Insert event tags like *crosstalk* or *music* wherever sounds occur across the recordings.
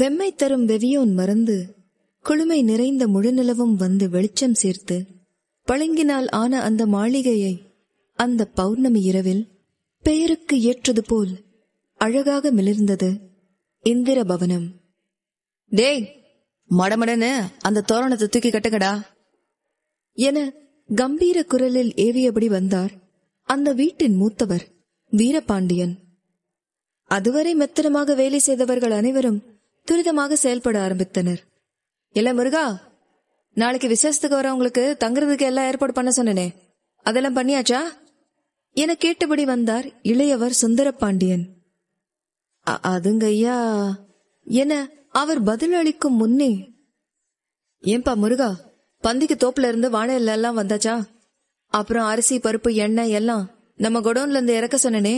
வெம்மை தரும் வெவியோன் மறந்து குளுமை நிறைந்த முழுநிலவும் வந்து வெளிச்சம் சேர்த்து பழங்கினால் ஆன அந்த மாளிகையை அந்த பௌர்ணமி இரவில் பெயருக்கு ஏற்றது போல் அழகாக மிளிர்ந்தது இந்திர பவனம் டேய் மடமடனு அந்த தோரணத்தை தூக்கி கட்டுகடா என கம்பீர குரலில் ஏவியபடி வந்தார் அந்த வீட்டின் மூத்தவர் வீரபாண்டியன் அதுவரை மெத்தனமாக வேலை செய்தவர்கள் அனைவரும் துரிதமாக செயல்பட ஆரம்பித்தனர் இல்ல முருகா நாளைக்கு விசேஷத்துக்கு வரவங்களுக்கு தங்குறதுக்கு எல்லாம் ஏற்பாடு பண்ண சொன்னனே அதெல்லாம் பண்ணியாச்சா என கேட்டபடி வந்தார் இளையவர் சுந்தர பாண்டியன் அதுங்க ஐயா என அவர் பதில் அளிக்கும் முன்னே ஏன்பா முருகா பந்திக்கு தோப்புல இருந்து வாழையில எல்லாம் வந்தாச்சா அப்புறம் அரிசி பருப்பு எண்ணெய் எல்லாம் நம்ம குடோன்ல இருந்து இறக்க சொன்னனே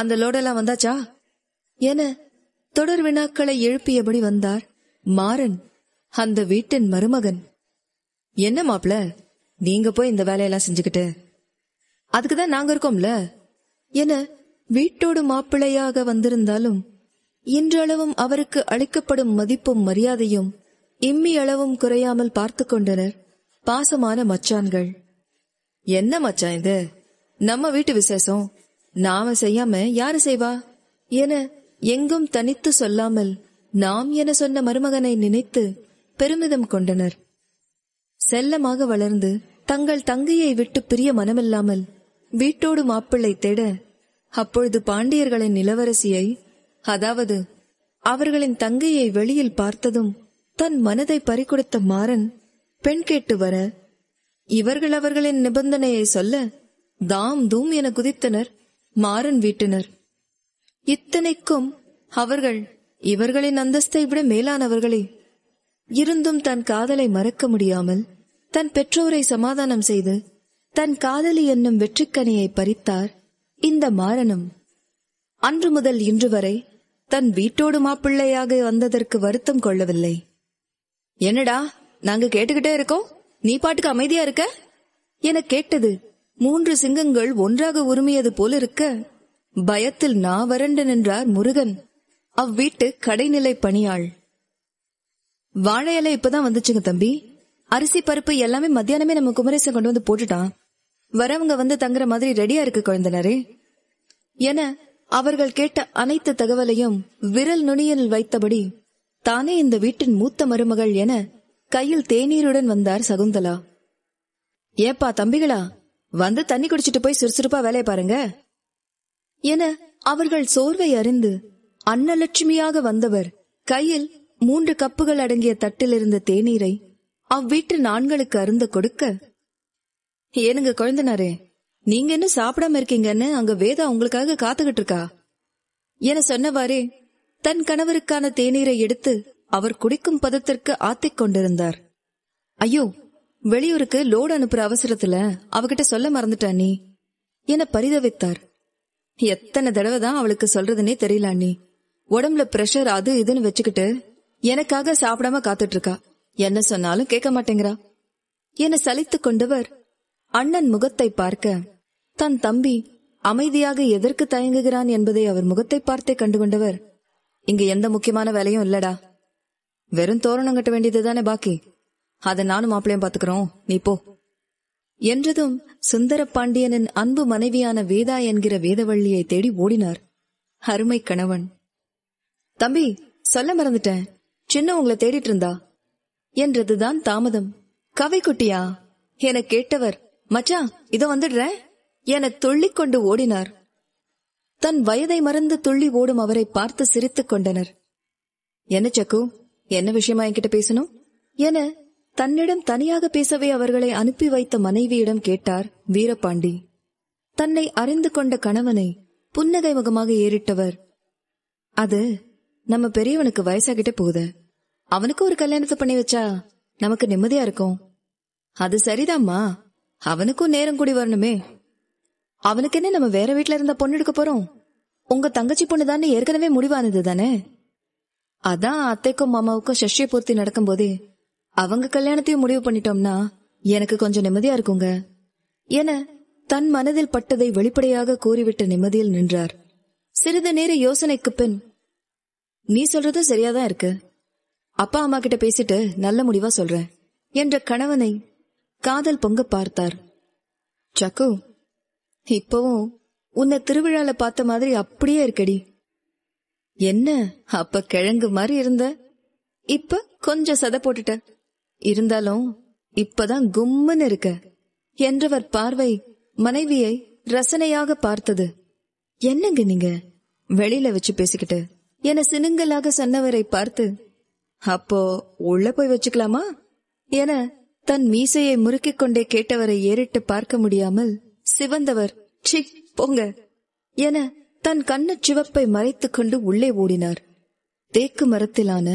அந்த லோடெல்லாம் வந்தாச்சா என தொடர் வினாக்களை எழுப்பியபடி வந்தார் மாறன் அந்த வீட்டின் மருமகன் என்ன மாப்ள நீங்க போய் இந்த வேலையெல்லாம் செஞ்சுக்கிட்டு அதுக்குதான் நாங்க இருக்கோம்ல என வீட்டோடு மாப்பிள்ளையாக வந்திருந்தாலும் இன்றளவும் அவருக்கு அளிக்கப்படும் மதிப்பும் மரியாதையும் இம்மி அளவும் குறையாமல் பார்த்து கொண்டனர் பாசமான மச்சான்கள் என்ன மச்சான் இது நம்ம வீட்டு விசேஷம் நாம செய்யாம யாரு செய்வா என எங்கும் தனித்து சொல்லாமல் நாம் என சொன்ன மருமகனை நினைத்து பெருமிதம் கொண்டனர் செல்லமாக வளர்ந்து தங்கள் தங்கையை விட்டு பிரிய மனமில்லாமல் வீட்டோடு மாப்பிள்ளை தேட அப்பொழுது பாண்டியர்களின் நிலவரசியை அதாவது அவர்களின் தங்கையை வெளியில் பார்த்ததும் தன் மனதை பறிகொடுத்த மாறன் பெண் கேட்டு வர இவர்கள் அவர்களின் நிபந்தனையை சொல்ல தாம் தூம் என குதித்தனர் மாறன் வீட்டினர் இத்தனைக்கும் அவர்கள் இவர்களின் அந்தஸ்தை விட மேலானவர்களே இருந்தும் தன் காதலை மறக்க முடியாமல் தன் பெற்றோரை சமாதானம் செய்து தன் காதலி என்னும் வெற்றிக்கனியை பறித்தார் இந்த மாறனும் அன்று முதல் இன்று வரை தன் வீட்டோடு மாப்பிள்ளையாக வந்ததற்கு வருத்தம் கொள்ளவில்லை என்னடா நாங்க கேட்டுக்கிட்டே இருக்கோம் நீ பாட்டுக்கு அமைதியா இருக்க என கேட்டது மூன்று சிங்கங்கள் ஒன்றாக உரிமையது போல இருக்க பயத்தில் நாவரண்டு வறண்டு நின்றார் முருகன் அவ்வீட்டு கடைநிலை பணியாள் வாழை இலை இப்பதான் வந்துச்சுங்க தம்பி அரிசி பருப்பு எல்லாமே மத்தியானமே நம்ம குமரேசன் கொண்டு வந்து போட்டுட்டான் வரவங்க வந்து தங்குற மாதிரி ரெடியா இருக்கு குழந்தனரே என அவர்கள் கேட்ட அனைத்து தகவலையும் விரல் நுனியில் வைத்தபடி தானே இந்த வீட்டின் மூத்த மருமகள் என கையில் தேநீருடன் வந்தார் சகுந்தலா ஏப்பா தம்பிகளா வந்து தண்ணி குடிச்சிட்டு போய் சுறுசுறுப்பா வேலையை பாருங்க என அவர்கள் சோர்வை அறிந்து அன்னலட்சுமியாக வந்தவர் கையில் மூன்று கப்புகள் அடங்கிய தட்டில் இருந்த தேநீரை அவ்வீட்டு நான்களுக்கு அருந்த கொடுக்க ஏனுங்க குழந்தனாரே நீங்க என்ன சாப்பிடாம இருக்கீங்கன்னு அங்க வேதா உங்களுக்காக காத்துக்கிட்டு இருக்கா என சொன்னவாறே தன் கணவருக்கான தேநீரை எடுத்து அவர் குடிக்கும் பதத்திற்கு ஆத்திக் கொண்டிருந்தார் ஐயோ வெளியூருக்கு லோடு அனுப்புற அவசரத்துல அவகிட்ட சொல்ல மறந்துட்டா நீ என பரிதவித்தார் எத்தனை தடவை தான் அவளுக்கு சொல்றதுன்னே தெரியல அண்ணி உடம்புல பிரஷர் அது இதுன்னு வச்சுக்கிட்டு எனக்காக சாப்பிடாம காத்துட்டு இருக்கா என்ன சொன்னாலும் கேட்க மாட்டேங்கிறா என சலித்து கொண்டவர் அண்ணன் முகத்தை பார்க்க தன் தம்பி அமைதியாக எதற்கு தயங்குகிறான் என்பதை அவர் முகத்தை பார்த்தே கண்டுகொண்டவர் இங்க எந்த முக்கியமான வேலையும் இல்லடா வெறும் தோரணம் கட்ட வேண்டியதுதானே பாக்கி அதை நானும் மாப்பிள்ளையும் பாத்துக்கிறோம் நீ போ என்றதும் சுந்தர பாண்டியனின் அன்பு மனைவியான வேதா என்கிற வேதவள்ளியை தேடி ஓடினார் அருமை கணவன் தம்பி சொல்ல மறந்துட்டேன் சின்ன உங்களை தேடிட்டு இருந்தா என்றதுதான் தாமதம் கவை குட்டியா என கேட்டவர் மச்சா இத வந்துடுற என துள்ளிக் கொண்டு ஓடினார் தன் வயதை மறந்து துள்ளி ஓடும் அவரை பார்த்து சிரித்துக் கொண்டனர் என்ன சக்கு என்ன விஷயமா என்கிட்ட பேசணும் என தன்னிடம் தனியாக பேசவே அவர்களை அனுப்பி வைத்த மனைவியிடம் கேட்டார் வீரபாண்டி தன்னை அறிந்து கொண்ட கணவனை புன்னகை முகமாக ஏறிட்டவர் அது நம்ம பெரியவனுக்கு வயசாகிட்டே போகுது அவனுக்கு ஒரு கல்யாணத்தை பண்ணி வச்சா நமக்கு நிம்மதியா இருக்கும் அது சரிதாம்மா அவனுக்கும் நேரம் கூடி வரணுமே அவனுக்கு என்ன நம்ம வேற வீட்டுல இருந்த பொண்ணு எடுக்க போறோம் உங்க தங்கச்சி பொண்ணு தானே ஏற்கனவே முடிவானது தானே அதான் அத்தைக்கும் மாமாவுக்கும் சஷ்ய பூர்த்தி நடக்கும் போதே அவங்க கல்யாணத்தையும் முடிவு பண்ணிட்டோம்னா எனக்கு கொஞ்சம் நிம்மதியா இருக்குங்க என தன் மனதில் பட்டதை வெளிப்படையாக கூறிவிட்ட நிம்மதியில் நின்றார் சிறிது நேர யோசனைக்கு பின் நீ சொல்றது சரியாதான் இருக்கு அப்பா அம்மா கிட்ட பேசிட்டு நல்ல முடிவா சொல்றேன் என்ற கணவனை காதல் பொங்க பார்த்தார் சக்கு இப்பவும் உன்னை திருவிழால பார்த்த மாதிரி அப்படியே இருக்கடி என்ன அப்ப கிழங்கு மாதிரி இருந்த இப்ப கொஞ்சம் சத போட்டுட்ட இருந்தாலும் இப்பதான் கும்முன்னு இருக்க என்றவர் பார்வை மனைவியை ரசனையாக பார்த்தது என்னங்க நீங்க வெளியில வச்சு பேசிக்கிட்டு என சினுங்கலாக சொன்னவரை பார்த்து அப்போ உள்ள போய் வச்சுக்கலாமா என தன் மீசையை முறுக்கிக் கொண்டே கேட்டவரை ஏறிட்டு பார்க்க முடியாமல் சிவந்தவர் சி போங்க என தன் கண்ணச் சிவப்பை மறைத்துக் கொண்டு உள்ளே ஓடினார் தேக்கு மரத்திலான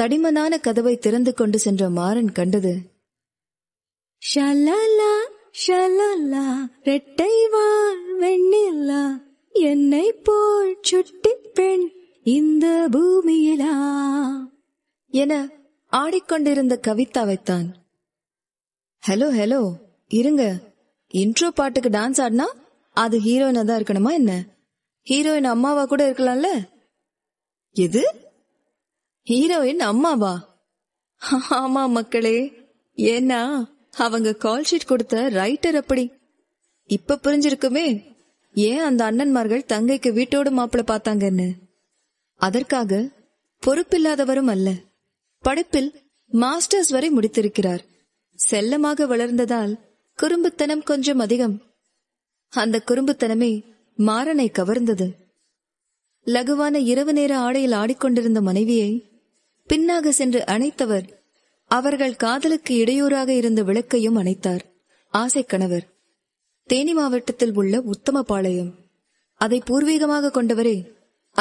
தடிமனான கதவை திறந்து கொண்டு சென்ற மாறன் கண்டது ஷலலா ஷலலா ரெட்டை வாழ் வெண்ணிலா என்னை போல் சுட்டி பெண் இந்த பூமியிலா என ஆடிக்கொண்டிருந்த கவிதாவைத்தான் ஹலோ ஹலோ இருங்க இன்ட்ரோ பாட்டுக்கு டான்ஸ் ஆடினா அது ஹீரோயினா தான் இருக்கணுமா என்ன ஹீரோயின் அம்மாவா கூட இருக்கலாம்ல எது ஹீரோயின் அம்மாவா ஆமா மக்களே ஏன்னா அவங்க கால் ஷீட் கொடுத்த ரைட்டர் அப்படி இப்ப புரிஞ்சிருக்குமே ஏன் அந்த அண்ணன்மார்கள் தங்கைக்கு வீட்டோட மாப்பிள பார்த்தாங்கன்னு அதற்காக பொறுப்பில்லாதவரும் அல்ல படிப்பில் மாஸ்டர்ஸ் வரை முடித்திருக்கிறார் செல்லமாக வளர்ந்ததால் குறும்புத்தனம் கொஞ்சம் அதிகம் அந்த குறும்புத்தனமே மாறனை கவர்ந்தது லகுவான இரவு நேர ஆடையில் ஆடிக்கொண்டிருந்த மனைவியை பின்னாக சென்று அணைத்தவர் அவர்கள் காதலுக்கு இடையூறாக இருந்த விளக்கையும் அணைத்தார் ஆசை கணவர் தேனி மாவட்டத்தில் உள்ள உத்தமபாளையம் அதை பூர்வீகமாக கொண்டவரே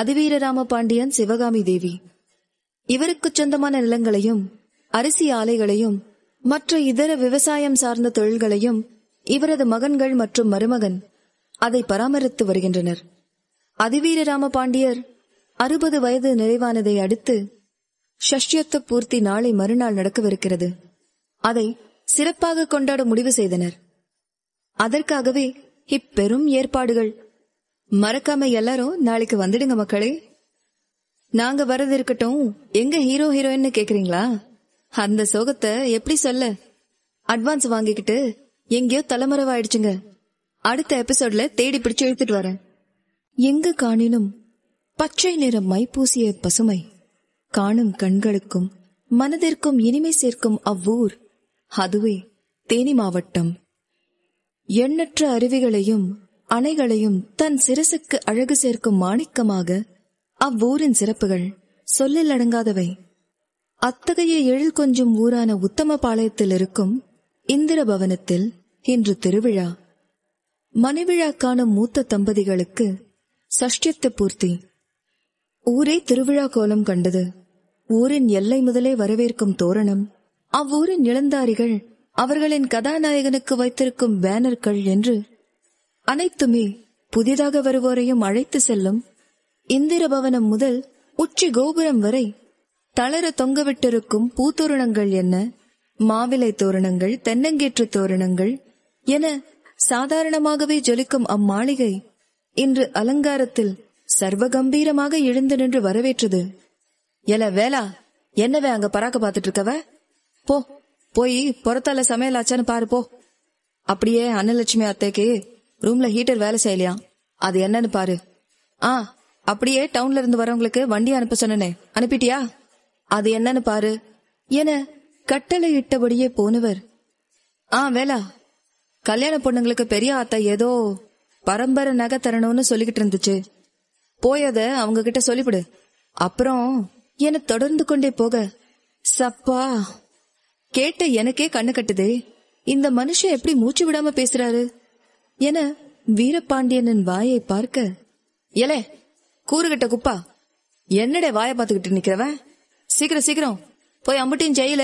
அதிவீரராம பாண்டியன் சிவகாமி தேவி இவருக்கு சொந்தமான நிலங்களையும் அரிசி ஆலைகளையும் மற்ற இதர விவசாயம் சார்ந்த தொழில்களையும் இவரது மகன்கள் மற்றும் மருமகன் அதை பராமரித்து வருகின்றனர் அதிவீரராம பாண்டியர் அறுபது வயது நிறைவானதை அடுத்து ஷஷ்டியத்த பூர்த்தி நாளை மறுநாள் நடக்கவிருக்கிறது அதை சிறப்பாக கொண்டாட முடிவு செய்தனர் அதற்காகவே இப்பெரும் ஏற்பாடுகள் மறக்காம எல்லாரும் நாளைக்கு வந்துடுங்க மக்களே நாங்க வரது இருக்கட்டும் எங்க ஹீரோ ஹீரோயின்னு கேக்குறீங்களா அந்த சோகத்தை எப்படி சொல்ல அட்வான்ஸ் வாங்கிக்கிட்டு எங்கேயோ தலைமறைவாயிடுச்சுங்க அடுத்த எபிசோட்ல தேடி பிடிச்சு எடுத்துட்டு வரேன் எங்க காணினும் பச்சை நிற மை பூசிய பசுமை காணும் கண்களுக்கும் மனதிற்கும் இனிமை சேர்க்கும் அவ்வூர் அதுவே தேனி மாவட்டம் எண்ணற்ற அருவிகளையும் அணைகளையும் தன் சிரசுக்கு அழகு சேர்க்கும் மாணிக்கமாக அவ்வூரின் சிறப்புகள் சொல்லில் அடங்காதவை அத்தகைய எழில் கொஞ்சும் ஊரான உத்தமபாளையத்தில் இருக்கும் இந்திர பவனத்தில் இன்று திருவிழா மனைவிழா காணும் மூத்த தம்பதிகளுக்கு சஷ்டித்த பூர்த்தி ஊரே திருவிழா கோலம் கண்டது ஊரின் எல்லை முதலே வரவேற்கும் தோரணம் அவ்வூரின் இளந்தாரிகள் அவர்களின் கதாநாயகனுக்கு வைத்திருக்கும் பேனர்கள் என்று அனைத்துமே புதிதாக வருவோரையும் அழைத்து செல்லும் இந்திர பவனம் முதல் உச்சி கோபுரம் வரை தளர தொங்கவிட்டிருக்கும் பூத்தோரணங்கள் என்ன மாவிலை தோரணங்கள் தென்னங்கேற்று தோரணங்கள் என சாதாரணமாகவே ஜொலிக்கும் அம்மாளிகை இன்று அலங்காரத்தில் சர்வகம்பீரமாக எழுந்து நின்று வரவேற்றது எல வேலா என்னவே அங்க பராக்க பாத்துட்டு இருக்கவ போ போய் புறத்தால சமையல் ஆச்சான்னு பாரு போ அப்படியே அன்னலட்சுமி அத்தைக்கு ரூம்ல ஹீட்டர் வேலை செய்யலையா அது என்னன்னு பாரு ஆ அப்படியே டவுன்ல இருந்து வரவங்களுக்கு வண்டி அனுப்ப சொன்னனே அனுப்பிட்டியா அது என்னன்னு பாரு என கட்டளை இட்டபடியே போனவர் ஆ வேலா கல்யாண பொண்ணுங்களுக்கு பெரிய அத்தை ஏதோ பரம்பரை நகை தரணும்னு சொல்லிக்கிட்டு இருந்துச்சு போய் அவங்க கிட்ட சொல்லிவிடு அப்புறம் என தொடர்ந்து கொண்டே போக சப்பா கேட்ட எனக்கே கண்ணு கட்டுதே இந்த மனுஷன் எப்படி மூச்சு விடாம பேசுறாரு என வீரபாண்டியனின் வாயை பார்க்க எலே கூறுகிட்ட குப்பா என்னடே வாயை பார்த்துக்கிட்டு நிக்கிறவன் சீக்கிரம் சீக்கிரம் போய் அம்புட்டின் ஜெயில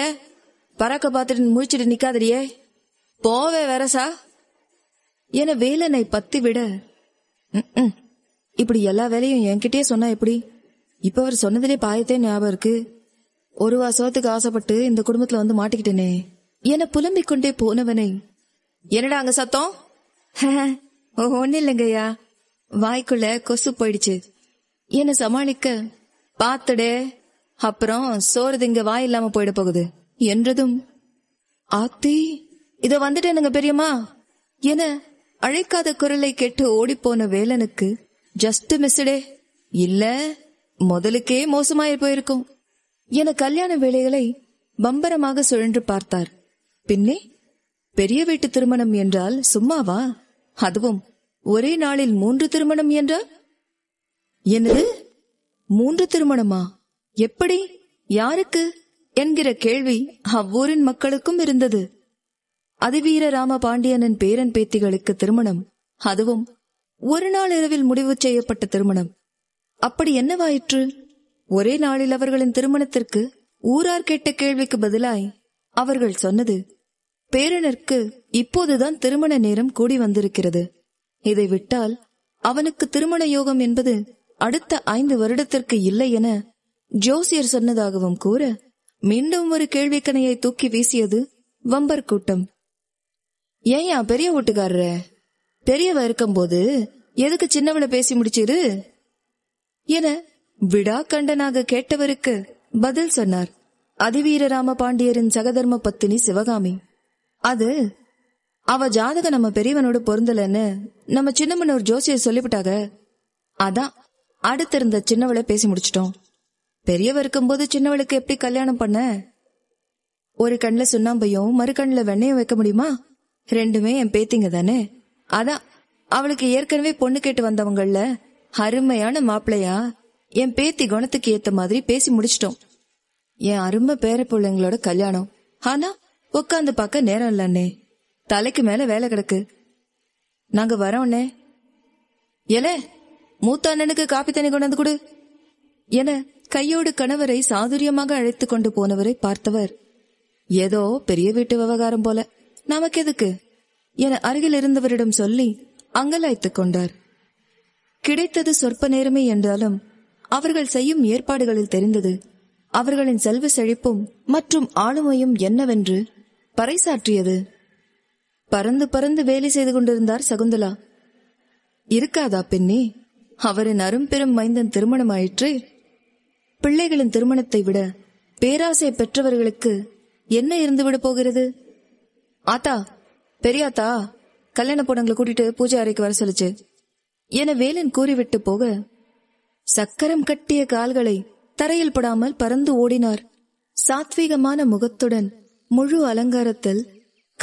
பறக்க பார்த்துட்டு முழிச்சிட்டு நிக்காதடியே போவே வேறசா என வேலனை பத்தி விட இப்படி எல்லா வேலையும் என்கிட்டயே சொன்னா எப்படி இப்ப அவர் சொன்னதிலே பாயத்தே ஞாபகம் இருக்கு ஒரு வாசத்துக்கு ஆசைப்பட்டு இந்த குடும்பத்துல வந்து மாட்டிக்கிட்டேனே என புலம்பிக் கொண்டே போனவனை என்னடா அங்க சத்தம் *laughs* ஒன்னும் இல்லைங்கய்யா வாய்க்குள்ள கொசு போயிடுச்சு என்ன சமாளிக்க பாத்துடே அப்புறம் சோறுது இங்க வாய் இல்லாம போயிட போகுது என்றதும் ஆத்தி இத வந்துட்டேனுங்க பெரியம்மா என அழைக்காத குரலை கேட்டு ஓடிப்போன வேலனுக்கு ஜஸ்ட் மிஸ்டே இல்ல முதலுக்கே மோசமாய் போயிருக்கும் என கல்யாண வேலைகளை பம்பரமாக சுழன்று பார்த்தார் பின்னே பெரிய வீட்டு திருமணம் என்றால் சும்மாவா அதுவும் ஒரே நாளில் மூன்று திருமணம் என்றால் என்னது மூன்று திருமணமா எப்படி யாருக்கு என்கிற கேள்வி அவ்வூரின் மக்களுக்கும் இருந்தது அதிவீர ராம பாண்டியனின் பேரன் பேத்திகளுக்கு திருமணம் அதுவும் ஒரு நாள் இரவில் முடிவு செய்யப்பட்ட திருமணம் அப்படி என்னவாயிற்று ஒரே நாளில் அவர்களின் திருமணத்திற்கு ஊரார் கேட்ட கேள்விக்கு பதிலாய் அவர்கள் சொன்னது பேரனருக்கு இப்போதுதான் திருமண நேரம் கூடி வந்திருக்கிறது இதை விட்டால் அவனுக்கு திருமண யோகம் என்பது அடுத்த ஐந்து வருடத்திற்கு இல்லை என ஜோசியர் சொன்னதாகவும் கூற மீண்டும் ஒரு கேள்விக்கணையை தூக்கி வீசியது வம்பர் கூட்டம் ஏன் பெரிய வீட்டுக்காரர பெரியவ போது எதுக்கு சின்னவளை பேசி முடிச்சிரு என கண்டனாக கேட்டவருக்கு பதில் சொன்னார் அதிவீரராம பாண்டியரின் சகதர்ம பத்தினி சிவகாமி அது அவ ஜாதகம் நம்ம பெரியவனோட பொருந்தலன்னு நம்ம சின்னமனூர் ஜோசியர் சொல்லிவிட்டாங்க அதான் அடுத்திருந்த இருந்த சின்னவளை பேசி முடிச்சிட்டோம் பெரியவ இருக்கும்போது சின்னவளுக்கு எப்படி கல்யாணம் பண்ண ஒரு கண்ணில் சுண்ணாம்பையும் மறு கண்ணில் வெண்ணையும் வைக்க முடியுமா ரெண்டுமே என் பேத்திங்க தானே அதான் அவளுக்கு ஏற்கனவே பொண்ணு கேட்டு வந்தவங்கள்ல அருமையான மாப்பிள்ளையா என் பேத்தி குணத்துக்கு ஏத்த மாதிரி பேசி முடிச்சிட்டோம் என் அருமை பேர பிள்ளைங்களோட கல்யாணம் ஆனா உட்காந்து பார்க்க நேரம் இல்லன்னே தலைக்கு மேல வேலை கிடக்கு நாங்க வரோண்ணே எல மூத்த அண்ணனுக்கு காப்பி தண்ணி கொண்டாந்து கொடு என கையோடு கணவரை சாதுரியமாக அழைத்து கொண்டு போனவரை பார்த்தவர் ஏதோ பெரிய வீட்டு விவகாரம் போல நமக்கு எதுக்கு என அருகில் இருந்தவரிடம் சொல்லி அங்கலாய்த்து கொண்டார் கிடைத்தது சொற்ப நேரமே என்றாலும் அவர்கள் செய்யும் ஏற்பாடுகளில் தெரிந்தது அவர்களின் செல்வ செழிப்பும் மற்றும் ஆளுமையும் என்னவென்று பறைசாற்றியது பறந்து பறந்து வேலை செய்து கொண்டிருந்தார் சகுந்தலா இருக்காதா பெண்ணே அவரின் அரும்பெரும் மைந்தன் திருமணம் ஆயிற்று பிள்ளைகளின் திருமணத்தை விட பேராசை பெற்றவர்களுக்கு என்ன இருந்து விட போகிறது ஆத்தா பெரியாத்தா கல்யாண பொண்ணுங்களை கூட்டிட்டு பூஜை அறைக்கு வர சொல்லுச்சு என வேலன் கூறிவிட்டு போக சக்கரம் கட்டிய கால்களை தரையில் படாமல் பறந்து ஓடினார் சாத்வீகமான முகத்துடன் முழு அலங்காரத்தில்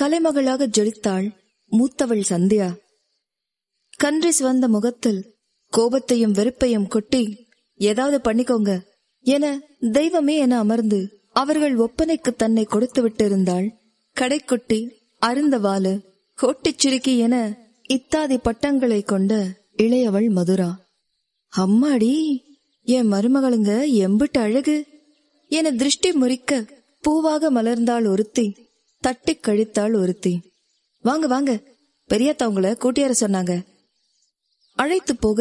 கலைமகளாக ஜொலித்தாள் மூத்தவள் சந்தியா கன்றி சிவந்த முகத்தில் கோபத்தையும் வெறுப்பையும் கொட்டி ஏதாவது பண்ணிக்கோங்க என தெய்வமே என அமர்ந்து அவர்கள் ஒப்பனைக்கு தன்னை கொடுத்து விட்டிருந்தாள் கடைக்குட்டி அருந்தவாலு கோட்டிச்சுருக்கி என இத்தாதி பட்டங்களை கொண்ட இளையவள் மதுரா அம்மாடி என் மருமகளுங்க எம்பிட்டு அழகு என திருஷ்டி முறிக்க பூவாக மலர்ந்தாள் ஒருத்தி தட்டி கழித்தாள் ஒருத்தி வாங்க வாங்க பெரியாத்தா கூட்டியார சொன்னாங்க அழைத்து போக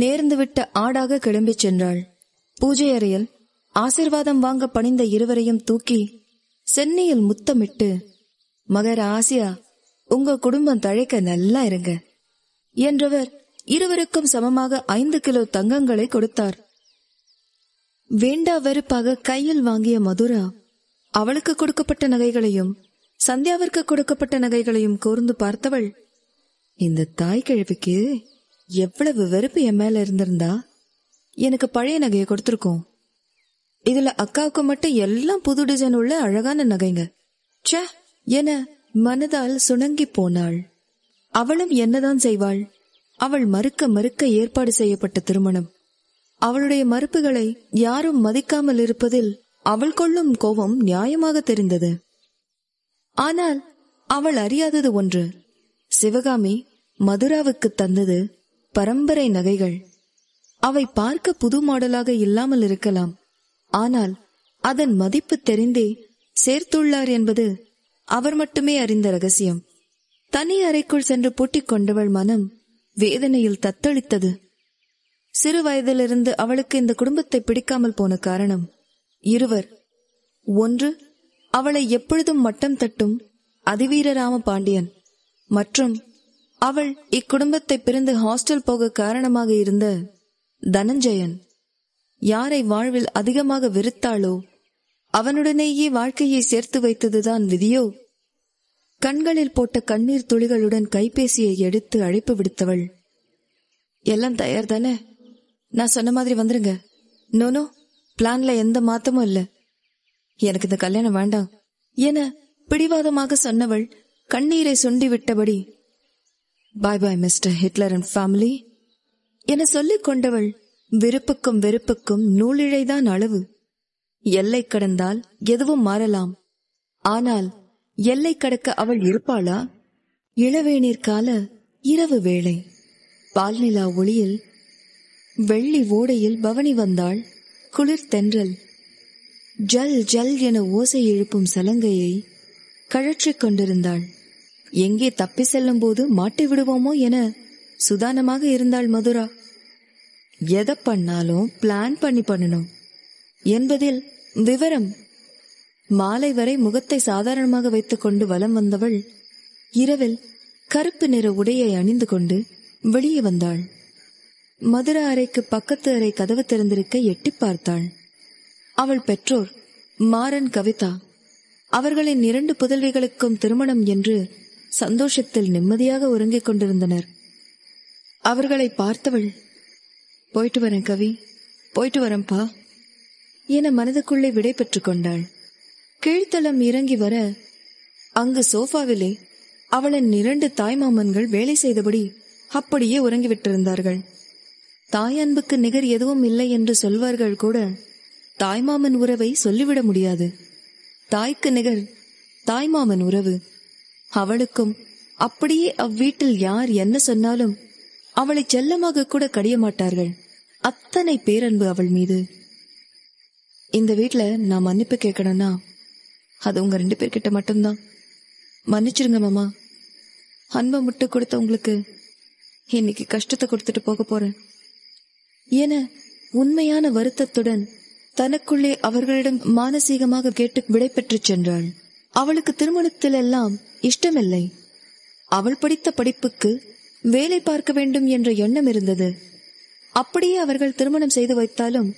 நேர்ந்து விட்ட ஆடாக கிளம்பி சென்றாள் பூஜை அறையில் ஆசிர்வாதம் வாங்க பணிந்த இருவரையும் தூக்கி சென்னையில் முத்தமிட்டு மகர ஆசியா உங்க குடும்பம் தழைக்க நல்லா இருங்க என்றவர் இருவருக்கும் சமமாக ஐந்து கிலோ தங்கங்களை கொடுத்தார் வேண்டா வெறுப்பாக கையில் வாங்கிய மதுரா அவளுக்கு கொடுக்கப்பட்ட நகைகளையும் சந்தியாவிற்கு கொடுக்கப்பட்ட நகைகளையும் கூர்ந்து பார்த்தவள் இந்த தாய் கிழவிக்கு எவ்வளவு வெறுப்பு என் மேல இருந்திருந்தா எனக்கு பழைய நகையை கொடுத்துருக்கோம் இதுல அக்காவுக்கு மட்டும் எல்லாம் புது டிசைன் உள்ள அழகான நகைங்க என மனதால் சுணங்கி போனாள் அவளும் என்னதான் செய்வாள் அவள் மறுக்க மறுக்க ஏற்பாடு செய்யப்பட்ட திருமணம் அவளுடைய மறுப்புகளை யாரும் மதிக்காமல் இருப்பதில் அவள் கொள்ளும் கோபம் நியாயமாக தெரிந்தது ஆனால் அவள் அறியாதது ஒன்று சிவகாமி மதுராவுக்கு தந்தது பரம்பரை நகைகள் அவை பார்க்க புது மாடலாக இல்லாமல் இருக்கலாம் ஆனால் அதன் மதிப்பு தெரிந்தே சேர்த்துள்ளார் என்பது அவர் மட்டுமே அறிந்த ரகசியம் தனி அறைக்குள் சென்று பூட்டிக் கொண்டவள் மனம் வேதனையில் தத்தளித்தது சிறு வயதிலிருந்து அவளுக்கு இந்த குடும்பத்தை பிடிக்காமல் போன காரணம் இருவர் ஒன்று அவளை எப்பொழுதும் மட்டம் தட்டும் அதிவீரராம பாண்டியன் மற்றும் அவள் இக்குடும்பத்தை பிரிந்து ஹாஸ்டல் போக காரணமாக இருந்த தனஞ்சயன் யாரை வாழ்வில் அதிகமாக வெறுத்தாளோ அவனுடனேயே வாழ்க்கையை சேர்த்து வைத்ததுதான் விதியோ கண்களில் போட்ட கண்ணீர் துளிகளுடன் கைபேசியை எடுத்து அழைப்பு விடுத்தவள் எல்லாம் தயார் தானே நான் சொன்ன மாதிரி வந்துருங்க நோனோ பிளான்ல எந்த மாத்தமும் இல்ல எனக்கு இந்த கல்யாணம் வேண்டாம் என பிடிவாதமாக சொன்னவள் கண்ணீரை சுண்டி விட்டபடி bye bye mister Hitler and family என சொல்லிக் கொண்டவள் விருப்புக்கும் வெறுப்புக்கும் நூலிழைதான் அளவு எல்லை கடந்தால் எதுவும் மாறலாம் ஆனால் எல்லை கடக்க அவள் இருப்பாளா இளவேநீர் கால இரவு வேளை பால்நிலா ஒளியில் வெள்ளி ஓடையில் பவனி வந்தாள் குளிர் தென்றல் ஜல் ஜல் என ஓசை எழுப்பும் சலங்கையை கழற்றிக் கொண்டிருந்தாள் எங்கே தப்பி செல்லும் போது மாட்டி விடுவோமோ என சுதானமாக இருந்தாள் மதுரா எதை பண்ணாலும் பிளான் பண்ணி பண்ணணும் என்பதில் விவரம் மாலை வரை முகத்தை சாதாரணமாக வைத்துக்கொண்டு வலம் வந்தவள் இரவில் கருப்பு நிற உடையை அணிந்து கொண்டு வெளியே வந்தாள் மதுர அறைக்கு பக்கத்து அறை கதவு திறந்திருக்க எட்டி பார்த்தாள் அவள் பெற்றோர் மாறன் கவிதா அவர்களின் இரண்டு புதல்விகளுக்கும் திருமணம் என்று சந்தோஷத்தில் நிம்மதியாக உறங்கிக் கொண்டிருந்தனர் அவர்களை பார்த்தவள் போயிட்டு வரேன் கவி போயிட்டு வரேன்பா என மனதுக்குள்ளே விடை பெற்றுக் கொண்டாள் கீழ்த்தளம் இறங்கி வர அங்கு சோஃபாவிலே அவளின் இரண்டு தாய்மாமன்கள் வேலை செய்தபடி அப்படியே உறங்கிவிட்டிருந்தார்கள் தாயன்புக்கு நிகர் எதுவும் இல்லை என்று சொல்வார்கள் கூட தாய்மாமன் உறவை சொல்லிவிட முடியாது தாய்க்கு நிகர் தாய்மாமன் உறவு அவளுக்கும் அப்படியே அவ்வீட்டில் யார் என்ன சொன்னாலும் அவளை செல்லமாக கூட கடிய மாட்டார்கள் அத்தனை பேரன்பு அவள் மீது இந்த வீட்டில் நான் மன்னிப்பு கேட்கணும்னா அது உங்க ரெண்டு பேர்கிட்ட மட்டும்தான் மன்னிச்சிருங்க மாமா அன்பை முட்டு கொடுத்த உங்களுக்கு இன்னைக்கு கஷ்டத்தை கொடுத்துட்டு போக போறேன் என உண்மையான வருத்தத்துடன் தனக்குள்ளே அவர்களிடம் மானசீகமாக கேட்டு பெற்று சென்றாள் அவளுக்கு திருமணத்திலெல்லாம் இஷ்டமில்லை அவள் படித்த படிப்புக்கு வேலை பார்க்க வேண்டும் என்ற எண்ணம் இருந்தது அப்படியே அவர்கள் திருமணம் செய்து வைத்தாலும்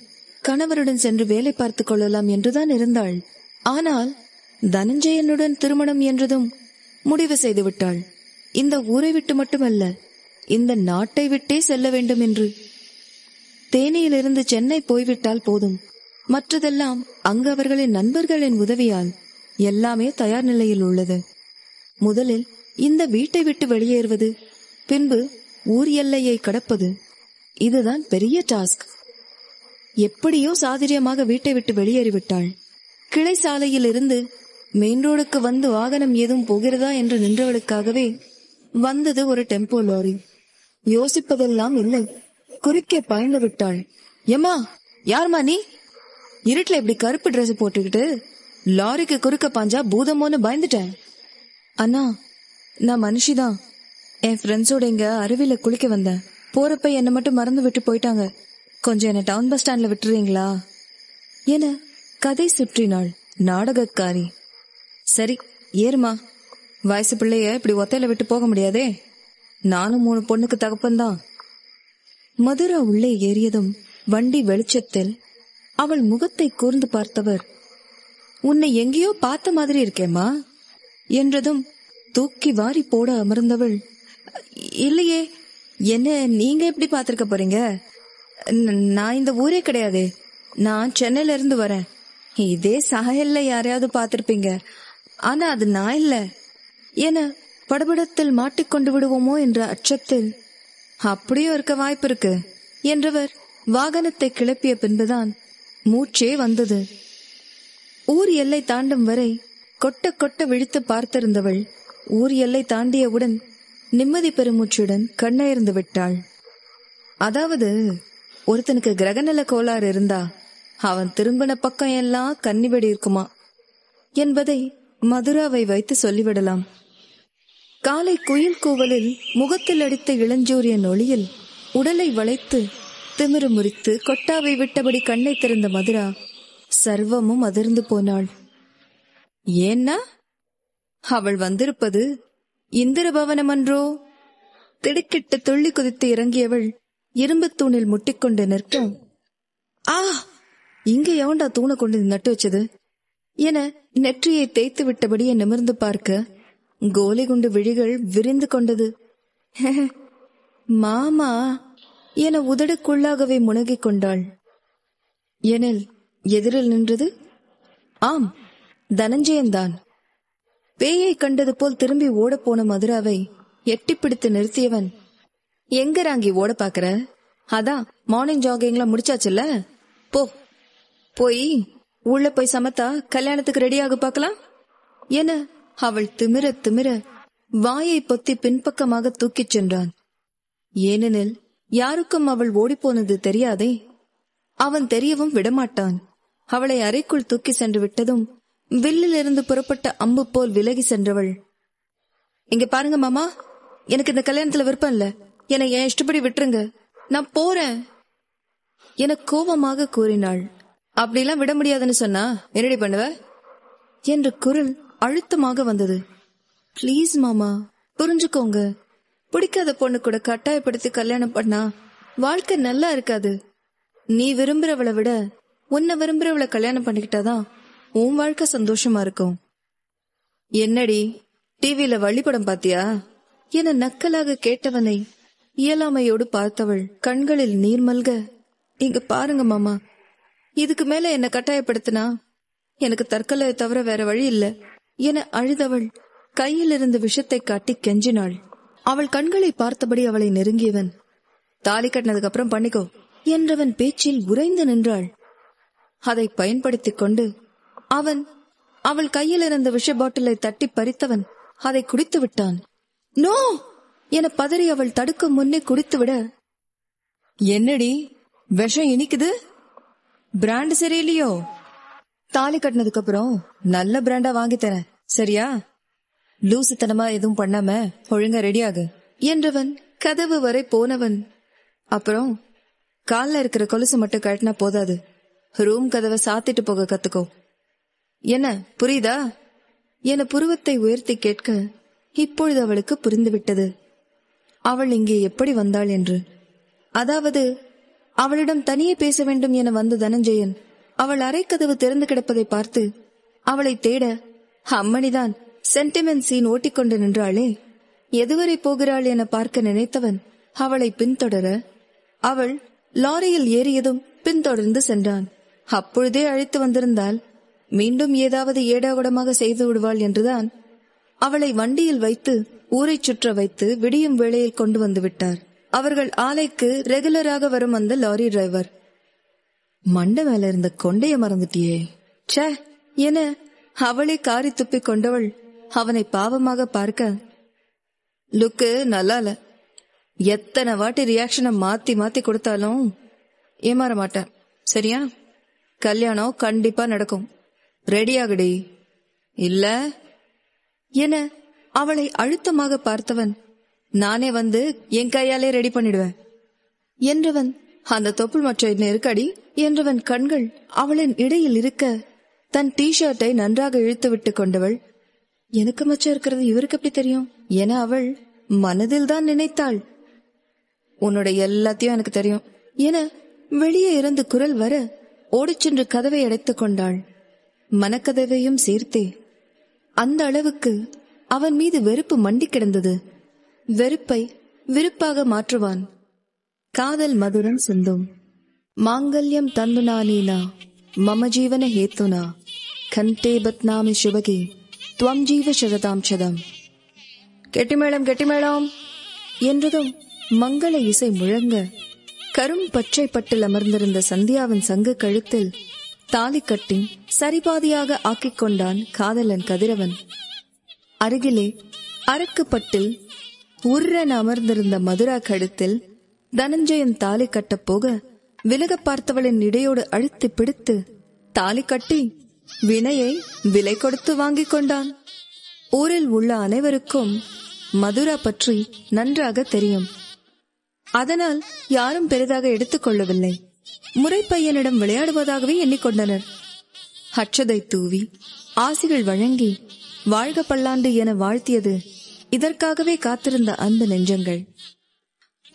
கணவருடன் சென்று வேலை பார்த்துக் கொள்ளலாம் என்றுதான் இருந்தாள் ஆனால் தனஞ்சயனுடன் திருமணம் என்றதும் முடிவு செய்து விட்டாள் இந்த ஊரை விட்டு மட்டுமல்ல இந்த நாட்டை விட்டே செல்ல வேண்டும் என்று தேனியிலிருந்து சென்னை போய்விட்டால் போதும் மற்றதெல்லாம் அங்கு அவர்களின் நண்பர்களின் உதவியால் எல்லாமே தயார் நிலையில் உள்ளது முதலில் இந்த வீட்டை விட்டு வெளியேறுவது பின்பு ஊர் எல்லையை கடப்பது இதுதான் பெரிய டாஸ்க் எப்படியோ சாதிரியமாக வீட்டை விட்டு வெளியேறிவிட்டாள் கிளை சாலையில் இருந்து மெயின் ரோடுக்கு வந்து வாகனம் ஏதும் போகிறதா என்று நின்றவளுக்காகவே வந்தது ஒரு டெம்போ லாரி யோசிப்பதெல்லாம் இல்லை குறுக்கே பயந்து விட்டாள் எம்மா யார்மா நீ இருட்டில் இப்படி கருப்பு டிரெஸ் போட்டுக்கிட்டு லாரிக்கு குறுக்க பாஞ்சா பூதமோன்னு பயந்துட்டேன் அண்ணா நான் மனுஷிதான் என் ஃப்ரெண்ட்ஸோட இங்க அருவியில குளிக்க வந்தேன் போறப்ப என்னை மட்டும் மறந்து விட்டு போயிட்டாங்க கொஞ்சம் என்ன டவுன் பஸ் ஸ்டாண்ட்ல விட்டுறீங்களா என கதை சுற்றினாள் நாடகக்காரி சரி ஏறுமா வயசு பிள்ளைய இப்படி ஒத்தையில விட்டு போக முடியாதே நானும் மூணு பொண்ணுக்கு தகப்பந்தான் மதுரா உள்ளே ஏறியதும் வண்டி வெளிச்சத்தில் அவள் முகத்தை கூர்ந்து பார்த்தவர் உன்னை எங்கேயோ பார்த்த மாதிரி இருக்கேம்மா என்றதும் தூக்கி வாரி போட அமர்ந்தவள் இல்லையே என்ன நீங்க எப்படி பார்த்துருக்க போறீங்க நான் இந்த ஊரே கிடையாது நான் சென்னையில இருந்து வரேன் இதே சாயல்ல யாரையாவது பாத்திருப்பீங்க ஆனா அது நான் இல்ல என படபடத்தில் மாட்டிக்கொண்டு விடுவோமோ என்ற அச்சத்தில் அப்படியும் இருக்க வாய்ப்பு இருக்கு என்றவர் வாகனத்தை கிளப்பிய பின்புதான் மூச்சே வந்தது ஊர் எல்லை தாண்டும் வரை கொட்ட கொட்ட விழித்து பார்த்திருந்தவள் ஊர் எல்லை தாண்டியவுடன் நிம்மதி பெருமூச்சுடன் கண்ணயர்ந்து விட்டாள் அதாவது ஒருத்தனுக்கு கிரகநல கோளாறு இருந்தா அவன் திரும்பின பக்கம் எல்லாம் கன்னிபடி இருக்குமா என்பதை மதுராவை வைத்து சொல்லிவிடலாம் காலை குயில் கூவலில் முகத்தில் அடித்த இளஞ்சூரியன் ஒளியில் உடலை வளைத்து திமிரு முறித்து கொட்டாவை விட்டபடி கண்ணை திறந்த மதுரா சர்வமும் அதிர்ந்து போனாள் ஏன்னா அவள் வந்திருப்பது இந்திர அன்றோ திடுக்கிட்டு துள்ளி குதித்து இறங்கியவள் இரும்பு தூணில் முட்டிக்கொண்டு நிற்க ஆ இங்க எவன்டா தூணை கொண்டு நட்டு வச்சது என நெற்றியை தேய்த்து விட்டபடியே நிமிர்ந்து பார்க்க கோலி குண்டு விழிகள் விரிந்து கொண்டது மாமா என உதடுக்குள்ளாகவே முனகிக் கொண்டாள் எனில் எதிரில் நின்றது ஆம் தனஞ்சயன்தான் பேயை கண்டது போல் திரும்பி ஓடப்போன மதுராவை எட்டி பிடித்து நிறுத்தியவன் எங்க ராங்கி ஓட பாக்குற அதான் மார்னிங் ஜாகிங்லாம் முடிச்சாச்சுல்ல போ போய் உள்ள போய் சமத்தா கல்யாணத்துக்கு ரெடியாக பார்க்கலாம் என அவள் திமிர திமிர வாயை பொத்தி பின்பக்கமாக தூக்கிச் சென்றான் ஏனெனில் யாருக்கும் அவள் ஓடிப்போனது தெரியாதே அவன் தெரியவும் விடமாட்டான் அவளை அறைக்குள் தூக்கி சென்று விட்டதும் வில்லிலிருந்து புறப்பட்ட அம்பு போல் விலகி சென்றவள் இங்க பாருங்க மாமா எனக்கு இந்த கல்யாணத்துல விருப்பம் இல்ல என்னை என் இஷ்டப்படி விட்டுருங்க நான் போறேன் என கோபமாக கூறினாள் அப்படிலாம் விட முடியாதுன்னு சொன்னா என்னடி பண்ணுவ என்ற குரல் அழுத்தமாக வந்தது ப்ளீஸ் மாமா புரிஞ்சுக்கோங்க பிடிக்காத பொண்ணு கூட கட்டாயப்படுத்தி கல்யாணம் பண்ணா வாழ்க்கை நல்லா இருக்காது நீ விரும்புறவளை விட உன்னை விரும்புறவளை கல்யாணம் பண்ணிக்கிட்டாதான் உன் வாழ்க்கை சந்தோஷமா இருக்கும் என்னடி டிவியில வழிபடம் பாத்தியா என நக்கலாக கேட்டவனை இயலாமையோடு பார்த்தவள் கண்களில் நீர்மல்க இங்க பாருங்க மாமா இதுக்கு மேல என்ன கட்டாயப்படுத்தினா எனக்கு தற்கொலை தவிர வேற வழி இல்ல என அழுதவள் கையில் இருந்த விஷத்தை காட்டி கெஞ்சினாள் அவள் கண்களை பார்த்தபடி அவளை நெருங்கியவன் தாலி கட்டினதுக்கு அப்புறம் பண்ணிக்கோ என்றவன் பேச்சில் உறைந்து நின்றாள் அதை பயன்படுத்திக் கொண்டு அவன் அவள் கையில் இருந்த விஷ பாட்டிலை தட்டி பறித்தவன் அதை குடித்து விட்டான் நோ என பதறி அவள் தடுக்க முன்னே குடித்துவிட என்னடி விஷம் இனிக்குது பிராண்ட் சரியில்லையோ தாலி கட்டினதுக்கு அப்புறம் நல்ல பிராண்டா வாங்கி தரேன் சரியா லூசுத்தனமா எதுவும் பண்ணாம ஒழுங்க ரெடியாகு என்றவன் கதவு வரை போனவன் அப்புறம் காலில் இருக்கிற கொலுசு மட்டும் கட்டினா போதாது ரூம் கதவை சாத்திட்டு போக கத்துக்கோ என்ன புரியுதா என புருவத்தை உயர்த்தி கேட்க இப்பொழுது அவளுக்கு புரிந்துவிட்டது அவள் இங்கே எப்படி வந்தாள் என்று அதாவது அவளிடம் தனியே பேச வேண்டும் என வந்த தனஞ்செயன் அவள் அரைக்கதவு திறந்து கிடப்பதை பார்த்து அவளை தேட அம்மணிதான் சென்டிமெண்ட் சீன் ஓட்டிக்கொண்டு நின்றாளே எதுவரை போகிறாள் என பார்க்க நினைத்தவன் அவளை பின்தொடர அவள் லாரியில் ஏறியதும் பின்தொடர்ந்து சென்றான் அப்பொழுதே அழைத்து வந்திருந்தால் மீண்டும் ஏதாவது ஏடாகுடமாக செய்து விடுவாள் என்றுதான் அவளை வண்டியில் வைத்து ஊரை சுற்ற வைத்து விடியும் வேளையில் கொண்டு வந்து விட்டார் அவர்கள் ஆலைக்கு ரெகுலராக வரும் அந்த லாரி டிரைவர் மண்ட மேல இருந்த கொண்டைய மறந்துட்டியே சே என அவளே காரி துப்பி கொண்டவள் அவனை பாவமாக பார்க்க லுக்கு நல்லா எத்தனை வாட்டி ரியாக்ஷனை மாத்தி மாத்தி கொடுத்தாலும் ஏமாற மாட்டேன் சரியா கல்யாணம் கண்டிப்பா நடக்கும் ரெடி ஆகுடி இல்ல என அவளை அழுத்தமாக பார்த்தவன் நானே வந்து என் கையாலே ரெடி பண்ணிடுவேன் என்றவன் அந்த தொப்புள் மற்ற நெருக்கடி என்றவன் கண்கள் அவளின் இடையில் இருக்க தன் டிஷர்ட்டை நன்றாக இழுத்து விட்டு கொண்டவள் எனக்கு மச்சம் இருக்கிறது இவருக்கு எப்படி தெரியும் என அவள் மனதில் தான் நினைத்தாள் உன்னோட எல்லாத்தையும் எனக்கு தெரியும் என வெளியே இருந்து குரல் வர ஓடிச்சென்று கதவை அடைத்துக் கொண்டாள் மனக்கதவையும் சேர்த்தே அந்த அளவுக்கு அவன் மீது வெறுப்பு மண்டி கிடந்தது வெறுப்பை விருப்பாக மாற்றுவான் காதல் மதுரம் சிந்தும் மாங்கல்யம் தந்துனாலீனா மம ஜீவன ஹேத்துனா கந்தே பத்னாமி சிவகி துவம் ஜீவ சததாம் சதம் கெட்டிமேளம் கெட்டிமேளம் என்றதும் மங்கள இசை முழங்க கரும் பச்சை பட்டில் அமர்ந்திருந்த சந்தியாவின் சங்க கழுத்தில் தாலி கட்டி சரிபாதியாக ஆக்கிக் கொண்டான் காதலன் கதிரவன் அருகிலே அரக்கு பட்டில் உர்ரன் அமர்ந்திருந்த மதுரா கழுத்தில் தனஞ்சயன் தாலி கட்டப் போக விலக பார்த்தவளின் இடையோடு அழுத்தி பிடித்து தாலி கட்டி வினையை விலை கொடுத்து வாங்கிக் கொண்டான் ஊரில் உள்ள அனைவருக்கும் மதுரா பற்றி நன்றாக தெரியும் அதனால் யாரும் பெரிதாக எடுத்துக்கொள்ளவில்லை முறை பையனிடம் விளையாடுவதாகவே எண்ணிக்கொண்டனர் அச்சதை தூவி ஆசிகள் வழங்கி வாழ்க பல்லாண்டு என வாழ்த்தியது இதற்காகவே காத்திருந்த அன்பு நெஞ்சங்கள்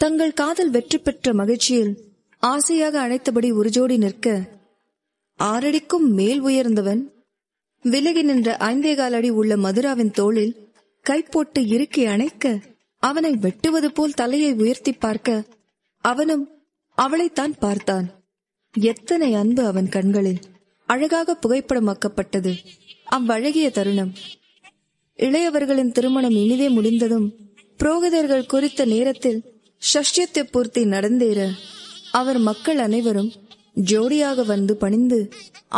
தங்கள் காதல் வெற்றி பெற்ற மகிழ்ச்சியில் ஆசையாக அழைத்தபடி உருஜோடி நிற்க ஆறடிக்கும் மேல் உயர்ந்தவன் விலகி நின்ற ஐந்தே காலடி உள்ள மதுராவின் தோளில் கை போட்டு இறுக்கி அணைக்க அவனை வெட்டுவது போல் தலையை உயர்த்தி பார்க்க அவனும் அவளைத்தான் பார்த்தான் எத்தனை அன்பு அவன் கண்களில் அழகாக புகைப்படமாக்கப்பட்டது அவ்வழகிய தருணம் இளையவர்களின் திருமணம் இனிதே முடிந்ததும் புரோகிதர்கள் குறித்த நேரத்தில் சஷ்டியத்தை பூர்த்தி நடந்தேற அவர் மக்கள் அனைவரும் ஜோடியாக வந்து பணிந்து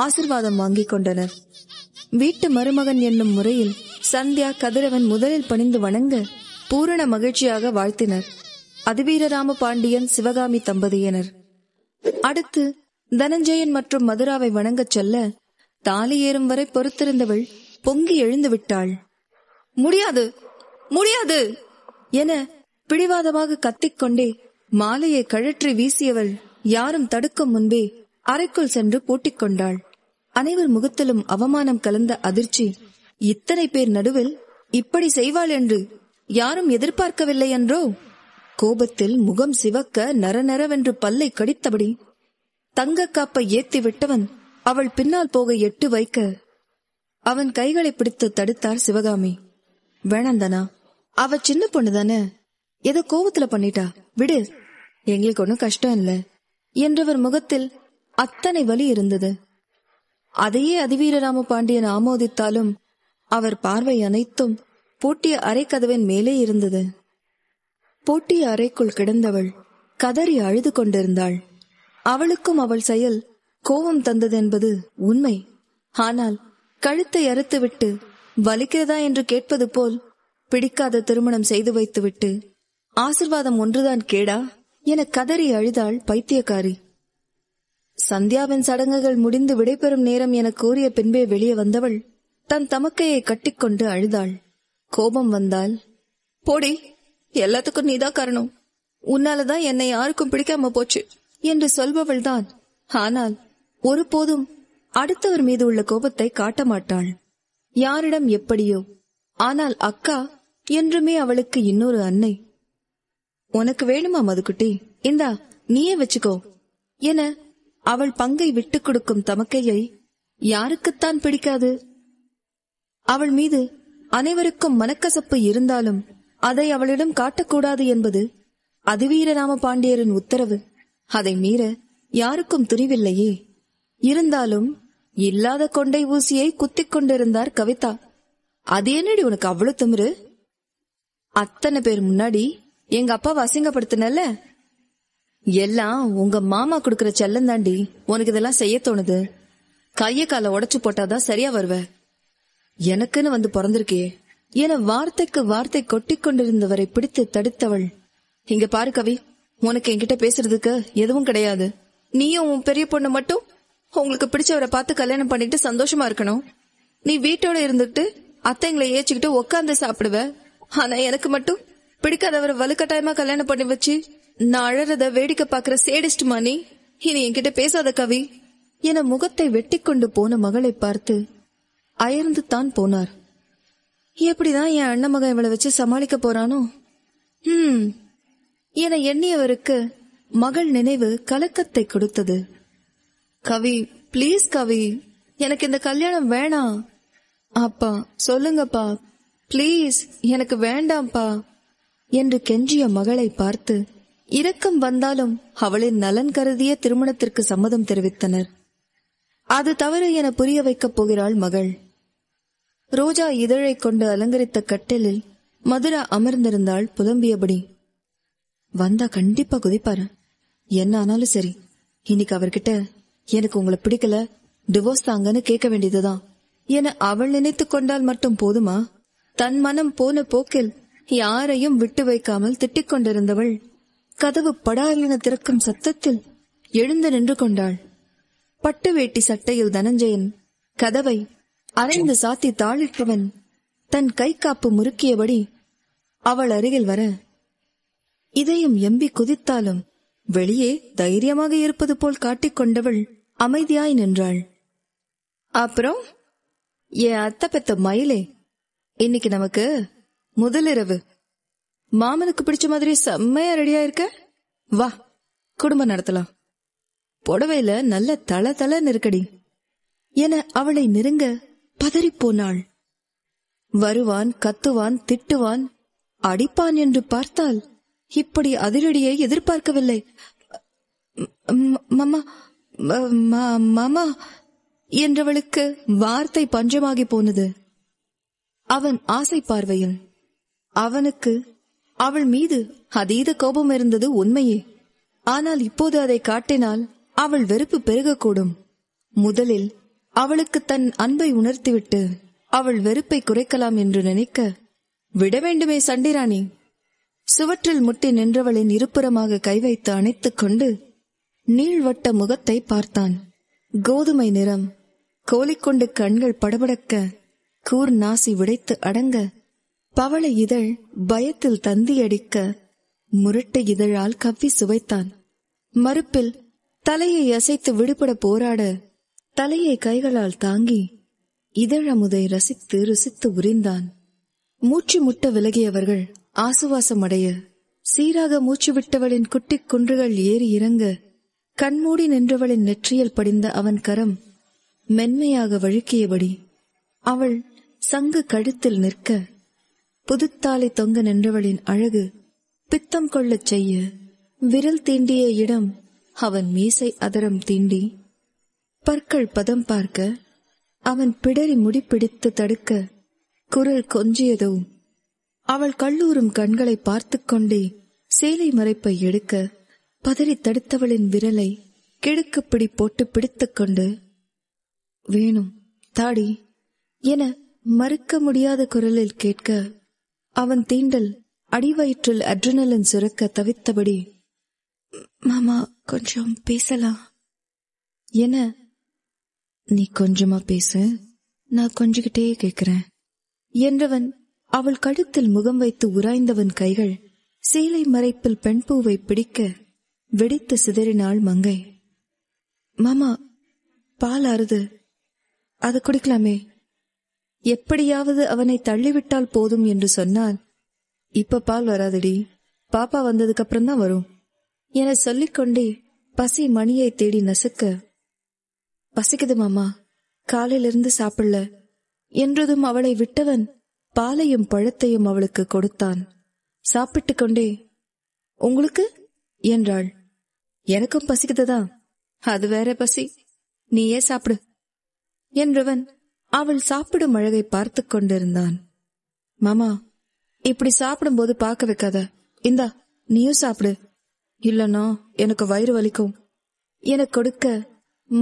ஆசிர்வாதம் வாங்கிக் கொண்டனர் வீட்டு மருமகன் என்னும் முறையில் சந்தியா கதிரவன் முதலில் பணிந்து வணங்க பூரண மகிழ்ச்சியாக வாழ்த்தினர் அதிவீரராம பாண்டியன் சிவகாமி தம்பதியினர் அடுத்து தனஞ்சயன் மற்றும் மதுராவை வணங்கச் சொல்ல தாலி ஏறும் வரை பொறுத்திருந்தவள் பொங்கி எழுந்து விட்டாள் முடியாது முடியாது என பிடிவாதமாக கத்திக்கொண்டே மாலையை கழற்றி வீசியவள் யாரும் தடுக்கும் முன்பே அறைக்குள் சென்று பூட்டிக் கொண்டாள் அனைவர் முகத்திலும் அவமானம் கலந்த அதிர்ச்சி இத்தனை பேர் நடுவில் இப்படி செய்வாள் என்று யாரும் எதிர்பார்க்கவில்லை என்றோ கோபத்தில் முகம் சிவக்க நரநரவென்று பல்லை கடித்தபடி தங்க காப்பை ஏத்தி விட்டவன் அவள் பின்னால் போக எட்டு வைக்க அவன் கைகளை பிடித்து தடுத்தார் சிவகாமி வேணாம் தானா அவ சின்ன பொண்ணு தானே ஏதோ கோவத்துல பண்ணிட்டா விடு எங்களுக்கு ஒன்றும் கஷ்டம் இல்லை என்றவர் முகத்தில் அத்தனை வலி இருந்தது அதையே அதிவீரராம பாண்டியன் ஆமோதித்தாலும் அவர் பார்வை அனைத்தும் பூட்டிய அறைக்கதவின் மேலே இருந்தது போட்டிய அறைக்குள் கிடந்தவள் கதறி அழுது கொண்டிருந்தாள் அவளுக்கும் அவள் செயல் கோபம் தந்தது என்பது உண்மை ஆனால் கழுத்தை அறுத்துவிட்டு வலிக்கிறதா என்று கேட்பது போல் பிடிக்காத திருமணம் செய்து வைத்துவிட்டு ஆசிர்வாதம் ஒன்றுதான் கேடா என கதறி அழுதாள் பைத்தியக்காரி சந்தியாவின் சடங்குகள் முடிந்து விடைபெறும் நேரம் என கூறிய பின்பே வெளியே வந்தவள் தன் தமக்கையை கட்டிக்கொண்டு அழுதாள் கோபம் வந்தால் போடி எல்லாத்துக்கும் நீதான் காரணம் உன்னாலதான் என்னை யாருக்கும் பிடிக்காம போச்சு என்று சொல்பவள்தான் ஆனால் ஒருபோதும் அடுத்தவர் மீது உள்ள கோபத்தை காட்ட மாட்டாள் யாரிடம் எப்படியோ ஆனால் அக்கா என்றுமே அவளுக்கு இன்னொரு அன்னை உனக்கு வேணுமா மதுக்குட்டி இந்தா நீயே வச்சுக்கோ என அவள் பங்கை விட்டுக் கொடுக்கும் தமக்கையை யாருக்குத்தான் பிடிக்காது அவள் மீது அனைவருக்கும் மனக்கசப்பு இருந்தாலும் அதை அவளிடம் காட்டக்கூடாது என்பது அதிவீரராம பாண்டியரின் உத்தரவு அதை மீற யாருக்கும் துணிவில்லையே இருந்தாலும் இல்லாத கொண்டை ஊசியை குத்திக் கொண்டிருந்தார் கவிதா அது என்னடி உனக்கு அவ்வளவு திமிரு அத்தனை பேர் முன்னாடி எங்க அப்பாவை அசிங்கப்படுத்தினல்ல எல்லாம் உங்க மாமா குடுக்கற செல்லம் தாண்டி உனக்கு இதெல்லாம் செய்ய தோணுது கைய காலை உடச்சு போட்டாதான் சரியா வருவ எனக்குன்னு வந்து பிறந்திருக்கே என வார்த்தைக்கு வார்த்தை கொட்டி கொண்டிருந்தவரை பிடித்து தடுத்தவள் இங்க பாரு கவி உனக்கு என்கிட்ட பேசுறதுக்கு எதுவும் கிடையாது நீயும் உன் பெரிய பொண்ணு மட்டும் உங்களுக்கு பிடிச்சவரை பார்த்து கல்யாணம் பண்ணிட்டு சந்தோஷமா இருக்கணும் நீ வீட்டோட இருந்துட்டு அத்தைங்களை ஏச்சுக்கிட்டு உக்காந்து சாப்பிடுவ ஆனா எனக்கு மட்டும் பிடிக்காதவரை வலுக்கட்டாயமா கல்யாணம் பண்ணி வச்சு நான் அழறத வேடிக்கை பாக்குற சேடிஸ்ட் மாணி இனி என்கிட்ட பேசாத கவி என முகத்தை வெட்டி கொண்டு போன மகளை பார்த்து அயர்ந்து தான் போனார் எப்படிதான் என் அண்ண மகன் இவளை வச்சு சமாளிக்க போறானோ ஹம் என எண்ணியவருக்கு மகள் நினைவு கலக்கத்தை கொடுத்தது கவி ப்ளீஸ் கவி எனக்கு இந்த கல்யாணம் வேணாம் அப்பா சொல்லுங்கப்பா ப்ளீஸ் எனக்கு வேண்டாம்ப்பா என்று கெஞ்சிய மகளை பார்த்து இரக்கம் வந்தாலும் அவளின் நலன் கருதிய திருமணத்திற்கு சம்மதம் தெரிவித்தனர் அது தவறு என புரிய வைக்கப் போகிறாள் மகள் ரோஜா இதழை கொண்டு அலங்கரித்த கட்டிலில் மதுரா அமர்ந்திருந்தாள் புலம்பியபடி வந்தா கண்டிப்பா குதிப்பாரு என்ன ஆனாலும் சரி இன்னைக்கு அவர்கிட்ட எனக்கு உங்களை பிடிக்கல டிவோர்ஸ் தாங்கன்னு கேட்க வேண்டியதுதான் என அவள் நினைத்து கொண்டால் மட்டும் போதுமா தன் மனம் போன போக்கில் யாரையும் விட்டு வைக்காமல் திட்டிக் கொண்டிருந்தவள் கதவு என திறக்கும் சத்தத்தில் எழுந்து நின்று கொண்டாள் பட்டு வேட்டி சட்டையில் தனஞ்சயன் கதவை அரைந்து சாத்தி தாளிட்டவன் தன் கை காப்பு முறுக்கியபடி அவள் அருகில் வர இதயம் எம்பி குதித்தாலும் வெளியே தைரியமாக இருப்பது போல் காட்டிக்கொண்டவள் அமைதியாய் நின்றாள் அப்புறம் என் அத்தை பெத்த மயிலே இன்னைக்கு நமக்கு முதலிரவு மாமனுக்கு பிடிச்ச மாதிரி செம்மையா ரெடியா இருக்க வா குடும்பம் நடத்தலாம் புடவையில நல்ல தள தள நெருக்கடி என அவளை நெருங்க பதறிப்போனாள் வருவான் கத்துவான் திட்டுவான் அடிப்பான் என்று பார்த்தால் இப்படி அதிரடியை எதிர்பார்க்கவில்லை மம்மா மாமா என்றவளுக்கு வார்த்தை பஞ்சமாகி போனது அவன் ஆசை பார்வையில் அவனுக்கு அவள் மீது அதீத கோபம் இருந்தது உண்மையே ஆனால் இப்போது அதை காட்டினால் அவள் வெறுப்பு பெருகக்கூடும் முதலில் அவளுக்கு தன் அன்பை உணர்த்திவிட்டு அவள் வெறுப்பை குறைக்கலாம் என்று நினைக்க விட வேண்டுமே சண்டிராணி சுவற்றில் முட்டி நின்றவளின் இருப்புறமாக கை வைத்து அணைத்துக் கொண்டு நீள்வட்ட முகத்தை பார்த்தான் கோதுமை நிறம் கோழிக்கொண்டு கண்கள் படபடக்க கூர் நாசி விடைத்து அடங்க பவள இதழ் பயத்தில் தந்தியடிக்க முரட்டு இதழால் கவ்வி சுவைத்தான் மறுப்பில் தலையை அசைத்து விடுபட போராட தலையை கைகளால் தாங்கி இதழமுதை ரசித்து ருசித்து உறிந்தான் மூச்சு முட்ட விலகியவர்கள் ஆசுவாசமடைய சீராக மூச்சு விட்டவளின் குட்டிக் குன்றுகள் ஏறி இறங்க கண்மூடி நின்றவளின் நெற்றியில் படிந்த அவன் கரம் மென்மையாக வழுக்கியபடி அவள் சங்கு கழுத்தில் நிற்க புதுத்தாலை தொங்க நின்றவளின் அழகு பித்தம் கொள்ளச் செய்ய விரல் தீண்டிய இடம் அவன் மீசை அதரம் தீண்டி பற்கள் பதம் பார்க்க அவன் பிடரி முடிப்பிடித்து தடுக்க குரல் கொஞ்சியதோ அவள் கல்லூரும் கண்களை பார்த்து கொண்டே சேலை மறைப்பை எடுக்க பதறி தடுத்தவளின் விரலை கிழக்கு போட்டு பிடித்துக்கொண்டு வேணும் தாடி என மறுக்க முடியாத குரலில் கேட்க அவன் தீண்டல் அடிவயிற்றில் அட்ரினலின் சுரக்க தவித்தபடி மாமா கொஞ்சம் பேசலாம் என நீ கொஞ்சமா பேசு நான் கொஞ்சிக்கிட்டே கேட்கிறேன் என்றவன் அவள் கழுத்தில் முகம் வைத்து உராய்ந்தவன் கைகள் சேலை மறைப்பில் பெண் பூவை பிடிக்க வெடித்து சிதறினாள் மங்கை மாமா பால் அறுது அது குடிக்கலாமே எப்படியாவது அவனை தள்ளிவிட்டால் போதும் என்று சொன்னால் இப்ப பால் வராதடி பாப்பா வந்ததுக்கு அப்புறம்தான் தான் வரும் என சொல்லிக்கொண்டே பசி மணியை தேடி நசுக்க பசிக்குது மாமா காலையிலிருந்து சாப்பிடல என்றதும் அவளை விட்டவன் பாலையும் பழத்தையும் அவளுக்கு கொடுத்தான் சாப்பிட்டு கொண்டே உங்களுக்கு என்றாள் எனக்கும் பசிக்குதுதா அது வேற பசி நீயே சாப்பிடு என்றவன் அவள் சாப்பிடும் அழகை பார்த்து கொண்டிருந்தான் மாமா இப்படி சாப்பிடும்போது பார்க்க வைக்காத இந்தா நீயும் சாப்பிடு இல்லனா எனக்கு வயிறு வலிக்கும் என கொடுக்க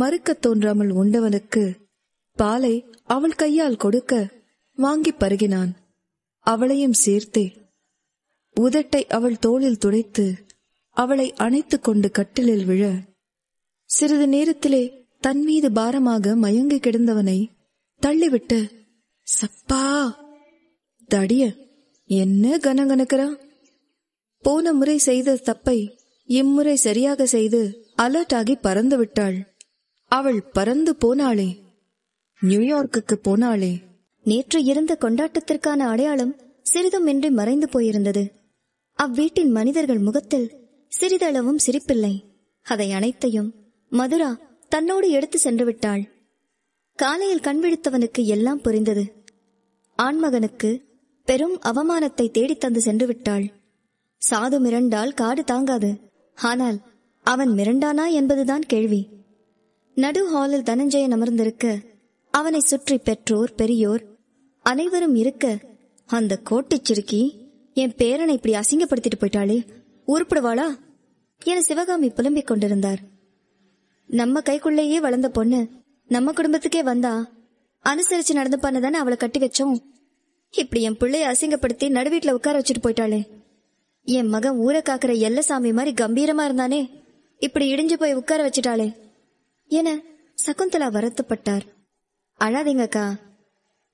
மறுக்க தோன்றாமல் உண்டவனுக்கு பாலை அவள் கையால் கொடுக்க வாங்கி பருகினான் அவளையும் சேர்த்தே உதட்டை அவள் தோளில் துடைத்து அவளை அணைத்துக் கொண்டு கட்டிலில் விழ சிறிது நேரத்திலே தன் மீது பாரமாக மயங்கி கிடந்தவனை தள்ளிவிட்டு சப்பா தடிய என்ன கனகனக்கிறா போன முறை செய்த தப்பை இம்முறை சரியாக செய்து அலர்ட் ஆகி பறந்து விட்டாள் அவள் பறந்து போனாளே நியூயார்க்குக்கு போனாளே நேற்று இருந்த கொண்டாட்டத்திற்கான அடையாளம் சிறிதும் இன்றி மறைந்து போயிருந்தது அவ்வீட்டின் மனிதர்கள் முகத்தில் சிறிதளவும் சிரிப்பில்லை அதை அனைத்தையும் மதுரா தன்னோடு எடுத்து சென்று விட்டாள் காலையில் கண்விழித்தவனுக்கு எல்லாம் புரிந்தது ஆண்மகனுக்கு பெரும் அவமானத்தை தேடித்தந்து சென்று விட்டாள் சாது மிரண்டால் காடு தாங்காது ஆனால் அவன் மிரண்டானா என்பதுதான் கேள்வி நடு ஹாலில் தனஞ்சயன் அமர்ந்திருக்க அவனை சுற்றி பெற்றோர் பெரியோர் அனைவரும் இருக்க அந்த கோட்டைச் சிறுக்கி என் பேரனை இப்படி அசிங்கப்படுத்திட்டு போயிட்டாளே உருப்பிடுவாளா என சிவகாமி புலம்பிக் கொண்டிருந்தார் நம்ம கைக்குள்ளேயே வளர்ந்த பொண்ணு நம்ம குடும்பத்துக்கே வந்தா அனுசரிச்சு நடந்து பண்ணதானே அவளை கட்டி வச்சோம் இப்படி என் பிள்ளைய அசிங்கப்படுத்தி நடுவீட்டுல உட்கார வச்சுட்டு போயிட்டாளே என் மகன் ஊரை காக்குற சாமி மாதிரி கம்பீரமா இருந்தானே இப்படி இடிஞ்சு போய் உட்கார வச்சிட்டாளே என சகுந்தலா வருத்தப்பட்டார் அழாதீங்கக்கா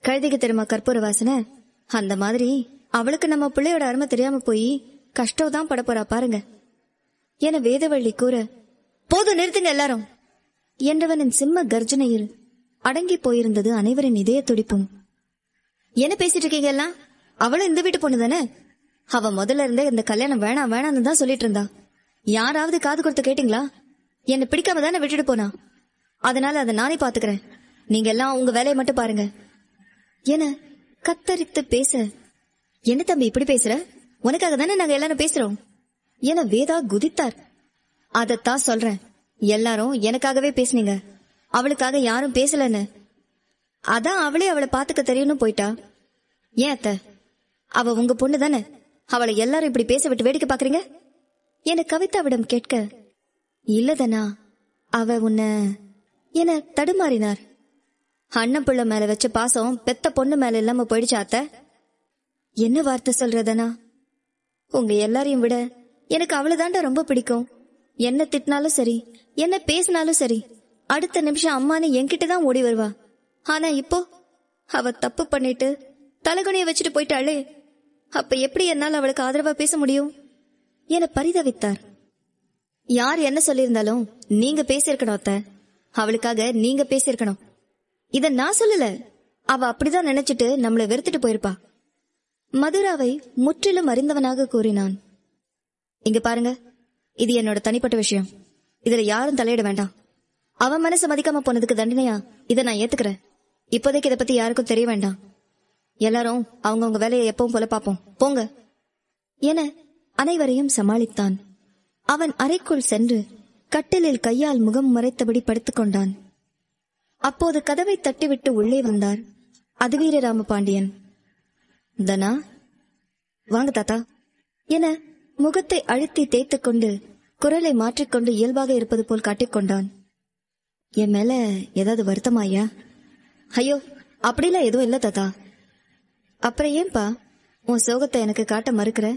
கழுதிக்கு தெரியுமா கற்பூர வாசனை அந்த மாதிரி அவளுக்கு நம்ம பிள்ளையோட அருமை தெரியாம போய் கஷ்டம் தான் பட போறா பாருங்க என வேதவள்ளி கூற போது நிறுத்துங்க எல்லாரும் என்றவனின் சிம்ம கர்ஜனையில் அடங்கி போயிருந்தது அனைவரின் இதய துடிப்பும் என்ன பேசிட்டு இருக்கீங்க எல்லாம் அவளும் இந்த வீட்டு பொண்ணு தானே அவ முதல்ல இருந்தே இந்த கல்யாணம் வேணாம் வேணாம்னு தான் சொல்லிட்டு இருந்தா யாராவது காது கொடுத்து கேட்டீங்களா என்ன பிடிக்காம தானே விட்டுட்டு போனா அதனால அதை நானே பாத்துக்கிறேன் நீங்க எல்லாம் உங்க வேலையை மட்டும் பாருங்க என கத்தரித்து பேச என்ன தம்பி இப்படி பேசுற உனக்காக தானே நாங்க எல்லாரும் பேசுறோம் என வேதா குதித்தார் அதத்தான் சொல்றேன் எல்லாரும் எனக்காகவே பேசுனீங்க அவளுக்காக யாரும் பேசலன்னு அதான் அவளே அவளை பாத்துக்க தெரியும்னு போயிட்டா ஏன் அத்த அவ உங்க பொண்ணு தானே அவளை எல்லாரும் இப்படி பேச விட்டு வேடிக்கை பாக்குறீங்க என கவிதாவிடம் கேட்க இல்லதனா அவ உன்ன என தடுமாறினார் அண்ணன் பிள்ளை மேல வச்ச பாசம் பெத்த பொண்ணு மேல இல்லாம போயிடுச்சா அத்த என்ன வார்த்தை சொல்றதனா உங்க எல்லாரையும் விட எனக்கு அவளதாண்டா ரொம்ப பிடிக்கும் என்ன திட்டினாலும் சரி என்ன பேசினாலும் சரி அடுத்த நிமிஷம் அம்மானு என்கிட்ட தான் ஓடி வருவா ஆனா இப்போ அவ தப்பு பண்ணிட்டு தலைகுனிய வச்சுட்டு போயிட்டாளே அப்ப எப்படி என்னால் அவளுக்கு ஆதரவா பேச முடியும் என பரிதவித்தார் யார் என்ன சொல்லியிருந்தாலும் நீங்க பேசியிருக்கணும் அத்த அவளுக்காக நீங்க பேசியிருக்கணும் இத நான் சொல்லல அவ அப்படிதான் நினைச்சிட்டு நம்மளை வெறுத்துட்டு போயிருப்பா மதுராவை முற்றிலும் அறிந்தவனாக கூறினான் இங்க பாருங்க இது என்னோட தனிப்பட்ட விஷயம் இதுல யாரும் தலையிட வேண்டாம் அவன் மனசு மதிக்காம போனதுக்கு தண்டனையா இதை நான் ஏத்துக்கிறேன் இப்போதைக்கு இதை பத்தி யாருக்கும் தெரிய வேண்டாம் எல்லாரும் அவங்கவுங்க வேலையை எப்பவும் போல பார்ப்போம் போங்க என அனைவரையும் சமாளித்தான் அவன் அறைக்குள் சென்று கட்டிலில் கையால் முகம் மறைத்தபடி படுத்துக்கொண்டான் அப்போது கதவை தட்டிவிட்டு உள்ளே வந்தார் அதுவீர பாண்டியன் தனா வாங்க தாத்தா என முகத்தை அழுத்தி தேய்த்துக்கொண்டு குரலை மாற்றிக்கொண்டு இயல்பாக இருப்பது போல் காட்டிக்கொண்டான் என் மேல ஏதாவது வருத்தமாயா ஐயோ அப்படிலாம் எதுவும் இல்லை தாத்தா அப்புறம் ஏன்பா உன் சோகத்தை எனக்கு காட்ட மறுக்கிற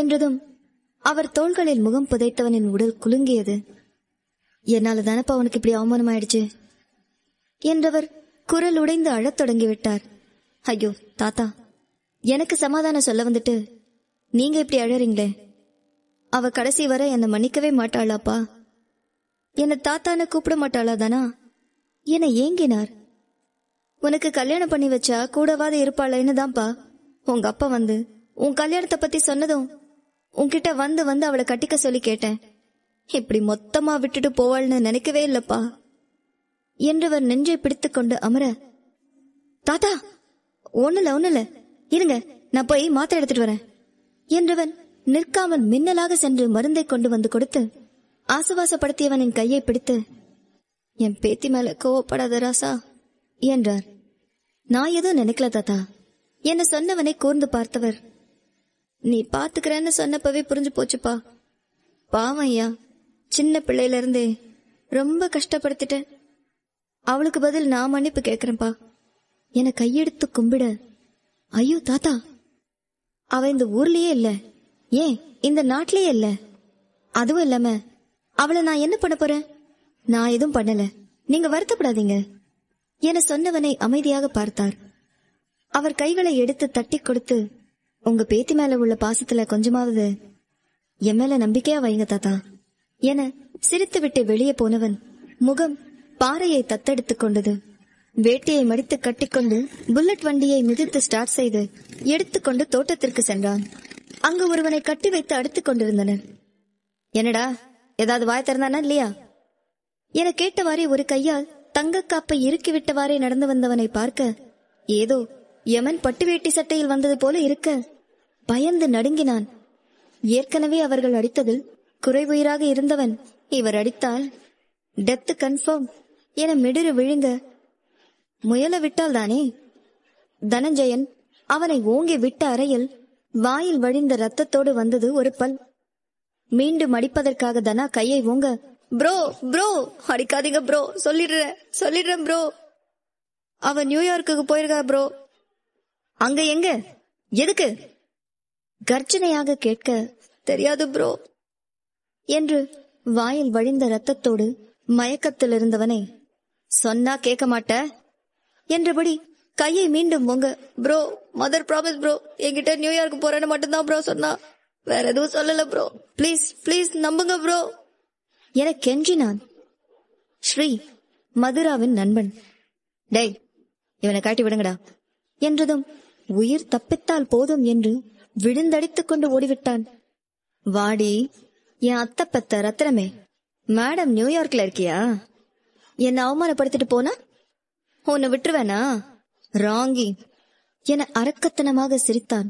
என்றதும் அவர் தோள்களில் முகம் புதைத்தவனின் உடல் குலுங்கியது என்னால தானப்பா உனக்கு இப்படி அவமானமாயிடுச்சு என்றவர் குரல் உடைந்து அழத் தொடங்கிவிட்டார் ஐயோ தாத்தா எனக்கு சமாதானம் சொல்ல வந்துட்டு நீங்க இப்படி அழறீங்களே அவ கடைசி வர என்னை மன்னிக்கவே மாட்டாளாப்பா என்னை தாத்தான்னு கூப்பிட மாட்டாளா தானா என்னை ஏங்கினார் உனக்கு கல்யாணம் பண்ணி வச்சா கூடவாத இருப்பாளேன்னுதான்ப்பா தான்ப்பா உங்க அப்பா வந்து உன் கல்யாணத்தை பத்தி சொன்னதும் உன்கிட்ட வந்து வந்து அவளை கட்டிக்க சொல்லி கேட்டேன் இப்படி மொத்தமா விட்டுட்டு போவாள்னு நினைக்கவே இல்லப்பா என்றவர் நெஞ்சை பிடித்துக்கொண்டு அமர தாத்தா ஒன்னும் இல்ல ஒன்னும் இல்ல இருங்க நான் போய் மாத்திரை எடுத்துட்டு வரேன் என்றவன் நிற்காமல் மின்னலாக சென்று மருந்தை கொண்டு வந்து கொடுத்து ஆசுவாசப்படுத்தியவனின் கையை பிடித்து என் பேத்தி மேல கோவப்படாத ராசா என்றார் நான் எதுவும் நினைக்கல தாத்தா என்ன சொன்னவனை கூர்ந்து பார்த்தவர் நீ பாத்துக்கிறேன்னு சொன்னப்பவே புரிஞ்சு போச்சுப்பா பாவம் ஐயா சின்ன பிள்ளையில இருந்தே ரொம்ப கஷ்டப்படுத்திட்டேன் அவளுக்கு பதில் நான் மன்னிப்பு கேக்குறேன்ப்பா என கையெடுத்து கும்பிட ஐயோ தாத்தா அவ இந்த ஊர்லயே இல்ல ஏன் இந்த நாட்டிலேயே இல்ல அதுவும் இல்லாம அவளை நான் என்ன பண்ண போறேன் நான் எதுவும் பண்ணல நீங்க வருத்தப்படாதீங்க என சொன்னவனை அமைதியாக பார்த்தார் அவர் கைகளை எடுத்து தட்டி கொடுத்து உங்க பேத்தி மேல உள்ள பாசத்துல கொஞ்சமாவது என் மேல நம்பிக்கையா வைங்க தாத்தா என சிரித்துவிட்டு வெளியே போனவன் முகம் பாறையை தத்தெடுத்து கொண்டது வேட்டியை மடித்து கட்டிக்கொண்டு புல்லட் வண்டியை மிதித்து ஸ்டார்ட் செய்து எடுத்துக்கொண்டு தோட்டத்திற்கு சென்றான் அங்கு ஒருவனை கட்டி வைத்து அடுத்து கொண்டிருந்தனர் என்னடா ஏதாவது வாய் திறந்தானா இல்லையா என கேட்டவாறே ஒரு கையால் தங்கக்காப்பை விட்டவாறே நடந்து வந்தவனை பார்க்க ஏதோ யமன் பட்டுவேட்டி சட்டையில் வந்தது போல இருக்க பயந்து நடுங்கினான் ஏற்கனவே அவர்கள் அடித்ததில் குறைவுயிராக இருந்தவன் இவர் அடித்தால் டெத்து கன்ஃபார்ம் என மிடிறு விழுங்க முயல விட்டால் தானே தனஞ்சயன் அவனை ஓங்கி விட்ட அறையில் வாயில் வழிந்த ரத்தத்தோடு வந்தது ஒரு பல் மீண்டும் அடிப்பதற்காக தனா கையை ஓங்க ப்ரோ ப்ரோ அடிக்காதீங்க ப்ரோ சொல்லிடுறேன் சொல்லிடுறேன் ப்ரோ அவன் நியூயார்க்குக்கு போயிருக்கா ப்ரோ அங்க எங்க எதுக்கு கர்ஜனையாக கேட்க தெரியாது ப்ரோ என்று வாயில் வழிந்த ரத்தத்தோடு மயக்கத்தில் இருந்தவனை சொன்னா கேட்க மாட்ட என்றபடி கையை மீண்டும் பொங்க ப்ரோ மதர் ப்ராமிஸ் ப்ரோ என்கிட்ட நியூயார்க் போறேன்னு மட்டும்தான் ப்ரோ சொன்னா வேற எதுவும் சொல்லல ப்ரோ ப்ளீஸ் ப்ளீஸ் நம்புங்க ப்ரோ என கெஞ்சினான் ஸ்ரீ மதுராவின் நண்பன் டேய் இவனை காட்டி விடுங்கடா என்றதும் உயிர் தப்பித்தால் போதும் என்று விழுந்தடித்துக் கொண்டு ஓடிவிட்டான் வாடி என் அத்தப்பத்த ரத்தனமே மேடம் நியூயார்க்ல இருக்கியா என்னை அவமானப்படுத்திட்டு போனா உன்னை விட்டுருவேனா ராங்கி என அரக்கத்தனமாக சிரித்தான்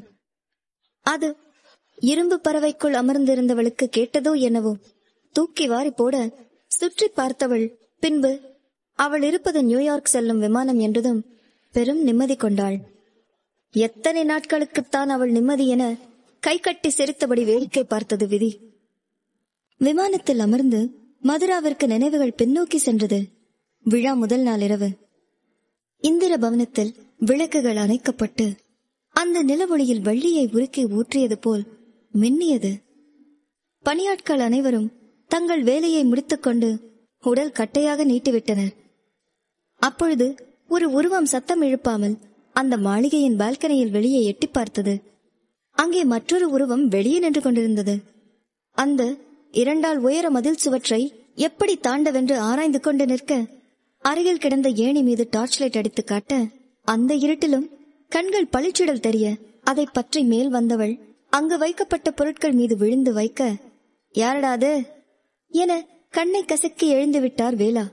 அது இரும்பு பறவைக்குள் அமர்ந்திருந்தவளுக்கு கேட்டதோ என்னவோ தூக்கி வாரி போட சுற்றி பார்த்தவள் பின்பு அவள் இருப்பது நியூயார்க் செல்லும் விமானம் என்றதும் பெரும் நிம்மதி கொண்டாள் எத்தனை நாட்களுக்குத்தான் அவள் நிம்மதி என கை கட்டி சிரித்தபடி வேடிக்கை பார்த்தது விதி விமானத்தில் அமர்ந்து மதுராவிற்கு நினைவுகள் பின்னோக்கி சென்றது விழா முதல் நாள் இரவு இந்திர பவனத்தில் விளக்குகள் அணைக்கப்பட்டு அந்த நிலவொளியில் வள்ளியை உருக்கி ஊற்றியது போல் மின்னியது பணியாட்கள் அனைவரும் தங்கள் வேலையை முடித்துக்கொண்டு உடல் கட்டையாக நீட்டிவிட்டனர் அப்பொழுது ஒரு உருவம் சத்தம் எழுப்பாமல் அந்த மாளிகையின் பால்கனியில் வெளியே எட்டி பார்த்தது அங்கே மற்றொரு உருவம் வெளியே நின்று கொண்டிருந்தது அந்த இரண்டால் உயர மதில் சுவற்றை எப்படி தாண்டவென்று ஆராய்ந்து கொண்டு நிற்க அருகில் கிடந்த ஏணி மீது டார்ச் லைட் அடித்து காட்ட அந்த இருட்டிலும் கண்கள் பளிச்சிடல் தெரிய அதை பற்றி மேல் வந்தவள் அங்கு வைக்கப்பட்ட பொருட்கள் மீது விழுந்து வைக்க யாரடாது என கண்ணை கசக்கி எழுந்து விட்டார் வேலா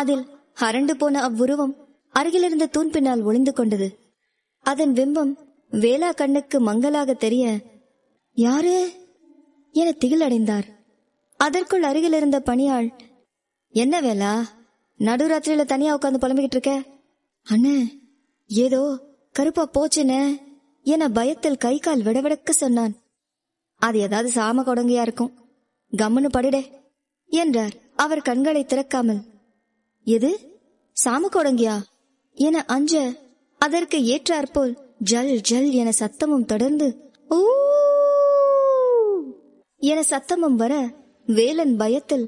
அதில் அரண்டு போன அவ்வுருவம் அருகிலிருந்த தூண் பின்னால் ஒளிந்து கொண்டது அதன் பிம்பம் வேலா கண்ணுக்கு மங்களாக தெரிய யாரு என அடைந்தார் அதற்குள் அருகிலிருந்த பணியாள் என்ன வேலா நடுராத்திரியில தனியா உட்காந்து புலம்பிக்கிட்டு இருக்க அண்ணே ஏதோ கருப்பா போச்சுன்னு என பயத்தில் கை கால் விடவிடக்க சொன்னான் அது ஏதாவது சாம கொடங்கையா இருக்கும் கம்முன்னு படுடே என்றார் அவர் கண்களை திறக்காமல் எது சாம குடங்கியா என அஞ்ச அதற்கு ஏற்றாற்போல் ஜல் ஜல் என சத்தமும் தொடர்ந்து ஊ என சத்தமும் வர வேலன் பயத்தில்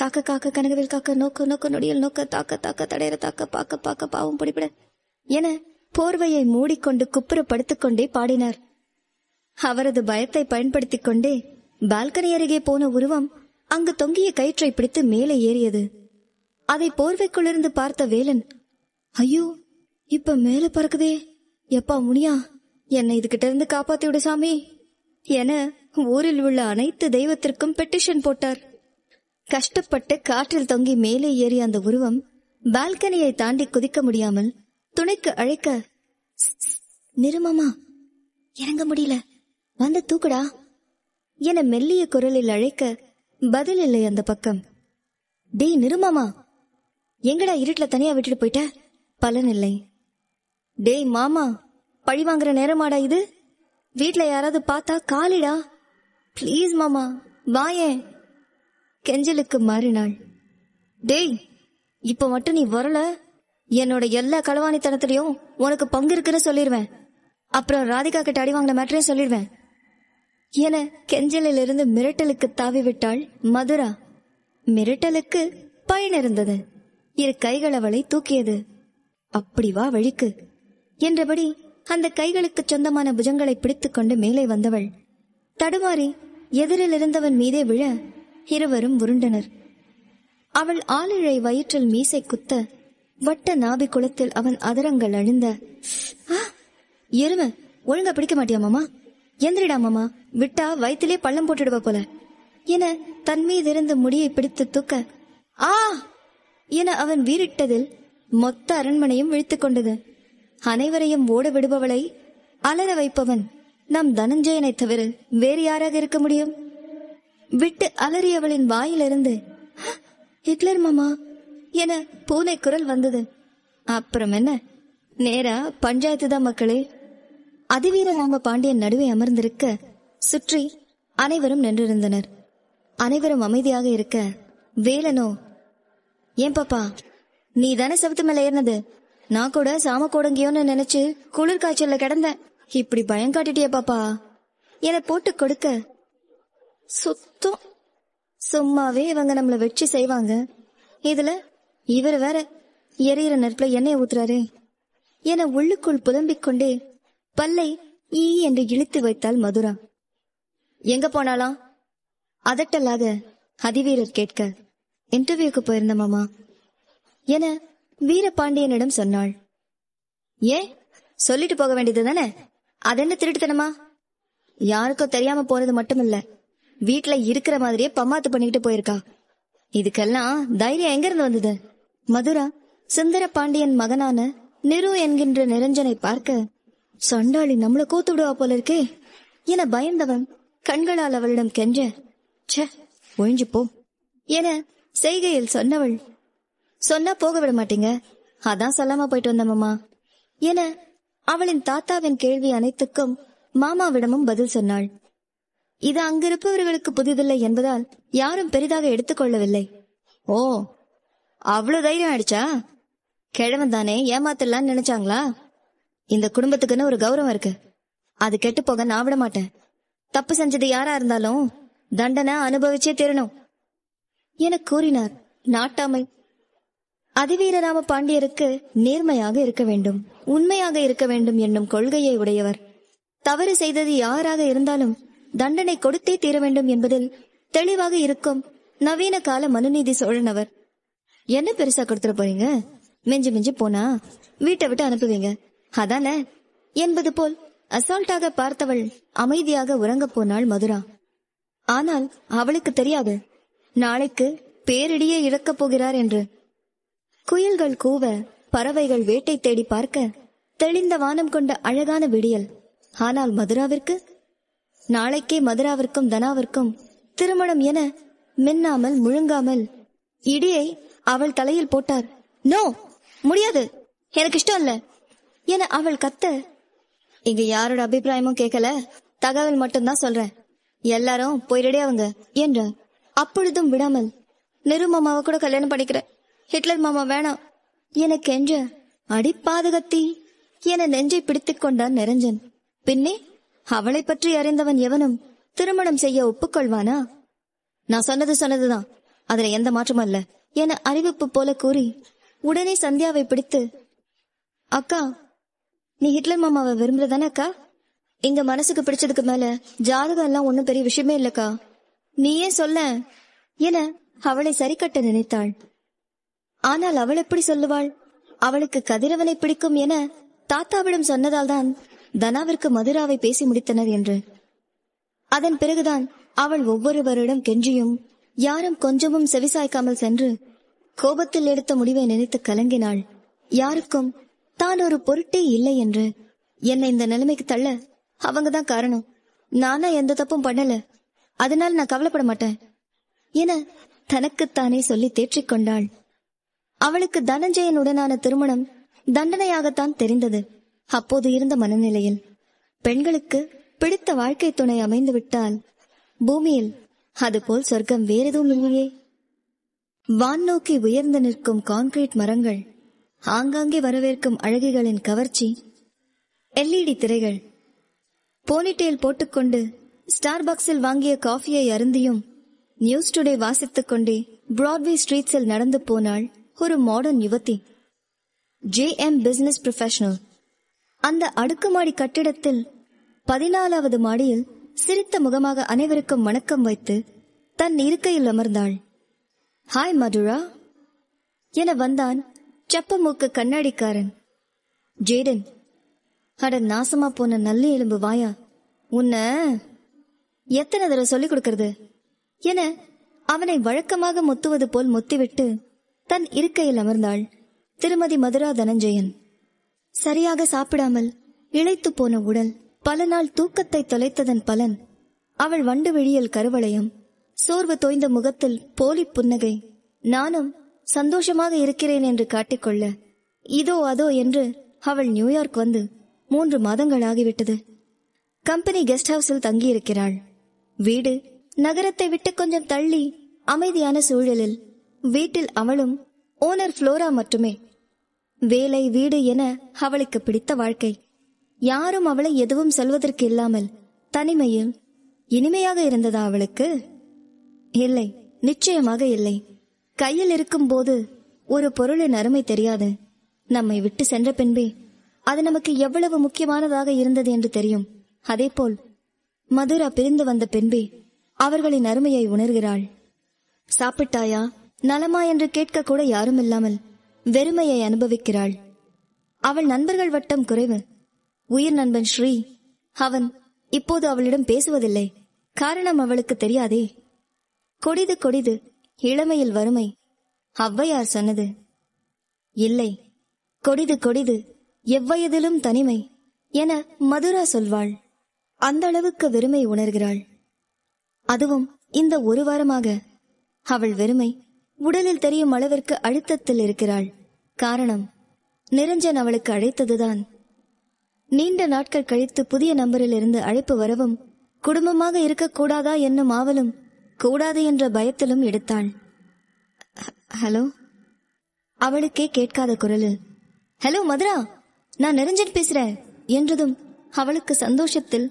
காக்க காக்க கனகவில் காக்க நோக்க நோக்க நொடியில் நோக்க தாக்க தாக்க தடையற தாக்க பாக்க பார்க்க பாவம் பிடிபட என போர்வையை மூடிக்கொண்டு குப்புற படுத்துக்கொண்டே பாடினார் அவரது பயத்தை பயன்படுத்திக் கொண்டே பால்கனி அருகே போன உருவம் அங்கு தொங்கிய கயிற்றை பிடித்து மேலே ஏறியது அதை போர்வைக்குள்ளிருந்து பார்த்த வேலன் ஐயோ இப்ப மேல பறக்குதே எப்பா முனியா என்னை இதுகிட்ட இருந்து காப்பாத்தி விடு சாமி என ஊரில் உள்ள அனைத்து தெய்வத்திற்கும் பெட்டிஷன் போட்டார் கஷ்டப்பட்டு காற்றில் தொங்கி மேலே ஏறிய அந்த உருவம் பால்கனியை தாண்டி குதிக்க முடியாமல் துணைக்கு அழைக்க நிருமமா இறங்க முடியல வந்து தூக்குடா என மெல்லிய குரலில் அழைக்க பதில் இல்லை அந்த பக்கம் டேய் நிருமாமா எங்கடா இருட்டில் தனியா விட்டுட்டு போயிட்ட பலன் இல்லை டேய் மாமா பழி வாங்குற நேரமாடா இது வீட்டில் யாராவது பார்த்தா காலிடா ப்ளீஸ் மாமா வாயேன் கெஞ்சலுக்கு மாறினாள் டேய் இப்ப மட்டும் நீ வரல என்னோட எல்லா களவாணித்தனத்திலையும் உனக்கு பங்கு இருக்குன்னு சொல்லிடுவேன் அப்புறம் ராதிகா கிட்ட அடி வாங்கின மேட்டரையும் சொல்லிடுவேன் என கெஞ்சலிலிருந்து மிரட்டலுக்கு தாவி விட்டாள் மதுரா மிரட்டலுக்கு பயன் இருந்தது இரு கைகள் அவளை தூக்கியது அப்படி வா வழிக்கு என்றபடி அந்த கைகளுக்கு சொந்தமான புஜங்களை பிடித்துக்கொண்டு மேலே வந்தவள் தடுமாறி எதிரில் இருந்தவன் மீதே விழ இருவரும் உருண்டனர் அவள் ஆளிழை வயிற்றில் மீசை குத்த வட்ட நாபி குளத்தில் அவன் அதரங்கள் அழிந்த எருமை ஒழுங்கா பிடிக்க மாட்டியா மாமா எந்திரிடா மாமா விட்டா வயிற்றிலே பள்ளம் போட்டுடுவ போல என தன் இருந்து முடியை பிடித்து தூக்க ஆ என அவன் வீரிட்டதில் மொத்த அரண்மனையும் விழித்துக் கொண்டது அனைவரையும் ஓட விடுபவளை அலற வைப்பவன் நம் தனஞ்சயனை தவிர வேறு யாராக இருக்க முடியும் விட்டு அலறியவளின் வாயிலிருந்து ஹிட்லர் மாமா என பூனை குரல் வந்தது அப்புறம் என்ன நேரா பஞ்சாயத்து தான் மக்களே அதிவீர ராம பாண்டியன் நடுவே அமர்ந்திருக்க சுற்றி அனைவரும் நின்றிருந்தனர் அனைவரும் அமைதியாக இருக்க வேலனோ ஏன் பாப்பா நீ தானே செவத்து மேல ஏறினது நான் கூட சாம கோடங்கியோன்னு நினைச்சு குளிர் காய்ச்சல்ல கிடந்தேன் இப்படி பயம் காட்டிட்டிய பாப்பா என போட்டு கொடுக்க சுத்தம் சும்மாவே இவங்க நம்மளை வெற்றி செய்வாங்க இதுல இவர் வேற எரியற நெருப்புல எண்ணெய் ஊத்துறாரு என உள்ளுக்குள் புலம்பிக் கொண்டு பல்லை ஈ என்று இழுத்து வைத்தாள் மதுரா எங்க போனாலாம் அதட்டல்லாக அதிவீரர் கேட்க இன்டர்வியூக்கு போயிருந்த மாமா என வீரபாண்டியனிடம் சொன்னாள் ஏன் சொல்லிட்டு போக வேண்டியது தானே அதென்ன திருட்டுத்தனமா யாருக்கும் தெரியாம போறது மட்டும் இல்லை வீட்டுல இருக்கிற மாதிரியே பம்மாத்து பண்ணிக்கிட்டு போயிருக்கா இதுக்கெல்லாம் தைரியம் எங்க இருந்து வந்தது மதுரா சுந்தர பாண்டியன் மகனான நிரு என்கின்ற நிரஞ்சனை பார்க்க சண்டாளி நம்மள கூத்து விடுவா போல இருக்கே என பயந்தவன் கண்களால் அவளிடம் கெஞ்ச ஒழிஞ்சு போ என செய்கையில் சொன்னவள் சொன்னா போக விட மாட்டீங்க அதான் சொல்லாம போயிட்டு வந்தம்மா என அவளின் தாத்தாவின் கேள்வி அனைத்துக்கும் மாமாவிடமும் பதில் சொன்னாள் இது அங்கிருப்பவர்களுக்கு புதிதில்லை என்பதால் யாரும் பெரிதாக எடுத்துக்கொள்ளவில்லை ஓ அவ்வளவு தைரியம் ஆயிடுச்சா கிழவன் தானே ஏமாத்திடலான்னு நினைச்சாங்களா இந்த குடும்பத்துக்குன்னு ஒரு கௌரவம் இருக்கு அது கெட்டு போக நான் விட மாட்டேன் தப்பு செஞ்சது யாரா இருந்தாலும் தண்டனை அனுபவிச்சே தீரணும் என கூறினார் நாட்டாமை அதிவீரராம பாண்டியருக்கு நேர்மையாக இருக்க வேண்டும் உண்மையாக இருக்க வேண்டும் என்னும் கொள்கையை உடையவர் தவறு செய்தது யாராக இருந்தாலும் தண்டனை கொடுத்தே தீர வேண்டும் என்பதில் தெளிவாக இருக்கும் நவீன கால மனுநீதி சோழன் அவர் என்ன பெருசா கொடுத்துட போறீங்க மிஞ்சு மிஞ்சு போனா வீட்டை விட்டு அனுப்புவீங்க அதானே என்பது போல் அசால்ட்டாக பார்த்தவள் அமைதியாக உறங்க போனாள் மதுரா ஆனால் அவளுக்கு தெரியாது நாளைக்கு பேரிடியே இழக்கப் போகிறார் என்று குயில்கள் கூவ பறவைகள் வேட்டை தேடி பார்க்க தெளிந்த வானம் கொண்ட அழகான விடியல் ஆனால் மதுராவிற்கு நாளைக்கே மதுராவிற்கும் தனாவிற்கும் திருமணம் என மின்னாமல் முழுங்காமல் இடியை அவள் தலையில் போட்டார் நோ முடியாது எனக்கு இஷ்டம் இல்ல என அவள் கத்த இங்க யாரோட அபிப்பிராயமும் கேட்கல தகவல் மட்டும்தான் சொல்றேன் எல்லாரும் போயிடடே அவங்க என்றார் அப்பொழுதும் விடாமல் நெரு மாமாவை கூட கல்யாணம் பண்ணிக்கிறேன் ஹிட்லர் மாமா வேணாம் எனக்கு என்ற அடிப்பாதகத்தி என நெஞ்சை பிடித்துக் கொண்டான் நிரஞ்சன் பின்னே அவளை பற்றி அறிந்தவன் எவனும் திருமணம் செய்ய ஒப்புக்கொள்வானா நான் சொன்னது சொன்னதுதான் அதுல எந்த மாற்றமும் அல்ல என அறிவிப்பு போல கூறி உடனே சந்தியாவை பிடித்து அக்கா நீ ஹிட்லர் மாமாவை விரும்புறதானே அக்கா இங்க மனசுக்கு பிடிச்சதுக்கு மேல ஜாதகம் எல்லாம் ஒண்ணும் பெரிய விஷயமே இல்லக்கா நீயே சொல்ல என அவளை சரி கட்ட நினைத்தாள் ஆனால் அவள் எப்படி சொல்லுவாள் அவளுக்கு கதிரவனை பிடிக்கும் என தாத்தாவிடம் சொன்னதால் தான் தனாவிற்கு மதுராவை பேசி முடித்தனர் என்று அதன் பிறகுதான் அவள் ஒவ்வொருவரிடம் கெஞ்சியும் யாரும் கொஞ்சமும் செவிசாய்க்காமல் சென்று கோபத்தில் எடுத்த முடிவை நினைத்து கலங்கினாள் யாருக்கும் தான் ஒரு பொருட்டே இல்லை என்று என்னை இந்த நிலைமைக்கு தள்ள அவங்கதான் காரணம் நானா எந்த தப்பும் பண்ணல அதனால நான் கவலைப்பட மாட்டேன் என தனக்குத்தானே சொல்லி தேற்றிக் கொண்டாள் அவளுக்கு தனஞ்சயனுடனான திருமணம் தண்டனையாகத்தான் தெரிந்தது அப்போது இருந்த மனநிலையில் பெண்களுக்கு பிடித்த வாழ்க்கை துணை அமைந்து விட்டால் பூமியில் அதுபோல் சொர்க்கம் வேறெதுவும் இல்லையே வான் நோக்கி உயர்ந்து நிற்கும் கான்கிரீட் மரங்கள் ஆங்காங்கே வரவேற்கும் அழகிகளின் கவர்ச்சி எல்இடி திரைகள் போனிட்டேல் போட்டுக்கொண்டு ஸ்டார் பாக்ஸில் வாங்கிய காஃபியை அருந்தியும் நியூஸ் டுடே வாசித்துக் கொண்டே பிராட்வே ஸ்ட்ரீட்ஸில் நடந்து போனாள் ஒரு மாடர்ன் யுவதி ஜே எம் பிசினஸ் ப்ரொஃபஷனல் அந்த அடுக்குமாடி கட்டிடத்தில் பதினாலாவது மாடியில் சிரித்த முகமாக அனைவருக்கும் வணக்கம் வைத்து தன் இருக்கையில் அமர்ந்தாள் ஹாய் மதுரா என வந்தான் செப்ப மூக்கு கண்ணாடிக்காரன் ஜேடன் அட நாசமா போன நல்ல எலும்பு வாயா உன்ன எத்தனை தடவை சொல்லிக் கொடுக்கறது என அவனை வழக்கமாக முத்துவது போல் முத்திவிட்டு தன் இருக்கையில் அமர்ந்தாள் திருமதி மதுரா தனஞ்சயன் சரியாக சாப்பிடாமல் இழைத்து போன உடல் பல நாள் தூக்கத்தை தொலைத்ததன் பலன் அவள் வண்டு வெளியில் கருவளையம் சோர்வு தோய்ந்த முகத்தில் போலி புன்னகை நானும் சந்தோஷமாக இருக்கிறேன் என்று காட்டிக்கொள்ள இதோ அதோ என்று அவள் நியூயார்க் வந்து மூன்று மாதங்கள் ஆகிவிட்டது கம்பெனி கெஸ்ட் ஹவுஸில் தங்கியிருக்கிறாள் வீடு நகரத்தை விட்டு கொஞ்சம் தள்ளி அமைதியான சூழலில் வீட்டில் அவளும் ஓனர் புளோரா மட்டுமே வேலை வீடு என அவளுக்கு பிடித்த வாழ்க்கை யாரும் அவளை எதுவும் சொல்வதற்கு இல்லாமல் தனிமையில் இனிமையாக இருந்ததா அவளுக்கு இல்லை நிச்சயமாக இல்லை கையில் இருக்கும் போது ஒரு பொருளின் அருமை தெரியாது நம்மை விட்டு சென்ற பின்பே அது நமக்கு எவ்வளவு முக்கியமானதாக இருந்தது என்று தெரியும் அதேபோல் மதுரா பிரிந்து வந்த பின்பே அவர்களின் அருமையை உணர்கிறாள் சாப்பிட்டாயா நலமா என்று கேட்க கூட யாரும் இல்லாமல் வெறுமையை அனுபவிக்கிறாள் அவள் நண்பர்கள் வட்டம் குறைவு உயிர் நண்பன் ஸ்ரீ அவன் இப்போது அவளிடம் பேசுவதில்லை காரணம் அவளுக்கு தெரியாதே கொடிது கொடிது இளமையில் வறுமை அவ்வையார் சொன்னது இல்லை கொடிது கொடிது எவ்வயதிலும் தனிமை என மதுரா சொல்வாள் அந்த அளவுக்கு வெறுமை உணர்கிறாள் அதுவும் இந்த ஒரு வாரமாக அவள் வெறுமை உடலில் தெரியும் அளவிற்கு அழுத்தத்தில் இருக்கிறாள் காரணம் நிரஞ்சன் அவளுக்கு அழைத்ததுதான் நீண்ட நாட்கள் கழித்து புதிய இருந்து அழைப்பு வரவும் குடும்பமாக இருக்கக்கூடாதா என்னும் ஆவலும் கூடாது என்ற பயத்திலும் எடுத்தாள் ஹலோ அவளுக்கே கேட்காத குரலில் ஹலோ மதுரா நான் நிரஞ்சன் பேசுறேன் என்றதும் அவளுக்கு சந்தோஷத்தில்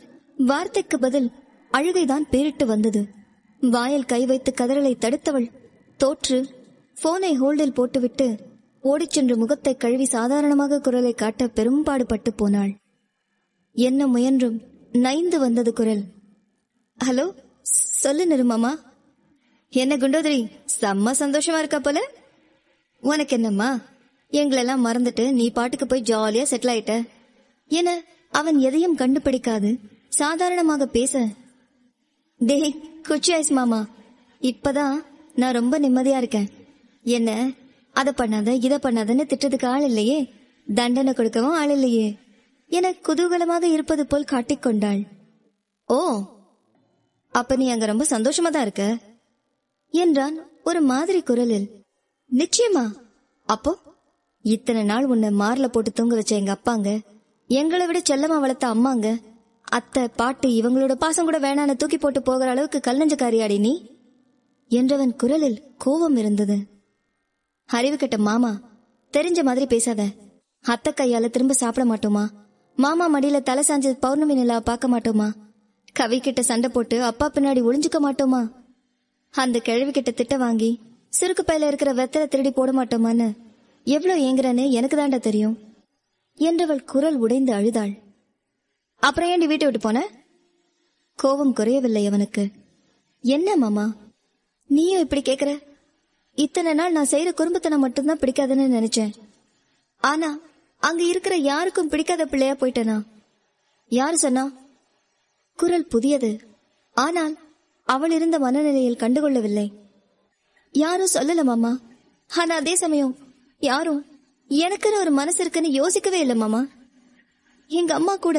வார்த்தைக்கு பதில் அழுகைதான் பேரிட்டு வந்தது வாயில் கை வைத்து கதறலை தடுத்தவள் தோற்று போனை ஹோல்டில் போட்டுவிட்டு ஓடிச்சென்று சென்று முகத்தை கழுவி சாதாரணமாக குரலை காட்ட பட்டு போனாள் என்ன முயன்றும் நைந்து வந்தது குரல் ஹலோ சொல்லு நிருமாமா என்ன குண்டோதரி செம்ம சந்தோஷமா இருக்கா போல உனக்கு என்னம்மா எங்களெல்லாம் மறந்துட்டு நீ பாட்டுக்கு போய் ஜாலியா செட்டில் ஆயிட்ட என அவன் எதையும் கண்டுபிடிக்காது சாதாரணமாக பேச டேய் குச்சி ஆயிஸ் மாமா இப்பதான் நான் ரொம்ப நிம்மதியா இருக்கேன் என்ன அதை பண்ணாத இதை பண்ணாதன்னு திட்டத்துக்கு ஆள் இல்லையே தண்டனை கொடுக்கவும் ஆள் இல்லையே என குதூகலமாக இருப்பது போல் காட்டிக்கொண்டாள் ஓ அப்ப நீ அங்க ரொம்ப சந்தோஷமா தான் இருக்க என்றான் ஒரு மாதிரி குரலில் நிச்சயமா அப்போ இத்தனை நாள் உன்னை மார்ல போட்டு தூங்க வச்ச எங்க அப்பாங்க எங்களை விட செல்லமா வளர்த்த அம்மாங்க அத்தை பாட்டு இவங்களோட பாசம் கூட வேணான்னு தூக்கி போட்டு போகிற அளவுக்கு கல் நெஞ்சக்காரியாடி நீ என்றவன் குரலில் கோபம் இருந்தது அறிவு கட்ட மாமா தெரிஞ்ச மாதிரி பேசாத அத்தை கையால திரும்ப சாப்பிட மாட்டோமா மாமா மடியில தலை சாஞ்சது பௌர்ணமி நிலா பார்க்க மாட்டோமா கவி கிட்ட சண்டை போட்டு அப்பா பின்னாடி ஒளிஞ்சுக்க மாட்டோமா அந்த கிழவி கிட்ட திட்ட வாங்கி சிறுக்கு பையில இருக்கிற வெத்தலை திருடி போட மாட்டோமான்னு எவ்வளவு ஏங்குறன்னு எனக்கு தாண்டா தெரியும் என்றவள் குரல் உடைந்து அழுதாள் அப்புறம் ஏண்டி வீட்டை விட்டு போன கோபம் குறையவில்லை அவனுக்கு என்ன மாமா நீயும் இப்படி கேக்குற இத்தனை நாள் நான் செய்யற குடும்பத்தனை மட்டும்தான் பிடிக்காதுன்னு நினைச்சேன் ஆனா அங்க இருக்கிற யாருக்கும் பிடிக்காத பிள்ளையா போயிட்டனா யாரு சொன்னா குரல் புதியது ஆனால் அவள் இருந்த மனநிலையில் கண்டுகொள்ளவில்லை யாரும் சொல்லல மாமா ஆனா அதே சமயம் யாரும் எனக்குன்னு ஒரு மனசு இருக்குன்னு யோசிக்கவே இல்லை மாமா எங்க அம்மா கூட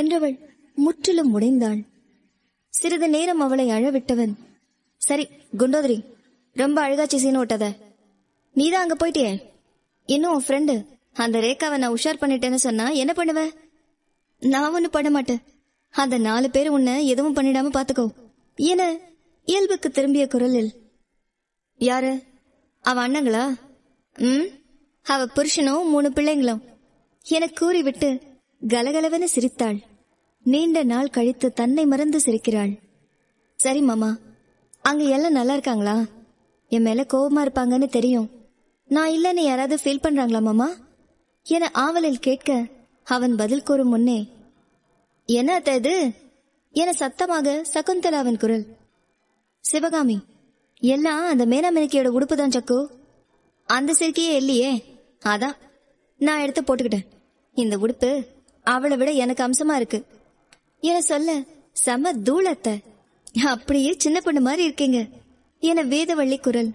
என்றவள் முற்றிலும் உடைந்தாள் சிறிது நேரம் அவளை அழவிட்டவன் சரி குண்டோதரி ரொம்ப அழகாச்சு சீன் விட்டத நீ தான் அங்கே இன்னும் உன் ஃப்ரெண்டு அந்த ரேக்காவை நான் உஷார் பண்ணிட்டேன்னு சொன்னா என்ன பண்ணுவ நான் ஒன்றும் பண்ண மாட்டேன் அந்த நாலு பேர் உன்னை எதுவும் பண்ணிடாம பார்த்துக்கோ என இயல்புக்கு திரும்பிய குரலில் யாரு அவ அண்ணங்களா ம் அவ புருஷனும் மூணு பிள்ளைங்களும் என கூறிவிட்டு கலகலவன சிரித்தாள் நீண்ட நாள் கழித்து தன்னை மறந்து சிரிக்கிறாள் சரி மாமா அங்க எல்லாம் நல்லா இருக்காங்களா என் மேல கோபமா இருப்பாங்கன்னு தெரியும் நான் இல்லைன்னு யாராவது ஃபீல் பண்றாங்களா மாமா என ஆவலில் கேட்க அவன் பதில் கூறும் முன்னே என்ன அத்த இது என சத்தமாக சகுந்தலாவின் குரல் சிவகாமி எல்லாம் அந்த மேனா மினுக்கியோட உடுப்பு தான் சக்கு அந்த சிரிக்கையே இல்லையே அதான் நான் எடுத்து போட்டுக்கிட்டேன் இந்த உடுப்பு அவளை விட எனக்கு அம்சமா இருக்கு என சொல்ல செம தூளத்த அப்படியே சின்ன பொண்ணு மாதிரி இருக்கீங்க என வேதவள்ளி குரல்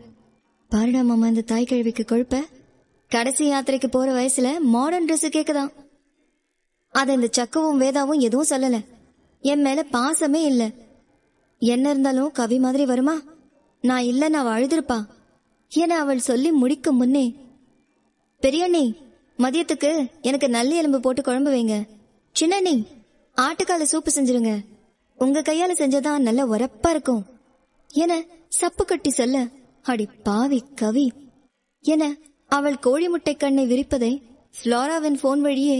பாருடா மாமா இந்த தாய் கழுவிக்கு கொழுப்ப கடைசி யாத்திரைக்கு போற வயசுல மாடர்ன் ட்ரெஸ் கேக்குதான் அத இந்த சக்கவும் வேதாவும் எதுவும் சொல்லல என் மேல பாசமே இல்ல என்ன இருந்தாலும் கவி மாதிரி வருமா நான் இல்ல நான் அழுதுருப்பா என அவள் சொல்லி முடிக்கும் முன்னே பெரியண்ணி மதியத்துக்கு எனக்கு நல்ல எலும்பு போட்டு குழம்பு வைங்க சின்னண்ணி ஆட்டுக்கால சூப்பு செஞ்சிருங்க உங்க கையால செஞ்சதான் நல்ல உரப்பா இருக்கும் என சப்பு கட்டி செல்ல அடி பாவி கவி என அவள் கோழி முட்டை கண்ணை விரிப்பதை ஃப்ளோராவின் போன் வழியே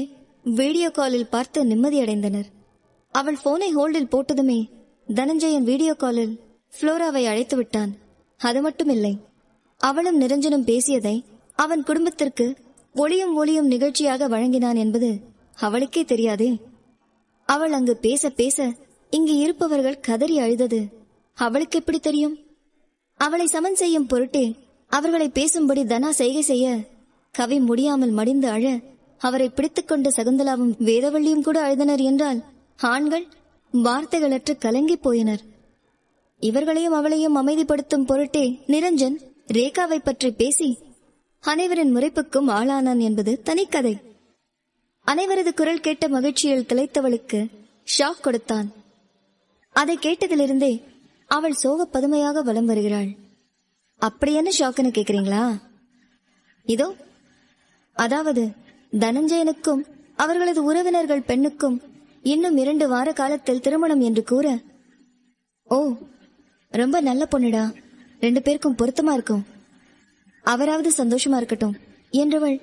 வீடியோ காலில் பார்த்து நிம்மதியடைந்தனர் அவள் போனை ஹோல்டில் போட்டதுமே தனஞ்சயன் வீடியோ காலில் ஃப்ளோராவை அழைத்து விட்டான் அது மட்டுமில்லை அவளும் நிரஞ்சனும் பேசியதை அவன் குடும்பத்திற்கு ஒளியும் ஒளியும் நிகழ்ச்சியாக வழங்கினான் என்பது அவளுக்கே தெரியாதே அவள் அங்கு பேச பேச இங்கு இருப்பவர்கள் கதறி அழுதது அவளுக்கு எப்படி தெரியும் அவளை சமன் செய்யும் பொருட்டே அவர்களை பேசும்படி தனா செய்கை செய்ய கவி முடியாமல் மடிந்து அழ அவரை பிடித்துக்கொண்ட சகுந்தலாவும் வேதவள்ளியும் கூட அழுதனர் என்றால் ஆண்கள் வார்த்தைகளற்று கலங்கி போயினர் இவர்களையும் அவளையும் அமைதிப்படுத்தும் பொருட்டே நிரஞ்சன் ரேகாவை பற்றி பேசி அனைவரின் முறைப்புக்கும் ஆளானான் என்பது தனிக்கதை அனைவரது குரல் கேட்ட மகிழ்ச்சியில் திளைத்தவளுக்கு ஷாக் கொடுத்தான் அதை கேட்டதிலிருந்தே அவள் சோக பதுமையாக வலம் வருகிறாள் அப்படி என்ன ஷாக்குன்னு கேக்குறீங்களா இதோ அதாவது தனஞ்சயனுக்கும் அவர்களது உறவினர்கள் பெண்ணுக்கும் இன்னும் இரண்டு வார காலத்தில் திருமணம் என்று கூற ஓ ரொம்ப நல்ல பொண்ணுடா ரெண்டு பேருக்கும் பொருத்தமா இருக்கும் அவராவது சந்தோஷமா இருக்கட்டும் என்றவள்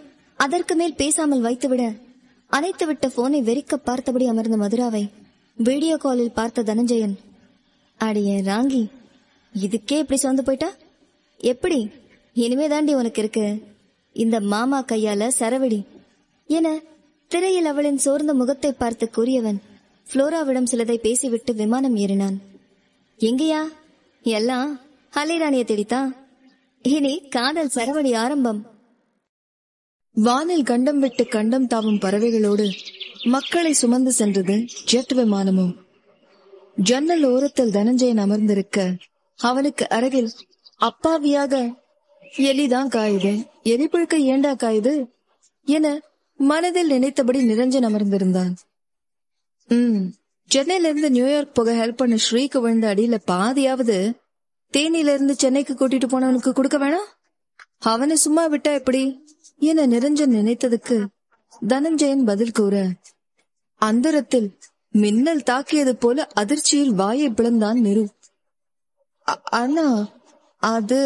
அதற்கு மேல் பேசாமல் வைத்துவிட அனைத்துவிட்ட போனை வெறிக்க பார்த்தபடி அமர்ந்த மதுராவை வீடியோ காலில் பார்த்த தனஞ்சயன் அடியே ராங்கி இதுக்கே இப்படி சோர்ந்து போயிட்டா எப்படி இனிமே தாண்டி உனக்கு இருக்கு இந்த மாமா கையால சரவடி என திரையில் அவளின் சோர்ந்த முகத்தை பார்த்து கூறியவன் புளோராவிடம் சிலதை பேசிவிட்டு விமானம் ஏறினான் எங்கேயா எல்லாம் ஹலைராணியை தேடித்தான் இனி காதல் சரவடி ஆரம்பம் வானில் கண்டம் விட்டு கண்டம் தாவும் பறவைகளோடு மக்களை சுமந்து சென்றது ஜெட் விமானமும் ஜன்னல் ஓரத்தில் தனஞ்சயன் அமர்ந்திருக்க அவனுக்கு அருகில் அப்பாவியாக எலிதான் காயுது புழுக்க ஏண்டா காயுது என மனதில் நினைத்தபடி நிரஞ்சன் அமர்ந்திருந்தான் உம் சென்னையில இருந்து நியூயார்க் போக ஹெல்ப் பண்ண ஸ்ரீக்கு விழுந்த அடியில பாதியாவது தேனியில இருந்து சென்னைக்கு கூட்டிட்டு போனவனுக்கு கொடுக்க வேணாம் அவனை சும்மா விட்டா எப்படி என நிரஞ்சன் நினைத்ததுக்கு தனஞ்சயன் பதில் கூற அந்தரத்தில் மின்னல் தாக்கியது போல அதிர்ச்சியில் வாயை பிளந்தான் நிரு அண்ணா அது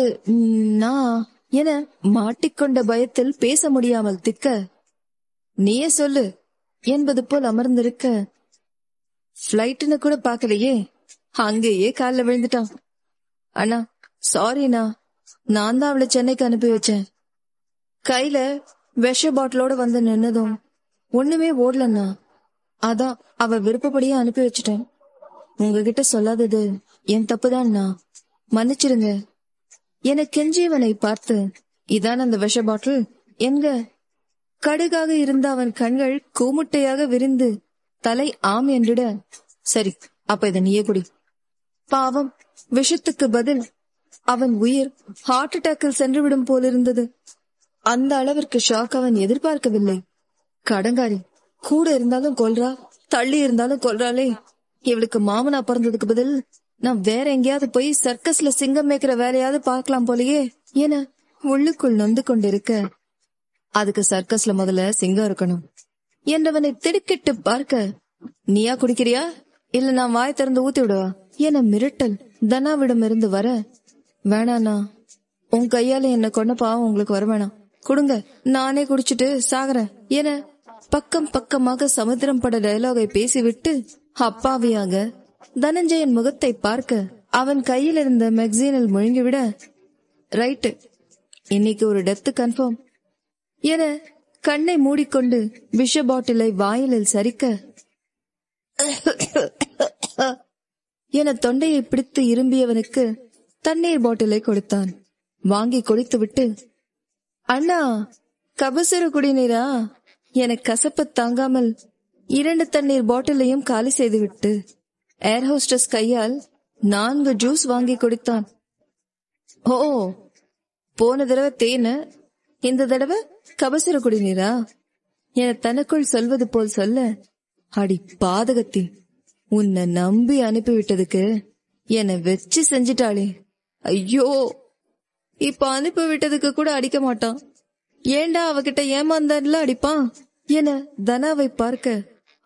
நான் என மாட்டிக்கொண்ட பயத்தில் பேச முடியாமல் திக்க நீயே சொல்லு என்பது போல் அமர்ந்திருக்க ஃப்ளைட்டுன்னு கூட பாக்கலையே அங்கேயே காலில் விழுந்துட்டான் அண்ணா சாரிண்ணா நான் தான் அவளை சென்னைக்கு அனுப்பி வச்சேன் கையில விஷ பாட்டிலோட வந்து நின்னதும் ஒண்ணுமே ஓடலண்ணா அதான் அவ விருப்பப்படியே அனுப்பி வச்சுட்டேன் உங்ககிட்ட சொல்லாதது என் தப்புதான்னா மன்னிச்சிருங்க என கெஞ்சியவனை பார்த்து இதான் அந்த விஷ பாட்டில் எங்க கடுகாக இருந்த அவன் கண்கள் கூமுட்டையாக விரிந்து தலை ஆம் என்றிட சரி அப்ப இதை நீயே குடி பாவம் விஷத்துக்கு பதில் அவன் உயிர் ஹார்ட் அட்டாக்கில் சென்றுவிடும் போலிருந்தது அந்த அளவிற்கு ஷாக் அவன் எதிர்பார்க்கவில்லை கடங்காரி கூட இருந்தாலும் கொல்றா தள்ளி இருந்தாலும் கொல்றாளே இவளுக்கு மாமனா பிறந்ததுக்கு பதில் நான் வேற எங்கேயாவது போய் சர்க்கஸ்ல சிங்கம் மேய்க்கிற வேலையாவது பார்க்கலாம் போலயே என உள்ளுக்குள் நொந்து கொண்டிருக்க அதுக்கு சர்க்கஸ்ல முதல்ல சிங்கம் இருக்கணும் என்றவனை திடுக்கிட்டு பார்க்க நீயா குடிக்கிறியா இல்ல நான் வாய் திறந்து ஊத்தி விடுவா என மிரட்டல் தனாவிடம் இருந்து வர வேணாண்ணா உன் கையால என்ன கொண்ட பாவம் உங்களுக்கு வர வேணாம் கொடுங்க நானே குடிச்சிட்டு சாகுறேன் என பக்கம் பக்கமாக சமுத்திரம் பட டயலாகை பேசிவிட்டு அப்பாவியாக தனஞ்சயன் முகத்தை பார்க்க அவன் கையில் இருந்த மேக்சீனில் முழுங்கிவிட ரைட்டு இன்னைக்கு ஒரு டெத்து கன்ஃபார்ம் என கண்ணை மூடிக்கொண்டு விஷ பாட்டிலை வாயிலில் சரிக்க என தொண்டையை பிடித்து இரும்பியவனுக்கு தண்ணீர் பாட்டிலை கொடுத்தான் வாங்கி குடித்துவிட்டு அண்ணா கபசுர குடிநீரா என கசப்பு தாங்காமல் இரண்டு தண்ணீர் பாட்டிலையும் காலி செய்துவிட்டு ஏர் ஹோஸ்டஸ் கையால் நான்கு ஜூஸ் வாங்கி குடித்தான் ஓ போன தடவை தேனு இந்த தடவை கபசுர குடிநீரா என தனக்குள் சொல்வது போல் சொல்ல அடி பாதகத்தி உன்னை நம்பி அனுப்பிவிட்டதுக்கு என்னை வச்சு செஞ்சிட்டாளே ஐயோ இப்ப அனுப்பி விட்டதுக்கு கூட அடிக்க மாட்டான் ஏண்டா அவகிட்ட ஏமாந்தான்ல அடிப்பான் என தனாவை பார்க்க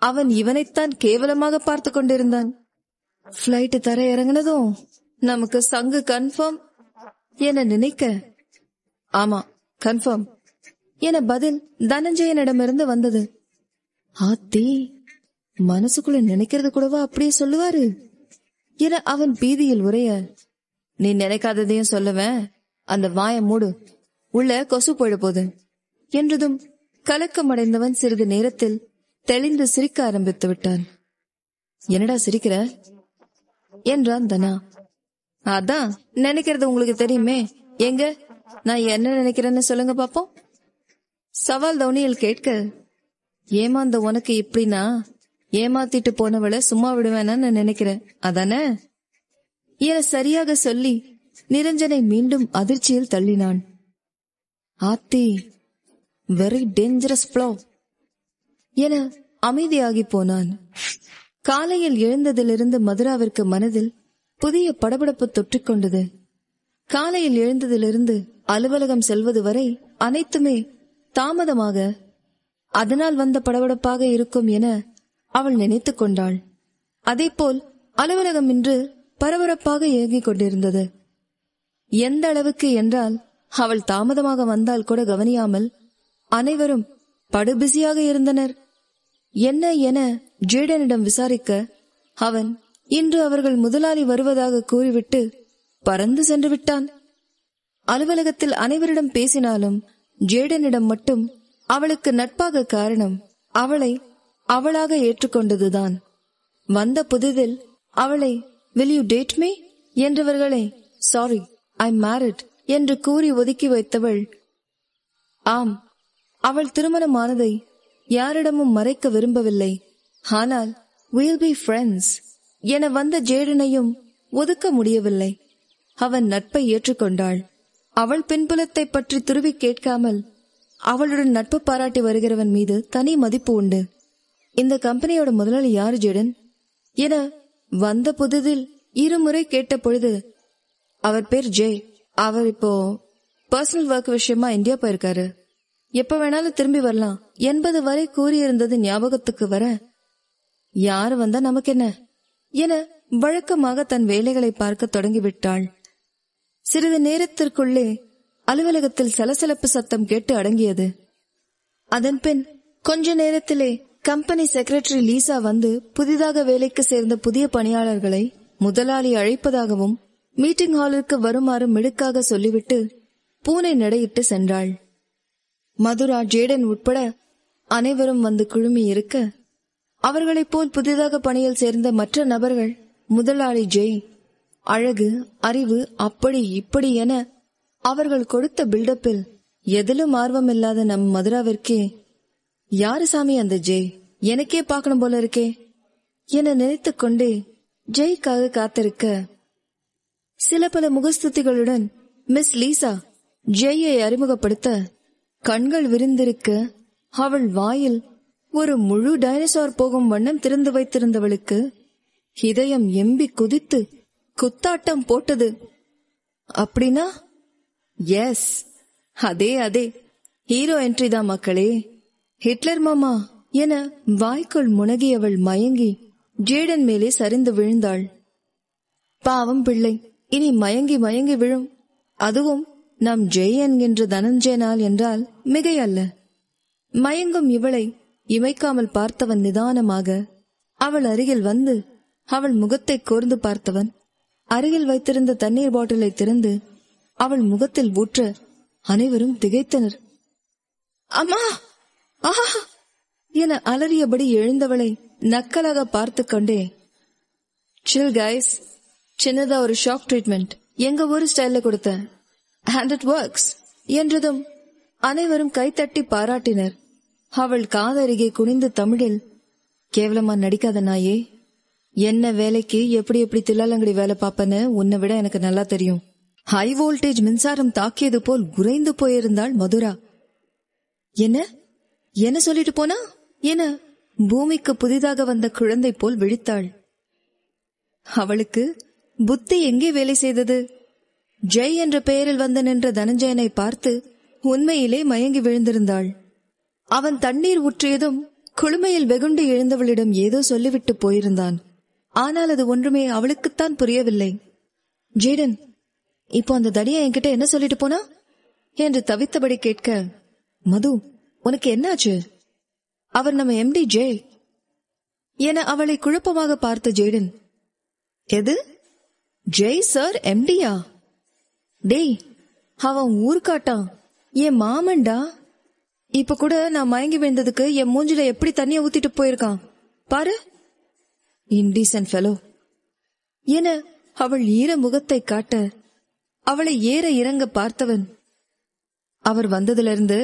அவன் இவனைத்தான் கேவலமாக பார்த்து கொண்டிருந்தான் பிளைட் தர இறங்கினதும் நமக்கு சங்கு கன்ஃபார்ம் என நினைக்க ஆமா கன்ஃபார்ம் என பதில் தனஞ்சயனிடமிருந்து வந்தது ஆத்தி மனசுக்குள்ள நினைக்கிறது கூடவா அப்படியே சொல்லுவாரு என அவன் பீதியில் உரைய நீ நினைக்காததையும் சொல்லுவேன் அந்த வாய மூடு உள்ள கொசு போயிட போது என்றதும் கலக்கமடைந்தவன் சிறிது நேரத்தில் தெளிந்து சிரிக்க ஆரம்பித்து விட்டான் என்னடா சிரிக்கிற என்றான் தனா அதான் நினைக்கிறது உங்களுக்கு தெரியுமே எங்க நான் என்ன நினைக்கிறேன்னு சொல்லுங்க பாப்போம் சவால் தவணியில் கேட்க ஏமாந்த உனக்கு இப்படின்னா ஏமாத்திட்டு போனவளை சும்மா விடுவேனா நான் நினைக்கிறேன் அதானே என சரியாக சொல்லி நிரஞ்சனை மீண்டும் அதிர்ச்சியில் தள்ளினான் ஆத்தி வெரி டேஞ்சரஸ் ப்ளோ என அமைதியாகி போனான் காலையில் எழுந்ததிலிருந்து மதுராவிற்கு மனதில் புதிய படபடப்பு தொற்றிக்கொண்டது காலையில் எழுந்ததிலிருந்து அலுவலகம் செல்வது வரை அனைத்துமே தாமதமாக அதனால் வந்த படபடப்பாக இருக்கும் என அவள் நினைத்துக் கொண்டாள் அதேபோல் அலுவலகம் இன்று பரபரப்பாக இயங்கிக் கொண்டிருந்தது எந்த அளவுக்கு என்றால் அவள் தாமதமாக வந்தால் கூட கவனியாமல் அனைவரும் படுபிசியாக இருந்தனர் என்ன என ஜேடனிடம் விசாரிக்க அவன் இன்று அவர்கள் முதலாளி வருவதாக கூறிவிட்டு பறந்து சென்று விட்டான் அலுவலகத்தில் அனைவரிடம் பேசினாலும் ஜேடனிடம் மட்டும் அவளுக்கு நட்பாக காரணம் அவளை அவளாக ஏற்றுக்கொண்டதுதான் வந்த புதிதில் அவளை வில் யூ டேட் மீ என்றவர்களை சாரி ஐ மேரிட் என்று கூறி ஒதுக்கி வைத்தவள் ஆம் அவள் திருமணமானதை யாரிடமும் மறைக்க விரும்பவில்லை ஆனால் வீல் பி ஃப்ரெண்ட்ஸ் என வந்த ஜேடனையும் ஒதுக்க முடியவில்லை அவன் நட்பை ஏற்றுக்கொண்டாள் அவள் பின்புலத்தை பற்றி துருவி கேட்காமல் அவளுடன் நட்பு பாராட்டி வருகிறவன் மீது தனி மதிப்பு உண்டு இந்த கம்பெனியோட முதலாளி யார் ஜேடன் என வந்த புதிதில் இருமுறை கேட்ட பொழுது அவர் பேர் ஜெய் அவர் இப்போ பர்சனல் ஒர்க் விஷயமா இந்தியா போயிருக்காரு எப்ப வேணாலும் திரும்பி வரலாம் என்பது வரை கூறியிருந்தது ஞாபகத்துக்கு வர யாரு வந்தா நமக்கு என்ன என வழக்கமாக தன் வேலைகளை பார்க்க தொடங்கிவிட்டாள் சிறிது நேரத்திற்குள்ளே அலுவலகத்தில் சலசலப்பு சத்தம் கேட்டு அடங்கியது அதன் பின் கொஞ்ச நேரத்திலே கம்பெனி செக்ரட்டரி லீசா வந்து புதிதாக வேலைக்கு சேர்ந்த புதிய பணியாளர்களை முதலாளி அழைப்பதாகவும் மீட்டிங் ஹாலிற்கு வருமாறு மிடுக்காக சொல்லிவிட்டு பூனை நடையிட்டு சென்றாள் மதுரா ஜேடன் உட்பட அனைவரும் வந்து குழுமி இருக்க அவர்களைப் போல் புதிதாக பணியில் சேர்ந்த மற்ற நபர்கள் முதலாளி ஜெய் அழகு அறிவு அப்படி இப்படி என அவர்கள் கொடுத்த பில்டப்பில் எதிலும் ஆர்வம் இல்லாத நம் மதுராவிற்கே யாரு சாமி அந்த ஜெய் எனக்கே பார்க்கணும் போல இருக்கே என நினைத்து கொண்டு ஜெய்க்காக காத்திருக்க சில பல முகஸ்துத்திகளுடன் மிஸ் லீசா ஜெய்யை அறிமுகப்படுத்த கண்கள் விரிந்திருக்க அவள் வாயில் ஒரு முழு டைனோசார் போகும் வண்ணம் திறந்து வைத்திருந்தவளுக்கு இதயம் எம்பி குதித்து குத்தாட்டம் போட்டது அப்படின்னா எஸ் அதே அதே ஹீரோ என்ட்ரி தான் மக்களே ஹிட்லர் மாமா என வாய்க்குள் முனகியவள் மயங்கி ஜேடன் மேலே சரிந்து விழுந்தாள் பாவம் பிள்ளை இனி மயங்கி மயங்கி விழும் அதுவும் நாம் ஜெய் என்கின்ற தனஞ்சேனால் என்றால் மிகை அல்ல மயங்கும் இவளை இமைக்காமல் பார்த்தவன் நிதானமாக அவள் அருகில் வந்து அவள் முகத்தை கோர்ந்து பார்த்தவன் அருகில் வைத்திருந்த தண்ணீர் பாட்டிலை திறந்து அவள் முகத்தில் ஊற்ற அனைவரும் திகைத்தனர் அம்மா ஆஹா என அலறியபடி எழுந்தவளை நக்கலாக பார்த்து கொண்டே சில் கைஸ் சின்னதா ஒரு ஷாக் ட்ரீட்மெண்ட் எங்க ஊர் ஸ்டைல்ல கொடுத்தேன் அண்ட் இட் ஒர்க்ஸ் என்றதும் அனைவரும் கைத்தட்டி பாராட்டினர் அவள் காதருகே குனிந்து தமிழில் கேவலமா நடிக்காத நாயே என்ன வேலைக்கு எப்படி எப்படி தில்லாலங்கடி வேலை பார்ப்பேன்னு உன்னை விட எனக்கு நல்லா தெரியும் ஹை வோல்டேஜ் மின்சாரம் தாக்கியது போல் குறைந்து போயிருந்தாள் மதுரா என்ன என்ன சொல்லிட்டு போனா என்ன பூமிக்கு புதிதாக வந்த குழந்தை போல் விழித்தாள் அவளுக்கு புத்தி எங்கே வேலை செய்தது ஜெய் என்ற பெயரில் வந்து நின்ற தனஞ்சயனை பார்த்து உண்மையிலே மயங்கி விழுந்திருந்தாள் அவன் தண்ணீர் ஊற்றியதும் குழுமையில் வெகுண்டு எழுந்தவளிடம் ஏதோ சொல்லிவிட்டு போயிருந்தான் ஆனால் அது ஒன்றுமே அவளுக்குத்தான் புரியவில்லை ஜேடன் இப்போ அந்த தடியா என்கிட்ட என்ன சொல்லிட்டு போனா என்று தவித்தபடி கேட்க மது உனக்கு என்னாச்சு அவர் நம்ம எம்டி ஜெய் என அவளை குழப்பமாக பார்த்த ஜேடன் எது ஜெய் சார் எம்டியா டேய் அவன் ஊருக்காட்டான் என் மாமன்டா இப்ப கூட நான் மயங்கி விழுந்ததுக்கு என் மூஞ்சில எப்படி தண்ணிய ஊத்திட்டு போயிருக்கான் பாரு இன்டீசன் ஃபெலோ என அவள் ஈர முகத்தை காட்ட அவளை ஏற இறங்க பார்த்தவன் அவர் வந்ததுல இருந்து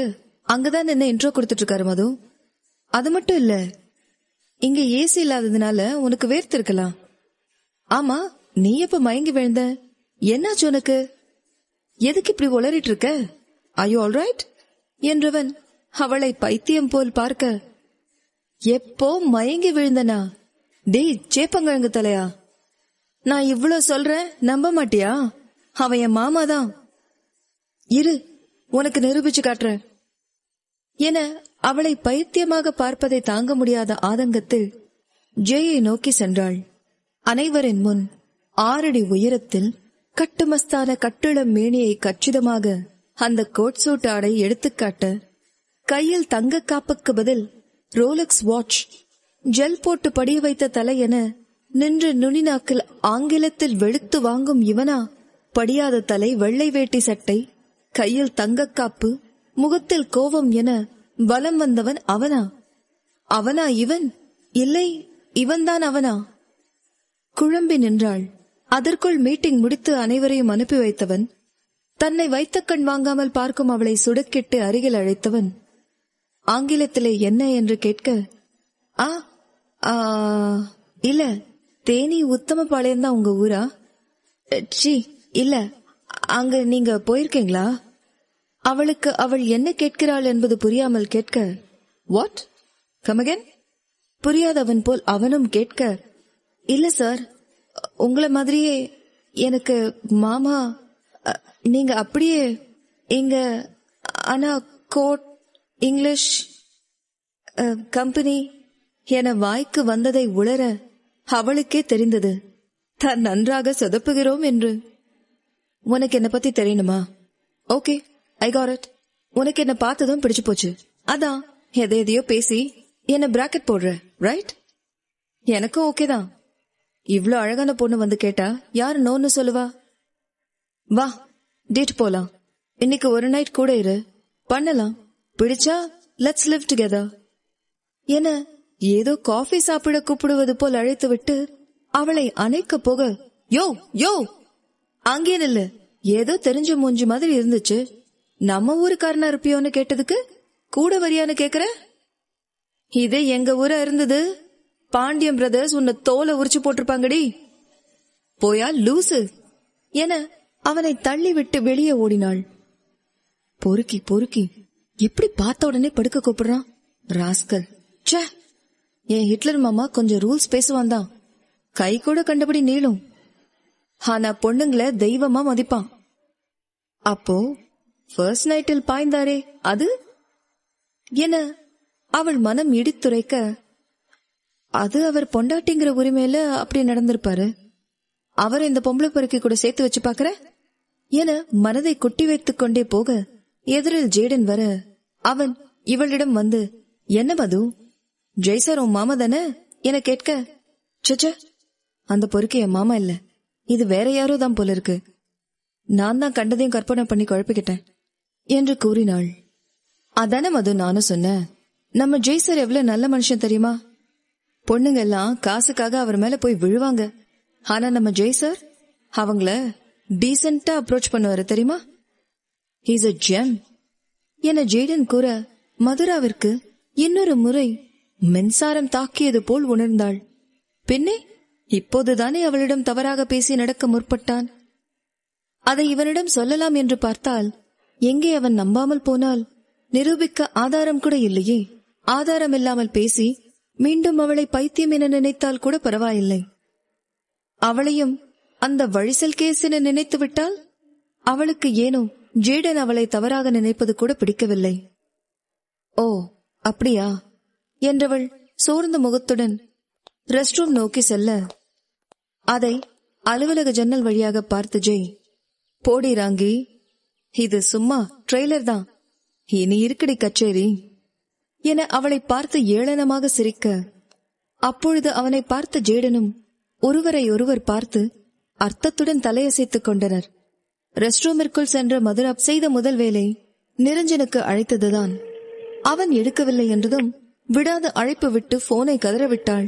அங்கதான் என்ன இன்ட்ரோ கொடுத்துட்டு இருக்காரு மது அது மட்டும் இல்ல இங்க ஏசி இல்லாததுனால உனக்கு வேர்த்து இருக்கலாம் ஆமா நீ எப்ப மயங்கி விழுந்த என்னாச்சு உனக்கு எதுக்கு இப்படி உளறிட்டு இருக்க ஐயோ ஆல்ரைட் என்றவன் அவளை பைத்தியம் போல் பார்க்க எப்போ மயங்கி விழுந்தனா டேய் சேப்பங்கிழங்கு தலையா நான் இவ்வளோ சொல்றேன் நம்ப மாட்டியா அவன் என் மாமா தான் இரு உனக்கு நிரூபிச்சு காட்டுறேன் என அவளை பைத்தியமாக பார்ப்பதை தாங்க முடியாத ஆதங்கத்தில் ஜெயை நோக்கி சென்றாள் அனைவரின் முன் ஆறடி உயரத்தில் கட்டுமஸ்தான கட்டிட மேனியை கச்சிதமாக அந்த கோட்சூட் ஆடை எடுத்துக்காட்ட கையில் தங்க காப்புக்கு பதில் ரோலக்ஸ் வாட்ச் ஜெல் போட்டு படிய வைத்த தலை என நின்று நுனிநாக்கில் ஆங்கிலத்தில் வெளுத்து வாங்கும் இவனா படியாத தலை வெள்ளை வேட்டி சட்டை கையில் தங்கக்காப்பு முகத்தில் கோபம் என பலம் வந்தவன் அவனா அவனா இவன் இல்லை இவன்தான் அவனா குழம்பி நின்றாள் அதற்குள் மீட்டிங் முடித்து அனைவரையும் அனுப்பி வைத்தவன் தன்னை வைத்த கண் வாங்காமல் பார்க்கும் அவளை சுடுக்கிட்டு அருகில் அழைத்தவன் ஆங்கிலத்திலே என்ன என்று கேட்க ஆ இல்ல தேனி உத்தமபாளையம் தான் உங்க ஊரா சி இல்ல அங்க நீங்க போயிருக்கீங்களா அவளுக்கு அவள் என்ன கேட்கிறாள் என்பது புரியாமல் கேட்க வாட் கமகன் புரியாதவன் போல் அவனும் கேட்க இல்ல சார் உங்களை மாதிரியே எனக்கு மாமா நீங்க அப்படியே எங்க ஆனா கோட் இங்கிலீஷ் கம்பெனி என வாய்க்கு வந்ததை உளர அவளுக்கே தெரிந்தது தான் நன்றாக சொதப்புகிறோம் என்று உனக்கு என்னை பத்தி தெரியணுமா ஓகே ஐ கார் இட் உனக்கு என்ன பார்த்ததும் பிடிச்சு போச்சு அதான் எதை எதையோ பேசி என்ன பிராக்கெட் போடுற ரைட் எனக்கும் ஓகே தான் இவ்ளோ அழகான பொண்ணு வந்து கேட்டா யாரு நோன்னு சொல்லுவா வா டேட் போலாம் இன்னைக்கு ஒரு நைட் கூட இரு பண்ணலாம் பிடிச்சா லெட்ஸ் லிவ் டுகெதர் என ஏதோ காஃபி சாப்பிட கூப்பிடுவது போல் அழைத்து விட்டு அவளை அணைக்க போக யோ யோ அங்கே நில்லு ஏதோ தெரிஞ்ச மூஞ்சு மாதிரி இருந்துச்சு நம்ம ஊருக்காரனா இருப்பியோன்னு கேட்டதுக்கு கூட வரியான்னு கேக்குற இது எங்க ஊரா இருந்தது பாண்டியம் பிரதர்ஸ் உன்னை தோலை உரிச்சு போட்டிருப்பாங்கடி போயா லூசு என அவனை தள்ளிவிட்டு வெளியே ஓடினாள் பொறுக்கி பொறுக்கி எப்படி பார்த்த உடனே படுக்க கூப்பிடுறான் ராஸ்கல் சே என் ஹிட்லர் மாமா கொஞ்சம் ரூல்ஸ் பேசுவான் கை கூட கண்டபடி நீளும் ஆனா பொண்ணுங்களை தெய்வமா மதிப்பான் அப்போ ஃபர்ஸ்ட் நைட்டில் பாய்ந்தாரே அது என அவள் மனம் இடித்துரைக்க அது அவர் பொண்டாட்டிங்கிற உரிமையில அப்படி நடந்திருப்பாரு அவர் இந்த பொம்பளை பொறுக்கி கூட சேர்த்து வச்சு பாக்குற என மனதை குட்டி வைத்துக் கொண்டே போக எதிரில் ஜேடன் வர அவன் இவளிடம் வந்து என்ன மது ஜெய்சார் உன் மாமா தானே என கேட்க சச்ச அந்த பொறுக்கு என் மாமா இல்ல இது வேற யாரோ தான் போல இருக்கு நான் தான் கண்டதையும் கற்பனை பண்ணி குழப்பிக்கிட்டேன் என்று கூறினாள் அதான மது நானும் சொன்னேன் நம்ம ஜெய்சர் எவ்வளவு நல்ல மனுஷன் தெரியுமா பொண்ணுங்க எல்லாம் காசுக்காக அவர் மேல போய் விழுவாங்க ஆனா நம்ம ஜெய் சார் அவங்கள டீசென்டா அப்ரோச் பண்ணுவாரு தெரியுமா ஹீஸ் அ ஜெம் என ஜெய்டன் கூற மதுராவிற்கு இன்னொரு முறை மின்சாரம் தாக்கியது போல் உணர்ந்தாள் பின்னே இப்போதுதானே அவளிடம் தவறாக பேசி நடக்க முற்பட்டான் அதை இவனிடம் சொல்லலாம் என்று பார்த்தால் எங்கே அவன் நம்பாமல் போனால் நிரூபிக்க ஆதாரம் கூட இல்லையே ஆதாரம் இல்லாமல் பேசி மீண்டும் அவளை பைத்தியம் என நினைத்தால் கூட பரவாயில்லை அவளையும் அந்த வழிசல் கேஸ் என நினைத்துவிட்டால் அவளுக்கு ஏனோ ஜேடன் அவளை தவறாக நினைப்பது கூட பிடிக்கவில்லை ஓ அப்படியா என்றவள் சோர்ந்த முகத்துடன் ரெஸ்ட் ரூம் நோக்கி செல்ல அதை அலுவலக ஜன்னல் வழியாக பார்த்து ஜெய் போடி ராங்கி இது சும்மா ட்ரெய்லர் தான் இனி இருக்கடி கச்சேரி என அவளை பார்த்து ஏளனமாக சிரிக்க அப்பொழுது அவனை பார்த்த ஜேடனும் ஒருவரை ஒருவர் பார்த்து அர்த்தத்துடன் தலையசைத்துக் கொண்டனர் ரெஸ்ட் ரூமிற்குள் சென்ற மதுராப் செய்த முதல் வேலை நிரஞ்சனுக்கு அழைத்ததுதான் அவன் எடுக்கவில்லை என்றதும் விடாத அழைப்பு விட்டு போனை கதறவிட்டாள்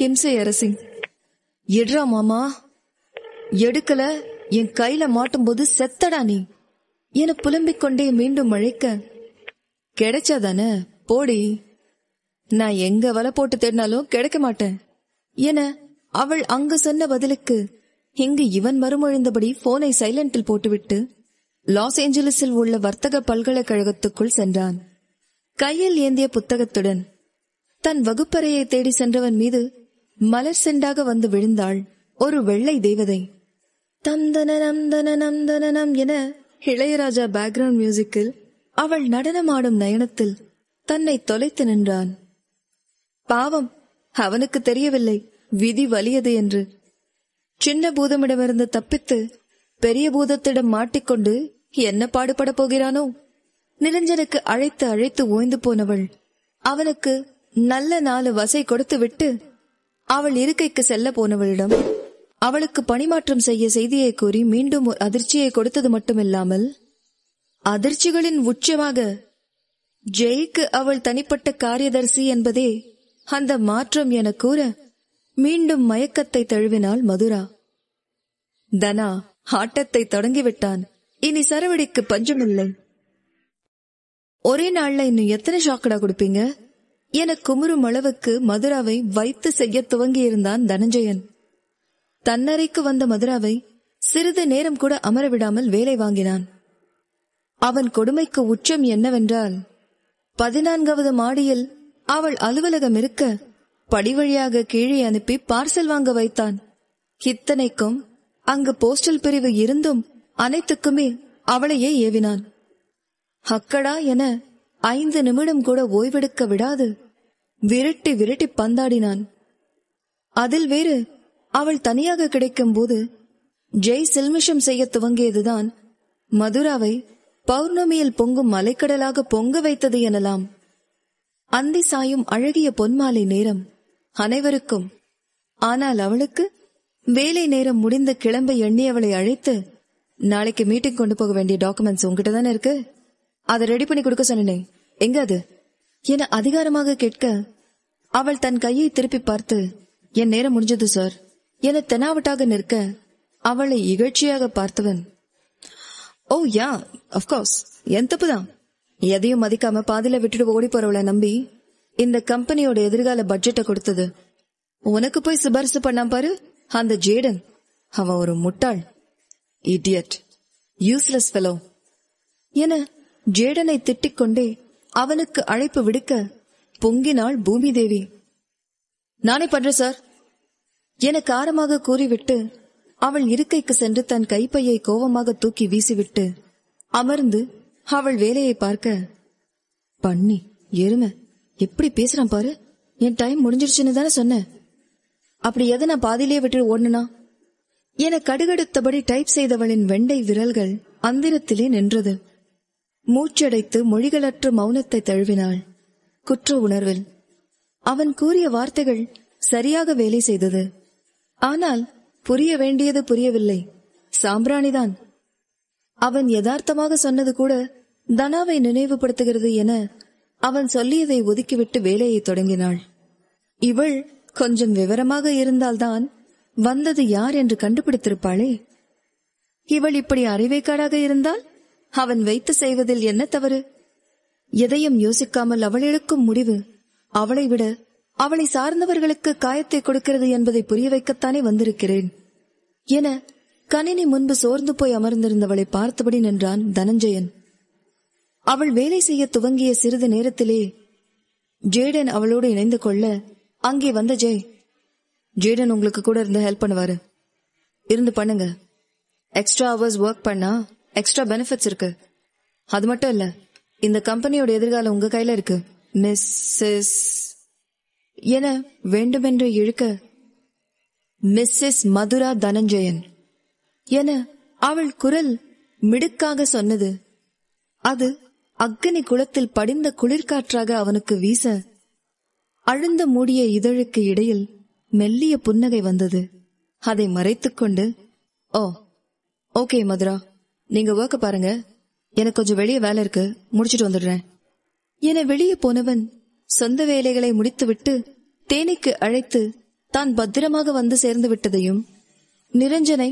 ஹிம்சை அரசி எட்ரா மாமா எடுக்கல என் கையில மாட்டும் போது செத்தடா நீ என புலம்பிக் கொண்டே மீண்டும் அழைக்க கிடைச்சாதானே போடி நான் எங்க வலை போட்டு தேடினாலும் கிடைக்க மாட்டேன் என அவள் அங்கு சொன்ன பதிலுக்கு இங்கு இவன் மறுமொழிந்தபடி போனை சைலண்டில் போட்டுவிட்டு லாஸ் ஏஞ்சலிஸில் உள்ள வர்த்தக பல்கலைக்கழகத்துக்குள் சென்றான் கையில் ஏந்திய புத்தகத்துடன் தன் வகுப்பறையை தேடி சென்றவன் மீது மலர் செண்டாக வந்து விழுந்தாள் ஒரு வெள்ளை தேவதை தந்தன நந்தன நந்தனம் என இளையராஜா பேக்ரவுண்ட் மியூசிக்கில் அவள் நடனமாடும் நயனத்தில் தன்னை தொலைத்து நின்றான் பாவம் அவனுக்கு தெரியவில்லை விதி வலியது என்று சின்ன பூதமிடமிருந்து தப்பித்து பெரிய பூதத்திடம் மாட்டிக்கொண்டு என்ன பாடுபடப் போகிறானோ நிரஞ்சனுக்கு அழைத்து அழைத்து ஓய்ந்து போனவள் அவனுக்கு நல்ல நாலு வசை கொடுத்து விட்டு அவள் இருக்கைக்கு செல்ல போனவளிடம் அவளுக்கு பணிமாற்றம் செய்ய செய்தியை கூறி மீண்டும் அதிர்ச்சியை கொடுத்தது மட்டுமில்லாமல் அதிர்ச்சிகளின் உச்சமாக ஜெய்க்கு அவள் தனிப்பட்ட காரியதர்சி என்பதே அந்த மாற்றம் என கூற மீண்டும் மயக்கத்தை தழுவினாள் மதுரா தனா ஆட்டத்தை தொடங்கிவிட்டான் இனி சரவடிக்கு பஞ்சமில்லை ஒரே நாள்ல இன்னும் எத்தனை ஷாக்கடா கொடுப்பீங்க என குமுறும் அளவுக்கு மதுராவை வைத்து செய்ய துவங்கியிருந்தான் தனஞ்சயன் தன்னறைக்கு வந்த மதுராவை சிறிது நேரம் கூட அமரவிடாமல் வேலை வாங்கினான் அவன் கொடுமைக்கு உச்சம் என்னவென்றால் பதினான்காவது மாடியில் அவள் அலுவலகம் இருக்க படி வழியாக கீழே அனுப்பி பார்சல் வாங்க வைத்தான் இத்தனைக்கும் அங்கு போஸ்டல் பிரிவு இருந்தும் அனைத்துக்குமே அவளையே ஏவினான் அக்கடா என ஐந்து நிமிடம் கூட ஓய்வெடுக்க விடாது விரட்டி விரட்டி பந்தாடினான் அதில் வேறு அவள் தனியாக கிடைக்கும் போது ஜெய் சில்மிஷம் செய்ய துவங்கியதுதான் மதுராவை பௌர்ணமியில் பொங்கும் மலைக்கடலாக பொங்க வைத்தது எனலாம் அந்தி சாயும் அழகிய பொன்மாலை நேரம் அனைவருக்கும் ஆனால் அவளுக்கு வேலை நேரம் முடிந்து கிளம்ப எண்ணி அவளை அழைத்து நாளைக்கு மீட்டிங் கொண்டு போக வேண்டிய டாக்குமெண்ட்ஸ் உங்ககிட்ட தானே இருக்கு அதை ரெடி பண்ணி கொடுக்க சொன்னேன் எங்க அது என அதிகாரமாக கேட்க அவள் தன் கையை திருப்பி பார்த்து என் நேரம் முடிஞ்சது சார் என தெனாவட்டாக நிற்க அவளை இகழ்ச்சியாக பார்த்தவன் ஓ யா அஃப்கோர்ஸ் என் தப்பு தான் எதையும் மதிக்காம பாதில விட்டுட்டு ஓடி போறவளை நம்பி இந்த கம்பெனியோட எதிர்கால பட்ஜெட்டை கொடுத்தது உனக்கு போய் சிபாரிசு பண்ணா பாரு அந்த ஜேடன் அவன் ஒரு முட்டாள் இடியட் யூஸ்லெஸ் ஃபெலோ என ஜேடனை திட்டிக் கொண்டே அவனுக்கு அழைப்பு விடுக்க பொங்கினாள் பூமி தேவி நானே பண்றேன் சார் என காரமாக கூறிவிட்டு அவள் இருக்கைக்கு சென்று தன் கைப்பையை கோபமாக தூக்கி வீசிவிட்டு அமர்ந்து அவள் வேலையை பார்க்க பண்ணி எருமை எப்படி பேசுறான் பாரு என் டைம் முடிஞ்சிருச்சுன்னு தானே சொன்ன அப்படி எதை நான் பாதியிலே விட்டு ஓடனா என கடுகடுத்தபடி டைப் செய்தவளின் வெண்டை விரல்கள் அந்திரத்திலே நின்றது மூச்சடைத்து மொழிகளற்ற மௌனத்தை தழுவினாள் குற்ற உணர்வில் அவன் கூறிய வார்த்தைகள் சரியாக வேலை செய்தது ஆனால் புரிய வேண்டியது புரியவில்லை சாம்பிராணிதான் அவன் யதார்த்தமாக சொன்னது கூட தனாவை நினைவுபடுத்துகிறது என அவன் சொல்லியதை ஒதுக்கிவிட்டு வேலையை தொடங்கினாள் இவள் கொஞ்சம் விவரமாக இருந்தால்தான் வந்தது யார் என்று கண்டுபிடித்திருப்பாளே இவள் இப்படி அறிவைக்காடாக இருந்தால் அவன் வைத்து செய்வதில் என்ன தவறு எதையும் யோசிக்காமல் அவள் எடுக்கும் முடிவு அவளை விட அவளை சார்ந்தவர்களுக்கு காயத்தை கொடுக்கிறது என்பதை புரிய வைக்கத்தானே வந்திருக்கிறேன் என கணினி முன்பு சோர்ந்து போய் அமர்ந்திருந்தவளை பார்த்தபடி நின்றான் தனஞ்சயன் அவள் வேலை செய்ய துவங்கிய சிறிது நேரத்திலே ஜேடன் அவளோடு இணைந்து கொள்ள அங்கே வந்த ஜெய் ஜேடன் உங்களுக்கு கூட இருந்து ஹெல்ப் பண்ணுவாரு இருந்து பண்ணுங்க எக்ஸ்ட்ரா ஹவர்ஸ் ஒர்க் பண்ணா எக்ஸ்ட்ரா பெனிஃபிட்ஸ் இருக்கு அது மட்டும் இல்ல இந்த கம்பெனியோட எதிர்காலம் உங்க கையில இருக்கு மிஸ்ஸஸ் என வேண்டுமென்று இழுக்க மிஸ்ஸிஸ் மதுரா தனஞ்சயன் என அவள் குரல் மிடுக்காக சொன்னது அது அக்னி குளத்தில் படிந்த குளிர்காற்றாக அவனுக்கு வீச அழுந்த மூடிய இதழுக்கு இடையில் மெல்லிய புன்னகை வந்தது அதை மறைத்துக்கொண்டு ஓ ஓகே மதுரா நீங்க ஓக்க பாருங்க எனக்கு கொஞ்சம் வெளியே வேலை இருக்கு முடிச்சிட்டு வந்துடுறேன் என வெளியே போனவன் சொந்த வேலைகளை முடித்துவிட்டு தேனிக்கு அழைத்து தான் பத்திரமாக வந்து சேர்ந்து விட்டதையும் நிரஞ்சனை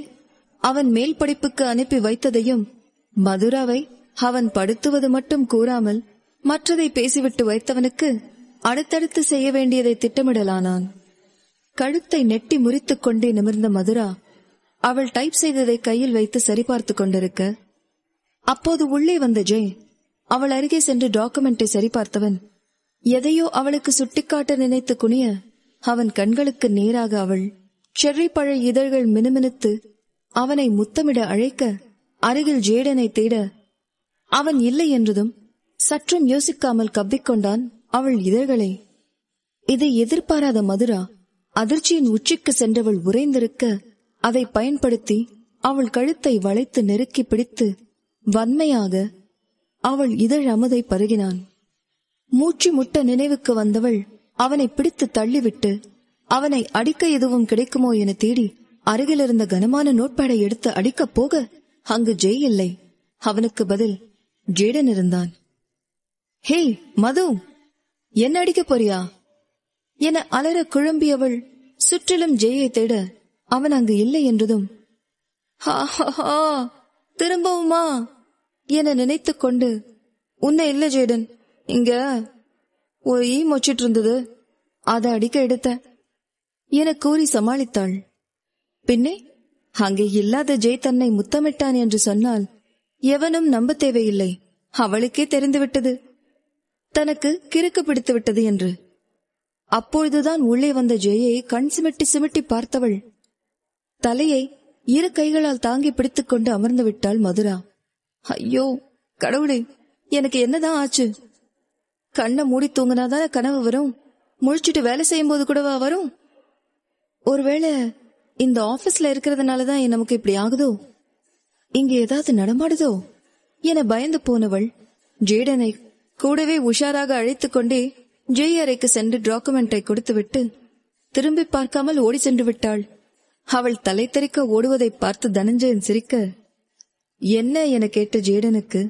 அவன் மேல் படிப்புக்கு அனுப்பி வைத்ததையும் மதுராவை அவன் படுத்துவது மட்டும் கூறாமல் மற்றதை பேசிவிட்டு வைத்தவனுக்கு அடுத்தடுத்து செய்ய வேண்டியதை திட்டமிடலானான் கழுத்தை நெட்டி முறித்துக் கொண்டே நிமிர்ந்த மதுரா அவள் டைப் செய்ததை கையில் வைத்து சரிபார்த்து கொண்டிருக்க அப்போது உள்ளே வந்த ஜெய் அவள் அருகே சென்று டாக்குமெண்டை சரிபார்த்தவன் எதையோ அவளுக்கு சுட்டிக்காட்ட நினைத்து குனிய அவன் கண்களுக்கு நேராக அவள் செர்ரி பழ இதழ்கள் மினுமினுத்து அவனை முத்தமிட அழைக்க அருகில் ஜேடனை தேட அவன் இல்லை என்றதும் சற்றும் யோசிக்காமல் கவ்விக்கொண்டான் அவள் இதழ்களை இதை எதிர்பாராத மதுரா அதிர்ச்சியின் உச்சிக்கு சென்றவள் உறைந்திருக்க அதை பயன்படுத்தி அவள் கழுத்தை வளைத்து நெருக்கி பிடித்து வன்மையாக அவள் இதழ் அமுதை பருகினான் மூச்சு முட்ட நினைவுக்கு வந்தவள் அவனை பிடித்து தள்ளிவிட்டு அவனை அடிக்க எதுவும் கிடைக்குமோ என தேடி அருகிலிருந்த கனமான நோட்பேடை எடுத்து அடிக்கப் போக அங்கு ஜெய் இல்லை அவனுக்கு பதில் ஜேடன் இருந்தான் ஹே மது என்ன அடிக்க போறியா என அலற குழம்பியவள் சுற்றிலும் ஜெயை தேட அவன் அங்கு இல்லை என்றதும் திரும்பவுமா என நினைத்துக்கொண்டு கொண்டு உன்னை இல்ல ஜேடன் இங்க ஒரு ஈ மொச்சிட்டு இருந்தது அதை அடிக்க எடுத்த என கூறி சமாளித்தாள் பின்னே அங்கே இல்லாத ஜெய் தன்னை முத்தமிட்டான் என்று சொன்னால் எவனும் நம்ப தேவையில்லை அவளுக்கே தெரிந்துவிட்டது தனக்கு கிறுக்கு பிடித்து விட்டது என்று அப்பொழுதுதான் உள்ளே வந்த ஜெயை கண் சிமிட்டி சிமிட்டி பார்த்தவள் தலையை இரு கைகளால் தாங்கி பிடித்துக்கொண்டு அமர்ந்து விட்டாள் மதுரா ஐயோ கடவுளே எனக்கு என்னதான் ஆச்சு கண்ணை மூடி தூங்கினாதான கனவு வரும் முழிச்சுட்டு வேலை செய்யும் போது கூடவா வரும் ஒருவேளை இந்த ஆபீஸ்ல இருக்கிறதுனாலதான் நமக்கு இப்படி ஆகுதோ இங்க ஏதாவது நடமாடுதோ என பயந்து போனவள் ஜேடனை கூடவே உஷாராக அழைத்துக் கொண்டே ஜெய் அறைக்கு சென்று டாக்குமெண்டை கொடுத்துவிட்டு திரும்பி பார்க்காமல் ஓடி சென்று விட்டாள் அவள் தலை தெரிக்க ஓடுவதை பார்த்து தனஞ்சயன் சிரிக்க என்ன என கேட்ட ஜேடனுக்கு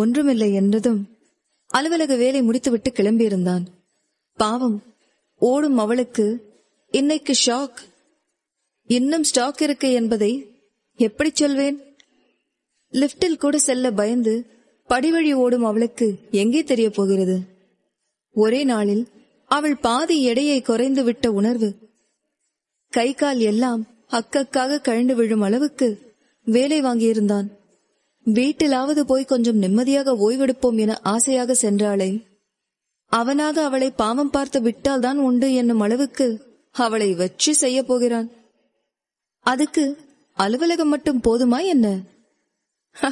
ஒன்றுமில்லை என்றதும் அலுவலக வேலை முடித்துவிட்டு கிளம்பியிருந்தான் பாவம் ஓடும் அவளுக்கு இன்னைக்கு ஷாக் இன்னும் ஸ்டாக் இருக்கு என்பதை எப்படி சொல்வேன் லிப்டில் கூட செல்ல பயந்து படிவழி ஓடும் அவளுக்கு எங்கே தெரிய போகிறது ஒரே நாளில் அவள் பாதி எடையை குறைந்து விட்ட உணர்வு கை கால் எல்லாம் அக்கக்காக கழிந்து விழும் அளவுக்கு வேலை வாங்கியிருந்தான் வீட்டிலாவது போய் கொஞ்சம் நிம்மதியாக ஓய்வெடுப்போம் என ஆசையாக சென்றாளே அவனாக அவளை பாவம் பார்த்து விட்டால்தான் உண்டு என்னும் அளவுக்கு அவளை வச்சு செய்ய போகிறான் அதுக்கு அலுவலகம் மட்டும் போதுமா என்ன *laughs*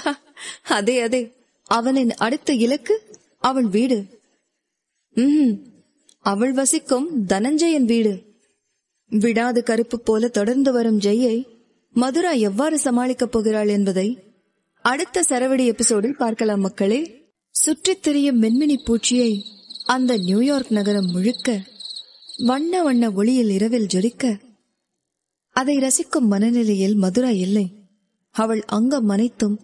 அதே அதே அவனின் அடுத்த இலக்கு அவள் வீடு உம் அவள் வசிக்கும் தனஞ்சயன் வீடு விடாது கருப்பு போல தொடர்ந்து வரும் ஜெய்யை மதுரா எவ்வாறு சமாளிக்கப் போகிறாள் என்பதை அடுத்த சரவடி எபிசோடில் பார்க்கலாம் மக்களே சுற்றித் திரியும் மென்மினி பூச்சியை அந்த நியூயார்க் நகரம் முழுக்க வண்ண வண்ண ஒளியில் இரவில் ஜொலிக்க அதை ரசிக்கும் மனநிலையில் மதுரா இல்லை அவள் அங்க மனைத்தும்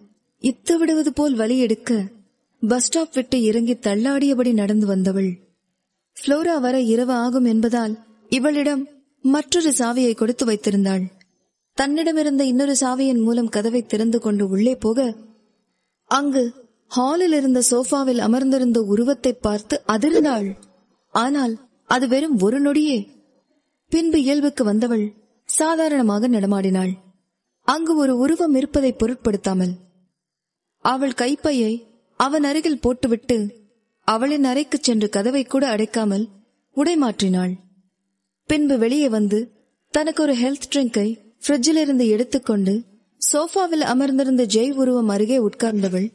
இத்து விடுவது போல் வழி எடுக்க பஸ் ஸ்டாப் விட்டு இறங்கி தள்ளாடியபடி நடந்து வந்தவள் புளோரா வர இரவு ஆகும் என்பதால் இவளிடம் மற்றொரு சாவியை கொடுத்து வைத்திருந்தாள் தன்னிடமிருந்த இன்னொரு சாவியின் மூலம் கதவை திறந்து கொண்டு உள்ளே போக அங்கு ஹாலில் இருந்த சோஃபாவில் அமர்ந்திருந்த உருவத்தை பார்த்து அதிர்ந்தாள் ஆனால் அது வெறும் ஒரு நொடியே பின்பு இயல்புக்கு வந்தவள் சாதாரணமாக நடமாடினாள் அங்கு ஒரு உருவம் இருப்பதை பொருட்படுத்தாமல் அவள் கைப்பையை அவன் அருகில் போட்டுவிட்டு அவளின் அறைக்கு சென்று கதவை கூட அடைக்காமல் மாற்றினாள் பின்பு வெளியே வந்து தனக்கு ஒரு ஹெல்த் ட்ரிங்கை ஃப்ரிட்ஜில் இருந்து எடுத்துக்கொண்டு சோஃபாவில் அமர்ந்திருந்த ஜெய் உருவம் அருகே உட்கார்ந்தவள்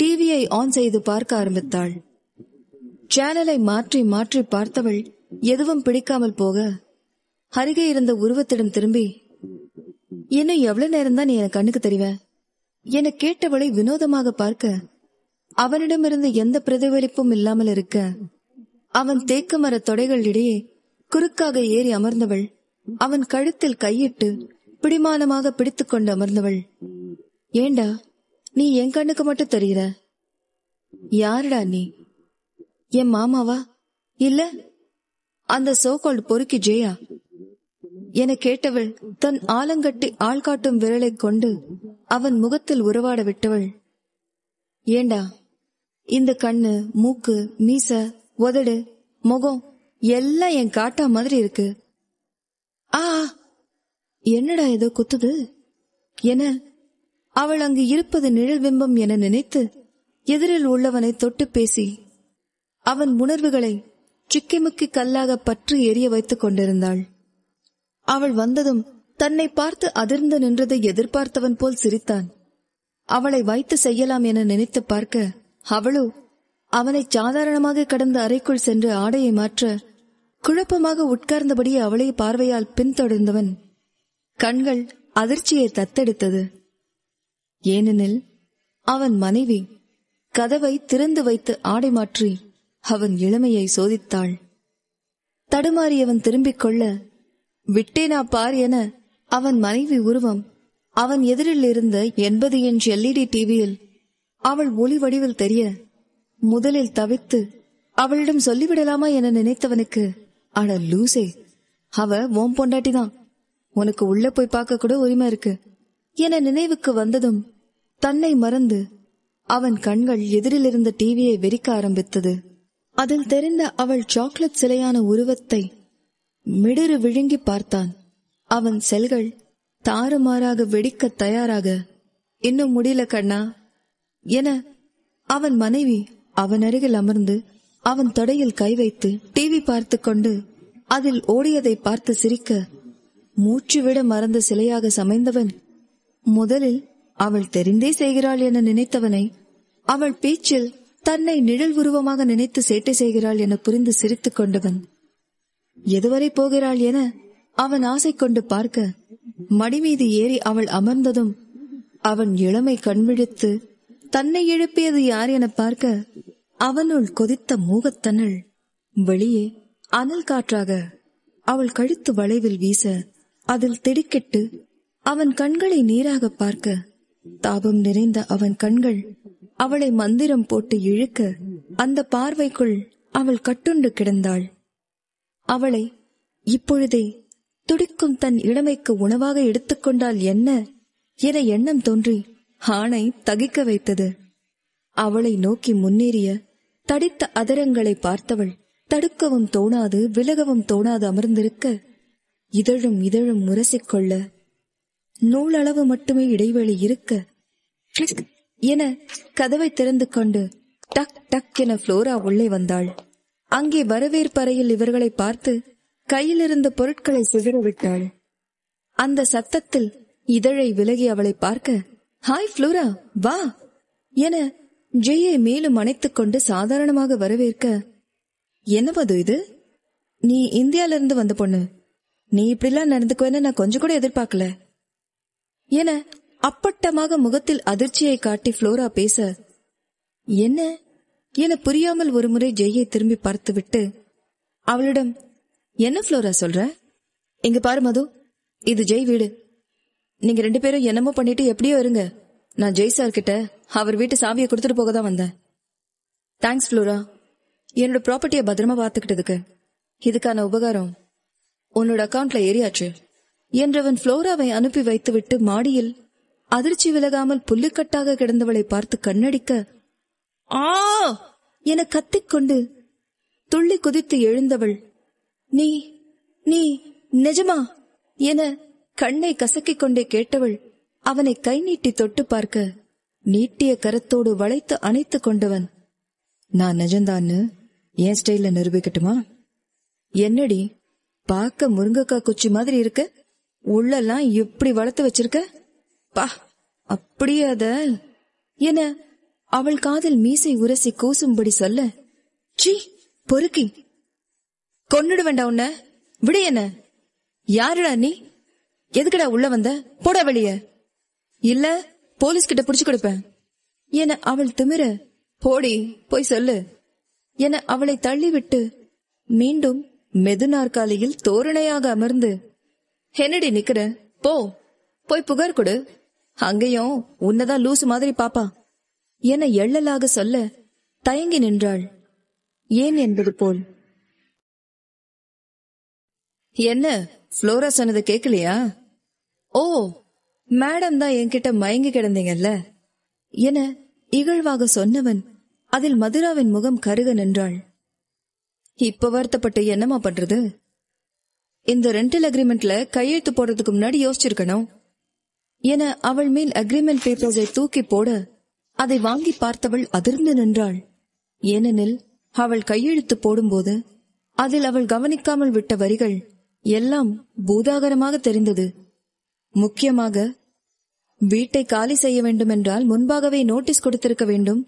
டிவியை ஆன் செய்து பார்க்க ஆரம்பித்தாள் சேனலை மாற்றி மாற்றி பார்த்தவள் எதுவும் பிடிக்காமல் போக அருகே இருந்த உருவத்திடம் திரும்பி இன்னும் எவ்வளவு நேரம் தான் நீ என் கண்ணுக்கு தெரிவ என கேட்டவளை வினோதமாக பார்க்க அவனிடமிருந்து எந்த பிரதிபலிப்பும் இல்லாமல் இருக்க அவன் தேக்கு மர தொடைகள் இடையே குறுக்காக ஏறி அமர்ந்தவள் அவன் கழுத்தில் கையிட்டு பிடிமானமாக பிடித்து கொண்டு அமர்ந்தவள் ஏண்டா நீ என் கண்ணுக்கு மட்டும் தெரிகிற யாருடா நீ என் மாமாவா இல்ல அந்த சோகால் பொறுக்கி ஜெயா என கேட்டவள் தன் ஆலங்கட்டி ஆள் காட்டும் விரலை கொண்டு அவன் முகத்தில் உறவாட விட்டவள் ஏண்டா இந்த கண்ணு மூக்கு மீச உதடு முகம் எல்லாம் என் காட்டா மாதிரி இருக்கு ஆ என்னடா ஏதோ குத்துது என அவள் அங்கு இருப்பது நிழல் பிம்பம் என நினைத்து எதிரில் உள்ளவனை தொட்டு பேசி அவன் உணர்வுகளை சிக்கிமுக்கி கல்லாக பற்றி எரிய வைத்துக் கொண்டிருந்தாள் அவள் வந்ததும் தன்னை பார்த்து அதிர்ந்து நின்றதை எதிர்பார்த்தவன் போல் சிரித்தான் அவளை வைத்து செய்யலாம் என நினைத்து பார்க்க அவளோ அவனை சாதாரணமாக கடந்த அறைக்குள் சென்று ஆடையை மாற்ற குழப்பமாக உட்கார்ந்தபடி அவளை பார்வையால் பின்தொடர்ந்தவன் கண்கள் அதிர்ச்சியை தத்தெடுத்தது ஏனெனில் அவன் மனைவி கதவை திறந்து வைத்து ஆடை மாற்றி அவன் இளமையை சோதித்தாள் தடுமாறியவன் திரும்பிக் கொள்ள விட்டேனா பார் என அவன் மனைவி உருவம் அவன் எதிரில் இருந்த எண்பது இன்ச் எல்இடி டிவியில் அவள் ஒளி வடிவில் தெரிய முதலில் தவித்து அவளிடம் சொல்லிவிடலாமா என நினைத்தவனுக்கு அட லூசே அவ ஓம் பொண்டாட்டிதான் உனக்கு உள்ள போய் பார்க்க கூட உரிமை இருக்கு என நினைவுக்கு வந்ததும் தன்னை மறந்து அவன் கண்கள் எதிரில் இருந்த டிவியை வெறிக்க ஆரம்பித்தது அதில் தெரிந்த அவள் சாக்லேட் சிலையான உருவத்தை மிடறு விழுங்கி பார்த்தான் அவன் செல்கள் தாறுமாறாக வெடிக்க தயாராக இன்னும் முடியல கண்ணா என அவன் மனைவி அவன் அருகில் அமர்ந்து அவன் தொடையில் கை வைத்து டிவி பார்த்து கொண்டு அதில் ஓடியதை பார்த்து சிரிக்க மூச்சுவிட மறந்த சிலையாக சமைந்தவன் முதலில் அவள் தெரிந்தே செய்கிறாள் என நினைத்தவனை அவள் பேச்சில் தன்னை நிழல் உருவமாக நினைத்து சேட்டை செய்கிறாள் என புரிந்து சிரித்துக் கொண்டவன் எதுவரை போகிறாள் என அவன் ஆசை கொண்டு பார்க்க மடிமீது ஏறி அவள் அமர்ந்ததும் அவன் இளமை கண்விழித்து தன்னை எழுப்பியது யார் என பார்க்க அவனுள் கொதித்த மூகத்தனல் வெளியே அனல் காற்றாக அவள் கழுத்து வளைவில் வீச அதில் திடுக்கிட்டு அவன் கண்களை நீராக பார்க்க தாபம் நிறைந்த அவன் கண்கள் அவளை மந்திரம் போட்டு இழுக்க அந்த பார்வைக்குள் அவள் கட்டுண்டு கிடந்தாள் அவளை இப்பொழுதே துடிக்கும் தன் இளமைக்கு உணவாக எடுத்துக்கொண்டால் என்ன என எண்ணம் தோன்றி ஹானை தகிக்க வைத்தது அவளை நோக்கி முன்னேறிய தடித்த அதரங்களை பார்த்தவள் தடுக்கவும் தோணாது விலகவும் தோணாது அமர்ந்திருக்க இதழும் இதழும் முரசிக்கொள்ள நூலளவு மட்டுமே இடைவெளி இருக்க கிளிக் என கதவை திறந்து கொண்டு டக் டக் என புளோரா உள்ளே வந்தாள் அங்கே வரவேற்பறையில் இவர்களை பார்த்து கையிலிருந்த பொருட்களை சிதற விட்டாள் அந்த சத்தத்தில் இதழை விலகி அவளை பார்க்க ஹாய் புளோரா வா என ஜெயை மேலும் அணைத்துக் கொண்டு சாதாரணமாக வரவேற்க என்னவது இது நீ இந்தியாவிலிருந்து வந்த பொண்ணு நீ இப்படிலாம் நடந்துக்குவேன்னு நான் கொஞ்சம் கூட எதிர்பார்க்கல என அப்பட்டமாக முகத்தில் அதிர்ச்சியை காட்டி புளோரா பேச என்ன என புரியாமல் ஒருமுறை ஜெய்யை திரும்பி பார்த்துவிட்டு அவளிடம் என்ன புளோரா சொல்ற இங்க பாரு மது இது ஜெய் வீடு நீங்க ரெண்டு பேரும் என்னமோ பண்ணிட்டு எப்படியோ இருங்க நான் ஜெய் சார் கிட்ட அவர் வீட்டு சாவியை கொடுத்துட்டு போக தான் வந்தேன் தேங்க்ஸ் புளோரா என்னோட ப்ராப்பர்ட்டியை பத்திரமா பார்த்துக்கிட்டதுக்கு இதுக்கான உபகாரம் உன்னோட அக்கவுண்ட்ல ஏறியாச்சு என்றவன் புளோராவை அனுப்பி வைத்துவிட்டு மாடியில் அதிர்ச்சி விலகாமல் புல்லுக்கட்டாக கிடந்தவளை பார்த்து கண்ணடிக்க ஆ என கத்திக்கொண்டு துள்ளி குதித்து எழுந்தவள் நீ நீ நிஜமா என கண்ணை கசக்கிக் கொண்டே கேட்டவள் அவனை கை நீட்டி தொட்டு பார்க்க நீட்டிய கரத்தோடு வளைத்து அணைத்துக் கொண்டவன் நான் நிஜந்தான்னு என் ஸ்டைல நிரூபிக்கட்டுமா என்னடி பார்க்க முருங்கக்காய் குச்சி மாதிரி இருக்கு உள்ளெல்லாம் எப்படி வளர்த்து வச்சிருக்க பா அப்படியாத என அவள் காதில் மீசை உரசி கூசும்படி சொல்ல சி பொறுக்கி கொன்னுடு வேண்டாம் உன்ன விட என்ன யாருடா நீ எதுக்குடா உள்ள வந்த போட வெளிய இல்ல போலீஸ் கிட்ட புடிச்சு கொடுப்பேன் என அவள் திமிர போடி போய் சொல்லு என அவளை தள்ளிவிட்டு மீண்டும் மெது நாற்காலியில் தோரணையாக அமர்ந்து என்னடி நிக்கிற போ போய் புகார் கொடு அங்கேயும் உன்னதான் லூசு மாதிரி பாப்பா என எள்ளலாக சொல்ல தயங்கி நின்றாள் ஏன் என்பது போல் என்ன புளோரா சொன்னதை கேட்கலையா ஓ மேடம் தான் என்கிட்ட மயங்கி கிடந்தீங்கல்ல என இகழ்வாக சொன்னவன் அதில் மதுராவின் முகம் கருக நின்றாள் இப்ப வருத்தப்பட்டு என்னமா பண்றது இந்த ரெண்டல் அக்ரிமெண்ட்ல கையெழுத்து போடுறதுக்கு முன்னாடி யோசிச்சிருக்கணும் என அவள் மேல் அக்ரிமெண்ட் பேப்பர்ஸை தூக்கி போட அதை வாங்கி பார்த்தவள் அதிர்ந்து நின்றாள் ஏனெனில் அவள் கையெழுத்து போடும்போது அதில் அவள் கவனிக்காமல் விட்ட வரிகள் எல்லாம் பூதாகரமாக தெரிந்தது முக்கியமாக வீட்டை காலி செய்ய வேண்டும் என்றால் முன்பாகவே நோட்டீஸ் கொடுத்திருக்க வேண்டும்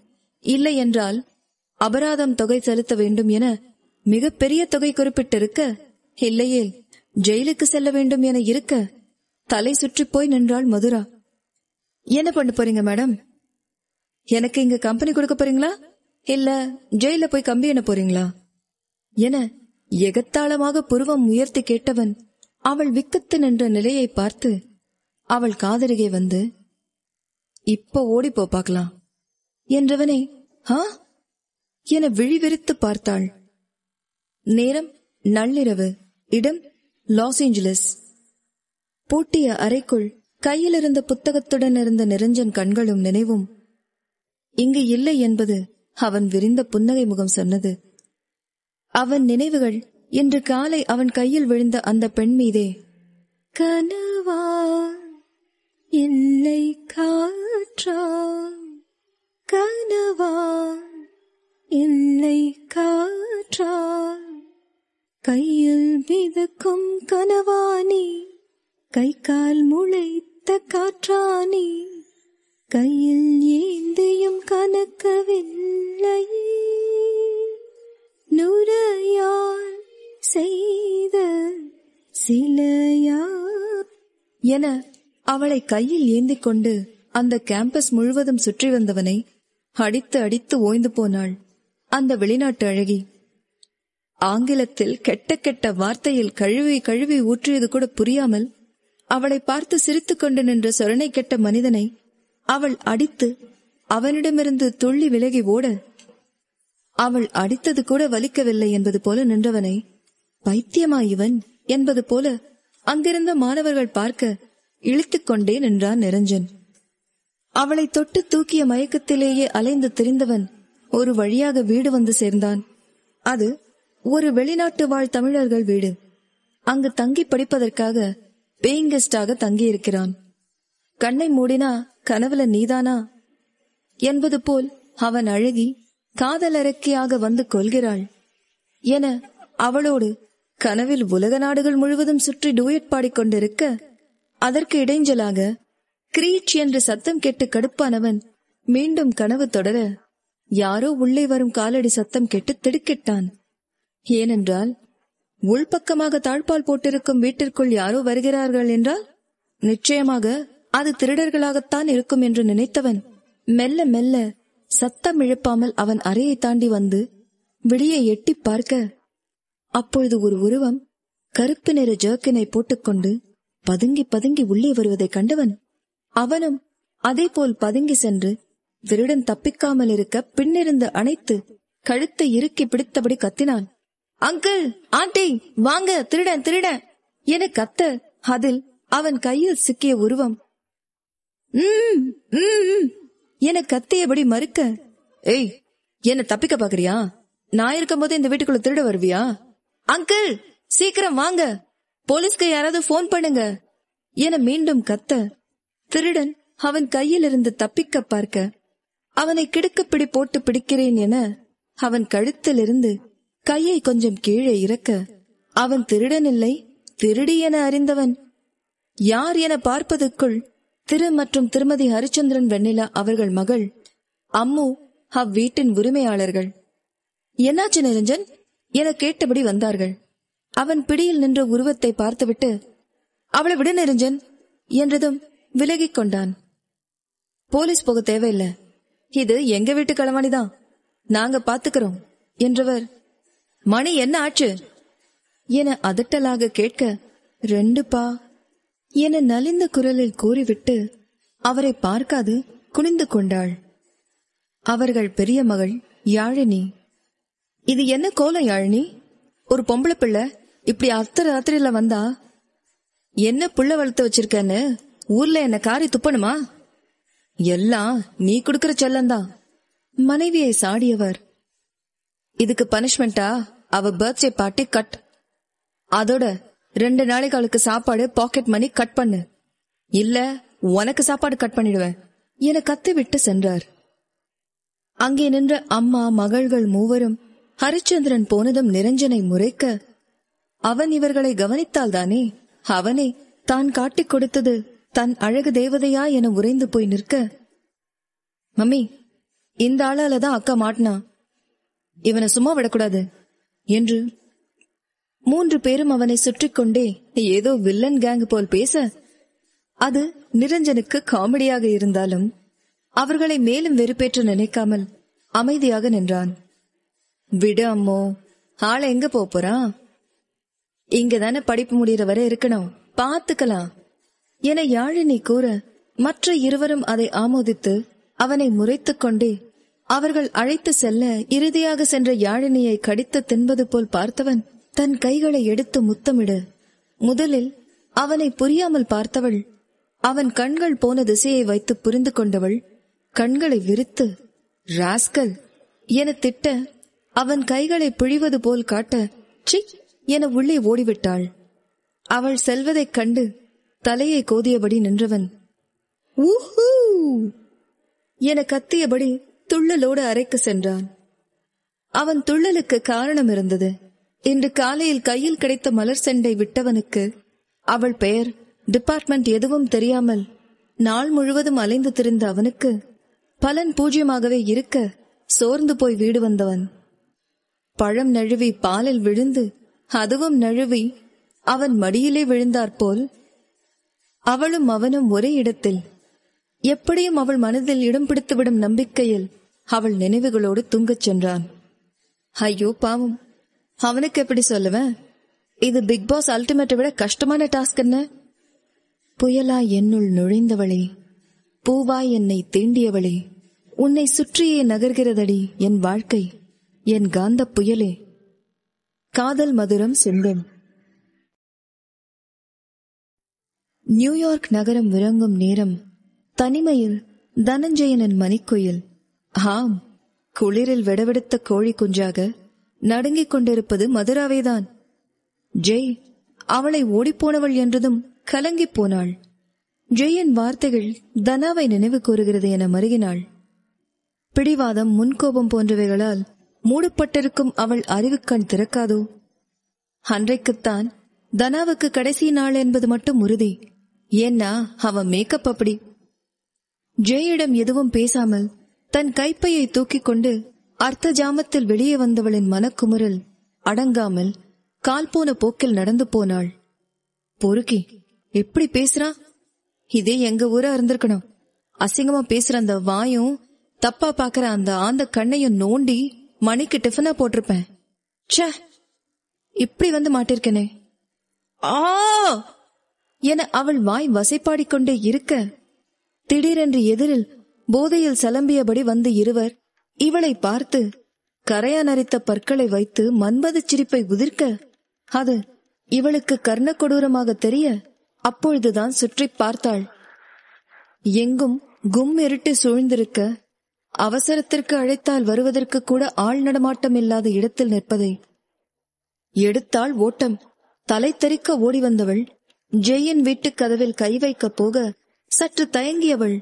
இல்லை என்றால் அபராதம் தொகை செலுத்த வேண்டும் என மிக பெரிய தொகை குறிப்பிட்டிருக்க இல்லையே ஜெயிலுக்கு செல்ல வேண்டும் என இருக்க தலை சுற்றி போய் நின்றாள் மதுரா என்ன பண்ண போறீங்க மேடம் எனக்கு இங்க கம்பெனி கொடுக்க போறீங்களா இல்ல ஜெயில போய் கம்பி என போறீங்களா என எகத்தாளமாக புருவம் உயர்த்தி கேட்டவன் அவள் விக்கத்து நின்ற நிலையை பார்த்து அவள் காதருகே வந்து இப்ப ஓடிப்போ பார்க்கலாம் என்றவனே ஆ என விழிவிரித்து பார்த்தாள் நேரம் நள்ளிரவு இடம் லாஸ் ஏஞ்சலஸ் பூட்டிய அறைக்குள் கையில் இருந்த புத்தகத்துடன் இருந்த நிரஞ்சன் கண்களும் நினைவும் இங்கு இல்லை என்பது அவன் விரிந்த புன்னகை முகம் சொன்னது அவன் நினைவுகள் இன்று காலை அவன் கையில் விழுந்த அந்த பெண் மீதே கனவா இல்லை காற்றா கனவா இல்லை காற்றா கையில் மிதக்கும் கனவானி கை கால் முளைத்த காற்றானி கையில் ஏந்தியும் கணக்கவில்லை நுரையால் செய்த சிலையா என அவளை கையில் ஏந்திக் கொண்டு அந்த கேம்பஸ் முழுவதும் சுற்றி வந்தவனை அடித்து அடித்து ஓய்ந்து போனாள் அந்த வெளிநாட்டு அழகி ஆங்கிலத்தில் கெட்ட கெட்ட வார்த்தையில் கழுவி கழுவி ஊற்றியது கூட புரியாமல் அவளை பார்த்து சிரித்துக் கொண்டு நின்ற சொரணை கெட்ட மனிதனை அவள் அடித்து அவனிடமிருந்து துள்ளி விலகி ஓட அவள் அடித்தது கூட வலிக்கவில்லை என்பது போல நின்றவனை பைத்தியமா இவன் என்பது போல அங்கிருந்த மாணவர்கள் பார்க்க இழுத்துக்கொண்டே நின்றான் நிரஞ்சன் அவளை தொட்டு தூக்கிய மயக்கத்திலேயே அலைந்து திரிந்தவன் ஒரு வழியாக வீடு வந்து சேர்ந்தான் அது ஒரு வெளிநாட்டு வாழ் தமிழர்கள் வீடு அங்கு தங்கி படிப்பதற்காக பேயிங் கெஸ்டாக தங்கியிருக்கிறான் கண்ணை மூடினா கனவுல நீதானா என்பது போல் அவன் அழகி காதலரக்கியாக வந்து கொள்கிறாள் என அவளோடு கனவில் உலக நாடுகள் முழுவதும் சுற்றி டூயட் பாடிக்கொண்டிருக்க அதற்கு இடைஞ்சலாக கிரீச் என்று சத்தம் கேட்டு கடுப்பானவன் மீண்டும் கனவு தொடர யாரோ உள்ளே வரும் காலடி சத்தம் கேட்டு திடுக்கிட்டான் ஏனென்றால் உள்பக்கமாக தாழ்பால் போட்டிருக்கும் வீட்டிற்குள் யாரோ வருகிறார்கள் என்றால் நிச்சயமாக அது திருடர்களாகத்தான் இருக்கும் என்று நினைத்தவன் மெல்ல மெல்ல சத்தம் இழப்பாமல் அவன் அறையை தாண்டி வந்து வெளியே எட்டி பார்க்க அப்பொழுது ஒரு உருவம் கருப்பு நிற ஜர்க்கினை போட்டுக்கொண்டு பதுங்கி பதுங்கி உள்ளே வருவதை கண்டவன் அவனும் அதேபோல் பதுங்கி சென்று திருடன் தப்பிக்காமல் இருக்க பின்னிருந்து அணைத்து கழுத்தை இறுக்கி பிடித்தபடி கத்தினான் அங்கிள் ஆண்டி வாங்க திருடன் திருடன் என கத்த அதில் அவன் கையில் சிக்கிய உருவம் என கத்தியபடி மறுக்க ஏய் என்ன தப்பிக்க பாக்குறியா நான் இருக்கும் போது இந்த வீட்டுக்குள்ள திருட வருவியா அங்கிள் சீக்கிரம் வாங்க போலீஸ்க்கு யாராவது போன் பண்ணுங்க என மீண்டும் கத்த திருடன் அவன் கையிலிருந்து தப்பிக்க பார்க்க அவனை கிடுக்கப்பிடி போட்டு பிடிக்கிறேன் என அவன் கழுத்திலிருந்து கையை கொஞ்சம் கீழே இறக்க அவன் திருடனில்லை திருடி என அறிந்தவன் யார் என பார்ப்பதற்குள் திரு மற்றும் திருமதி ஹரிச்சந்திரன் வெண்ணிலா அவர்கள் மகள் அம்மு அவ்வீட்டின் உரிமையாளர்கள் என்னாச்சு நிரஞ்சன் என கேட்டபடி வந்தார்கள் அவன் பிடியில் நின்ற உருவத்தை பார்த்துவிட்டு அவளை விட நெருஞ்சன் என்றதும் விலகிக் கொண்டான் போலீஸ் போக தேவையில்லை இது எங்க வீட்டு களவாணிதான் நாங்க பாத்துக்கிறோம் என்றவர் மணி என்ன ஆச்சு என அதட்டலாக கேட்க ரெண்டு பா என நலிந்த குரலில் கூறிவிட்டு அவரை பார்க்காது குனிந்து கொண்டாள் அவர்கள் பெரிய மகள் யாழினி இது என்ன கோலம் யாழினி ஒரு பொம்பளை பிள்ளை இப்படி அத்த ராத்திரியில வந்தா என்ன புள்ள வளர்த்து வச்சிருக்கன்னு ஊர்ல என்ன காரி துப்பணுமா எல்லாம் நீ குடுக்கற செல்லந்தான் மனைவியை சாடியவர் இதுக்கு பனிஷ்மெண்டா அவ பர்த்டே பார்ட்டி கட் அதோட ரெண்டு நாளைக்கு அவளுக்கு சாப்பாடு பாக்கெட் மணி கட் பண்ணு இல்ல உனக்கு சாப்பாடு கட் பண்ணிடுவேன் என கத்து விட்டு சென்றார் அங்கே நின்ற அம்மா மகள்கள் மூவரும் ஹரிச்சந்திரன் போனதும் நிரஞ்சனை முறைக்க அவன் இவர்களை கவனித்தால்தானே அவனே தான் காட்டிக் கொடுத்தது தன் அழகு தேவதையா என உறைந்து போய் நிற்க மம்மி இந்த ஆளால தான் அக்கா மாட்டினா இவனை சும்மா விடக்கூடாது என்று மூன்று பேரும் அவனை சுற்றி கொண்டே ஏதோ வில்லன் கேங் போல் பேச அது நிரஞ்சனுக்கு காமெடியாக இருந்தாலும் அவர்களை மேலும் வெறுப்பேற்று நினைக்காமல் அமைதியாக நின்றான் விடு அம்மோ ஆளை எங்க போறா இங்க தானே படிப்பு முடிகிற வரை இருக்கணும் பாத்துக்கலாம் என யாழினி கூற மற்ற இருவரும் அதை ஆமோதித்து அவனை முறைத்துக் கொண்டே அவர்கள் அழைத்து செல்ல இறுதியாக சென்ற யாழினியை கடித்து தின்பது போல் பார்த்தவன் தன் கைகளை எடுத்து முத்தமிட முதலில் அவனை புரியாமல் பார்த்தவள் அவன் கண்கள் போன திசையை வைத்து புரிந்து கொண்டவள் கண்களை விரித்து ராஸ்கல் என திட்ட அவன் கைகளை பிழிவது போல் காட்ட சி என உள்ளே ஓடிவிட்டாள் அவள் செல்வதைக் கண்டு தலையை கோதியபடி நின்றவன் என கத்தியபடி துள்ளலோடு அறைக்கு சென்றான் அவன் துள்ளலுக்கு காரணம் இருந்தது இன்று காலையில் கையில் கிடைத்த மலர் செண்டை விட்டவனுக்கு அவள் பெயர் டிபார்ட்மெண்ட் எதுவும் தெரியாமல் நாள் முழுவதும் அலைந்து திரிந்த அவனுக்கு பலன் பூஜ்யமாகவே இருக்க சோர்ந்து போய் வீடு வந்தவன் பழம் நழுவி பாலில் விழுந்து அதுவும் நழுவி அவன் மடியிலே விழுந்தாற்போல் அவளும் அவனும் ஒரே இடத்தில் எப்படியும் அவள் மனதில் இடம் பிடித்துவிடும் நம்பிக்கையில் அவள் நினைவுகளோடு தூங்கச் சென்றான் ஐயோ பாவம் அவனுக்கு எப்படி சொல்லுவேன் இது பிக் பாஸ் அல்டிமேட்டை விட கஷ்டமான டாஸ்க் என்ன புயலா என்னுள் நுழைந்தவளே பூவா என்னை தீண்டியவளே உன்னை சுற்றியே நகர்கிறதடி என் வாழ்க்கை என் காந்த புயலே காதல் மதுரம் சிங்கம் நியூயார்க் நகரம் விளங்கும் நேரம் தனிமையில் தனஞ்சயனின் மணிக்குயில் ஆம் குளிரில் விடவெடுத்த கோழி குஞ்சாக நடுங்கிக் கொண்டிருப்பது மதுராவேதான் ஜெய் அவளை ஓடிப்போனவள் என்றதும் கலங்கிப் போனாள் ஜெயின் வார்த்தைகள் தனாவை நினைவு கூறுகிறது என மருகினாள் பிடிவாதம் முன்கோபம் போன்றவைகளால் மூடப்பட்டிருக்கும் அவள் அறிவுக்கண் திறக்காதோ அன்றைக்குத்தான் தனாவுக்கு கடைசி நாள் என்பது மட்டும் உறுதி ஏன்னா அவன் மேக்கப் அப்படி ஜேயிடம் எதுவும் பேசாமல் தன் கைப்பையை தூக்கிக் கொண்டு அர்த்த ஜாமத்தில் வெளியே வந்தவளின் மனக்குமுறல் அடங்காமல் கால் போன போக்கில் நடந்து போனாள் பொறுக்கி எப்படி பேசுறா இதே எங்க ஊரா இருந்திருக்கணும் அசிங்கமா பேசுற அந்த வாயும் தப்பா பாக்குற அந்த ஆந்த கண்ணையும் நோண்டி மணிக்கு டிஃபனா போட்டிருப்பேன் சே இப்படி வந்து மாட்டிருக்கனே ஆ என அவள் வாய் வசைப்பாடிக்கொண்டே இருக்க திடீரென்று எதிரில் போதையில் சலம்பியபடி வந்த இருவர் இவளை பார்த்து கரையானரித்த பற்களை வைத்து மன்மத சிரிப்பை உதிர்க்க அது இவளுக்கு கர்ண கொடூரமாக தெரிய அப்பொழுதுதான் சுற்றி பார்த்தாள் எங்கும் கும் இருட்டு சூழ்ந்திருக்க அவசரத்திற்கு அழைத்தால் வருவதற்கு கூட ஆள் நடமாட்டம் இல்லாத இடத்தில் நிற்பதை எடுத்தாள் ஓட்டம் தலை தெறிக்க ஓடி வந்தவள் ஜெயின் வீட்டுக் கதவில் கை வைக்கப் போக சற்று தயங்கியவள்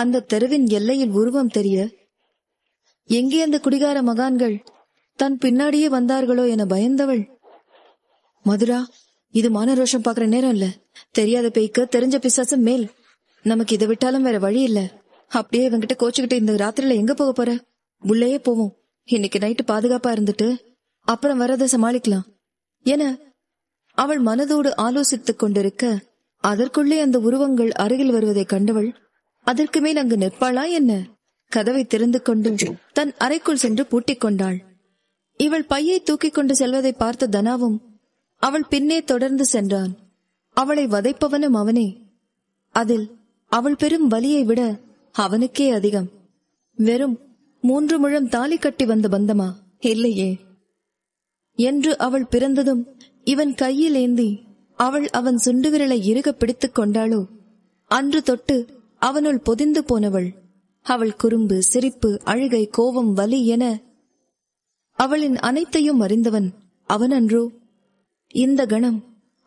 அந்த தெருவின் எல்லையில் உருவம் தெரிய எங்கே அந்த குடிகார மகான்கள் தன் பின்னாடியே வந்தார்களோ என பயந்தவள் மதுரா இது மானரோஷம் ரோஷம் பாக்குற நேரம் இல்ல தெரியாத பேய்க்கு தெரிஞ்ச பிசாசம் மேல் நமக்கு இதை விட்டாலும் வேற வழி இல்ல அப்படியே இவங்கிட்ட கோச்சுக்கிட்டு இந்த ராத்திரில எங்க போக போற உள்ளேயே போவோம் இன்னைக்கு நைட்டு பாதுகாப்பா இருந்துட்டு அப்புறம் வரத சமாளிக்கலாம் என அவள் மனதோடு ஆலோசித்துக் கொண்டிருக்க அதற்குள்ளே அந்த உருவங்கள் அருகில் வருவதை கண்டவள் அதற்கு மேல் அங்கு நிற்பாளா என்ன கதவை திறந்து கொண்டு தன் அறைக்குள் சென்று பூட்டிக் கொண்டாள் இவள் பையை தூக்கிக் கொண்டு செல்வதை பார்த்த தனாவும் அவள் பின்னே தொடர்ந்து சென்றான் அவளை வதைப்பவனும் அவனே அதில் அவள் பெரும் வலியை விட அவனுக்கே அதிகம் வெறும் மூன்று முழம் தாலி கட்டி வந்த பந்தமா இல்லையே என்று அவள் பிறந்ததும் இவன் கையில் ஏந்தி அவள் அவன் சுண்டு விரலை இறுக பிடித்துக் கொண்டாளோ அன்று தொட்டு அவனுள் பொதிந்து போனவள் அவள் குறும்பு சிரிப்பு அழுகை கோபம் வலி என அவளின் அனைத்தையும் அறிந்தவன் அவன் அன்றோ இந்த கணம்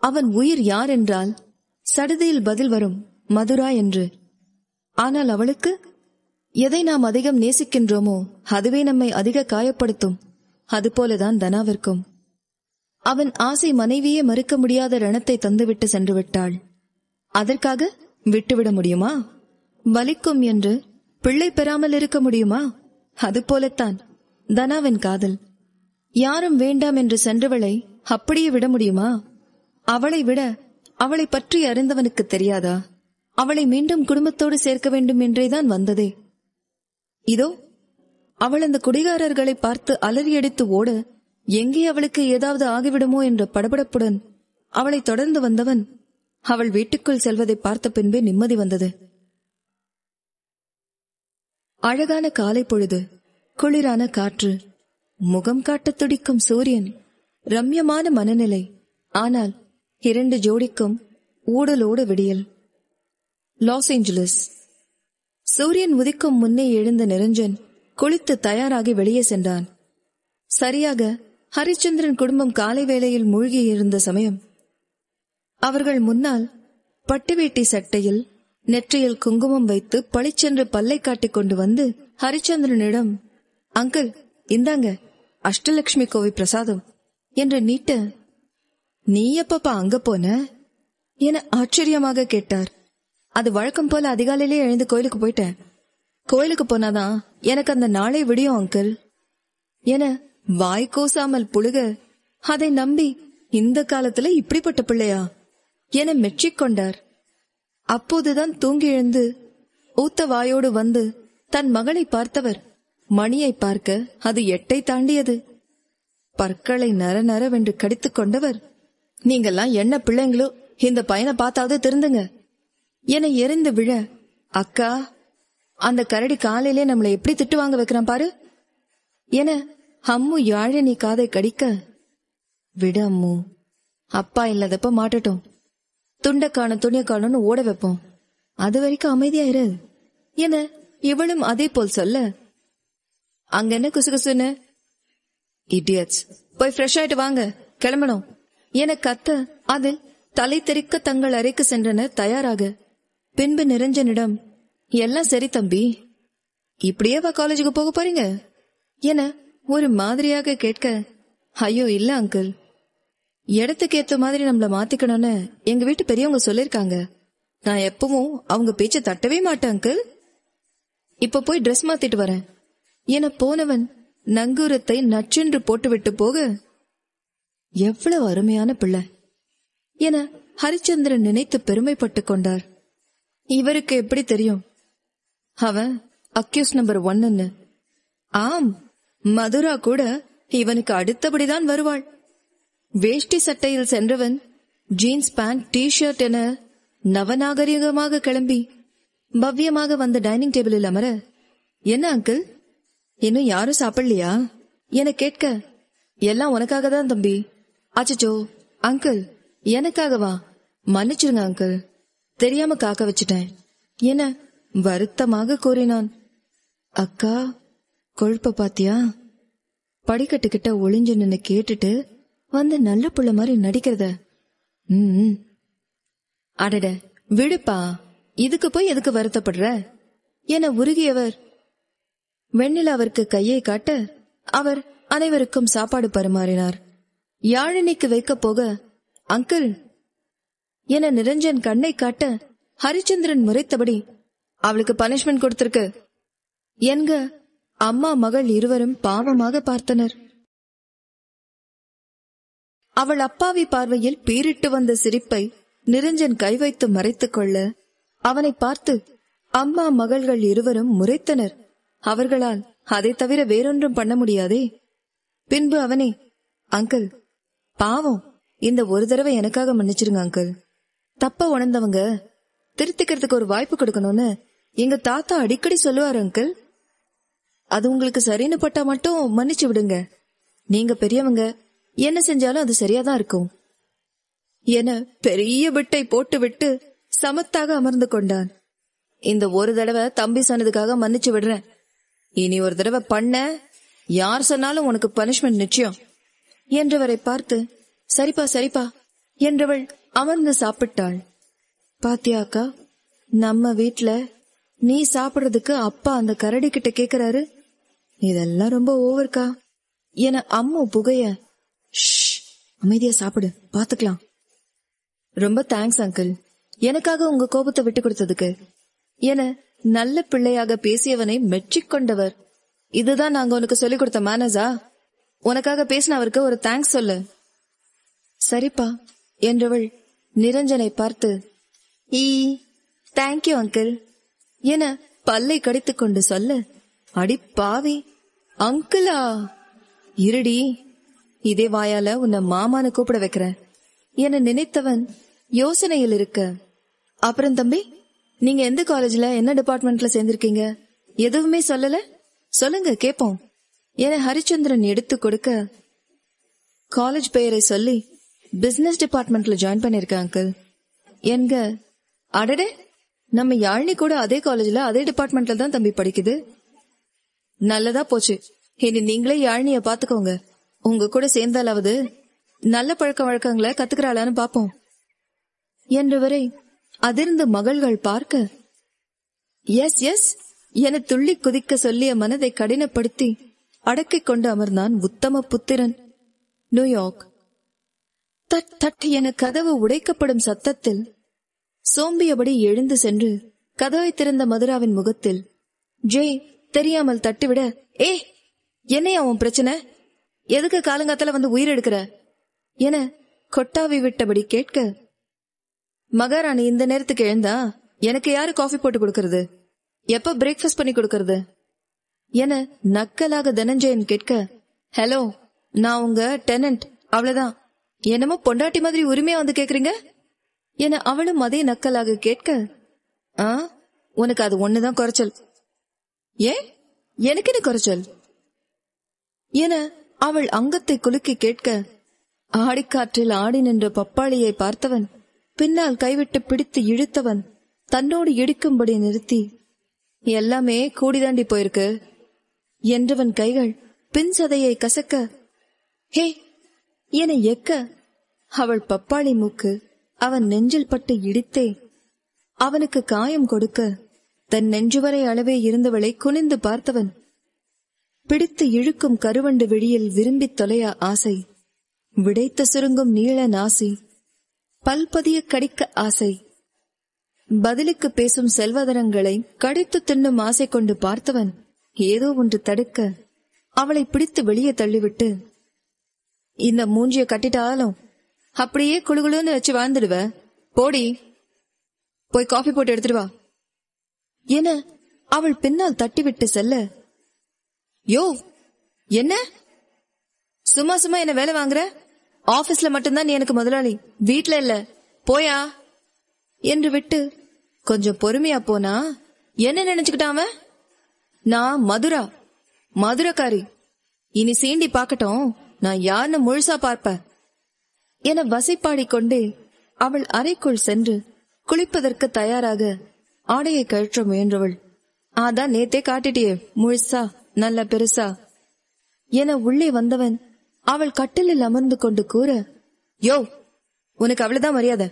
அவன் உயிர் யார் என்றால் சடுதியில் பதில் வரும் மதுரா என்று ஆனால் அவளுக்கு எதை நாம் அதிகம் நேசிக்கின்றோமோ அதுவே நம்மை அதிக காயப்படுத்தும் அதுபோலதான் தனாவிற்கும் அவன் ஆசை மனைவியே மறுக்க முடியாத ரணத்தை தந்துவிட்டு சென்று விட்டாள் அதற்காக விட்டுவிட முடியுமா வலிக்கும் என்று பிள்ளை பெறாமல் இருக்க முடியுமா அது போலத்தான் தனாவின் காதல் யாரும் வேண்டாம் என்று சென்றவளை அப்படியே விட முடியுமா அவளை விட அவளை பற்றி அறிந்தவனுக்கு தெரியாதா அவளை மீண்டும் குடும்பத்தோடு சேர்க்க வேண்டும் என்றேதான் வந்ததே இதோ அவள் அந்த குடிகாரர்களை பார்த்து அலறியடித்து ஓட எங்கே அவளுக்கு ஏதாவது ஆகிவிடுமோ என்ற படபடப்புடன் அவளை தொடர்ந்து வந்தவன் அவள் வீட்டுக்குள் செல்வதை பார்த்த பின்பே நிம்மதி வந்தது அழகான காலை பொழுது குளிரான காற்று முகம் காட்ட துடிக்கும் சூரியன் ரம்யமான மனநிலை ஆனால் இரண்டு ஜோடிக்கும் ஊடலோடு விடியல் லாஸ் ஏஞ்சலஸ் சூரியன் உதிக்கும் முன்னே எழுந்த நிரஞ்சன் குளித்து தயாராகி வெளியே சென்றான் சரியாக ஹரிச்சந்திரன் குடும்பம் காலை வேளையில் மூழ்கி இருந்த சமயம் அவர்கள் முன்னால் பட்டுவேட்டி சட்டையில் நெற்றியில் குங்குமம் வைத்து பளிச்சென்று பல்லை காட்டிக் கொண்டு வந்து ஹரிச்சந்திரனிடம் அங்கிள் இந்தாங்க அஷ்டலட்சுமி கோவை பிரசாதம் என்று நீட்ட நீ எப்பப்பா அங்க போன என ஆச்சரியமாக கேட்டார் அது வழக்கம் போல அதிகாலையிலே எழுந்து கோயிலுக்கு போயிட்டேன் கோயிலுக்கு போனாதான் எனக்கு அந்த நாளை விடியும் அங்கிள் என வாய் கோசாமல் புழுக அதை நம்பி இந்த காலத்துல இப்படிப்பட்ட பிள்ளையா என மெச்சிக்கொண்டார் அப்போதுதான் தூங்கி எழுந்து ஊத்த வாயோடு வந்து தன் மகளை பார்த்தவர் மணியை பார்க்க அது எட்டை தாண்டியது பற்களை நர நரவென்று கடித்து கொண்டவர் நீங்கெல்லாம் என்ன பிள்ளைங்களோ இந்த பையனை பார்த்தாவது திருந்துங்க என எரிந்து விழ அக்கா அந்த கரடி காலையிலே நம்மளை எப்படி திட்டு வாங்க வைக்கிறான் பாரு என அம்மு நீ காதை கடிக்க விடு அம்மு அப்பா இல்லாதப்ப மாட்டட்டும் துண்டை காணும் துணியை காணும்னு ஓட வைப்போம் அது வரைக்கும் அமைதியாயிரு என இவளும் அதே போல் சொல்ல அங்க என்ன குசுகுசுன்னு இடியட்ஸ் போய் ஃப்ரெஷ் ஆயிட்டு வாங்க கிளம்பணும் என கத்த அதில் தலை தெறிக்க தங்கள் அறைக்கு சென்றன தயாராக பின்பு நிரஞ்சனிடம் எல்லாம் சரி தம்பி இப்படியேவா காலேஜுக்கு போக போறீங்க என ஒரு மாதிரியாக கேட்க ஐயோ இல்ல அங்கிள் இடத்துக்கு ஏத்த மாதிரி நம்மள மாத்திக்கணும்னு எங்க வீட்டு பெரியவங்க சொல்லிருக்காங்க நான் எப்பவும் அவங்க பேச்ச தட்டவே மாட்டேன் அங்கிள் இப்ப போய் ட்ரெஸ் மாத்திட்டு வரேன் என போனவன் நங்கூரத்தை நச்சென்று போட்டுவிட்டு போக எவ்வளவு அருமையான பிள்ளை என ஹரிச்சந்திரன் நினைத்து பெருமைப்பட்டு கொண்டார் இவருக்கு எப்படி தெரியும் அவன் அக்யூஸ் நம்பர் ஒன்னு ஆம் மதுரா கூட இவனுக்கு அடுத்தபடிதான் வருவாள் வேஷ்டி சட்டையில் சென்றவன் ஜீன்ஸ் பேண்ட் டி ஷர்ட் என நவநாகரிகமாக கிளம்பி பவ்யமாக வந்த டைனிங் டேபிளில் அமர என்ன அங்கிள் இன்னும் யாரும் சாப்பிடலையா என கேட்க எல்லாம் உனக்காக தான் தம்பி அச்சோ அங்கிள் எனக்காகவா மன்னிச்சிருங்க அங்கிள் தெரியாம காக்க வச்சுட்டேன் என வருத்தமாக கூறினான் அக்கா கொழுப்ப பாத்தியா படிக்கட்டு கிட்ட ஒளிஞ்சு நின்னு கேட்டுட்டு வந்து நல்ல புள்ள மாதிரி நடிக்கிறத ம் அடட விடுப்பா இதுக்கு போய் எதுக்கு வருத்தப்படுற என உருகியவர் அவருக்கு கையை காட்ட அவர் அனைவருக்கும் சாப்பாடு பரிமாறினார் யாழினிக்கு வைக்க போக அங்கிள் என நிரஞ்சன் கண்ணை காட்ட ஹரிச்சந்திரன் முறைத்தபடி அவளுக்கு பனிஷ்மெண்ட் கொடுத்திருக்கு என்க அம்மா மகள் இருவரும் பாவமாக பார்த்தனர் அவள் அப்பாவி பார்வையில் பீரிட்டு வந்த சிரிப்பை நிரஞ்சன் கை வைத்து மறைத்துக் கொள்ள அவனை பார்த்து அம்மா மகள்கள் இருவரும் முறைத்தனர் அவர்களால் அதை தவிர வேறொன்றும் பண்ண முடியாதே பின்பு அவனே அங்கிள் பாவம் இந்த ஒரு தடவை எனக்காக மன்னிச்சிருங்க அங்கிள் தப்ப உணர்ந்தவங்க திருத்திக்கிறதுக்கு ஒரு வாய்ப்பு கொடுக்கணும்னு எங்க தாத்தா அடிக்கடி சொல்லுவாரு அங்கிள் அது உங்களுக்கு சரின்னு பட்டா மட்டும் மன்னிச்சு விடுங்க நீங்க பெரியவங்க என்ன செஞ்சாலும் அது சரியாதான் இருக்கும் என பெரிய விட்டை போட்டுவிட்டு சமத்தாக அமர்ந்து கொண்டான் இந்த ஒரு தடவை தம்பி சொன்னதுக்காக மன்னிச்சு விடுறேன் இனி ஒரு தடவை பண்ண யார் சொன்னாலும் உனக்கு பனிஷ்மெண்ட் நிச்சயம் என்றவரை பார்த்து சரிப்பா சரிப்பா என்றவள் அமர்ந்து சாப்பிட்டாள் பாத்தியாக்கா நம்ம வீட்ல நீ சாப்பிடுறதுக்கு அப்பா அந்த கரடி கிட்ட கேக்குறாரு இதெல்லாம் ரொம்ப ஓவர்க்கா என அம்மு புகைய அமைதியா சாப்பிடு பாத்துக்கலாம் ரொம்ப தேங்க்ஸ் அங்கிள் எனக்காக உங்க கோபத்தை விட்டு கொடுத்ததுக்கு என நல்ல பிள்ளையாக பேசியவனை மெச்சிக் கொண்டவர் இதுதான் நாங்க உனக்கு சொல்லிக் கொடுத்த மேனேஜா உனக்காக பேசின அவருக்கு ஒரு தேங்க்ஸ் சொல்லு சரிப்பா என்றவள் நிரஞ்சனை பார்த்து ஈ தேங்க்யூ அங்கிள் என பல்லை கடித்துக்கொண்டு சொல்ல அடி பாவி அங்கிளா இருடி இதே வாயால உன்னை மாமான்னு கூப்பிட வைக்கிறேன் என நினைத்தவன் யோசனையில் இருக்க அப்புறம் தம்பி நீங்க எந்த காலேஜ்ல என்ன டிபார்ட்மெண்ட்ல சேர்ந்திருக்கீங்க எதுவுமே சொல்லல சொல்லுங்க கேப்போம் என ஹரிச்சந்திரன் எடுத்து கொடுக்க காலேஜ் பெயரை சொல்லி பிசினஸ் டிபார்ட்மெண்ட்ல ஜாயின் பண்ணிருக்கேன் அங்கிள் என்க அடடே நம்ம யாழ்னி கூட அதே காலேஜ்ல அதே டிபார்ட்மெண்ட்ல தான் தம்பி படிக்குது நல்லதா போச்சு இனி நீங்களே யாழ்னிய பாத்துக்கோங்க உங்க கூட சேர்ந்தாலாவது நல்ல பழக்க வழக்கங்களை கத்துக்கிறாளான்னு பாப்போம் என்று வரை அதிர்ந்த மகள்கள் பார்க்க எஸ் எஸ் என துள்ளி குதிக்க சொல்லிய மனதை கடினப்படுத்தி அடக்கிக் கொண்டு அமர்ந்தான் உத்தம புத்திரன் நியூயார்க் தட் தட் என கதவு உடைக்கப்படும் சத்தத்தில் சோம்பியபடி எழுந்து சென்று கதவை திறந்த மதுராவின் முகத்தில் ஜெய் தெரியாமல் தட்டுவிட ஏ என்னையா உன் பிரச்சனை எதுக்கு காலங்காத்தால வந்து உயிர் எடுக்கிற என கொட்டாவி விட்டபடி கேட்க மகாராணி இந்த நேரத்துக்கு எழுந்தா எனக்கு யாரு காஃபி போட்டு கொடுக்கறது எப்ப பிரேக்ஃபாஸ்ட் பண்ணி கொடுக்கறது என நக்கலாக தனஞ்சயன் கேட்க ஹலோ நான் உங்க டெனண்ட் அவ்வளவுதான் என்னமோ பொண்டாட்டி மாதிரி உரிமையா வந்து கேக்குறீங்க என அவளும் அதே நக்கலாக கேட்க ஆ உனக்கு அது ஒண்ணுதான் குறைச்சல் ஏன் எனக்கு என்ன குறைச்சல் என அவள் அங்கத்தை குலுக்கி கேட்க ஆடிக்காற்றில் ஆடி நின்ற பப்பாளியை பார்த்தவன் பின்னால் கைவிட்டு பிடித்து இழுத்தவன் தன்னோடு இடிக்கும்படி நிறுத்தி எல்லாமே கூடிதாண்டி போயிருக்கு என்றவன் கைகள் பின் சதையை கசக்க ஹே என எக்க அவள் பப்பாளி மூக்கு அவன் நெஞ்சில் பட்டு இடித்தே அவனுக்கு காயம் கொடுக்க தன் நெஞ்சுவரை அளவே இருந்தவளை குனிந்து பார்த்தவன் பிடித்து இழுக்கும் கருவண்டு விழியில் விரும்பித் தொலைய ஆசை விடைத்து சுருங்கும் நீள நாசி பல்பதிய கடிக்க ஆசை பதிலுக்கு பேசும் செல்வதனங்களை கடித்து தின்னும் ஆசை கொண்டு பார்த்தவன் ஏதோ ஒன்று தடுக்க அவளை பிடித்து வெளியே தள்ளிவிட்டு இந்த மூஞ்சிய கட்டிட்டாலும் அப்படியே குழுகுழுன்னு வச்சு வாழ்ந்துடுவ போடி போய் காஃபி போட்டு எடுத்துட்டு வா என அவள் பின்னால் தட்டிவிட்டு செல்ல யோ என்ன சும்மா சும்மா என்ன வேலை வாங்குற ஆபீஸ்ல மட்டும்தான் நீ எனக்கு முதலாளி வீட்ல இல்ல போயா என்று விட்டு கொஞ்சம் பொறுமையா போனா என்ன நினைச்சுக்கிட்டாம நான் மதுரா மதுரக்காரி இனி சீண்டி பாக்கட்டும் நான் யாருன்னு முழுசா பார்ப்ப என வசைப்பாடி கொண்டே அவள் அறைக்குள் சென்று குளிப்பதற்கு தயாராக ஆடையை கழற்ற முயன்றவள் அதான் நேத்தே காட்டிட்டியே முழுசா நல்ல பெருசா என உள்ளே வந்தவன் அவள் கட்டிலில் அமர்ந்து கொண்டு கூற யோ உனக்கு அவ்வளவுதான் மரியாதை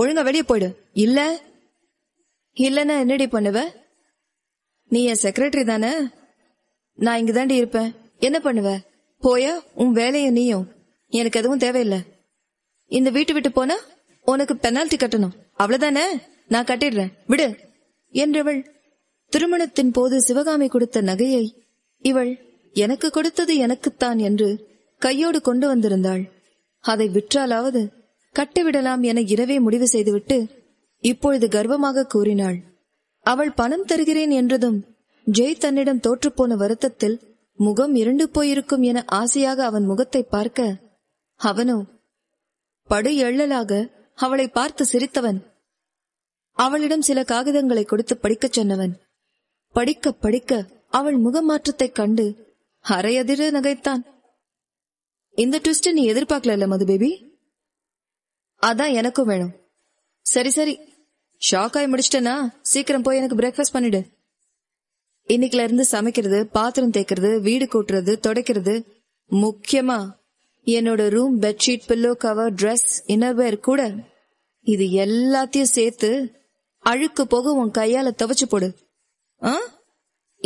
ஒழுங்க வெளியே போயிடு இல்ல இல்லன்னா என்னடி பண்ணுவ நீ என் செக்ரட்டரி தானே நான் இங்க தாண்டி இருப்பேன் என்ன பண்ணுவ போய உன் வேலைய நீயும் எனக்கு எதுவும் தேவையில்லை இந்த வீட்டு விட்டு போனா உனக்கு பெனால்டி கட்டணும் அவ்வளவுதானே நான் கட்டிடுறேன் விடு என்றவள் திருமணத்தின் போது சிவகாமி கொடுத்த நகையை இவள் எனக்கு கொடுத்தது எனக்குத்தான் என்று கையோடு கொண்டு வந்திருந்தாள் அதை விற்றாலாவது கட்டிவிடலாம் என இரவே முடிவு செய்துவிட்டு இப்பொழுது கர்வமாக கூறினாள் அவள் பணம் தருகிறேன் என்றதும் ஜெய் தன்னிடம் தோற்றுப்போன வருத்தத்தில் முகம் இருண்டு போயிருக்கும் என ஆசையாக அவன் முகத்தை பார்க்க அவனோ படு எள்ளலாக அவளை பார்த்து சிரித்தவன் அவளிடம் சில காகிதங்களை கொடுத்து படிக்கச் சொன்னவன் படிக்க படிக்க அவள் முகமாற்றத்தைக் கண்டு அரையதிர நகைத்தான் இந்த ட்விஸ்ட் நீ எதிர்பார்க்கல மது பேபி அதான் எனக்கும் வேணும் சரி சரி ஷாக் ஆகி முடிச்சிட்டேனா சீக்கிரம் போய் எனக்கு பிரேக்ஃபாஸ்ட் பண்ணிடு இன்னைக்குல இருந்து சமைக்கிறது பாத்திரம் தேய்க்கிறது வீடு கூட்டுறது துடைக்கிறது முக்கியமா என்னோட room bedsheet pillow cover dress innerwear கூட இது எல்லாத்தையும் சேர்த்து அழுக்கு போக உன் கையால துவச்சு போடு ஆ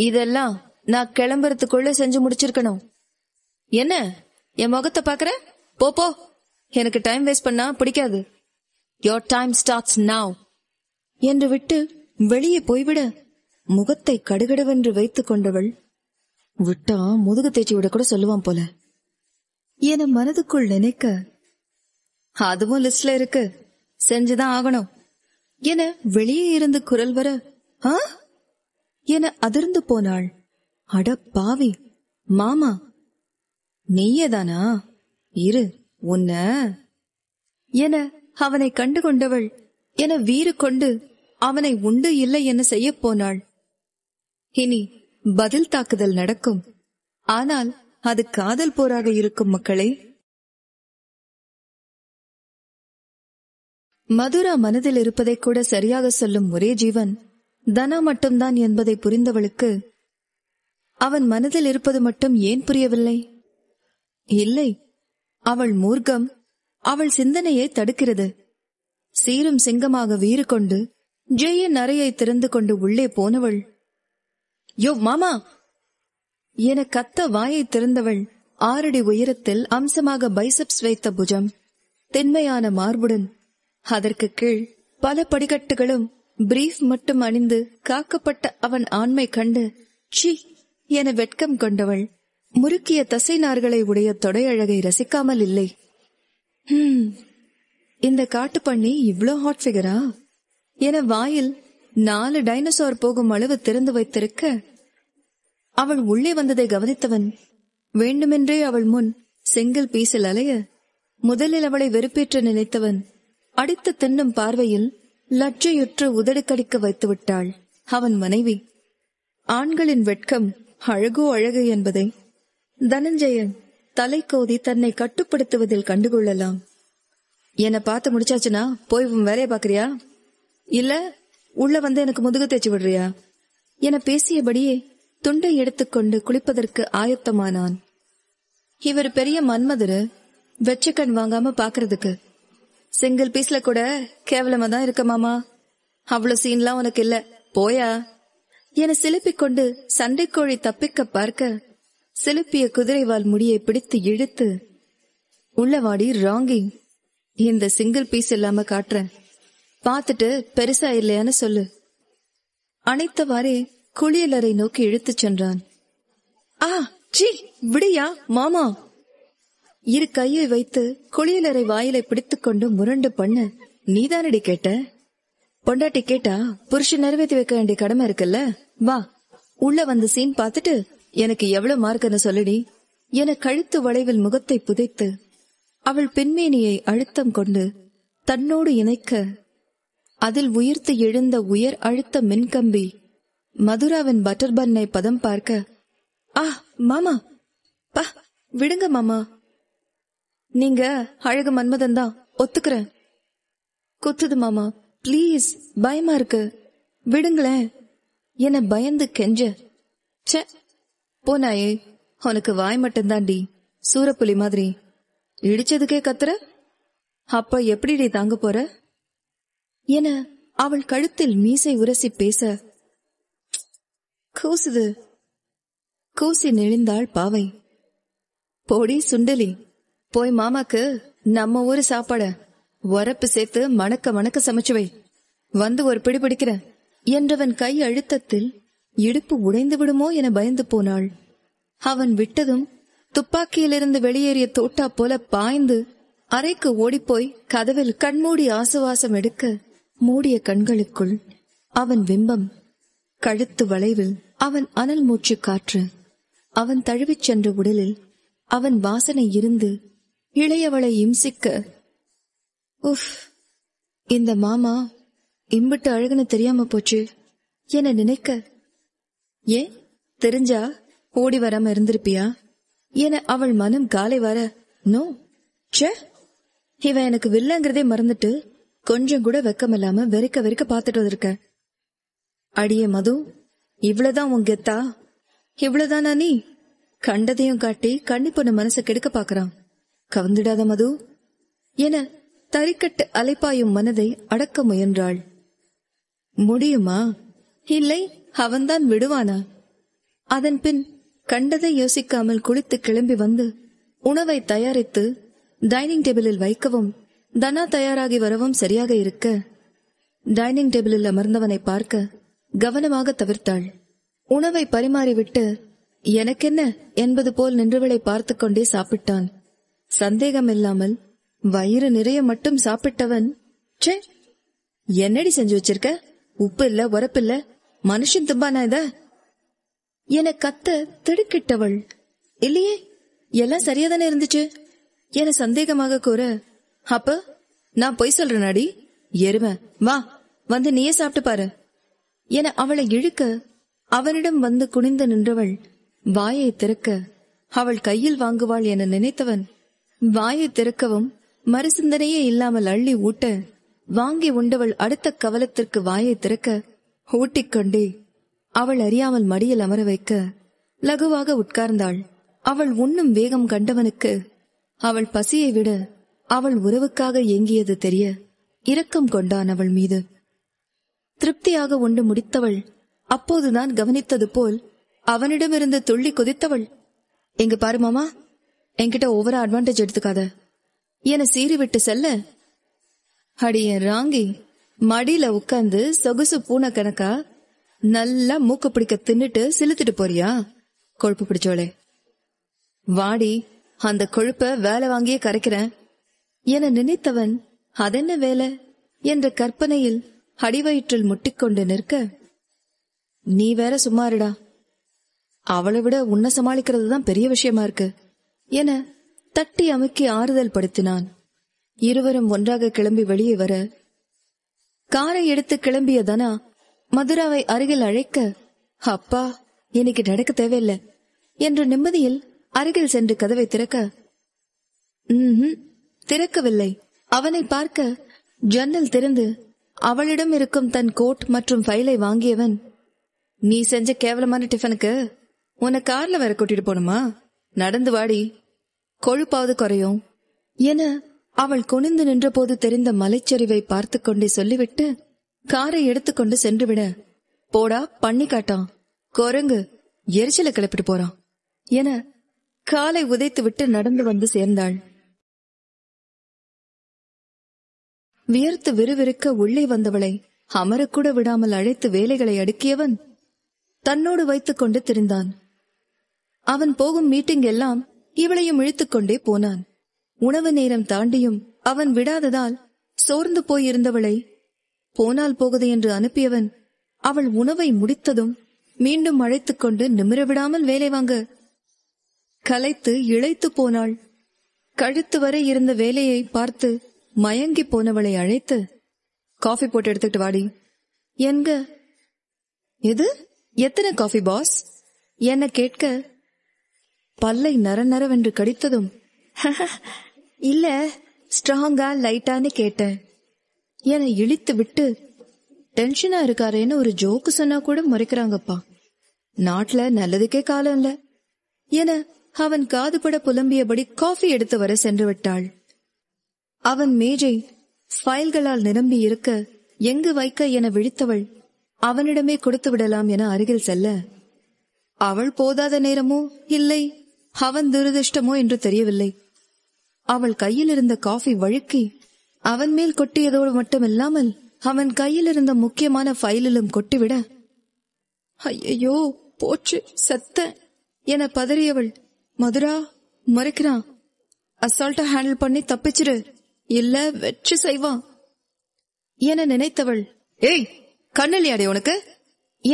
இதெல்லாம் நான் கிளம்புறதுக்குள்ள செஞ்சு முடிச்சிருக்கணும் என்ன என் முகத்தை பாக்குற போ போ எனக்கு டைம் வேஸ்ட் பண்ணா பிடிக்காது யோர் டைம் ஸ்டார்ட்ஸ் நாவ் என்று விட்டு வெளியே போய்விட முகத்தை கடுகடுவென்று வைத்துக் கொண்டவள் விட்டா முதுகு தேய்ச்சி விட கூட சொல்லுவான் போல என மனதுக்குள் நினைக்க அதுவும் லிஸ்ட்ல இருக்கு செஞ்சுதான் ஆகணும் என வெளியே இருந்து குரல் வர ஆ என அதிர்ந்து போனாள் அட பாவி மாமா நீயதானா இரு உன்ன என அவனை கண்டு கொண்டவள் என வீறு கொண்டு அவனை உண்டு இல்லை என செய்ய போனாள் இனி பதில் தாக்குதல் நடக்கும் ஆனால் அது காதல் போராக இருக்கும் மக்களே மதுரா மனதில் இருப்பதை கூட சரியாக சொல்லும் ஒரே ஜீவன் தனா மட்டும்தான் என்பதை புரிந்தவளுக்கு அவன் மனதில் இருப்பது மட்டும் ஏன் புரியவில்லை இல்லை அவள் மூர்க்கம் அவள் சிந்தனையை தடுக்கிறது சீரும் சிங்கமாக வீறு கொண்டு ஜெயின் அறையை திறந்து கொண்டு உள்ளே போனவள் யோ மாமா என கத்த வாயை திறந்தவள் ஆறடி உயரத்தில் அம்சமாக பைசப்ஸ் வைத்த புஜம் தென்மையான மார்புடன் அதற்கு கீழ் பல படிக்கட்டுகளும் பிரீஃப் மட்டும் அணிந்து காக்கப்பட்ட அவன் ஆண்மை கண்டு சி என வெட்கம் கொண்டவள் முறுக்கிய தசை நார்களை உடைய தொடையழகை ரசிக்காமல் இல்லை இந்த காட்டு பண்ணி இவ்ளோ ஹாட் ஃபிகரா என வாயில் நாலு டைனோசார் போகும் அளவு திறந்து வைத்திருக்க அவள் உள்ளே வந்ததை கவனித்தவன் வேண்டுமென்றே அவள் முன் செங்கல் பீசில் அலைய முதலில் அவளை வெறுப்பேற்ற நினைத்தவன் அடித்து தின்னும் பார்வையில் லட்சையுற்று உதடுக்கடிக்க வைத்து விட்டாள் அவன் மனைவி ஆண்களின் வெட்கம் அழகோ அழகு என்பதை தனஞ்சயன் தலை கோதி தன்னை கட்டுப்படுத்துவதில் கண்டுகொள்ளலாம் என்னை பார்த்து முடிச்சாச்சுன்னா போய் உன் வேலையை பாக்குறியா இல்ல உள்ள வந்து எனக்கு முதுகு தேய்ச்சி விடுறியா என பேசியபடியே துண்டை எடுத்துக்கொண்டு குளிப்பதற்கு ஆயத்தமானான் இவர் பெரிய மன்மதரு வெச்சக்கண் வாங்காம பாக்குறதுக்கு சிங்கிள் பீஸ்ல கூட கேவலமா தான் இருக்க மாமா அவ்வளவு சீன்லாம் உனக்கு இல்ல போயா என சிலுப்பிக் கொண்டு கோழி தப்பிக்க பார்க்க சிலுப்பிய குதிரைவால் முடியை பிடித்து இழுத்து உள்ளவாடி ராங்கி இந்த சிங்கிள் பீஸ் இல்லாம காட்டுறேன் பாத்துட்டு பெருசா இல்லையான்னு சொல்லு அனைத்தவாறே குளியலறை நோக்கி இழுத்துச் சென்றான் ஆ ஜி விடியா மாமா இரு கையை வைத்து குளியலறை வாயிலை பிடித்துக்கொண்டு முரண்டு பண்ண நீதானடி கேட்ட பொண்டாட்டி கேட்டா புருஷன் நிறைவேற்றி வைக்க வேண்டிய கடமை இருக்குல்ல வா உள்ள வந்து சீன் பார்த்துட்டு எனக்கு எவ்வளவு மார்க்குன்னு சொல்லிடி என கழுத்து வளைவில் முகத்தை புதைத்து அவள் பெண்மேனியை அழுத்தம் கொண்டு தன்னோடு இணைக்க அதில் உயிர்த்து எழுந்த உயர் அழுத்த மின்கம்பி மதுராவின் பட்டர் பன்னை பதம் பார்க்க ஆ மாமா பா விடுங்க மாமா நீங்க அழகு மன்மதன் தான் ஒத்துக்கிறேன் கொத்துது மாமா ப்ளீஸ் பயமா இருக்கு விடுங்களேன் என பயந்து கெஞ்ச சே போனாயே உனக்கு வாய் மட்டும்தாண்டி சூரப்புலி மாதிரி இடிச்சதுக்கே கத்துற அப்ப எப்படிடி தாங்க போற என அவள் கழுத்தில் மீசை உரசி பேச கூசுது கூசி நெளிந்தாள் பாவை போடி சுண்டலி போய் மாமாக்கு நம்ம ஊரு சாப்பாட உரப்பு சேர்த்து மணக்க மணக்க சமைச்சுவை வந்து ஒரு பிடி பிடிக்கிற என்றவன் கை அழுத்தத்தில் இடுப்பு உடைந்து விடுமோ என பயந்து போனாள் அவன் விட்டதும் துப்பாக்கியிலிருந்து வெளியேறிய தோட்டா போல பாய்ந்து அறைக்கு ஓடிப்போய் கதவில் கண்மூடி ஆசுவாசம் எடுக்க மூடிய கண்களுக்குள் அவன் பிம்பம் கழுத்து வளைவில் அவன் அனல் மூச்சு காற்று அவன் தழுவிச் சென்ற உடலில் அவன் வாசனை இருந்து இளையவளை இம்சிக்க உஃப் இந்த மாமா இம்பிட்டு அழுகுன தெரியாம போச்சு என நினைக்க ஏன் தெரிஞ்சா ஓடி வராம இருந்திருப்பியா என அவள் மனம் காலை வர நோ சே இவன் எனக்கு வில்லங்கிறதே மறந்துட்டு கொஞ்சம் கூட வெக்கமில்லாம வெறிக்க வெறிக்க பாத்துட்டு வந்திருக்க அடியே மது இவ்வளவுதான் உன் கெத்தா இவ்வளவுதானா நீ கண்டதையும் காட்டி கண்ணி பொண்ணு மனசை கெடுக்க பாக்குறான் கவர்ந்துடாத மது என தறிக்கட்டு அலைப்பாயும் மனதை அடக்க முயன்றாள் முடியுமா இல்லை அவன்தான் விடுவானா அதன் பின் கண்டதை யோசிக்காமல் குளித்து கிளம்பி வந்து உணவை தயாரித்து டைனிங் டேபிளில் வைக்கவும் தனா தயாராகி வரவும் சரியாக இருக்க டைனிங் டேபிளில் அமர்ந்தவனை பார்க்க கவனமாக தவிர்த்தாள் உணவை பரிமாறிவிட்டு எனக்கென்ன என்பது போல் நின்றவளை பார்த்து கொண்டே சாப்பிட்டான் சந்தேகமில்லாமல் வயிறு நிறைய மட்டும் சாப்பிட்டவன் சே என்னடி செஞ்சு வச்சிருக்க உப்பு இல்ல உரப்பு இல்ல மனுஷன் தும்பானா இத என கத்த திடுக்கிட்டவள் இல்லையே எல்லாம் சரியாதானே இருந்துச்சு என சந்தேகமாக கூற அப்ப நான் பொய் அடி எருமை வா வந்து நீயே சாப்பிட்டு பாரு என அவளை இழுக்க அவனிடம் வந்து குனிந்து நின்றவள் வாயை திறக்க அவள் கையில் வாங்குவாள் என நினைத்தவன் வாயை திறக்கவும் மறுசிந்தனையே இல்லாமல் அள்ளி ஊட்ட வாங்கி உண்டவள் அடுத்த கவலத்திற்கு வாயை திறக்க ஊட்டிக்கொண்டே அவள் அறியாமல் மடியில் அமர வைக்க லகுவாக உட்கார்ந்தாள் அவள் உண்ணும் வேகம் கண்டவனுக்கு அவள் பசியை விட அவள் உறவுக்காக ஏங்கியது தெரிய இரக்கம் கொண்டான் அவள் மீது திருப்தியாக உண்டு முடித்தவள் அப்போதுதான் கவனித்தது போல் அவனிடமிருந்து துள்ளி குதித்தவள் எங்க பாருமாமா என்கிட்ட ஒவ்வொரு அட்வான்டேஜ் எடுத்துக்காத என்னை சீறி விட்டு செல்ல அடியன் ராங்கி மடியில உட்காந்து சொகுசு பூனை கணக்கா நல்லா மூக்க பிடிக்க தின்னுட்டு சிலுத்துட்டு போறியா கொழுப்பு பிடிச்சோளே வாடி அந்த கொழுப்ப வேலை வாங்கியே கரைக்கிறேன் என நினைத்தவன் அதென்ன வேலை என்ற கற்பனையில் அடிவயிற்றில் முட்டிக்கொண்டு நிற்க நீ வேற சும்மாருடா அவளை விட உன்னை சமாளிக்கிறது தான் பெரிய விஷயமா இருக்கு என தட்டி அமுக்கி ஆறுதல் படுத்தினான் இருவரும் ஒன்றாக கிளம்பி வெளியே வர காரை எடுத்து கிளம்பிய தனா மதுராவை அருகில் அழைக்க அப்பா இன்னைக்கு நடக்க தேவையில்லை என்ற நிம்மதியில் அருகில் சென்று கதவை திறக்க ம் திறக்கவில்லை அவனை பார்க்க ஜன்னல் திறந்து அவளிடம் இருக்கும் தன் கோட் மற்றும் ஃபைலை வாங்கியவன் நீ செஞ்ச கேவலமான டிஃபனுக்கு உன்னை கார்ல வேற கூட்டிட்டு போகணுமா நடந்து வாடி கொழுப்பாவது குறையும் என அவள் குனிந்து நின்றபோது தெரிந்த மலைச்சரிவை பார்த்து கொண்டே சொல்லிவிட்டு காரை எடுத்துக்கொண்டு சென்றுவிட போடா பண்ணி காட்டான் குரங்கு எரிச்சல கிளப்பிட்டு போறான் என காலை உதைத்து விட்டு நடந்து வந்து சேர்ந்தாள் வியர்த்து விறுவிறுக்க உள்ளே வந்தவளை அமரக்கூட விடாமல் அழைத்து வேலைகளை அடுக்கியவன் தன்னோடு வைத்துக் கொண்டு திரிந்தான் அவன் போகும் மீட்டிங் எல்லாம் இவளையும் இழுத்துக்கொண்டே போனான் உணவு நேரம் தாண்டியும் அவன் விடாததால் சோர்ந்து போயிருந்தவளை போனால் போகுது என்று அனுப்பியவன் அவள் உணவை முடித்ததும் மீண்டும் அழைத்துக் கொண்டு நிமிர விடாமல் வேலை வாங்க கலைத்து இழைத்து போனாள் கழுத்து வரை இருந்த வேலையை பார்த்து மயங்கி போனவளை அழைத்து காஃபி போட்டு எடுத்துக்கிட்டு வாடி என்க எது எத்தனை காஃபி பாஸ் என்ன கேட்க பல்லை நர நரவென்று கடித்ததும் *laughs* இல்ல ஸ்ட்ராங்கா லைட்டான்னு கேட்டேன் என இழித்து விட்டு டென்ஷனா இருக்காரேன்னு ஒரு ஜோக்கு சொன்னா கூட முறைக்கிறாங்கப்பா நாட்டுல நல்லதுக்கே காலம் இல்ல என அவன் காதுபட புலம்பியபடி காஃபி எடுத்து வர சென்று விட்டாள் அவன் மேஜை ஃபைல்களால் நிரம்பி இருக்க எங்கு வைக்க என விழித்தவள் அவனிடமே கொடுத்து விடலாம் என அருகில் செல்ல அவள் போதாத நேரமோ இல்லை அவன் துரதிருஷ்டமோ என்று தெரியவில்லை அவள் கையில் இருந்த காஃபி வழுக்கி அவன் மேல் கொட்டியதோடு மட்டுமில்லாமல் அவன் கையில் இருந்த முக்கியமான ஃபைலிலும் கொட்டிவிட ஐயோ போச்சு செத்த என பதறியவள் மதுரா மறைக்கிறான் அசால்ட்டா ஹேண்டில் பண்ணி தப்பிச்சிரு இல்ல வெற்றி செய்வான் என நினைத்தவள் ஏய் கண்ணில் யாடே உனக்கு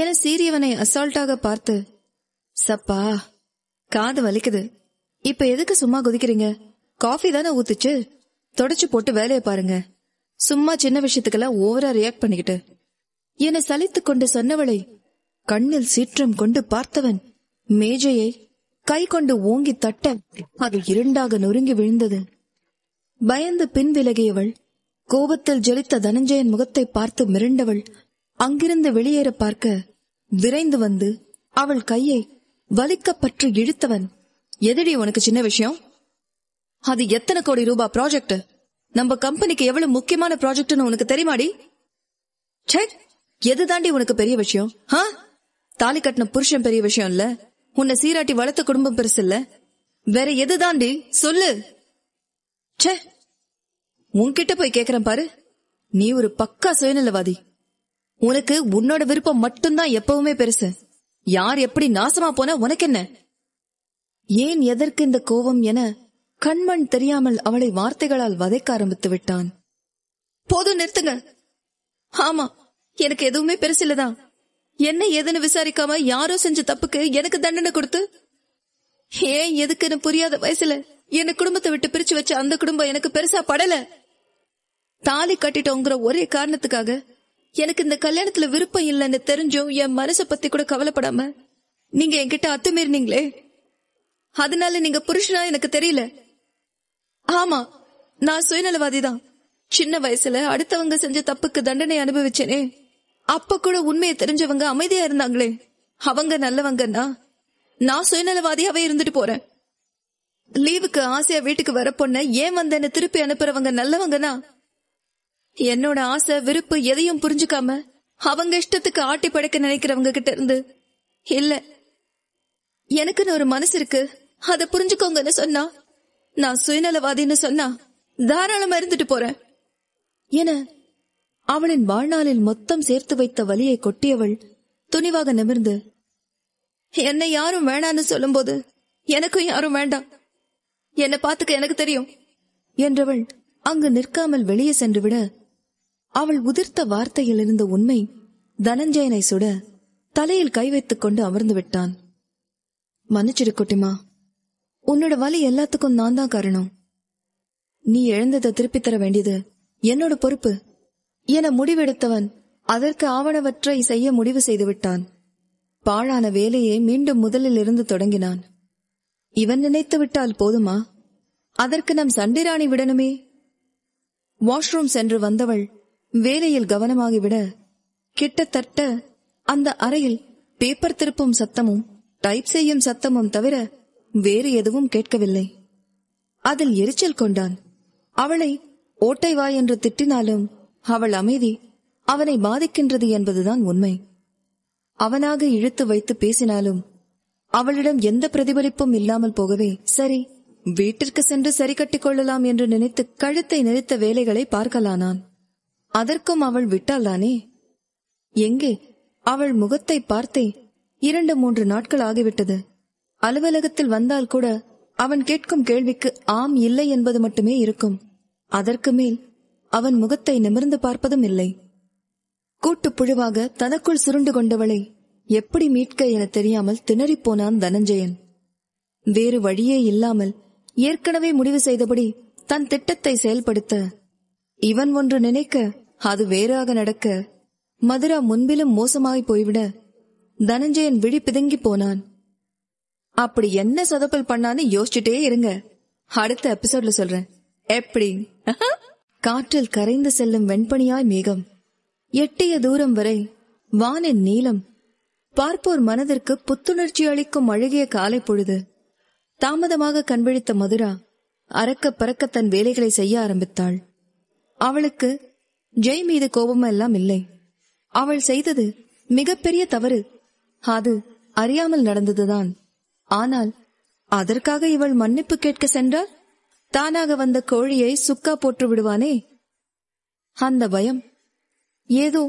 என சீரியவனை அசால்ட்டாக பார்த்து சப்பா காது வலிக்குது இப்ப எதுக்கு சும்மா குதிக்கிறீங்க காஃபி தானே ஊத்துச்சு தொடச்சு போட்டு வேலையை பாருங்க சும்மா சின்ன விஷயத்துக்கெல்லாம் ஓவரா ரியாக்ட் பண்ணிக்கிட்டு என சலித்து கொண்டு சொன்னவளை கண்ணில் சீற்றம் கொண்டு பார்த்தவன் மேஜையை கை கொண்டு ஓங்கி தட்ட அது இரண்டாக நொறுங்கி விழுந்தது பயந்து பின் விலகியவள் கோபத்தில் ஜெலித்த தனஞ்சயன் முகத்தை பார்த்து மிரண்டவள் அங்கிருந்து வெளியேற பார்க்க விரைந்து வந்து அவள் கையை வலிக்கப்பற்று இழுத்தவன் எதடி உனக்கு சின்ன விஷயம் அது எத்தனை கோடி ரூபாய் ப்ராஜெக்ட் நம்ம கம்பெனிக்கு எவ்வளவு முக்கியமான ப்ராஜெக்ட்னு உனக்கு தெரியுமாடி செக் எது தாண்டி உனக்கு பெரிய விஷயம் ஆ தாலி கட்டின புருஷன் பெரிய விஷயம் இல்ல உன்னை சீராட்டி வளர்த்த குடும்பம் பெருசு இல்ல வேற எது தாண்டி சொல்லு சே உன்கிட்ட போய் கேக்குறேன் பாரு நீ ஒரு பக்கா சுயநிலவாதி உனக்கு உன்னோட விருப்பம் மட்டும்தான் எப்பவுமே பெருசு யார் எப்படி நாசமா போன என்ன ஏன் எதற்கு இந்த கோபம் என கண்மண் தெரியாமல் அவளை வார்த்தைகளால் வதைக்க ஆரம்பித்து விட்டான் போதும் நிறுத்துங்க ஆமா எனக்கு எதுவுமே பெருசில்லதான் என்ன ஏதுன்னு விசாரிக்காம யாரோ செஞ்ச தப்புக்கு எனக்கு தண்டனை கொடுத்து ஏன் எதுக்குன்னு புரியாத வயசுல என்ன குடும்பத்தை விட்டு பிரிச்சு வச்ச அந்த குடும்பம் எனக்கு பெருசா படல தாலி கட்டிட்டோங்கிற ஒரே காரணத்துக்காக எனக்கு இந்த கல்யாணத்துல விருப்பம் இல்லைன்னு தெரிஞ்சும் என் மனசை பத்தி கூட கவலைப்படாம நீங்க என்கிட்ட அத்துமீறினீங்களே அதனால நீங்க புருஷனா எனக்கு தெரியல ஆமா நான் சுயநலவாதி தான் சின்ன வயசுல அடுத்தவங்க செஞ்ச தப்புக்கு தண்டனை அனுபவிச்சேனே அப்ப கூட உண்மையை தெரிஞ்சவங்க அமைதியா இருந்தாங்களே அவங்க நல்லவங்கன்னா நான் சுயநலவாதியாவே இருந்துட்டு போறேன் லீவுக்கு ஆசையா வீட்டுக்கு வர பொண்ண ஏன் வந்தேன்னு திருப்பி அனுப்புறவங்க நல்லவங்கன்னா என்னோட ஆசை விருப்பு எதையும் புரிஞ்சுக்காம அவங்க இஷ்டத்துக்கு ஆட்டி படைக்க நினைக்கிறவங்க கிட்ட இருந்து இல்ல எனக்குன்னு ஒரு மனசு இருக்கு அத புரிஞ்சுக்கோங்கன்னு சொன்னா நான் சுயநலவாதின்னு சொன்னா தாராளமா இருந்துட்டு போறேன் என அவளின் வாழ்நாளில் மொத்தம் சேர்த்து வைத்த வலியை கொட்டியவள் துணிவாக நிமிர்ந்து என்னை யாரும் வேணான்னு சொல்லும்போது எனக்கும் யாரும் வேண்டாம் என்னை பாத்துக்க எனக்கு தெரியும் என்றவள் அங்கு நிற்காமல் வெளியே சென்று விட அவள் உதிர்த்த வார்த்தையில் இருந்த உண்மை தனஞ்சயனை சுட தலையில் கை வைத்துக் கொண்டு அமர்ந்து விட்டான் மன்னிச்சிருக்குட்டிமா உன்னோட வலி எல்லாத்துக்கும் நான் தான் காரணம் நீ எழுந்ததை திருப்பித் தர வேண்டியது என்னோட பொறுப்பு என முடிவெடுத்தவன் அதற்கு ஆவணவற்றை செய்ய முடிவு செய்துவிட்டான் பாழான வேலையை மீண்டும் முதலில் இருந்து தொடங்கினான் இவன் நினைத்து விட்டால் போதுமா அதற்கு நம் சண்டிராணி விடணுமே வாஷ்ரூம் சென்று வந்தவள் வேலையில் கவனமாகிவிட கிட்டத்தட்ட அந்த அறையில் பேப்பர் திருப்பும் சத்தமும் டைப் செய்யும் சத்தமும் தவிர வேறு எதுவும் கேட்கவில்லை அதில் எரிச்சல் கொண்டான் அவளை ஓட்டை வா என்று திட்டினாலும் அவள் அமைதி அவனை பாதிக்கின்றது என்பதுதான் உண்மை அவனாக இழுத்து வைத்து பேசினாலும் அவளிடம் எந்த பிரதிபலிப்பும் இல்லாமல் போகவே சரி வீட்டிற்கு சென்று சரி கட்டிக் கொள்ளலாம் என்று நினைத்து கழுத்தை நிறுத்த வேலைகளை பார்க்கலானான் அதற்கும் அவள் விட்டாளானே எங்கே அவள் முகத்தை பார்த்தே இரண்டு மூன்று நாட்கள் ஆகிவிட்டது அலுவலகத்தில் வந்தால் கூட அவன் கேட்கும் கேள்விக்கு ஆம் இல்லை என்பது மட்டுமே இருக்கும் அதற்கு மேல் அவன் முகத்தை நிமிர்ந்து பார்ப்பதும் இல்லை கூட்டு புழுவாக தனக்குள் சுருண்டு கொண்டவளை எப்படி மீட்க என தெரியாமல் திணறிப்போனான் தனஞ்சயன் வேறு வழியே இல்லாமல் ஏற்கனவே முடிவு செய்தபடி தன் திட்டத்தை செயல்படுத்த இவன் ஒன்று நினைக்க அது வேறாக நடக்க மதுரா முன்பிலும் மோசமாய் போய்விட தனஞ்சயன் விழி பிதுங்கி போனான் அப்படி என்ன சொதப்பல் பண்ணான்னு யோசிச்சுட்டே இருங்க அடுத்த எபிசோட்ல சொல்றேன் எப்படி காற்றில் கரைந்து செல்லும் வெண்பனியாய் மேகம் எட்டிய தூரம் வரை வானின் நீளம் பார்ப்போர் மனதிற்கு புத்துணர்ச்சி அளிக்கும் அழகிய காலை பொழுது தாமதமாக கண்விழித்த மதுரா அறக்க பறக்க தன் வேலைகளை செய்ய ஆரம்பித்தாள் அவளுக்கு ஜெய் மீது கோபமெல்லாம் இல்லை அவள் செய்தது மிகப்பெரிய தவறு அது அறியாமல் நடந்ததுதான் ஆனால் அதற்காக இவள் மன்னிப்பு கேட்க சென்றால் தானாக வந்த கோழியை சுக்கா போட்டு விடுவானே அந்த பயம் ஏதோ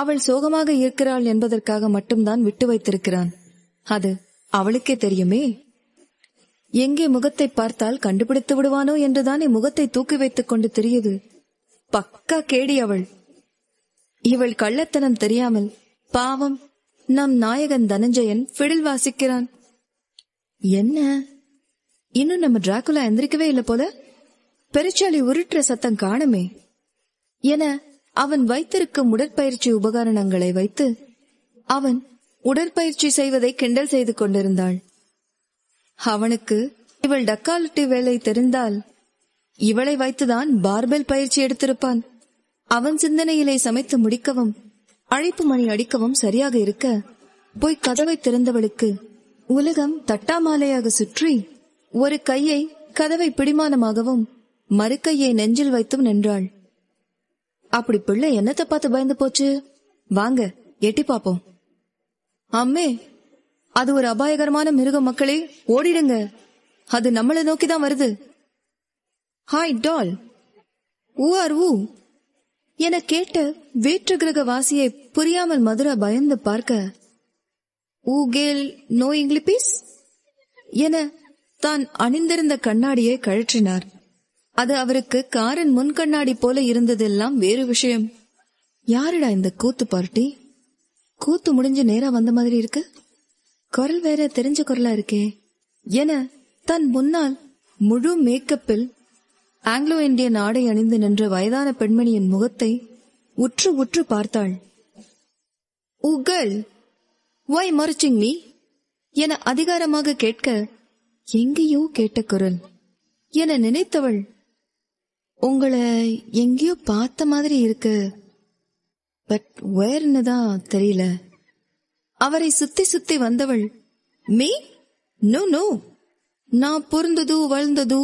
அவள் சோகமாக இருக்கிறாள் என்பதற்காக மட்டும்தான் விட்டு வைத்திருக்கிறான் அது அவளுக்கே தெரியுமே எங்கே முகத்தை பார்த்தால் கண்டுபிடித்து விடுவானோ என்றுதானே முகத்தை தூக்கி வைத்துக் கொண்டு தெரியுது பக்கா கேடி அவள் இவள் கள்ளத்தனம் தெரியாமல் பாவம் நம் நாயகன் தனஞ்சயன் பிடில் வாசிக்கிறான் என்ன இன்னும் நம்ம டிராகுலா எந்திரிக்கவே இல்லை போல பெருச்சாளி உருட்டுற சத்தம் காணுமே என அவன் வைத்திருக்கும் உடற்பயிற்சி உபகரணங்களை வைத்து அவன் உடற்பயிற்சி செய்வதை கிண்டல் செய்து கொண்டிருந்தாள் அவனுக்கு இவள் டக்காலிட்டி வேலை தெரிந்தால் இவளை வைத்துதான் பார்பெல் பயிற்சி எடுத்திருப்பான் அவன் சிந்தனையிலே சமைத்து முடிக்கவும் அழைப்பு மணி அடிக்கவும் சரியாக இருக்க போய் கதவை திறந்தவளுக்கு உலகம் தட்டாமாலையாக சுற்றி ஒரு கையை கதவை பிடிமானமாகவும் மறு கையை நெஞ்சில் வைத்தும் நின்றாள் அப்படி பிள்ளை என்னத்தை பார்த்து பயந்து போச்சு வாங்க எட்டி பாப்போம் அம்மே அது ஒரு அபாயகரமான மிருகம் மக்களே ஓடிடுங்க அது நம்மளை நோக்கிதான் வருது ஹாய் டால் ஊ ஆர் ஊ என கேட்ட வேற்று கிரக வாசியை புரியாமல் மதுரா பயந்து பார்க்க ஊ கேல் நோ இங்கிலிபிஸ் என தான் அணிந்திருந்த கண்ணாடியை கழற்றினார் அது அவருக்கு காரின் முன் கண்ணாடி போல இருந்ததெல்லாம் வேறு விஷயம் யாருடா இந்த கூத்து பார்ட்டி கூத்து முடிஞ்சு நேரா வந்த மாதிரி இருக்கு குரல் வேற தெரிஞ்ச குரலா இருக்கே என தன் முன்னால் முழு மேக்கப்பில் ஆங்கிலோ இந்தியன் ஆடை அணிந்து நின்ற வயதான பெண்மணியின் முகத்தை உற்று உற்று பார்த்தாள் உகல் வை மறுச்சிங் மீ என அதிகாரமாக கேட்க எங்கேயோ கேட்ட குரல் என நினைத்தவள் உங்களை எங்கேயோ பார்த்த மாதிரி இருக்கு பட் வேர்னு தெரியல அவரை சுத்தி சுத்தி வந்தவள் மீ நோ நோ நான் பொருந்ததோ வளர்ந்தது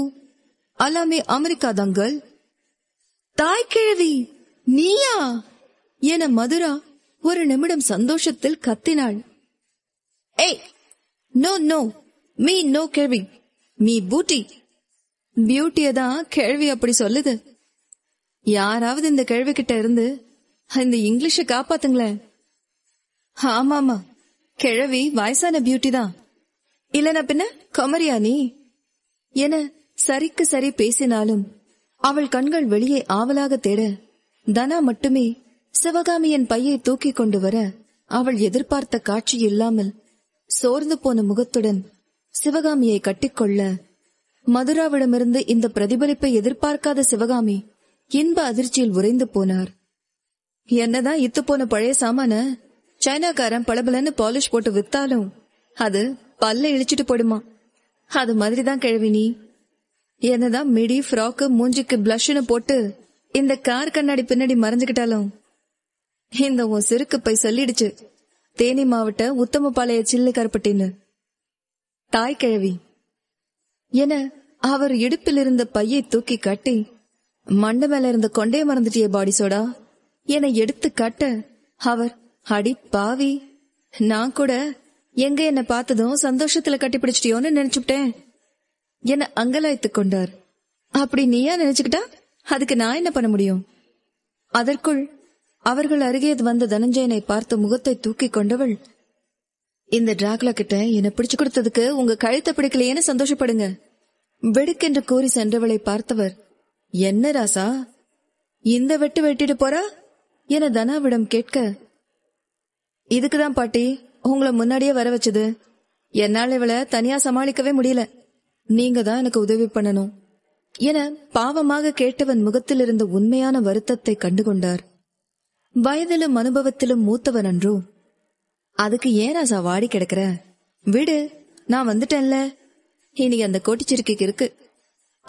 அலாமே அமெரிக்கா தங்கள் கிழவி நீயா என மதுரா ஒரு நிமிடம் சந்தோஷத்தில் கத்தினாள் ஏய் நோ நோ மீ நோ கேள்வி மீ பூட்டி பியூட்டிய தான் கேள்வி அப்படி சொல்லுது யாராவது இந்த கேள்வி கிட்ட இருந்து இந்த இங்கிலீஷ காப்பாத்துங்களேன் ஆமாமா கிழவி வயசான பியூட்டி தான் இல்லனா பின்ன குமரியா நீ என சரிக்கு சரி பேசினாலும் அவள் கண்கள் வெளியே ஆவலாக தேட தனா மட்டுமே சிவகாமியின் பையை தூக்கி கொண்டு வர அவள் எதிர்பார்த்த காட்சி இல்லாமல் சோர்ந்து போன முகத்துடன் சிவகாமியை கட்டிக்கொள்ள மதுராவிடமிருந்து இந்த பிரதிபலிப்பை எதிர்பார்க்காத சிவகாமி இன்ப அதிர்ச்சியில் உறைந்து போனார் என்னதான் இத்து போன பழைய சாமான சைனாக்காரன் பளபளன்னு பாலிஷ் போட்டு வித்தாலும் அது பல்ல இழிச்சிட்டு போடுமா அது மாதிரிதான் கிழவினி என்னதான் மிடி ஃப்ராக்கு மூஞ்சிக்கு பிளஷ்னு போட்டு இந்த கார் கண்ணாடி பின்னாடி மறைஞ்சுக்கிட்டாலும் இந்த உன் சிறுக்கு போய் சொல்லிடுச்சு தேனி மாவட்ட உத்தமபாளைய சில்லு கருப்பட்டின்னு தாய் கிழவி என அவர் இடுப்பில் இருந்த பையை தூக்கி கட்டி மண்டை மேல இருந்த கொண்டே மறந்துட்டிய பாடி சோடா என எடுத்து கட்ட அவர் அடி பாவி நான் கூட எங்க என்ன பார்த்ததும் சந்தோஷத்துல கட்டிப்பிடிச்சிட்டியோன்னு நினைச்சுட்டேன் என அங்கலாய்த்துக் கொண்டார் அப்படி நீயா நினைச்சுக்கிட்டா அதுக்கு நான் என்ன பண்ண முடியும் அதற்குள் அவர்கள் அருகே வந்த தனஞ்சயனை பார்த்து முகத்தை தூக்கி கொண்டவள் இந்த டிராக்லா கிட்ட என்னை பிடிச்சு கொடுத்ததுக்கு உங்க கழுத்தை பிடிக்கலையேன்னு சந்தோஷப்படுங்க வெடுக்கென்று கூறி சென்றவளை பார்த்தவர் என்ன ராசா இந்த வெட்டு வெட்டிட்டு போறா என தனாவிடம் கேட்க இதுக்குதான் பாட்டி உங்களை முன்னாடியே வர வச்சது என்னால் இவளை தனியா சமாளிக்கவே முடியல நீங்க தான் எனக்கு உதவி பண்ணணும் என பாவமாக கேட்டவன் முகத்தில் இருந்த உண்மையான வருத்தத்தை கண்டுகொண்டார் வயதிலும் அனுபவத்திலும் மூத்தவன் அன்றோ அதுக்கு ஏன் சா வாடி கிடக்குற விடு நான் வந்துட்டேன்ல இன்னைக்கு அந்த கோட்டிச்சிருக்கைக்கு இருக்கு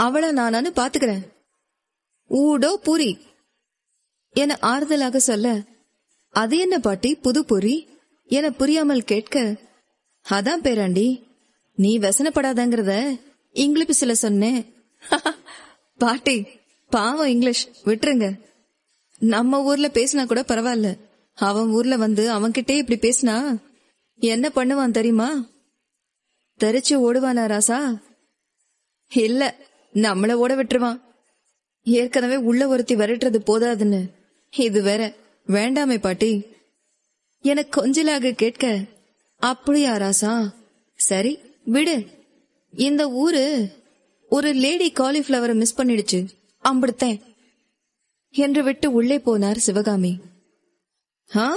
அவள நானான்னு பாத்துக்கிறேன் ஊடோ பூரி என ஆறுதலாக சொல்ல அது என்ன பாட்டி புது பொறி என புரியாமல் கேட்க அதான் பேராண்டி நீ வசனப்படாதங்கிறத இங்கிலீஷ்ல சொன்னேன் பாட்டி பாவம் இங்கிலீஷ் விட்டுருங்க நம்ம ஊர்ல பேசினா கூட பரவாயில்ல அவன் ஊர்ல வந்து அவன்கிட்டே இப்படி பேசினா என்ன பண்ணுவான் தெரியுமா தெரிச்சு ஓடுவானா ராசா இல்ல நம்மள ஓட விட்டுருவான் ஏற்கனவே உள்ள ஒருத்தி விரட்டுறது போதாதுன்னு இது வேற வேண்டாமே பாட்டி எனக்கு கொஞ்சலாக கேட்க அப்படியா ராசா சரி விடு இந்த ஊரு ஒரு லேடி காலிஃபிளவரை மிஸ் பண்ணிடுச்சு அம்படுத்தேன் என்று விட்டு உள்ளே போனார் சிவகாமி ஆ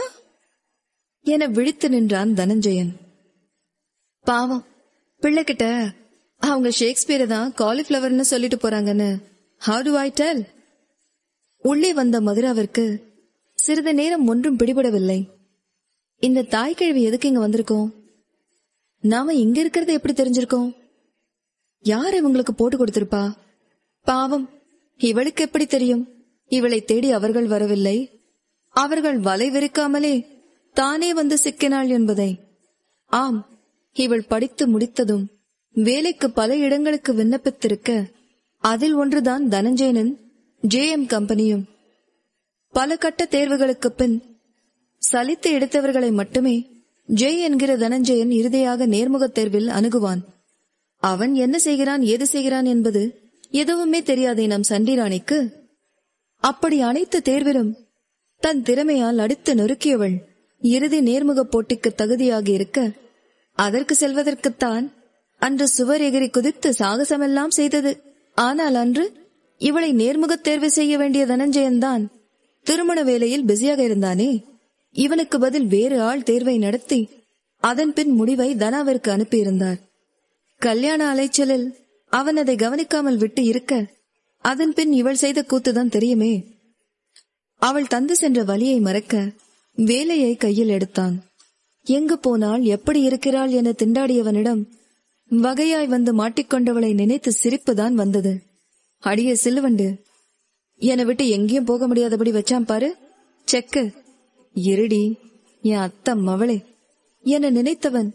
என விழித்து நின்றான் தனஞ்சயன் பாவம் பிள்ளைகிட்ட அவங்க ஷேக்ஸ்பியர் தான் காலிஃபிளவர்னு சொல்லிட்டு போறாங்கன்னு ஹவு டு ஐ டெல் உள்ளே வந்த மதுராவிற்கு சிறிது நேரம் ஒன்றும் பிடிபடவில்லை இந்த தாய்க்கிழவி எதுக்கு இங்க வந்திருக்கோம் நாம இங்க இருக்கிறது எப்படி தெரிஞ்சிருக்கோம் யார் இவங்களுக்கு போட்டு கொடுத்திருப்பா பாவம் இவளுக்கு எப்படி தெரியும் இவளை தேடி அவர்கள் வரவில்லை அவர்கள் வலை விரிக்காமலே தானே வந்து சிக்கினாள் என்பதை ஆம் இவள் படித்து முடித்ததும் வேலைக்கு பல இடங்களுக்கு விண்ணப்பித்திருக்க அதில் ஒன்றுதான் தனஞ்சயனன் ஜே எம் கம்பெனியும் பல கட்ட தேர்வுகளுக்கு பின் சலித்து எடுத்தவர்களை மட்டுமே ஜெய் என்கிற தனஞ்சயன் இறுதியாக நேர்முகத் தேர்வில் அணுகுவான் அவன் என்ன செய்கிறான் ஏது செய்கிறான் என்பது எதுவுமே தெரியாதே நம் சண்டிராணிக்கு அப்படி அனைத்து தேர்விலும் தன் திறமையால் அடித்து நொறுக்கியவள் இறுதி நேர்முக போட்டிக்கு தகுதியாக இருக்க அதற்கு செல்வதற்குத்தான் அன்று சுவர் எகிரி குதித்து சாகசமெல்லாம் செய்தது ஆனால் அன்று இவளை நேர்முகத் தேர்வு செய்ய வேண்டிய தனஞ்சயன்தான் திருமண வேலையில் பிஸியாக இருந்தானே இவனுக்கு பதில் வேறு ஆள் தேர்வை நடத்தி அதன் பின் முடிவை தனாவிற்கு அனுப்பியிருந்தார் கல்யாண அலைச்சலில் அவன் அதை கவனிக்காமல் விட்டு இருக்க அதன் பின் இவள் செய்த கூத்துதான் தெரியுமே அவள் தந்து சென்ற வழியை மறக்க வேலையை கையில் எடுத்தான் எங்கு போனால் எப்படி இருக்கிறாள் என திண்டாடியவனிடம் வகையாய் வந்து மாட்டிக்கொண்டவளை நினைத்து சிரிப்புதான் வந்தது அடிய சில்லுவண்டு என்னை விட்டு எங்கேயும் போக முடியாதபடி வச்சான் பாரு செக்கு இருடி என் அத்தம் மவளே என நினைத்தவன்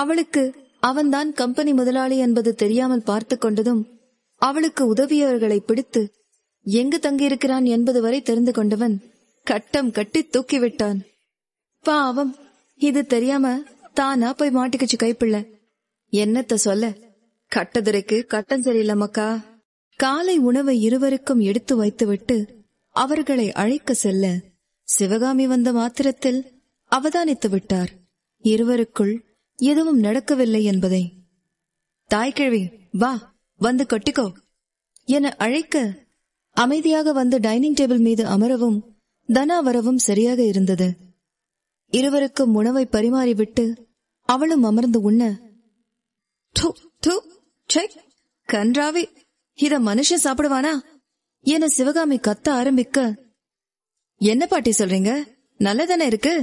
அவளுக்கு அவன்தான் கம்பெனி முதலாளி என்பது தெரியாமல் பார்த்து கொண்டதும் அவளுக்கு உதவியவர்களை பிடித்து எங்கு தங்கியிருக்கிறான் என்பது வரை தெரிந்து கொண்டவன் கட்டம் கட்டி தூக்கிவிட்டான் பாவம் இது தெரியாம தானா போய் மாட்டிக்கிச்சு கைப்பிள்ள என்னத்த சொல்ல கட்டதுரைக்கு கட்டம் சரியில்லமக்கா காலை உணவை இருவருக்கும் எடுத்து வைத்துவிட்டு அவர்களை அழைக்க செல்ல சிவகாமி வந்த மாத்திரத்தில் அவதானித்து விட்டார் இருவருக்குள் எதுவும் நடக்கவில்லை என்பதை தாய்கிழவி வா வந்து கொட்டிக்கோ என அழைக்க அமைதியாக வந்து டைனிங் டேபிள் மீது அமரவும் தனா வரவும் சரியாக இருந்தது இருவருக்கும் உணவை பரிமாறிவிட்டு அவளும் அமர்ந்து உண்ண கன்றாவி இத மனுஷன் சாப்பிடுவானா என சிவகாமி கத்த ஆரம்பிக்க என்ன பாட்டி சொல்றீங்க நல்லதானே இருக்கு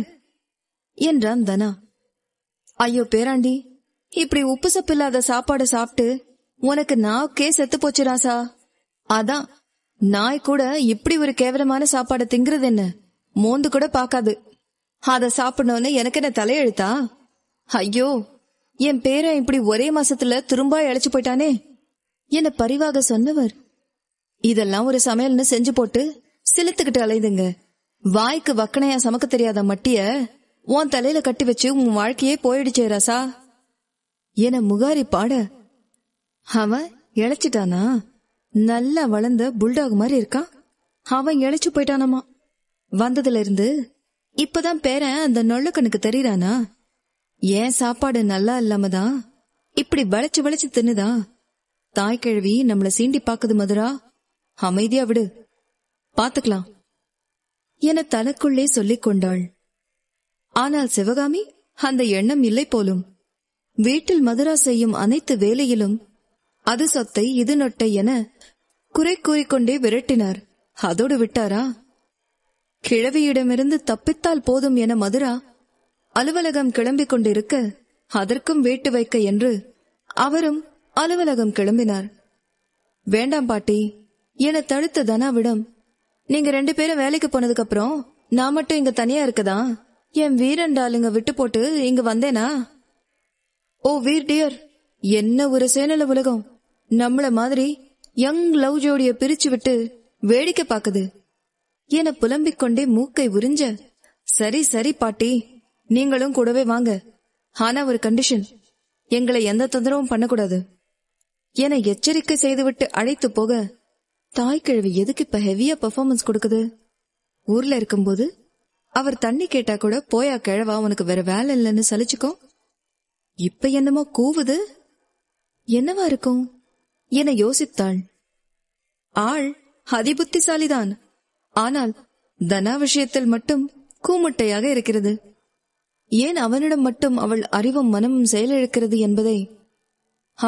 என்றான் தனா ஐயோ பேராண்டி இப்படி உப்பு சப்பு இல்லாத சாப்பாடு சாப்பிட்டு உனக்கு நாக்கே செத்து போச்சுராசா அதான் நாய் கூட இப்படி ஒரு கேவலமான சாப்பாடு திங்குறது என்ன மோந்து கூட பாக்காது அத சாப்பிடணும்னு எனக்கு என்ன தலையெழுத்தா ஐயோ என் பேரன் இப்படி ஒரே மாசத்துல திரும்ப இழைச்சு போயிட்டானே என்ன பரிவாக சொன்னவர் இதெல்லாம் ஒரு சமையல்னு செஞ்சு போட்டு செலுத்துக்கிட்டு அலைதுங்க வாய்க்கு வக்கனையா சமக்க தெரியாத மட்டிய உன் தலையில கட்டி வச்சு உன் வாழ்க்கையே போயிடுச்சே ராசா என முகாரி பாட அவன் இழைச்சிட்டானா நல்லா வளர்ந்த புல்டாக் மாதிரி இருக்கான் அவன் இழைச்சு போயிட்டானமா வந்ததுல இருந்து இப்பதான் பேரன் அந்த நொள்ளக்கனுக்கு தெரியறானா ஏன் சாப்பாடு நல்லா இல்லாம தான் இப்படி வளைச்சு வளைச்சு தின்னுதா தாய் கிழவி நம்மள சீண்டி பாக்குது மதுரா அமைதியா விடு பாத்துக்கலாம் என தனக்குள்ளே சொல்லிக் கொண்டாள் ஆனால் சிவகாமி அந்த எண்ணம் இல்லை போலும் வீட்டில் மதுரா செய்யும் அனைத்து வேலையிலும் அது சொத்தை இது நொட்டை என குறை கூறிக்கொண்டே விரட்டினார் அதோடு விட்டாரா கிழவியிடமிருந்து தப்பித்தால் போதும் என மதுரா அலுவலகம் கிளம்பிக் கொண்டிருக்க அதற்கும் வேட்டு வைக்க என்று அவரும் அலுவலகம் கிளம்பினார் வேண்டாம் பாட்டி என தடுத்த தனாவிடம் நீங்க ரெண்டு பேரும் வேலைக்கு போனதுக்கு அப்புறம் நான் மட்டும் இங்க தனியா இருக்கதா என் வீரண்டாளுங்க விட்டு போட்டு இங்க வந்தேனா ஓ வீர் டியர் என்ன ஒரு சேனல உலகம் நம்மள மாதிரி யங் லவ் ஜோடிய பிரிச்சு விட்டு வேடிக்கை பாக்குது என புலம்பிக் கொண்டே மூக்கை உறிஞ்ச சரி சரி பாட்டி நீங்களும் கூடவே வாங்க ஆனா ஒரு கண்டிஷன் எங்களை எந்த தொந்தரவும் பண்ணக்கூடாது என எச்சரிக்கை செய்துவிட்டு அழைத்து போக தாய்க்கிழவி எதுக்கு இப்ப ஹெவியா பெர்ஃபார்மன்ஸ் கொடுக்குது ஊர்ல இருக்கும்போது அவர் தண்ணி கேட்டா கூட போயா கிழவா உனக்கு வேற வேலை இல்லைன்னு சலிச்சுக்கோ இப்ப என்னமோ கூவுது என்னவா இருக்கும் என யோசித்தாள் ஆள் அதிபுத்திசாலிதான் ஆனால் தனா விஷயத்தில் மட்டும் கூமுட்டையாக இருக்கிறது ஏன் அவனிடம் மட்டும் அவள் அறிவும் மனமும் செயலிழக்கிறது என்பதை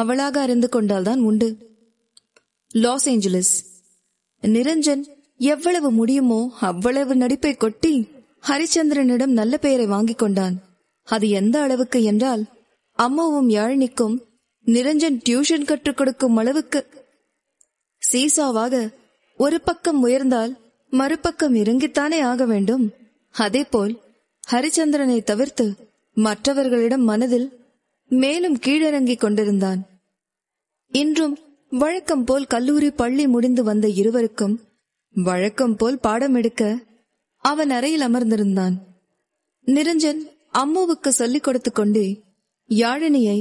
அவளாக அறிந்து கொண்டால்தான் உண்டு லாஸ் ஏஞ்சலிஸ் நிரஞ்சன் எவ்வளவு முடியுமோ அவ்வளவு நடிப்பை கொட்டி ஹரிச்சந்திரனிடம் நல்ல பெயரை வாங்கிக் கொண்டான் அது எந்த அளவுக்கு என்றால் அம்மாவும் யாழினிக்கும் நிரஞ்சன் டியூஷன் கற்றுக் கொடுக்கும் அளவுக்கு சீசாவாக ஒரு பக்கம் உயர்ந்தால் மறுபக்கம் இறங்கித்தானே ஆக வேண்டும் அதேபோல் ஹரிச்சந்திரனை தவிர்த்து மற்றவர்களிடம் மனதில் மேலும் கீழிறங்கிக் கொண்டிருந்தான் இன்றும் வழக்கம் போல் கல்லூரி பள்ளி முடிந்து வந்த இருவருக்கும் வழக்கம் போல் பாடம் எடுக்க அவன் அறையில் அமர்ந்திருந்தான் நிரஞ்சன் அம்முவுக்கு சொல்லிக் கொடுத்து கொண்டே யாழினியை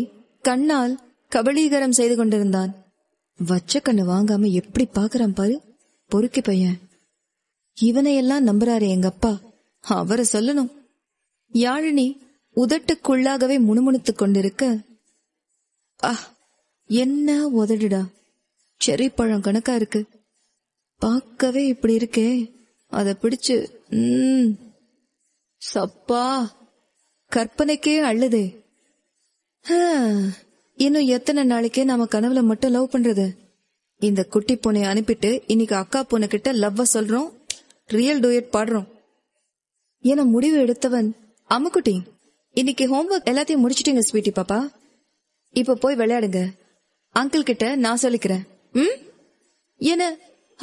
கண்ணால் கபலீகரம் செய்து கொண்டிருந்தான் வச்ச கண்ணு வாங்காம எப்படி பாக்குறான் பாரு பொறுக்கி பையன் இவனையெல்லாம் நம்புறாரு எங்க அப்பா அவரை சொல்லணும் யாழினி உதட்டுக்குள்ளாகவே முணுமுணுத்துக் கொண்டிருக்க ஆஹ் என்ன உதடுடா செரி பழம் கணக்கா இருக்கு பார்க்கவே இப்படி இருக்கே அதை பிடிச்சு சப்பா கற்பனைக்கே அல்லது இன்னும் எத்தனை நாளைக்கே நாம கனவுல மட்டும் லவ் பண்றது இந்த குட்டி பூனையை அனுப்பிட்டு இன்னைக்கு அக்கா பூனை கிட்ட லவ் சொல்றோம் ரியல் டூயட் பாடுறோம் என முடிவு எடுத்தவன் அம்முக்குட்டி இன்னைக்கு ஹோம்ஒர்க் எல்லாத்தையும் முடிச்சிட்டீங்க ஸ்வீட்டி பாப்பா இப்ப போய் விளையாடுங்க அங்கிள் கிட்ட நான் சொல்லிக்கிறேன் ம் என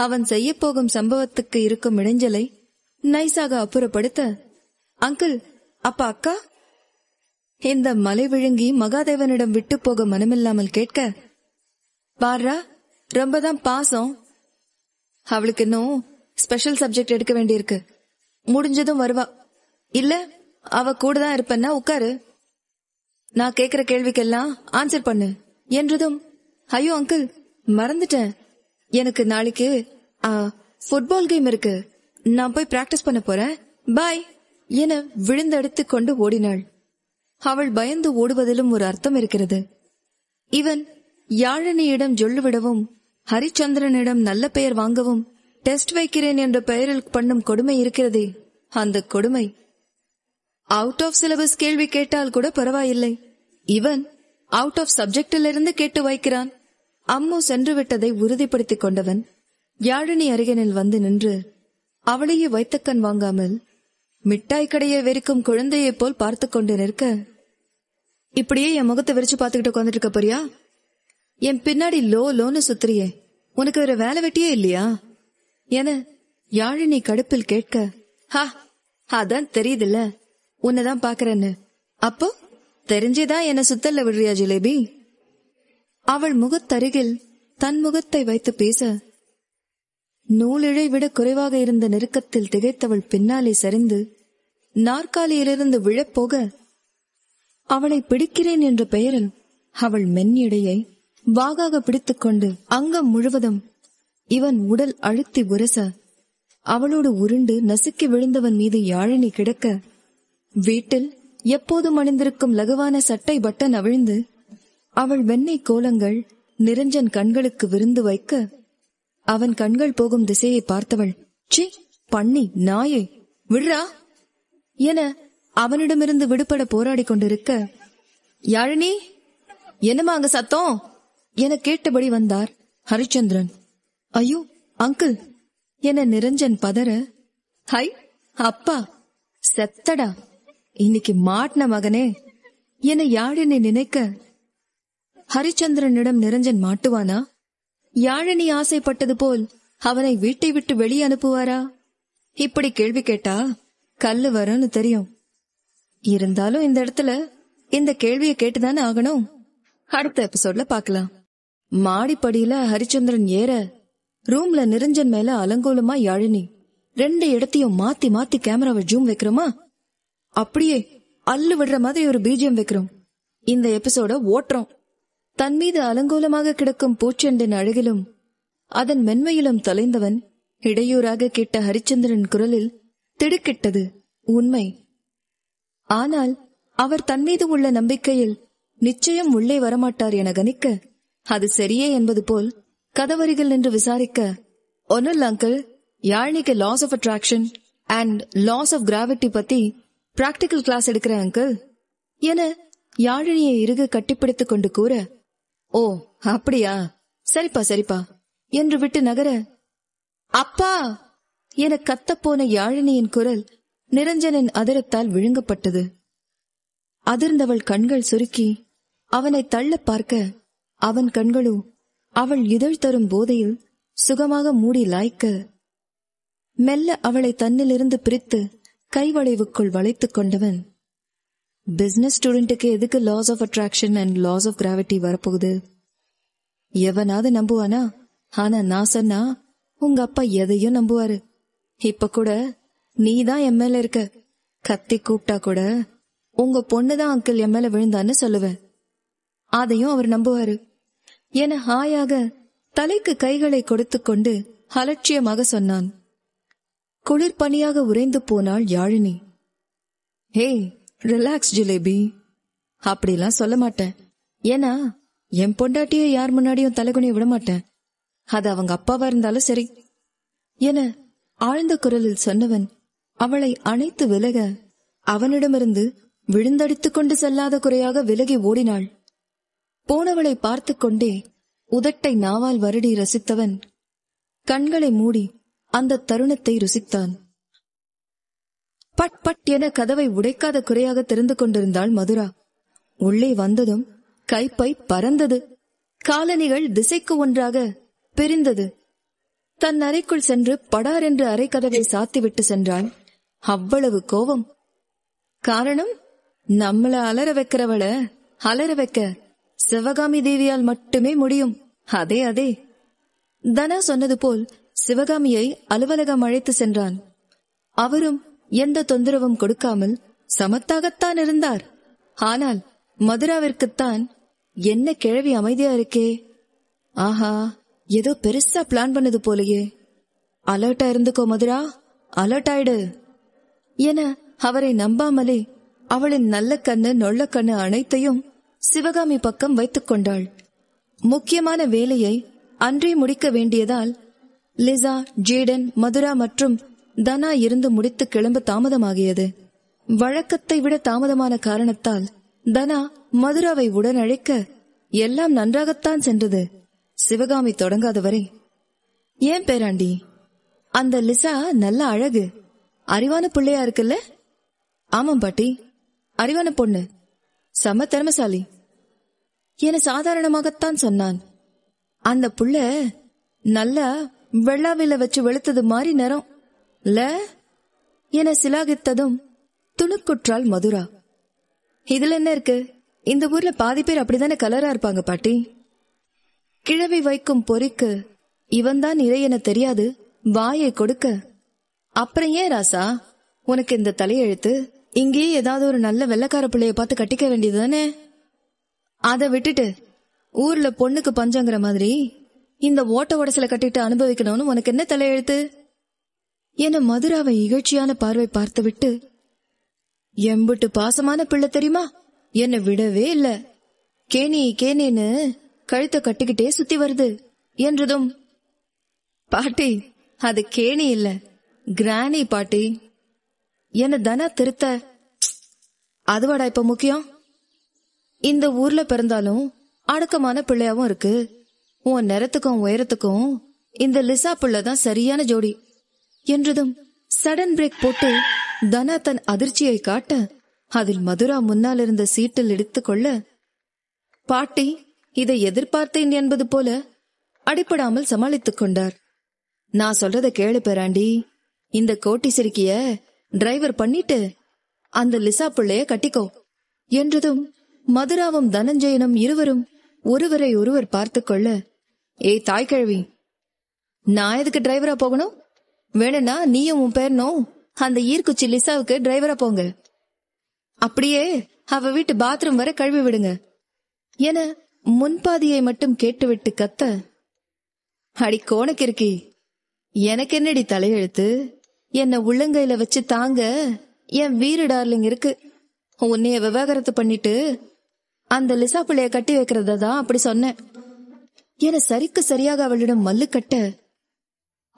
அவன் செய்ய போகும் சம்பவத்துக்கு இருக்கும் இடைஞ்சலை நைஸாக அப்புறப்படுத்த அங்கிள் அப்பா அக்கா இந்த மலை விழுங்கி மகாதேவனிடம் விட்டு போக மனமில்லாமல் கேட்க பாரா ரொம்பதான் பாசம் அவளுக்கு இன்னும் ஸ்பெஷல் சப்ஜெக்ட் எடுக்க வேண்டியிருக்கு முடிஞ்சதும் வருவா இல்ல அவ கூட தான் இருப்பன்னா உட்காரு நான் கேக்குற கேள்விக்கெல்லாம் ஆன்சர் பண்ணு என்றதும் ஐயோ அங்கிள் மறந்துட்டேன் எனக்கு நாளைக்கு ஃபுட்பால் கேம் இருக்கு நான் போய் பிராக்டிஸ் பண்ண போறேன் பாய் என விழுந்தடுத்து கொண்டு ஓடினாள் அவள் பயந்து ஓடுவதிலும் ஒரு அர்த்தம் இருக்கிறது இவன் யாழினியிடம் சொல்லுவிடவும் ஹரிச்சந்திரனிடம் நல்ல பெயர் வாங்கவும் டெஸ்ட் வைக்கிறேன் என்ற பெயரில் பண்ணும் கொடுமை இருக்கிறதே அந்த கொடுமை அவுட் ஆஃப் சிலபஸ் கேள்வி கேட்டால் கூட பரவாயில்லை இவன் அவுட் ஆஃப் சப்ஜெக்டிலிருந்து கேட்டு வைக்கிறான் அம்மு சென்று விட்டதை உறுதிப்படுத்திக் கொண்டவன் யாழினி அருகனில் வந்து நின்று அவளையே வைத்தக்கண் வாங்காமல் மிட்டாய் கடையை வெறிக்கும் குழந்தையை போல் பார்த்து கொண்டு நிற்க இப்படியே என் முகத்தை வெறிச்சு பார்த்துக்கிட்டு உட்காந்துட்டு இருக்க போறியா என் பின்னாடி லோ லோன்னு சுத்துறியே உனக்கு வேற வேலை வெட்டியே இல்லையா என யாழினி கடுப்பில் கேட்க ஹா அதான் தெரியுதுல்ல உன்னதான் பாக்குறேன்னு அப்போ தெரிஞ்சேதான் என்ன சுத்தல்ல விடுறியா ஜிலேபி அவள் முகத்தருகில் தன் முகத்தை வைத்து பேச நூலிழை விட குறைவாக இருந்த நெருக்கத்தில் திகைத்தவள் பின்னாலே சரிந்து நாற்காலியிலிருந்து விழப்போக அவளை பிடிக்கிறேன் என்ற பெயரில் அவள் மென்னிடையை வாகாக பிடித்துக்கொண்டு அங்கம் முழுவதும் இவன் உடல் அழுத்தி உரச அவளோடு உருண்டு நசுக்கி விழுந்தவன் மீது யாழினி கிடக்க வீட்டில் எப்போதும் அணிந்திருக்கும் லகுவான சட்டை பட்டன் அவிழ்ந்து அவள் வெண்ணெய் கோலங்கள் நிரஞ்சன் கண்களுக்கு விருந்து வைக்க அவன் கண்கள் போகும் திசையை பார்த்தவள் சி பண்ணி நாயே விடுறா என அவனிடமிருந்து விடுபட போராடி கொண்டிருக்க யாழினி என்னமா அங்க சத்தம் என கேட்டபடி வந்தார் ஹரிச்சந்திரன் ஐயோ அங்கிள் என நிரஞ்சன் பதற ஹை அப்பா செத்தடா இன்னைக்கு மாட்டின மகனே என யாழினை நினைக்க ஹரிச்சந்திரனிடம் நிரஞ்சன் மாட்டுவானா யாழினி ஆசைப்பட்டது போல் அவனை வீட்டை விட்டு வெளியே அனுப்புவாரா இப்படி கேள்வி கேட்டா கல்லு வரும்னு தெரியும் இருந்தாலும் இந்த இடத்துல இந்த கேள்வியை கேட்டுதானே ஆகணும் அடுத்த எபிசோட்ல பாக்கலாம் மாடிப்படியில ஹரிச்சந்திரன் ஏற ரூம்ல நிரஞ்சன் மேல அலங்கோலமா யாழினி ரெண்டு இடத்தையும் மாத்தி மாத்தி கேமராவை ஜூம் வைக்கிறோமா அப்படியே அல்லு விடுற மாதிரி ஒரு பீஜியம் வைக்கிறோம் இந்த எபிசோட ஓட்டுறோம் தன் மீது அலங்கோலமாக கிடக்கும் பூச்செண்டின் அழகிலும் அதன் மென்மையிலும் தொலைந்தவன் இடையூறாக கேட்ட ஹரிச்சந்திரன் குரலில் திடுக்கிட்டது உண்மை ஆனால் அவர் தன் மீது உள்ள நம்பிக்கையில் நிச்சயம் உள்ளே வரமாட்டார் என கணிக்க அது சரியே என்பது போல் கதவரிகள் நின்று விசாரிக்க ஒன்னில் அங்கிள் யாழ்னிக்கு laws of attraction and laws of gravity பத்தி பிராக்டிக்கல் கிளாஸ் எடுக்கிறேன் அங்கிள் என யாழினியை இறுக கட்டிப்பிடித்துக் கொண்டு கூற ஓ அப்படியா சரிப்பா சரிப்பா என்று விட்டு நகர அப்பா என கத்தப்போன யாழினியின் குரல் நிரஞ்சனின் அதிரத்தால் விழுங்கப்பட்டது அதிர்ந்தவள் கண்கள் சுருக்கி அவனை தள்ள பார்க்க அவன் கண்களும் அவள் இதழ் தரும் போதையில் சுகமாக மூடி லாய்க்க மெல்ல அவளை தன்னிலிருந்து பிரித்து கைவளைவுக்குள் வளைத்துக் கொண்டவன் பிஸ்னஸ் ஸ்டூடெண்ட்டுக்கு எதுக்கு laws of attraction and laws of gravity வரப்போகுது எவனாவது நம்புவானா ஆனா நான் சொன்னா உங்க அப்பா எதையும் நம்புவாரு இப்ப கூட நீ தான் எம்எல்ஏ இருக்க கத்தி கூப்பிட்டா கூட உங்க பொண்ணுதான் அங்கிள் எம்எல்ஏ விழுந்தான்னு சொல்லுவேன் அதையும் அவர் நம்புவாரு என ஹாயாக தலைக்கு கைகளை கொடுத்து கொண்டு அலட்சியமாக சொன்னான் குளிர் பணியாக உறைந்து போனாள் யாழினி ஹே ரிலாக்ஸ் ஜிலேபி அப்படிலாம் சொல்ல மாட்டேன் ஏன்னா என் பொண்டாட்டிய யார் முன்னாடியும் தலைகுனிய விட மாட்டேன் அது அவங்க அப்பாவா இருந்தாலும் சரி என ஆழ்ந்த குரலில் சொன்னவன் அவளை அணைத்து விலக அவனிடமிருந்து விழுந்தடித்துக் கொண்டு செல்லாத குறையாக விலகி ஓடினாள் போனவளை பார்த்து கொண்டே உதட்டை நாவால் வருடி ரசித்தவன் கண்களை மூடி அந்த தருணத்தை ருசித்தான் பட் பட் என கதவை உடைக்காத குறையாக தெரிந்து கொண்டிருந்தாள் மதுரா உள்ளே வந்ததும் கைப்பை பறந்தது காலணிகள் திசைக்கு ஒன்றாக பிரிந்தது தன் அறைக்குள் சென்று படார் என்று அறை கதவை சாத்திவிட்டு சென்றாள் அவ்வளவு கோபம் காரணம் நம்மள அலற வைக்கிறவள அலற வைக்க சிவகாமி தேவியால் மட்டுமே முடியும் அதே அதே தனா சொன்னது போல் சிவகாமியை அலுவலகம் அழைத்து சென்றான் அவரும் எந்த தொந்தரவும் கொடுக்காமல் சமத்தாகத்தான் இருந்தார் ஆனால் மதுராவிற்குத்தான் என்ன கிழவி அமைதியா இருக்கே ஆஹா ஏதோ பெருசா பிளான் பண்ணது போலயே அலர்ட்டா இருந்துக்கோ மதுரா அலர்ட் ஆயிடு என அவரை நம்பாமலே அவளின் நல்ல கண்ணு நொள்ள கண்ணு அனைத்தையும் சிவகாமி பக்கம் வைத்துக் கொண்டாள் முக்கியமான வேலையை அன்றே முடிக்க வேண்டியதால் லிசா ஜேடன் மதுரா மற்றும் தனா இருந்து முடித்து கிளம்ப தாமதமாகியது வழக்கத்தை விட தாமதமான காரணத்தால் தனா மதுராவை உடன் அழைக்க எல்லாம் நன்றாகத்தான் சென்றது சிவகாமி தொடங்காத வரை ஏன் பேராண்டி அந்த லிசா நல்ல அழகு அறிவான பிள்ளையா இருக்குல்ல ஆமாம் பாட்டி அறிவான பொண்ணு செம திறமசாலி என சாதாரணமாகத்தான் சொன்னான் அந்த புள்ள நல்லா வெள்ளாவில வச்சு வெளுத்தது மாதிரி நிறம் ல என சிலாகித்ததும் துணுக்குற்றால் மதுரா இதுல என்ன இருக்கு இந்த ஊர்ல பாதி பேர் அப்படிதானே கலரா இருப்பாங்க பாட்டி கிழவி வைக்கும் பொறிக்கு இவன் தான் இறை என தெரியாது வாயை கொடுக்க அப்புறம் ஏன் ராசா உனக்கு இந்த தலையெழுத்து இங்கேயே ஏதாவது ஒரு நல்ல வெள்ளக்கார பிள்ளைய பார்த்து கட்டிக்க வேண்டியதுதானே அதை விட்டுட்டு ஊர்ல பொண்ணுக்கு பஞ்சங்கிற மாதிரி இந்த ஓட்ட உடசல கட்டிட்டு அனுபவிக்கணும்னு உனக்கு என்ன தலையெழுத்து என மதுராவை இகழ்ச்சியான பார்வை பார்த்துவிட்டு எம்புட்டு பாசமான பிள்ளை தெரியுமா என்னை விடவே இல்ல கேணி கேணின்னு கழுத்தை கட்டிக்கிட்டே சுத்தி வருது என்றதும் பாட்டி அது கேணி இல்ல கிராணி பாட்டி என்ன தனா திருத்த அதுவாடா இப்ப முக்கியம் இந்த ஊர்ல பிறந்தாலும் அடக்கமான பிள்ளையாவும் இருக்கு உன் நிறத்துக்கும் உயரத்துக்கும் இந்த லிசா பிள்ளை தான் சரியான ஜோடி என்றதும் சடன் பிரேக் போட்டு தனா தன் அதிர்ச்சியை காட்ட அதில் மதுரா முன்னால் இருந்த சீட்டில் இடித்துக்கொள்ள பாட்டி இதை எதிர்பார்த்தேன் என்பது போல அடிப்படாமல் சமாளித்துக் கொண்டார் நான் சொல்றத கேளு பேராண்டி இந்த கோட்டி சிரிக்கிய டிரைவர் பண்ணிட்டு அந்த லிசா பிள்ளைய கட்டிக்கோ என்றதும் மதுராவும் தனஞ்சயனும் இருவரும் ஒருவரை ஒருவர் பார்த்துக்கொள்ள கொள்ள ஏய் தாய் நான் எதுக்கு டிரைவரா போகணும் வேணும்னா நீயும் உன் பேரனும் அந்த ஈர்க்குச்சி லிசாவுக்கு டிரைவரா போங்க அப்படியே அவ வீட்டு பாத்ரூம் வர கழுவி விடுங்க என முன்பாதியை மட்டும் கேட்டுவிட்டு கத்த அடி கோணக்கு இருக்கி எனக்கு என்னடி தலையெழுத்து என்ன உள்ளங்கையில வச்சு தாங்க என் வீரு டார்லிங் இருக்கு உன்னைய விவாகரத்து பண்ணிட்டு அந்த லிசா பிள்ளைய கட்டி வைக்கிறதா அப்படி சொன்னேன் என சரிக்கு சரியாக அவளிடம் மல்லு கட்ட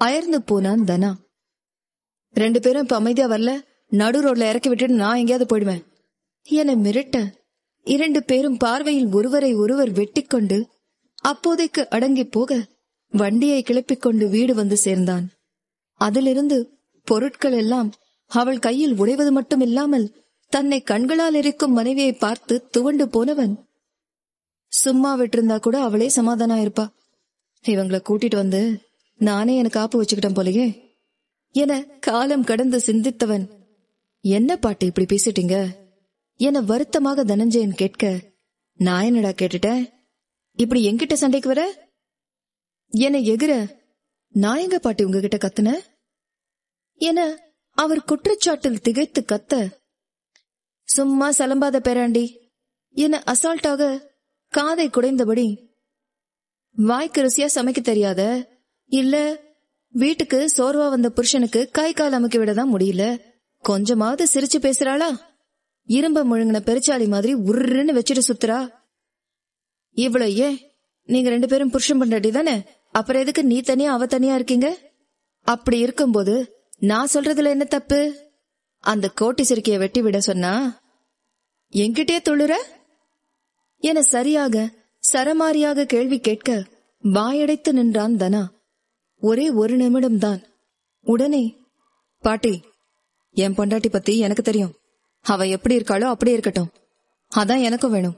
அயர்ந்து போனான் தனா ரெண்டு பேரும் இப்ப அமைதியா வரல நடு ரோட்ல இறக்கி விட்டுட்டு நான் எங்கேயாவது போயிடுவேன் என மிரட்ட இரண்டு பேரும் பார்வையில் ஒருவரை ஒருவர் வெட்டிக்கொண்டு அப்போதைக்கு அடங்கி போக வண்டியை கிளப்பிக் கொண்டு வீடு வந்து சேர்ந்தான் அதிலிருந்து பொருட்கள் எல்லாம் அவள் கையில் உடைவது மட்டும் இல்லாமல் தன்னை கண்களால் இருக்கும் மனைவியை பார்த்து துவண்டு போனவன் சும்மா விட்டிருந்தா கூட அவளே சமாதானம் இருப்பா இவங்களை கூட்டிட்டு வந்து நானே எனக்கு காப்பு வச்சுக்கிட்டேன் போலயே என காலம் கடந்து சிந்தித்தவன் என்ன பாட்டு இப்படி பேசிட்டீங்க என வருத்தமாக தனஞ்சயன் கேட்க நான் என்னடா கேட்டுட்டேன் இப்படி என்கிட்ட சண்டைக்கு வர என எகிற நான் எங்க பாட்டி உங்ககிட்ட கத்துன என அவர் குற்றச்சாட்டில் திகைத்து கத்த சும்மா சலம்பாத பேராண்டி என அசால்ட்டாக காதை குடைந்தபடி வாய்க்கு ருசியா சமைக்க தெரியாத இல்ல வீட்டுக்கு சோர்வா வந்த புருஷனுக்கு கை கால் அமுக்கி விடதான் முடியல கொஞ்சமாவது சிரிச்சு பேசுறாளா இரும்ப முழுங்கின பெருச்சாளி மாதிரி உருன்னு வச்சுட்டு சுத்துறா இவ்வளோ ஏன் நீங்க ரெண்டு பேரும் புருஷன் பண்டாட்டி தானே அப்புறம் எதுக்கு நீ தனியா அவ தனியா இருக்கீங்க அப்படி இருக்கும்போது நான் சொல்றதுல என்ன தப்பு அந்த கோட்டி சிரிக்கைய வெட்டி விட சொன்னா என்கிட்டயே துளுற என சரியாக சரமாரியாக கேள்வி கேட்க வாயடைத்து நின்றான் தனா ஒரே ஒரு நிமிடம்தான் உடனே பாட்டி என் பொண்டாட்டி பத்தி எனக்கு தெரியும் அவ எப்படி இருக்காளோ அப்படி இருக்கட்டும் அதான் எனக்கும் வேணும்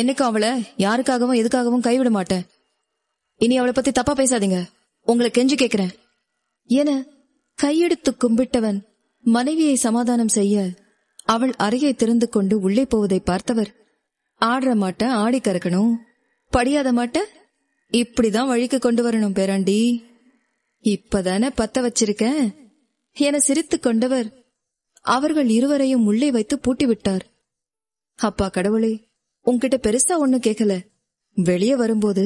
என்னைக்கும் அவளை யாருக்காகவும் எதுக்காகவும் கைவிட மாட்டேன் இனி அவளை பத்தி தப்பா பேசாதீங்க உங்களை கெஞ்சு கேக்குறேன் என கையெடுத்து கும்பிட்டவன் மனைவியை சமாதானம் செய்ய அவள் அறையை திறந்து கொண்டு உள்ளே போவதை பார்த்தவர் ஆடுற மாட்ட ஆடி கறக்கணும் படியாத மாட்ட இப்படிதான் வழிக்கு கொண்டு வரணும் பேராண்டி இப்பதானே பத்த வச்சிருக்க என சிரித்து கொண்டவர் அவர்கள் இருவரையும் உள்ளே வைத்து பூட்டி விட்டார் அப்பா கடவுளே உன்கிட்ட பெருசா ஒன்னும் கேட்கல வெளியே வரும்போது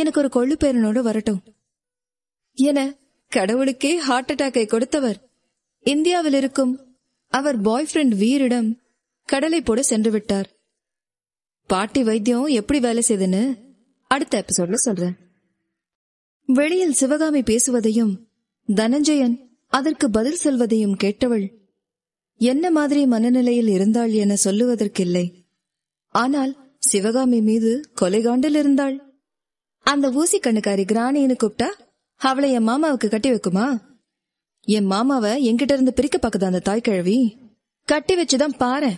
எனக்கு ஒரு கொள்ளு பேரனோடு வரட்டும் என கடவுளுக்கே ஹார்ட் அட்டாக்கை கொடுத்தவர் இந்தியாவில் இருக்கும் அவர் பாய் ஃப்ரெண்ட் வீரிடம் கடலை போட சென்று விட்டார் பாட்டி வைத்தியம் எப்படி வேலை செய்துன்னு அடுத்த எபிசோட்ல சொல்றேன் வெளியில் சிவகாமி பேசுவதையும் தனஞ்சயன் அதற்கு பதில் சொல்வதையும் கேட்டவள் என்ன மாதிரி மனநிலையில் இருந்தாள் என சொல்லுவதற்கில்லை ஆனால் சிவகாமி மீது கொலைகாண்டில் இருந்தாள் அந்த ஊசி கண்ணுக்காரி கிராணின்னு கூப்பிட்டா அவளை என் மாமாவுக்கு கட்டி வைக்குமா என் மாமாவை என்கிட்ட இருந்து பிரிக்க பாக்குது அந்த தாய் கிழவி கட்டி வச்சுதான் பாரு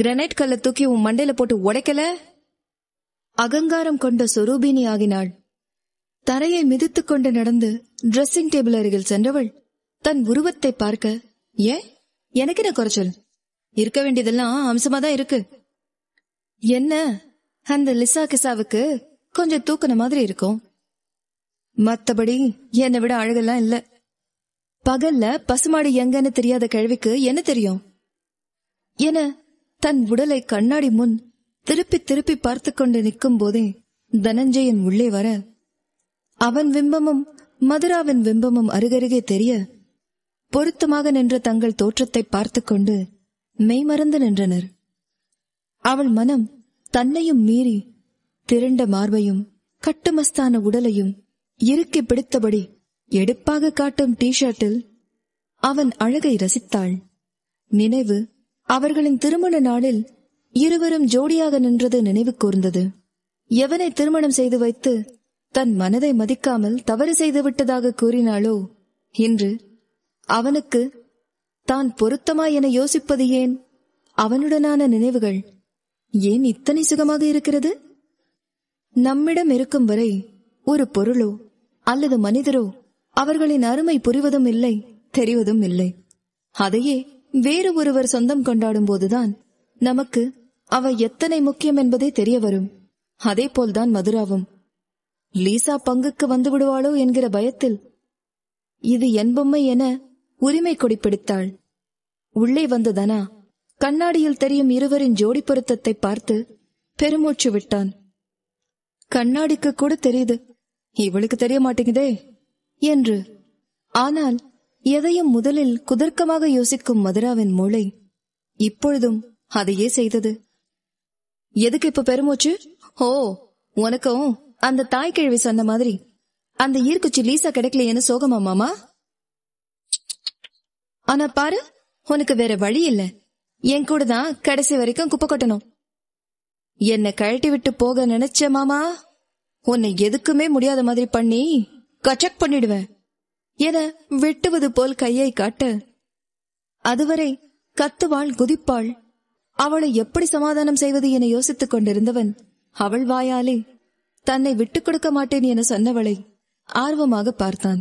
கிரனைட் கல்ல தூக்கி உன் மண்டையில போட்டு உடைக்கல அகங்காரம் கொண்ட சொரூபினி ஆகினாள் தரையை மிதித்துக் கொண்டு நடந்து டிரெஸ்ஸிங் டேபிள் அருகில் சென்றவள் தன் உருவத்தை பார்க்க ஏன் எனக்கு என்ன குறைச்சல் இருக்க வேண்டியதெல்லாம் அம்சமா தான் இருக்கு என்ன அந்த லிசா கிசாவுக்கு கொஞ்சம் தூக்கின மாதிரி இருக்கும் மத்தபடி என்னை விட அழகெல்லாம் இல்ல பகல்ல பசுமாடு எங்கன்னு தெரியாத கேள்விக்கு என்ன தெரியும் என தன் உடலை கண்ணாடி முன் திருப்பி திருப்பி பார்த்து கொண்டு நிற்கும் போதே தனஞ்சயன் உள்ளே வர அவன் விம்பமும் மதுராவின் விம்பமும் அருகருகே தெரிய பொருத்தமாக நின்ற தங்கள் தோற்றத்தை பார்த்து கொண்டு மெய்மறந்து நின்றனர் அவள் மனம் தன்னையும் மீறி திரண்ட மார்பையும் கட்டுமஸ்தான உடலையும் இறுக்கி பிடித்தபடி எடுப்பாக காட்டும் டிஷர்ட்டில் அவன் அழகை ரசித்தாள் நினைவு அவர்களின் திருமண நாளில் இருவரும் ஜோடியாக நின்றது நினைவு கூர்ந்தது எவனை திருமணம் செய்து வைத்து தன் மனதை மதிக்காமல் தவறு செய்து விட்டதாக கூறினாளோ இன்று அவனுக்கு தான் பொருத்தமா என யோசிப்பது ஏன் அவனுடனான நினைவுகள் ஏன் இத்தனை சுகமாக இருக்கிறது நம்மிடம் இருக்கும் வரை ஒரு பொருளோ அல்லது மனிதரோ அவர்களின் அருமை புரிவதும் இல்லை தெரிவதும் இல்லை அதையே வேறு ஒருவர் சொந்தம் கொண்டாடும் போதுதான் நமக்கு அவ எத்தனை முக்கியம் என்பதே தெரிய வரும் அதே போல்தான் மதுராவும் லீசா பங்குக்கு வந்து விடுவாளோ என்கிற பயத்தில் இது என்பொம்மை என உரிமை கொடி பிடித்தாள் உள்ளே தனா கண்ணாடியில் தெரியும் இருவரின் ஜோடி பொருத்தத்தை பார்த்து பெருமூச்சு விட்டான் கண்ணாடிக்கு கூட தெரியுது இவளுக்கு தெரிய மாட்டேங்குதே என்று ஆனால் எதையும் முதலில் குதர்க்கமாக யோசிக்கும் மதுராவின் மூளை இப்பொழுதும் அதையே செய்தது எதுக்கு இப்ப பெருமூச்சு ஓ உனக்கும் அந்த தாய் கிழவி சொன்ன மாதிரி அந்த ஈர்க்குச்சி லீசா கிடைக்கலையேன்னு சோகமா மாமா ஆனா பாரு உனக்கு வேற வழி இல்ல என் கூட தான் கடைசி வரைக்கும் குப்பை கொட்டணும் என்ன கழட்டி விட்டு போக நினைச்ச மாமா உன்னை எதுக்குமே முடியாத மாதிரி பண்ணி கச்சக் பண்ணிடுவேன் என வெட்டுவது போல் கையை காட்டு அதுவரை கத்துவாள் குதிப்பாள் அவளை எப்படி சமாதானம் செய்வது என யோசித்துக் கொண்டிருந்தவன் அவள் வாயாலே தன்னை விட்டுக் கொடுக்க மாட்டேன் என சொன்னவளை ஆர்வமாக பார்த்தான்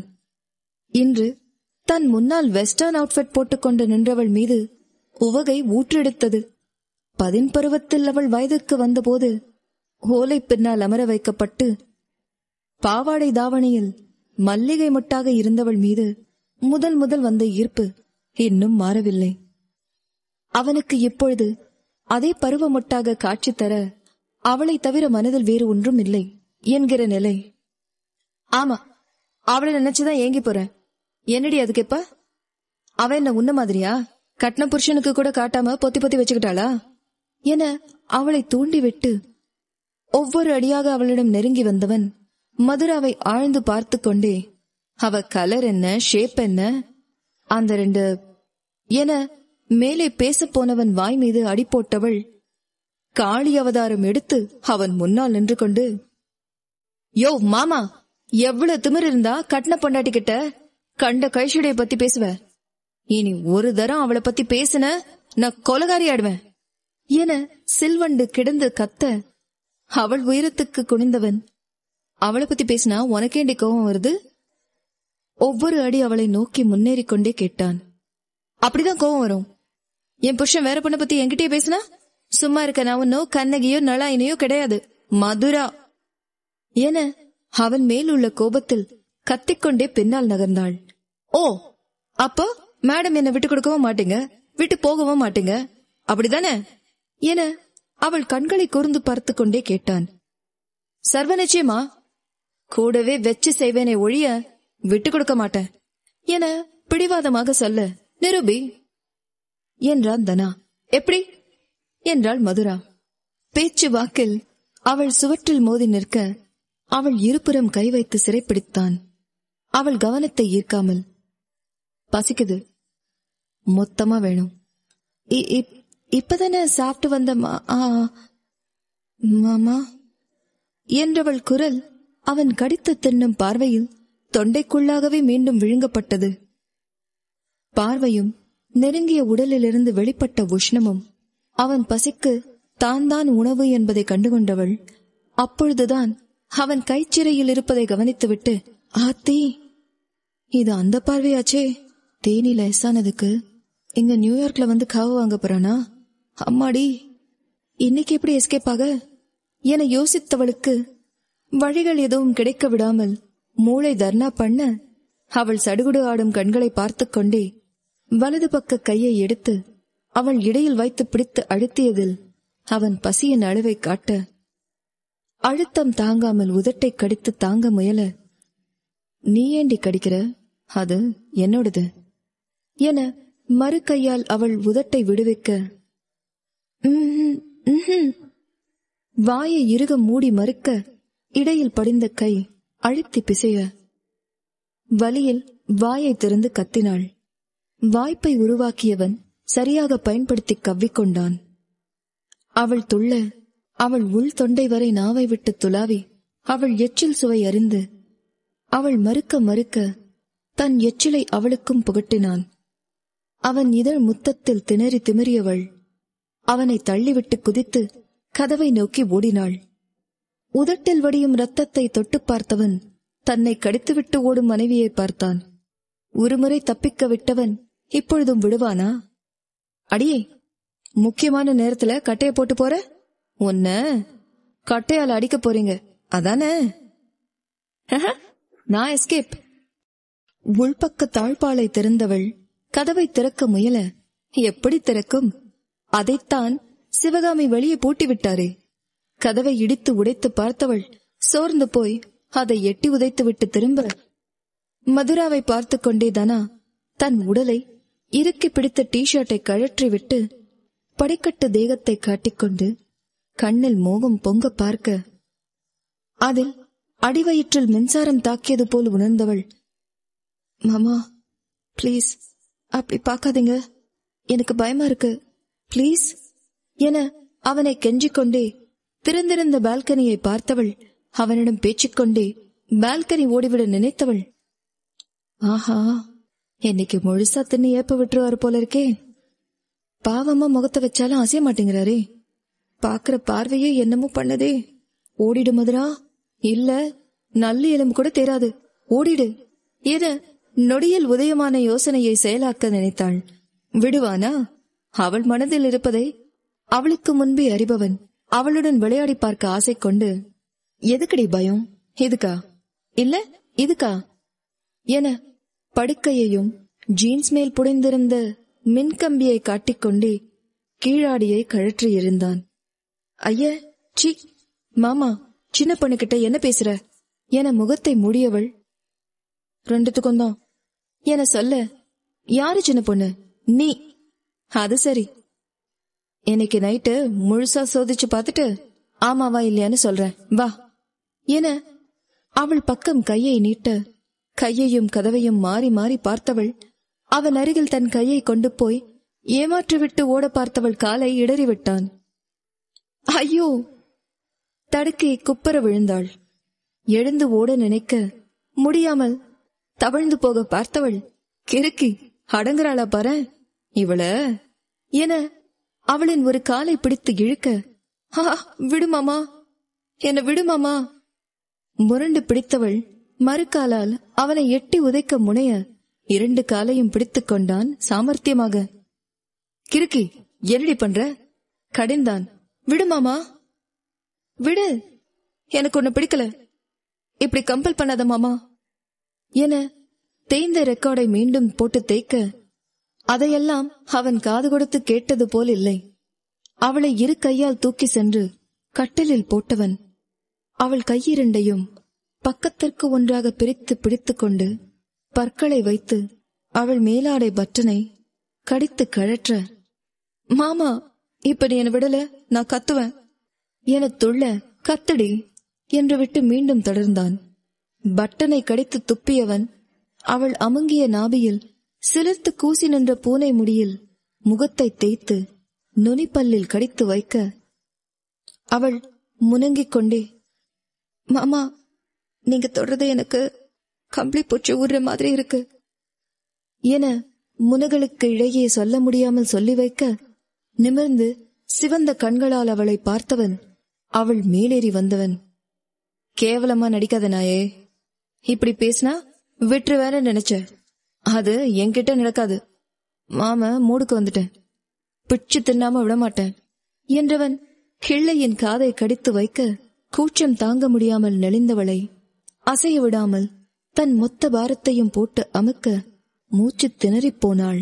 இன்று தன் முன்னால் வெஸ்டர்ன் அவுட்ஃபிட் போட்டுக்கொண்டு நின்றவள் மீது உவகை ஊற்றெடுத்தது பதின் பருவத்தில் அவள் வயதுக்கு வந்தபோது ஓலை பின்னால் அமர வைக்கப்பட்டு பாவாடை தாவணியில் மல்லிகை மொட்டாக இருந்தவள் மீது முதல் முதல் வந்த ஈர்ப்பு இன்னும் மாறவில்லை அவனுக்கு இப்பொழுது அதே பருவமொட்டாக காட்சி தர அவளை தவிர மனதில் வேறு ஒன்றும் இல்லை என்கிற நிலை ஆமா அவளை நினைச்சுதான் ஏங்கி போறேன் என்னடி அதுக்கு இப்ப அவ என்ன உன்ன மாதிரியா கட்டின புருஷனுக்கு கூட காட்டாம பொத்தி பொத்தி வச்சுக்கிட்டாளா என அவளை தூண்டி விட்டு ஒவ்வொரு அடியாக அவளிடம் நெருங்கி வந்தவன் மதுராவை ஆழ்ந்து பார்த்து கொண்டே அவ கலர் என்ன ஷேப் என்ன அந்த ரெண்டு என மேலே பேசப் போனவன் வாய் மீது போட்டவள் காளி அவதாரம் எடுத்து அவன் முன்னால் நின்று கொண்டு யோ மாமா எவ்வளவு திமிர் இருந்தா கட்டின பொண்டாட்டி கிட்ட கண்ட கைஷுடைய பத்தி பேசுவ இனி ஒரு தரம் அவளை பத்தி பேசுன நான் கொலகாரி ஆடுவேன் என சில்வண்டு கிடந்து கத்த அவள் உயரத்துக்கு குனிந்தவன் அவளை பத்தி பேசினா உனக்கேண்டி கோவம் வருது ஒவ்வொரு அடி அவளை நோக்கி முன்னேறி கொண்டே கேட்டான் அப்படிதான் கோவம் வரும் என் புருஷன் வேற பொண்ணை பத்தி என்கிட்டயே பேசினா சும்மா இருக்க நான் ஒன்னும் கண்ணகியோ நலாயினையோ கிடையாது மதுரா என அவன் மேல் உள்ள கோபத்தில் கத்திக்கொண்டே பின்னால் நகர்ந்தாள் ஓ அப்போ மேடம் என்ன விட்டு கொடுக்கவும் மாட்டீங்க விட்டு போகவும் மாட்டீங்க அப்படிதானே என அவள் கண்களை கூர்ந்து பார்த்து கொண்டே கேட்டான் சர்வநிச்சயமா கூடவே வெச்சு செய்வேனே ஒழிய விட்டு கொடுக்க மாட்டேன் என பிடிவாதமாக சொல்ல நிரூபி என்றான் தனா எப்படி என்றாள் மதுரா பேச்சு வாக்கில் அவள் சுவற்றில் மோதி நிற்க அவள் இருபுறம் கை வைத்து சிறைப்பிடித்தான் அவள் கவனத்தை ஈர்க்காமல் பசிக்குது மொத்தமா வேணும் இப்பதான சாப்பிட்டு வந்த மாமா என்றவள் குரல் அவன் கடித்து தின்னும் பார்வையில் தொண்டைக்குள்ளாகவே மீண்டும் விழுங்கப்பட்டது பார்வையும் நெருங்கிய உடலிலிருந்து வெளிப்பட்ட உஷ்ணமும் அவன் பசிக்கு தான் தான் உணவு என்பதை கண்டுகொண்டவள் அப்பொழுதுதான் அவன் கைச்சிறையில் இருப்பதை கவனித்துவிட்டு ஆத்தி இது அந்த பார்வையாச்சே தேனி லேசானதுக்கு இங்க நியூயார்க்ல வந்து காவு வாங்க போறானா அம்மாடி இன்னைக்கு எப்படி எஸ்கேப் ஆக என யோசித்தவளுக்கு வழிகள் எதுவும் கிடைக்க விடாமல் மூளை தர்ணா பண்ண அவள் சடுகுடு ஆடும் கண்களை பார்த்து கொண்டே வலது பக்க கையை எடுத்து அவள் இடையில் வைத்து பிடித்து அழுத்தியதில் அவன் பசியின் அளவை காட்ட அழுத்தம் தாங்காமல் உதட்டை கடித்து தாங்க முயல நீ ஏண்டி கடிக்கிற அது என்னோடது என மறு கையால் அவள் உதட்டை விடுவிக்க வாயை இறுக மூடி மறுக்க இடையில் படிந்த கை அழுத்தி பிசைய வலியில் வாயை திறந்து கத்தினாள் வாய்ப்பை உருவாக்கியவன் சரியாக பயன்படுத்தி கவ்விக்கொண்டான் அவள் துள்ள அவள் உள் தொண்டை வரை நாவை விட்டு துளாவி அவள் எச்சில் சுவை அறிந்து அவள் மறுக்க மறுக்க தன் எச்சிலை அவளுக்கும் புகட்டினான் அவன் இதழ் முத்தத்தில் திணறி திமிரியவள் அவனை தள்ளிவிட்டு குதித்து கதவை நோக்கி ஓடினாள் உதட்டில் வடியும் ரத்தத்தை தொட்டு பார்த்தவன் தன்னை கடித்துவிட்டு ஓடும் மனைவியை பார்த்தான் ஒருமுறை தப்பிக்க விட்டவன் இப்பொழுதும் விடுவானா அடியே முக்கியமான நேரத்துல கட்டைய போட்டு போற உன்ன கட்டையால் அடிக்க போறீங்க அதானே நான் எஸ்கேப் உள்பக்க தாழ்பாலை திறந்தவள் கதவை திறக்க முயல எப்படி திறக்கும் அதைத்தான் சிவகாமி வெளியே விட்டாரே கதவை இடித்து உடைத்து பார்த்தவள் சோர்ந்து போய் அதை எட்டி உதைத்து விட்டு திரும்ப மதுராவை பார்த்து கொண்டே தனா தன் உடலை இறுக்கி பிடித்த டிஷர்ட்டை கழற்றிவிட்டு படிக்கட்டு தேகத்தை காட்டிக்கொண்டு கண்ணில் மோகம் பொங்க பார்க்க அதில் அடிவயிற்றில் மின்சாரம் தாக்கியது போல் உணர்ந்தவள் மாமா ப்ளீஸ் அப்படி பார்க்காதீங்க எனக்கு பயமா இருக்கு ப்ளீஸ் என அவனை கெஞ்சிக்கொண்டே திறந்திருந்த பால்கனியை பார்த்தவள் அவனிடம் பேச்சிக்கொண்டே பால்கனி ஓடிவிட நினைத்தவள் ஆஹா இன்னைக்கு முழுசா தின்னு ஏப்ப விட்டுருவாரு போல இருக்கே பாவமா முகத்தை வச்சாலும் அசைய மாட்டேங்கிறாரே பாக்குற பார்வையே என்னமோ பண்ணதே ஓடிடு மதுரா இல்ல நல்ல எலும்பு கூட தேராது ஓடிடு எத நொடியில் உதயமான யோசனையை செயலாக்க நினைத்தாள் விடுவானா அவள் மனதில் இருப்பதை அவளுக்கு முன்பே அறிபவன் அவளுடன் விளையாடி பார்க்க ஆசை கொண்டு எதுக்கடி பயம் இதுக்கா இல்ல இதுக்கா என படுக்கையையும் ஜீன்ஸ் மேல் புடைந்திருந்த மின்கம்பியை காட்டிக்கொண்டே கீழாடியை கழற்றி இருந்தான் ஐய சி மாமா சின்ன பொண்ணுகிட்ட என்ன பேசுற என முகத்தை மூடியவள் ரெண்டுத்துக்கும் தான் என சொல்ல யாரு சின்ன பொண்ணு நீ அது சரி இன்னைக்கு நைட்டு முழுசா சோதிச்சு பார்த்துட்டு ஆமாவா இல்லையான்னு சொல்றேன் வா என அவள் பக்கம் கையை நீட்ட கையையும் கதவையும் மாறி மாறி பார்த்தவள் அவன் அருகில் தன் கையை கொண்டு போய் ஏமாற்றிவிட்டு ஓட பார்த்தவள் காலை இடறிவிட்டான் ஐயோ தடுக்கி குப்பர விழுந்தாள் எழுந்து ஓட நினைக்க முடியாமல் தவழ்ந்து போக பார்த்தவள் கிறுக்கி அடங்குறாளா பாரு இவள என அவளின் ஒரு காலை பிடித்து இழுக்க விடுமாமா என்ன விடுமாமா முரண்டு பிடித்தவள் மறுக்காலால் அவனை எட்டி உதைக்க முனைய இரண்டு காலையும் பிடித்துக் கொண்டான் சாமர்த்தியமாக கிருக்கி என்னடி பண்ற கடிந்தான் விடுமாமா விடு எனக்கு ஒன்னு பிடிக்கல இப்படி கம்பல் பண்ணாத மாமா என தேய்ந்த ரெக்கார்டை மீண்டும் போட்டு தேய்க்க அதையெல்லாம் அவன் காது கொடுத்து கேட்டது போல் இல்லை அவளை இரு கையால் தூக்கி சென்று கட்டலில் போட்டவன் அவள் கையிரண்டையும் பக்கத்திற்கு ஒன்றாக பிரித்து பிடித்துக்கொண்டு பற்களை வைத்து அவள் மேலாடை பட்டனை கடித்து கழற்ற மாமா இப்படி என்னை விடல நான் கத்துவேன் என தொள்ள கத்தடி என்று விட்டு மீண்டும் தொடர்ந்தான் பட்டனை கடித்து துப்பியவன் அவள் அமுங்கிய நாபியில் சிலிர்த்து கூசி நின்ற பூனை முடியில் முகத்தை தேய்த்து நுனிப்பல்லில் கடித்து வைக்க அவள் முனங்கிக் கொண்டே மாமா நீங்க தொடர்றது எனக்கு கம்பளி பூச்சி ஊடுற மாதிரி இருக்கு என முனகளுக்கு இடையே சொல்ல முடியாமல் சொல்லி வைக்க நிமிர்ந்து சிவந்த கண்களால் அவளை பார்த்தவன் அவள் மேலேறி வந்தவன் கேவலமா நடிக்காத நாயே இப்படி பேசினா வேற நினைச்ச அது என்கிட்ட நடக்காது மாம மூடுக்கு வந்துட்டேன் பிச்சு தின்னாம விடமாட்டேன் என்றவன் கிள்ளையின் காதை கடித்து வைக்க கூச்சம் தாங்க முடியாமல் நெளிந்தவளை அசைய விடாமல் தன் மொத்த பாரத்தையும் போட்டு அமுக்க மூச்சு திணறிப் போனாள்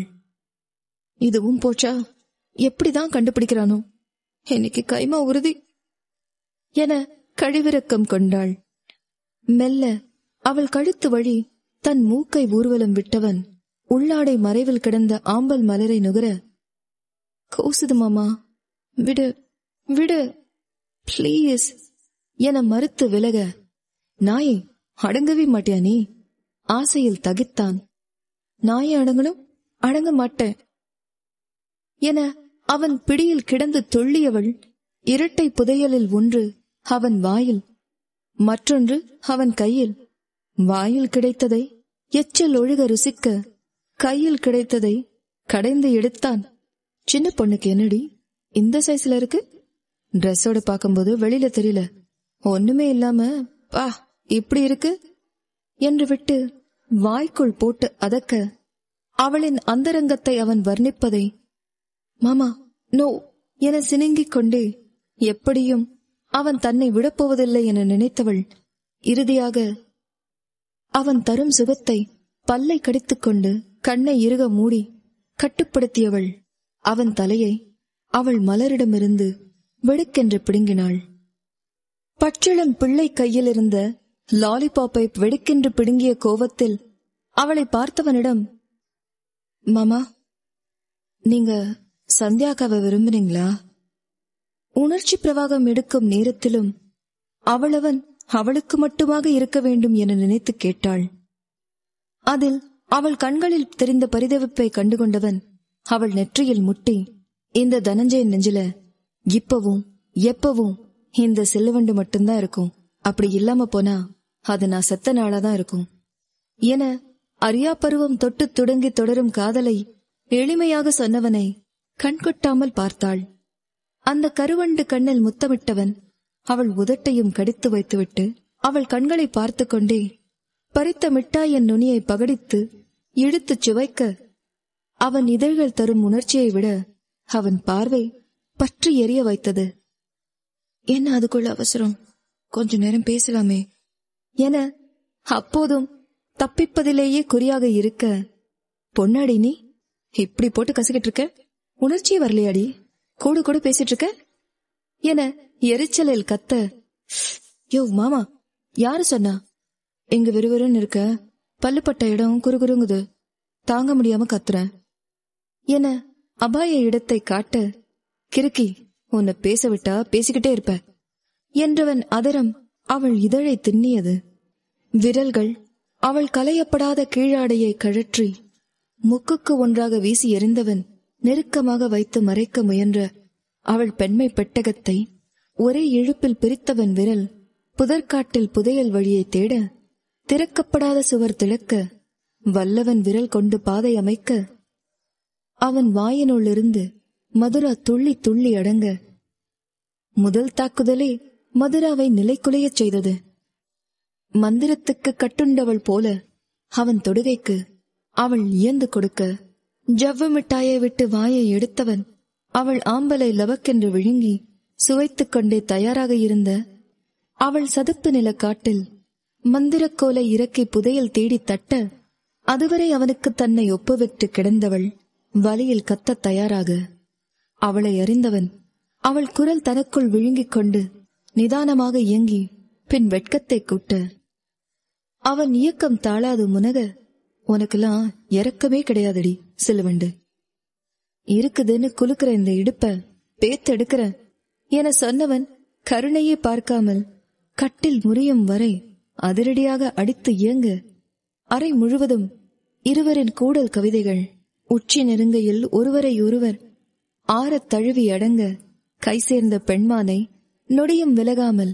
இதுவும் போச்சா எப்படிதான் கண்டுபிடிக்கிறானோ இன்னைக்கு கைமா உறுதி என கழிவிறக்கம் கொண்டாள் மெல்ல அவள் கழுத்து வழி தன் மூக்கை ஊர்வலம் விட்டவன் உள்ளாடை மறைவில் கிடந்த ஆம்பல் மலரை நுகர கூசுது மாமா விடு விடு பிளீஸ் என மறுத்து விலக நாயே அடங்கவே மாட்டியா நீ ஆசையில் தகித்தான் நாயை அடங்கணும் அடங்க மாட்டேன் என அவன் பிடியில் கிடந்து தொள்ளியவள் இரட்டை புதையலில் ஒன்று அவன் வாயில் மற்றொன்று அவன் கையில் வாயில் கிடைத்ததை எச்சல் ஒழுக ருசிக்க கையில் கிடைத்ததை கடைந்து எடுத்தான் சின்ன பொண்ணுக்கு என்னடி இந்த சைஸ்ல இருக்கு ட்ரெஸ்ஸோட பார்க்கும்போது வெளியில தெரியல ஒண்ணுமே இல்லாம பா இப்படி இருக்கு என்று விட்டு வாய்க்குள் போட்டு அதக்க அவளின் அந்தரங்கத்தை அவன் வர்ணிப்பதை மாமா நோ என சினுங்கிக் கொண்டே எப்படியும் அவன் தன்னை விடப்போவதில்லை என நினைத்தவள் இறுதியாக அவன் தரும் சுகத்தை பல்லை கடித்துக்கொண்டு கண்ணை இறுக மூடி கட்டுப்படுத்தியவள் அவன் தலையை அவள் மலரிடமிருந்து வெடுக்கென்று பிடுங்கினாள் பச்சிளம் பிள்ளை கையிலிருந்த லாலிபாப்பை வெடுக்கென்று பிடுங்கிய கோவத்தில் அவளை பார்த்தவனிடம் மாமா நீங்க சந்தியாக்காவை விரும்புனீங்களா உணர்ச்சி பிரவாகம் எடுக்கும் நேரத்திலும் அவளவன் அவளுக்கு மட்டுமாக இருக்க வேண்டும் என நினைத்து கேட்டாள் அதில் அவள் கண்களில் தெரிந்த பரிதவிப்பை கண்டுகொண்டவன் அவள் நெற்றியில் முட்டி இந்த தனஞ்சய நெஞ்சில இப்பவும் எப்பவும் இந்த செல்லவண்டு மட்டும்தான் இருக்கும் அப்படி இல்லாம போனா அது நான் செத்த நாளாதான் இருக்கும் என அரியா பருவம் தொட்டு துடங்கி தொடரும் காதலை எளிமையாக சொன்னவனை கண்கொட்டாமல் பார்த்தாள் அந்த கருவண்டு கண்ணில் முத்தமிட்டவன் அவள் உதட்டையும் கடித்து வைத்துவிட்டு அவள் கண்களை பார்த்து கொண்டே பறித்த மிட்டாயின் நுனியை பகடித்து இழுத்துச் சுவைக்க அவன் இதழ்கள் தரும் உணர்ச்சியை விட அவன் பார்வை பற்றி எரிய வைத்தது என்ன அதுக்குள்ள அவசரம் கொஞ்ச நேரம் பேசலாமே என அப்போதும் தப்பிப்பதிலேயே குறியாக இருக்க பொன்னாடி நீ இப்படி போட்டு கசிக்கிட்டு இருக்க உணர்ச்சியே வரலையாடி கூடு கூட பேசிட்டு இருக்க என எரிச்சலில் கத்த யோ மாமா யாரு சொன்னா இங்க விறுவிறுன்னு இருக்க பல்லுப்பட்ட இடம் குறுகுறுங்குது தாங்க முடியாம கத்துறேன் என அபாய இடத்தை காட்ட கிறுக்கி உன்னை பேச விட்டா பேசிக்கிட்டே இருப்ப என்றவன் அதரம் அவள் இதழை திண்ணியது விரல்கள் அவள் கலையப்படாத கீழாடையை கழற்றி முக்குக்கு ஒன்றாக வீசி எறிந்தவன் நெருக்கமாக வைத்து மறைக்க முயன்ற அவள் பெண்மை பெட்டகத்தை ஒரே இழுப்பில் பிரித்தவன் விரல் புதற்காட்டில் புதையல் வழியை தேட திறக்கப்படாத சுவர் திளக்க வல்லவன் விரல் கொண்டு பாதை அமைக்க அவன் வாயினுள்ளிருந்து மதுரா துள்ளி துள்ளி அடங்க முதல் தாக்குதலே மதுராவை நிலைக்குலையச் செய்தது மந்திரத்துக்கு கட்டுண்டவள் போல அவன் தொடுகைக்கு அவள் இயந்து கொடுக்க ஜவ்வு மிட்டாயை விட்டு வாயை எடுத்தவன் அவள் ஆம்பலை லவக்கென்று விழுங்கி சுவைத்துக் கொண்டே தயாராக இருந்த அவள் சதுப்பு நில காட்டில் மந்திரக்கோலை இறக்கி புதையல் தேடி தட்ட அதுவரை அவனுக்கு தன்னை ஒப்புவிட்டு கிடந்தவள் வலியில் கத்த தயாராக அவளை அறிந்தவன் அவள் குரல் தனக்குள் விழுங்கிக் கொண்டு நிதானமாக இயங்கி பின் வெட்கத்தை கூட்ட அவன் இயக்கம் தாழாது முனக உனக்கெல்லாம் இறக்கமே கிடையாதடி சிலுவண்டு இருக்குதுன்னு குலுக்கிற இந்த இடுப்ப பேத்தெடுக்கிற என சொன்னவன் கருணையே பார்க்காமல் கட்டில் முறியும் வரை அதிரடியாக அடித்து இயங்க அறை முழுவதும் இருவரின் கூடல் கவிதைகள் உச்சி நெருங்கையில் ஒருவரை ஒருவர் ஆறத் தழுவி அடங்க கை சேர்ந்த பெண்மானை நொடியும் விலகாமல்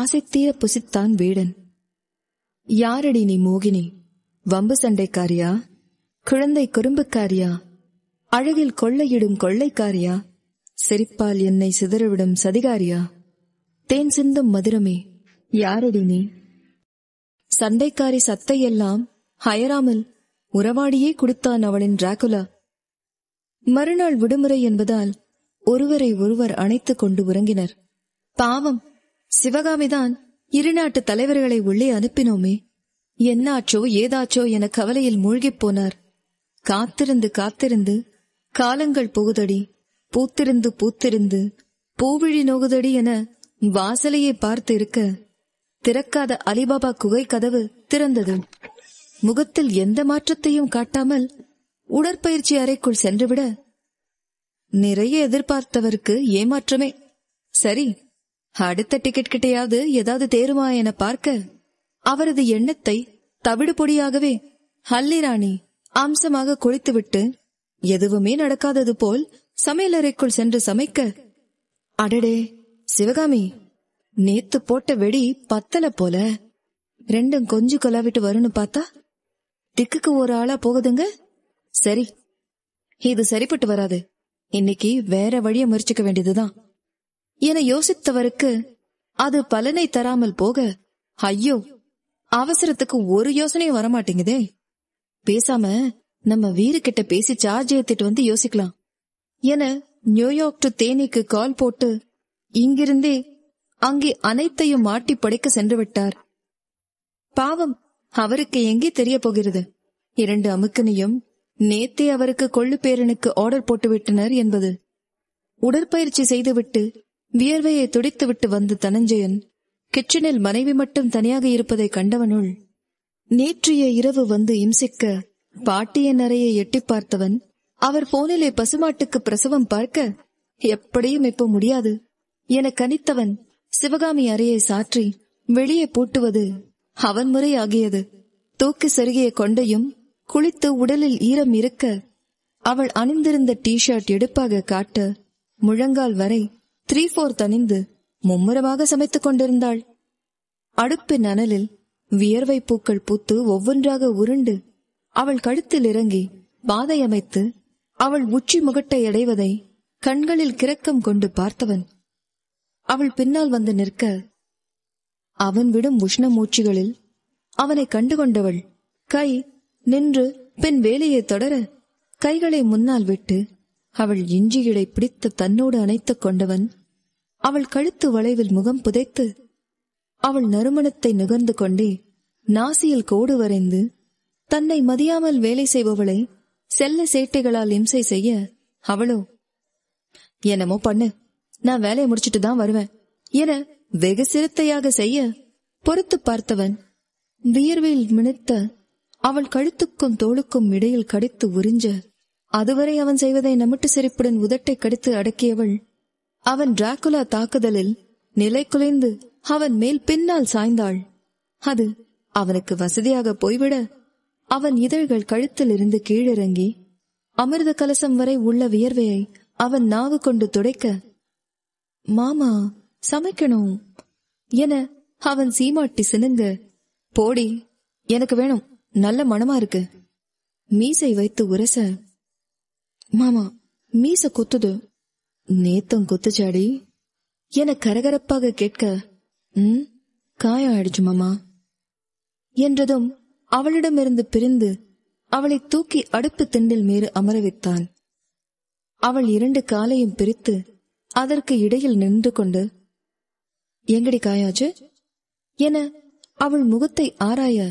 ஆசைத்தீர புசித்தான் வீடன் யாரடி நீ மோகினி வம்பு சண்டைக்காரியா குழந்தை குறும்புக்காரியா அழகில் கொள்ளையிடும் கொள்ளைக்காரியா செரிப்பால் என்னை சிதறவிடும் சதிகாரியா தேன் சிந்தும் மதுரமே யாரடி நீ சண்டைக்காரி சத்தையெல்லாம் ஹயராமல் உறவாடியே கொடுத்தான் அவளின் ராகுலா மறுநாள் விடுமுறை என்பதால் ஒருவரை ஒருவர் அணைத்துக் கொண்டு உறங்கினர் பாவம் சிவகாமிதான் இரு தலைவர்களை உள்ளே அனுப்பினோமே என்னாச்சோ ஏதாச்சோ என கவலையில் மூழ்கிப் போனார் காத்திருந்து காத்திருந்து காலங்கள் போகுதடி பூத்திருந்து பூத்திருந்து பூவிழி நோகுதடி என வாசலையே பார்த்து இருக்க திறக்காத அலிபாபா குகை கதவு திறந்தது முகத்தில் எந்த மாற்றத்தையும் காட்டாமல் உடற்பயிற்சி அறைக்குள் சென்றுவிட நிறைய எதிர்பார்த்தவருக்கு ஏமாற்றமே சரி அடுத்த டிக்கெட் கிட்டையாவது ஏதாவது தேருமா என பார்க்க அவரது எண்ணத்தை தவிடு பொடியாகவே ஹல்லிராணி அம்சமாக குளித்துவிட்டு எதுவுமே நடக்காதது போல் சமையலறைக்குள் சென்று சமைக்க அடடே சிவகாமி நேத்து போட்ட வெடி பத்தல போல ரெண்டும் கொஞ்சம் கொலாவிட்டு வரும்னு பார்த்தா திக்குக்கு ஒரு ஆளா போகுதுங்க சரி இது சரிப்பட்டு வராது இன்னைக்கு வேற வழிய முயற்சிக்க வேண்டியதுதான் என யோசித்தவருக்கு அது பலனை தராமல் போக ஐயோ அவசரத்துக்கு ஒரு யோசனையும் வரமாட்டேங்குதே பேசாம நம்ம வீரு கிட்ட பேசி சார்ஜ் ஏத்திட்டு வந்து யோசிக்கலாம் என நியூயார்க் டு தேனிக்கு கால் போட்டு இங்கிருந்தே அங்கே அனைத்தையும் மாட்டி படைக்க சென்று விட்டார் பாவம் அவருக்கு எங்கே தெரிய போகிறது இரண்டு அமுக்கனையும் நேத்தே அவருக்கு கொள்ளு பேரனுக்கு ஆர்டர் போட்டுவிட்டனர் என்பது உடற்பயிற்சி செய்துவிட்டு வியர்வையை துடித்துவிட்டு வந்த தனஞ்சயன் கிச்சனில் மனைவி மட்டும் தனியாக இருப்பதை கண்டவனுள் நேற்றைய இரவு வந்து இம்சிக்க பாட்டியன் அறையை எட்டி பார்த்தவன் அவர் போனிலே பசுமாட்டுக்கு பிரசவம் பார்க்க எப்படியும் இப்போ முடியாது என கணித்தவன் சிவகாமி அறையை சாற்றி வெளியே பூட்டுவது அவன் முறை ஆகியது தூக்கு செருகிய கொண்டையும் குளித்து உடலில் ஈரம் இருக்க அவள் அணிந்திருந்த டி ஷர்ட் எடுப்பாக காட்ட முழங்கால் வரை த்ரீ ஃபோர் தணிந்து மும்முரமாக சமைத்துக் கொண்டிருந்தாள் அடுப்பின் அனலில் வியர்வை பூக்கள் பூத்து ஒவ்வொன்றாக உருண்டு அவள் கழுத்தில் இறங்கி பாதை அமைத்து அவள் உச்சி முகட்டை அடைவதை கண்களில் கிரக்கம் கொண்டு பார்த்தவன் அவள் பின்னால் வந்து நிற்க அவன் விடும் உஷ்ண மூச்சுகளில் அவனை கண்டுகொண்டவள் கை நின்று பின் வேலையை தொடர கைகளை முன்னால் விட்டு அவள் இஞ்சியிடை பிடித்து தன்னோடு அணைத்துக் கொண்டவன் அவள் கழுத்து வளைவில் முகம் புதைத்து அவள் நறுமணத்தை நுகர்ந்து கொண்டே நாசியில் கோடு வரைந்து தன்னை மதியாமல் வேலை செய்பவளை செல்ல சேட்டைகளால் இம்சை செய்ய அவளோ என்னமோ பண்ணு நான் வேலையை முடிச்சிட்டு தான் வருவேன் என வெகு சிறுத்தையாக செய்ய பொறுத்து பார்த்தவன் வியர்வையில் மினுத்த அவள் கழுத்துக்கும் தோளுக்கும் இடையில் கடித்து உறிஞ்ச அதுவரை அவன் செய்வதை நமிட்டு சிரிப்புடன் உதட்டை கடித்து அடக்கியவள் அவன் டிராகுலா தாக்குதலில் நிலை குலைந்து அவன் மேல் பின்னால் சாய்ந்தாள் அது அவனுக்கு வசதியாக போய்விட அவன் இதழ்கள் கழுத்தில் இருந்து கீழிறங்கி அமிர்த கலசம் வரை உள்ள வியர்வையை அவன் நாவு கொண்டு துடைக்க மாமா சமைக்கணும் என அவன் சீமாட்டி சினுங்க போடி எனக்கு வேணும் நல்ல மனமா இருக்கு மீசை வைத்து உரச மாமா மீச குத்துது நேத்தம் குத்துச்சாடி என கரகரப்பாக கேட்க ம் காயம் ஆயிடுச்சு மாமா என்றதும் அவளிடமிருந்து பிரிந்து அவளை தூக்கி அடுப்பு திண்டில் மீறு அமர வைத்தான் அவள் இரண்டு காலையும் பிரித்து அதற்கு இடையில் நின்று கொண்டு எங்கடி காயாச்சு என அவள் முகத்தை ஆராய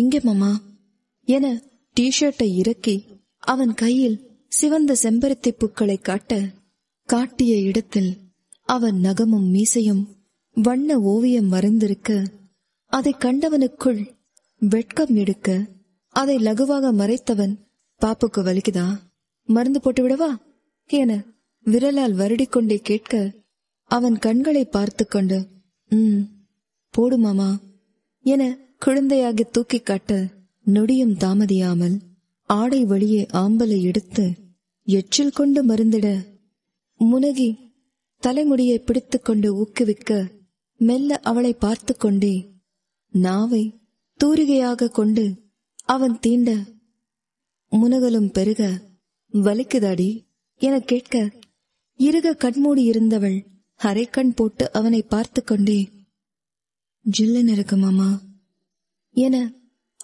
இங்கே மாமா என டிஷர்ட்டை இறக்கி அவன் கையில் சிவந்த செம்பருத்தி பூக்களை காட்ட காட்டிய இடத்தில் அவன் நகமும் மீசையும் வண்ண ஓவியம் வரைந்திருக்க அதை கண்டவனுக்குள் வெட்கம் எடுக்க அதை லகுவாக மறைத்தவன் பாப்புக்கு வலிக்குதா மருந்து போட்டு விடவா என விரலால் வருடிக்கொண்டே கேட்க அவன் கண்களை பார்த்து கொண்டு ம் போடுமாமா என குழந்தையாகி தூக்கி காட்ட நொடியும் தாமதியாமல் ஆடை வழியே ஆம்பலை எடுத்து எச்சில் கொண்டு மருந்திட முனகி தலைமுடியை பிடித்துக்கொண்டு ஊக்குவிக்க மெல்ல அவளை பார்த்து கொண்டே நாவை தூரிகையாக கொண்டு அவன் தீண்ட முனகலும் பெருக வலிக்குதாடி என கேட்க இருக கண்மூடி இருந்தவள் அரைக்கண் போட்டு அவனை பார்த்து கொண்டே ஜில்ல இருக்கு என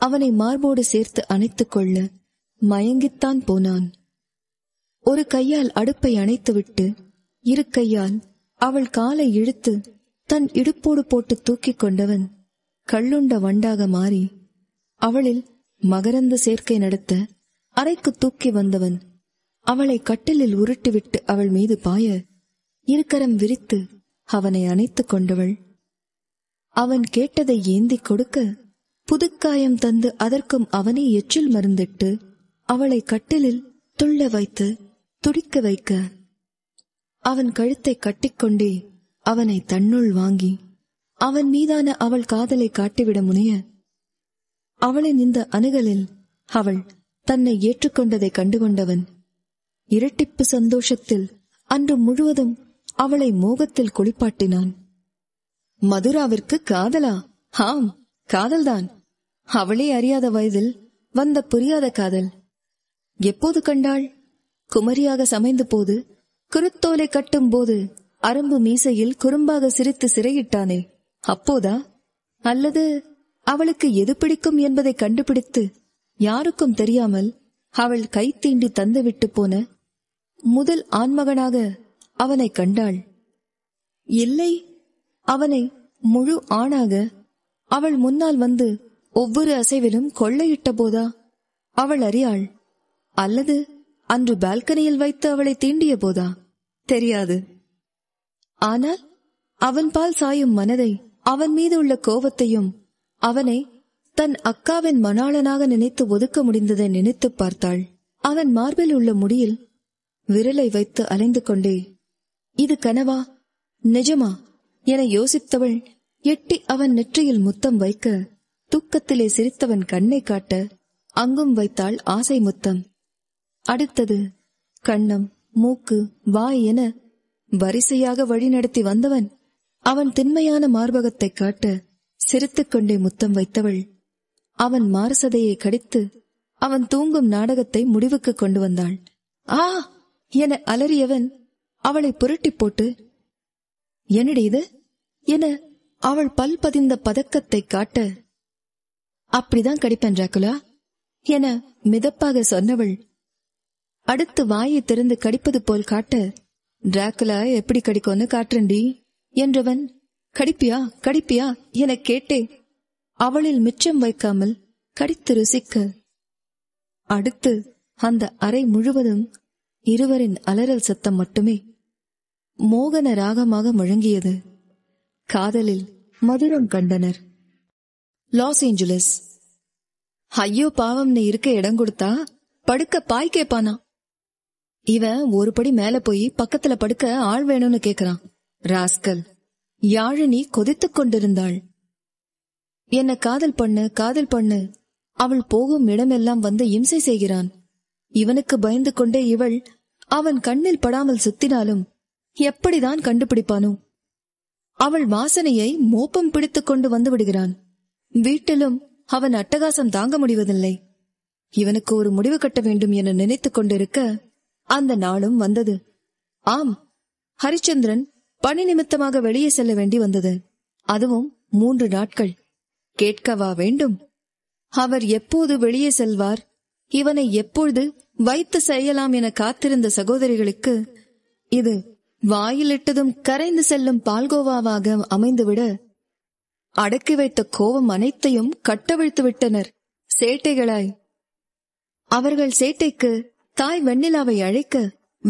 அவனை மார்போடு சேர்த்து அணைத்துக் கொள்ள மயங்கித்தான் போனான் ஒரு கையால் அடுப்பை அணைத்துவிட்டு இரு கையால் அவள் காலை இழுத்து தன் இடுப்போடு போட்டு தூக்கிக் கொண்டவன் கள்ளுண்ட வண்டாக மாறி அவளில் மகரந்த சேர்க்கை நடத்த அறைக்கு தூக்கி வந்தவன் அவளை கட்டிலில் உருட்டிவிட்டு அவள் மீது பாய இருக்கரம் விரித்து அவனை அணைத்துக் கொண்டவள் அவன் கேட்டதை ஏந்தி கொடுக்க புதுக்காயம் தந்து அதற்கும் அவனே எச்சில் மருந்திட்டு அவளை கட்டிலில் துள்ள வைத்து துடிக்க வைக்க அவன் கழுத்தை கட்டிக்கொண்டே அவனை தன்னுள் வாங்கி அவன் மீதான அவள் காதலை காட்டிவிட முனைய அவளின் இந்த அணுகலில் அவள் தன்னை ஏற்றுக்கொண்டதை கண்டுகொண்டவன் இரட்டிப்பு சந்தோஷத்தில் அன்று முழுவதும் அவளை மோகத்தில் குளிப்பாட்டினான் மதுராவிற்கு காதலா ஆம் காதல்தான் அவளே அறியாத வயதில் வந்த புரியாத காதல் எப்போது கண்டாள் குமரியாக சமைந்த போது குருத்தோலை கட்டும் போது அரும்பு மீசையில் குறும்பாக சிரித்து சிறையிட்டானே அப்போதா அல்லது அவளுக்கு எது பிடிக்கும் என்பதை கண்டுபிடித்து யாருக்கும் தெரியாமல் அவள் கை தீண்டி தந்துவிட்டு போன முதல் ஆண்மகனாக அவனை கண்டாள் இல்லை அவனை முழு ஆணாக அவள் முன்னால் வந்து ஒவ்வொரு அசைவிலும் கொள்ளையிட்ட போதா அவள் அறியாள் அல்லது அன்று பால்கனியில் வைத்து அவளை தீண்டிய போதா தெரியாது ஆனால் அவன் பால் சாயும் மனதை அவன் மீது உள்ள கோபத்தையும் அவனை தன் அக்காவின் மணாளனாக நினைத்து ஒதுக்க முடிந்ததை நினைத்து பார்த்தாள் அவன் மார்பில் உள்ள முடியில் விரலை வைத்து அலைந்து கொண்டே இது கனவா நிஜமா என யோசித்தவள் எட்டி அவன் நெற்றியில் முத்தம் வைக்க தூக்கத்திலே சிரித்தவன் கண்ணை காட்ட அங்கும் வைத்தாள் ஆசை முத்தம் அடுத்தது கண்ணம் மூக்கு வாய் என வரிசையாக வழிநடத்தி வந்தவன் அவன் திண்மையான மார்பகத்தை காட்ட சிரித்துக்கொண்டே முத்தம் வைத்தவள் அவன் மாரசதையை கடித்து அவன் தூங்கும் நாடகத்தை முடிவுக்கு கொண்டு வந்தாள் ஆ என அலறியவன் அவளை புரட்டி போட்டு என்னடி இது என அவள் பல் பதிந்த பதக்கத்தை காட்ட அப்படிதான் கடிப்பன் ராகுலா என மிதப்பாக சொன்னவள் அடுத்து வாயை திறந்து கடிப்பது போல் காட்ட டிராக்குலா எப்படி கடிக்கும்னு காட்டுறண்டி என்றவன் கடிப்பியா கடிப்பியா என கேட்டேன் அவளில் மிச்சம் வைக்காமல் கடித்து ருசிக்க அடுத்து அந்த அறை முழுவதும் இருவரின் அலறல் சத்தம் மட்டுமே மோகன ராகமாக முழங்கியது காதலில் மதுரம் கண்டனர் லாஸ் ஏஞ்சலஸ் ஐயோ பாவம்னு இருக்க இடம் கொடுத்தா படுக்க பாய் கேப்பானா இவன் ஒரு படி மேல போய் பக்கத்துல படுக்க ஆள் வேணும்னு கேக்குறான் ராஸ்கல் யாழினி கொதித்து கொண்டிருந்தாள் என்ன காதல் பண்ணு காதல் பண்ணு அவள் போகும் இடமெல்லாம் வந்து இம்சை செய்கிறான் இவனுக்கு பயந்து கொண்டே இவள் அவன் கண்ணில் படாமல் சுத்தினாலும் எப்படிதான் கண்டுபிடிப்பானோ அவள் வாசனையை மோப்பம் பிடித்துக் கொண்டு வந்து விடுகிறான் வீட்டிலும் அவன் அட்டகாசம் தாங்க முடிவதில்லை இவனுக்கு ஒரு முடிவு கட்ட வேண்டும் என நினைத்துக் கொண்டிருக்க அந்த நாளும் வந்தது ஆம் ஹரிச்சந்திரன் பணி நிமித்தமாக வெளியே செல்ல வேண்டி வந்தது அதுவும் மூன்று நாட்கள் கேட்கவா வேண்டும் அவர் எப்போது வெளியே செல்வார் இவனை எப்பொழுது வைத்து செய்யலாம் என காத்திருந்த சகோதரிகளுக்கு இது வாயிலிட்டதும் கரைந்து செல்லும் பால்கோவாவாக அமைந்துவிட அடக்கி வைத்த கோபம் அனைத்தையும் கட்டவிழ்த்து விட்டனர் சேட்டைகளாய் அவர்கள் சேட்டைக்கு தாய் வெண்ணிலாவை அழைக்க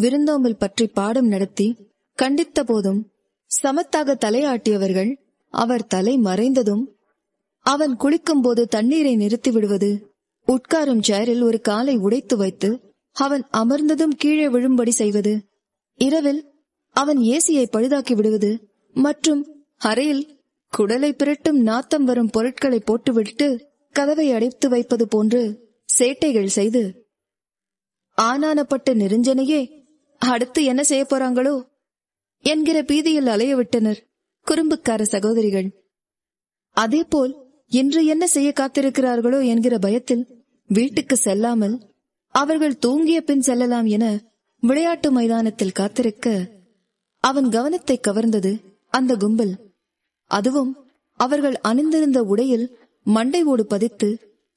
விருந்தோம்பல் பற்றி பாடம் நடத்தி கண்டித்த போதும் சமத்தாக தலையாட்டியவர்கள் அவர் தலை மறைந்ததும் அவன் குளிக்கும் போது தண்ணீரை நிறுத்தி விடுவது உட்காரும் சேரில் ஒரு காலை உடைத்து வைத்து அவன் அமர்ந்ததும் கீழே விழும்படி செய்வது இரவில் அவன் ஏசியை பழுதாக்கி விடுவது மற்றும் அறையில் குடலை பிரட்டும் நாத்தம் வரும் பொருட்களை போட்டுவிட்டு கதவை அடைத்து வைப்பது போன்று சேட்டைகள் செய்து ஆனானப்பட்ட நெருஞ்சனையே அடுத்து என்ன செய்ய போறாங்களோ என்கிற பீதியில் அலைய விட்டனர் குறும்புக்கார சகோதரிகள் அதேபோல் இன்று என்ன செய்ய காத்திருக்கிறார்களோ என்கிற பயத்தில் வீட்டுக்கு செல்லாமல் அவர்கள் தூங்கிய பின் செல்லலாம் என விளையாட்டு மைதானத்தில் காத்திருக்க அவன் கவனத்தை கவர்ந்தது அந்த கும்பல் அதுவும் அவர்கள் அணிந்திருந்த உடையில் மண்டை ஓடு பதித்து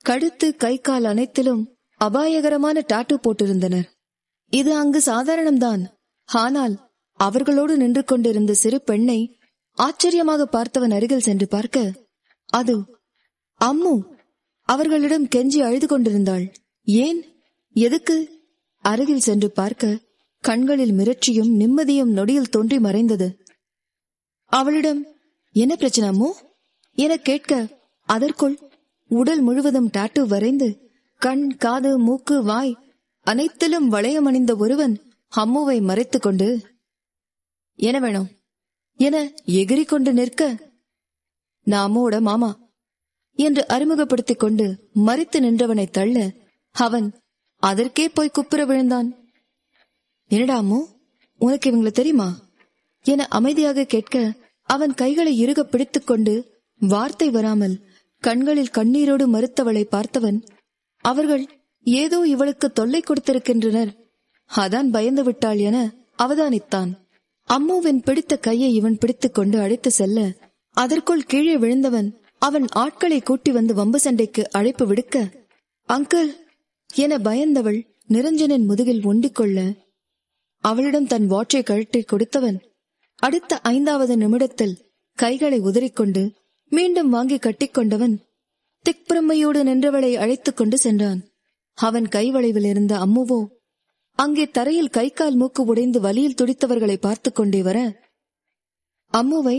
கழுத்து கை கால் அனைத்திலும் அபாயகரமான டாட்டூ போட்டிருந்தனர் இது அங்கு சாதாரணம்தான் ஆனால் அவர்களோடு நின்று கொண்டிருந்த சிறு பெண்ணை ஆச்சரியமாக பார்த்தவன் அருகில் சென்று பார்க்க அது அம்மு அவர்களிடம் கெஞ்சி அழுது கொண்டிருந்தாள் ஏன் எதுக்கு அருகில் சென்று பார்க்க கண்களில் மிரட்சியும் நிம்மதியும் நொடியில் தோன்றி மறைந்தது அவளிடம் என்ன பிரச்சனை அம்மு என கேட்க அதற்குள் உடல் முழுவதும் டாட்டு வரைந்து கண் காது மூக்கு வாய் அனைத்திலும் வளையம் அணிந்த ஒருவன் ஹம்முவை மறைத்துக் கொண்டு என்ன வேணும் என எகிரி கொண்டு நிற்க நாமோட மாமா என்று அறிமுகப்படுத்திக் கொண்டு மறித்து நின்றவனை தள்ள அவன் அதற்கே போய் குப்புற விழுந்தான் என்னடாமோ உனக்கு இவங்களை தெரியுமா என அமைதியாக கேட்க அவன் கைகளை இறுக பிடித்துக்கொண்டு வார்த்தை வராமல் கண்களில் கண்ணீரோடு மறுத்தவளை பார்த்தவன் அவர்கள் ஏதோ இவளுக்கு தொல்லை கொடுத்திருக்கின்றனர் அதான் பயந்து விட்டாள் என அவதானித்தான் அம்முவின் பிடித்த கையை இவன் பிடித்துக் கொண்டு அழைத்து செல்ல அதற்குள் கீழே விழுந்தவன் அவன் ஆட்களை கூட்டி வந்து வம்பு சண்டைக்கு அழைப்பு விடுக்க அங்கிள் என பயந்தவள் நிரஞ்சனின் முதுகில் ஒண்டிக்கொள்ள அவளிடம் தன் வாட்சை கழட்டி கொடுத்தவன் அடுத்த ஐந்தாவது நிமிடத்தில் கைகளை உதறிக்கொண்டு மீண்டும் வாங்கி கட்டிக்கொண்டவன் திக்பிரமையோடு நின்றவளை அழைத்துக் கொண்டு சென்றான் அவன் கைவளைவில் இருந்த அம்முவோ அங்கே தரையில் கை கால் மூக்கு உடைந்து வலியில் துடித்தவர்களை பார்த்து கொண்டே வர அம்முவை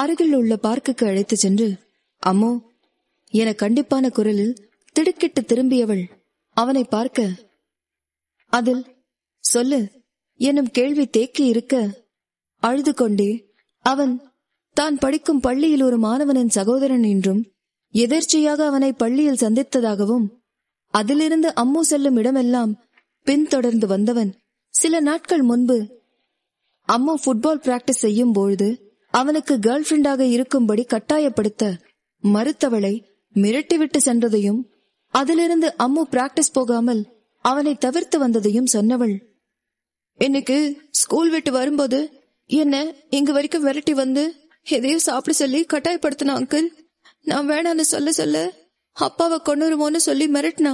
அருகில் உள்ள பார்க்குக்கு அழைத்து சென்று அம்மோ என கண்டிப்பான குரலில் திடுக்கிட்டு திரும்பியவள் அவனை பார்க்க அதில் சொல்லு என்னும் கேள்வி தேக்கி இருக்க அழுது கொண்டே அவன் தான் படிக்கும் பள்ளியில் ஒரு மாணவனின் சகோதரன் என்றும் எதிர்ச்சியாக அவனை பள்ளியில் சந்தித்ததாகவும் அதிலிருந்து அம்மு செல்லும் இடமெல்லாம் பின்தொடர்ந்து வந்தவன் சில நாட்கள் முன்பு அம்மு ஃபுட்பால் பிராக்டிஸ் செய்யும் பொழுது அவனுக்கு கேர்ள் ஃபிரெண்டாக இருக்கும்படி கட்டாயப்படுத்த மறுத்தவளை மிரட்டிவிட்டு சென்றதையும் அதிலிருந்து அம்மு பிராக்டிஸ் போகாமல் அவனை தவிர்த்து வந்ததையும் சொன்னவள் இன்னைக்கு ஸ்கூல் விட்டு வரும்போது என்ன இங்கு வரைக்கும் விரட்டி வந்து எதையும் சாப்பிட சொல்லி கட்டாயப்படுத்தின அங்கிள் நான் வேணான்னு சொல்ல சொல்ல அப்பாவை கொண்டுருவோன்னு சொல்லி மிரட்டினா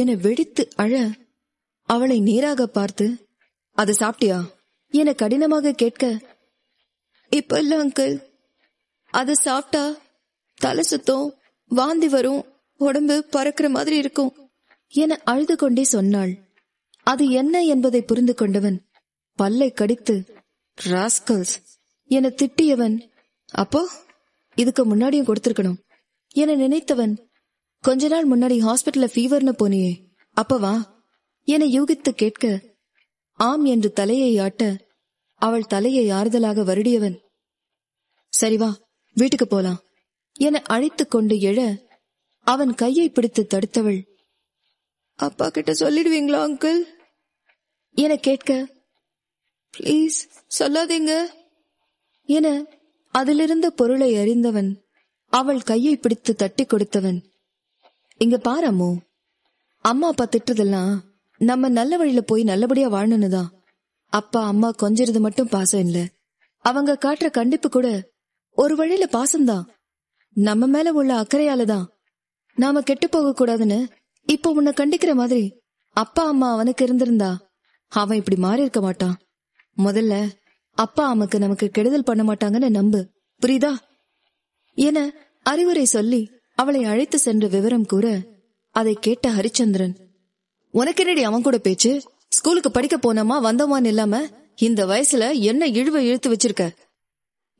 என வெடித்து அழ அவளை நேராக பார்த்து அதை சாப்பிட்டியா என கடினமாக கேட்க இப்ப இல்ல அங்கிள் அதை சாப்பிட்டா தலை சுத்தம் வாந்தி வரும் உடம்பு பறக்கிற மாதிரி இருக்கும் என அழுது கொண்டே சொன்னாள் அது என்ன என்பதை புரிந்து கொண்டவன் பல்லை கடித்து ராஸ்கல்ஸ் என திட்டியவன் அப்போ இதுக்கு முன்னாடியும் கொடுத்திருக்கணும் என நினைத்தவன் கொஞ்ச நாள் முன்னாடி ஹாஸ்பிட்டல்ல ஃபீவர்னு போனியே அப்பவா என யூகித்து கேட்க ஆம் என்று தலையை ஆட்ட அவள் தலையை ஆறுதலாக வருடியவன் சரிவா வீட்டுக்கு போலாம் என அழைத்து கொண்டு எழ அவன் கையை பிடித்து தடுத்தவள் அப்பா கிட்ட சொல்லிடுவீங்களா அங்கிள் என கேட்க பிளீஸ் சொல்லாதீங்க என அதிலிருந்து பொருளை அறிந்தவன் அவள் கையை பிடித்து தட்டி கொடுத்தவன் இங்க பாரம்மோ அம்மா அப்பா திட்டுறதெல்லாம் நம்ம நல்ல வழியில போய் நல்லபடியா வாழணுதான் அப்பா அம்மா கொஞ்சிறது மட்டும் பாசம் இல்ல அவங்க காட்டுற கண்டிப்பு கூட ஒரு வழியில பாசம்தான் நம்ம மேல உள்ள அக்கறையால தான் நாம கெட்டு போக கூடாதுன்னு இப்ப உன்னை கண்டிக்கிற மாதிரி அப்பா அம்மா அவனுக்கு இருந்திருந்தா அவன் இப்படி மாறி இருக்க மாட்டான் முதல்ல அப்பா அம்மாக்கு நமக்கு கெடுதல் பண்ண மாட்டாங்கன்னு நம்பு புரியுதா என அறிவுரை சொல்லி அவளை அழைத்து சென்ற விவரம் கூற அதை கேட்ட ஹரிச்சந்திரன் உனக்கு என்னடி அவன் கூட பேச்சு ஸ்கூலுக்கு படிக்க போனோமா வந்தோமான்னு இல்லாம இந்த வயசுல என்ன இழுவை இழுத்து வச்சிருக்க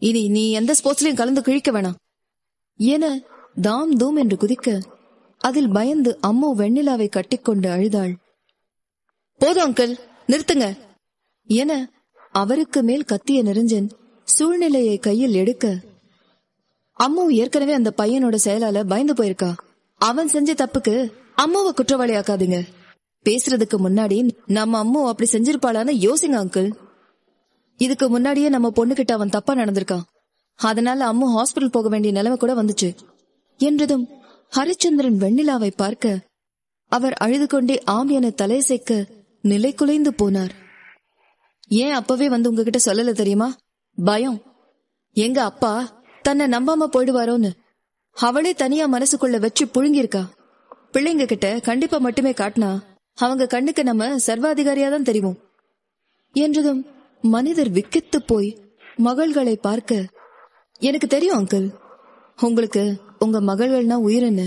இனி நீ எந்த ஸ்போர்ட்ஸ்லயும் கலந்து கிழிக்க வேணாம் என தாம் தூம் என்று குதிக்க அதில் பயந்து அம்மா வெண்ணிலாவை கட்டிக்கொண்டு அழுதாள் போதும் அங்கிள் நிறுத்துங்க என அவருக்கு மேல் கத்திய நெருஞ்சன் சூழ்நிலையை கையில் எடுக்க அம்மு ஏற்கனவே அந்த பையனோட செயலால பயந்து போயிருக்கா அவன் செஞ்ச தப்புக்கு அம்மாவை ஆக்காதீங்க பேசுறதுக்கு முன்னாடி நம்ம அம்மு அப்படி செஞ்சிருப்பாளான்னு யோசிங்க அங்கிள் இதுக்கு முன்னாடியே நம்ம கிட்ட அவன் தப்பா நடந்திருக்கான் அதனால அம்மு ஹாஸ்பிட்டல் போக வேண்டிய நிலைமை கூட வந்துச்சு என்றதும் ஹரிச்சந்திரன் வெண்ணிலாவை பார்க்க அவர் அழுது கொண்டே ஆம் என சேர்க்க நிலை குலைந்து போனார் ஏன் அப்பவே வந்து உங்ககிட்ட சொல்லல தெரியுமா பயம் எங்க அப்பா தன்னை நம்பாம போயிடுவாரோன்னு அவளே தனியா மனசுக்குள்ள வச்சு புழுங்கிருக்கா பிள்ளைங்க கிட்ட கண்டிப்பா மட்டுமே காட்டினா அவங்க கண்ணுக்கு நம்ம சர்வாதிகாரியா தான் தெரியும் என்றதும் மனிதர் விக்கித்து போய் மகள்களை பார்க்க எனக்கு தெரியும் அங்கிள் உங்களுக்கு உங்க மகள்கள்னா உயிர் என்ன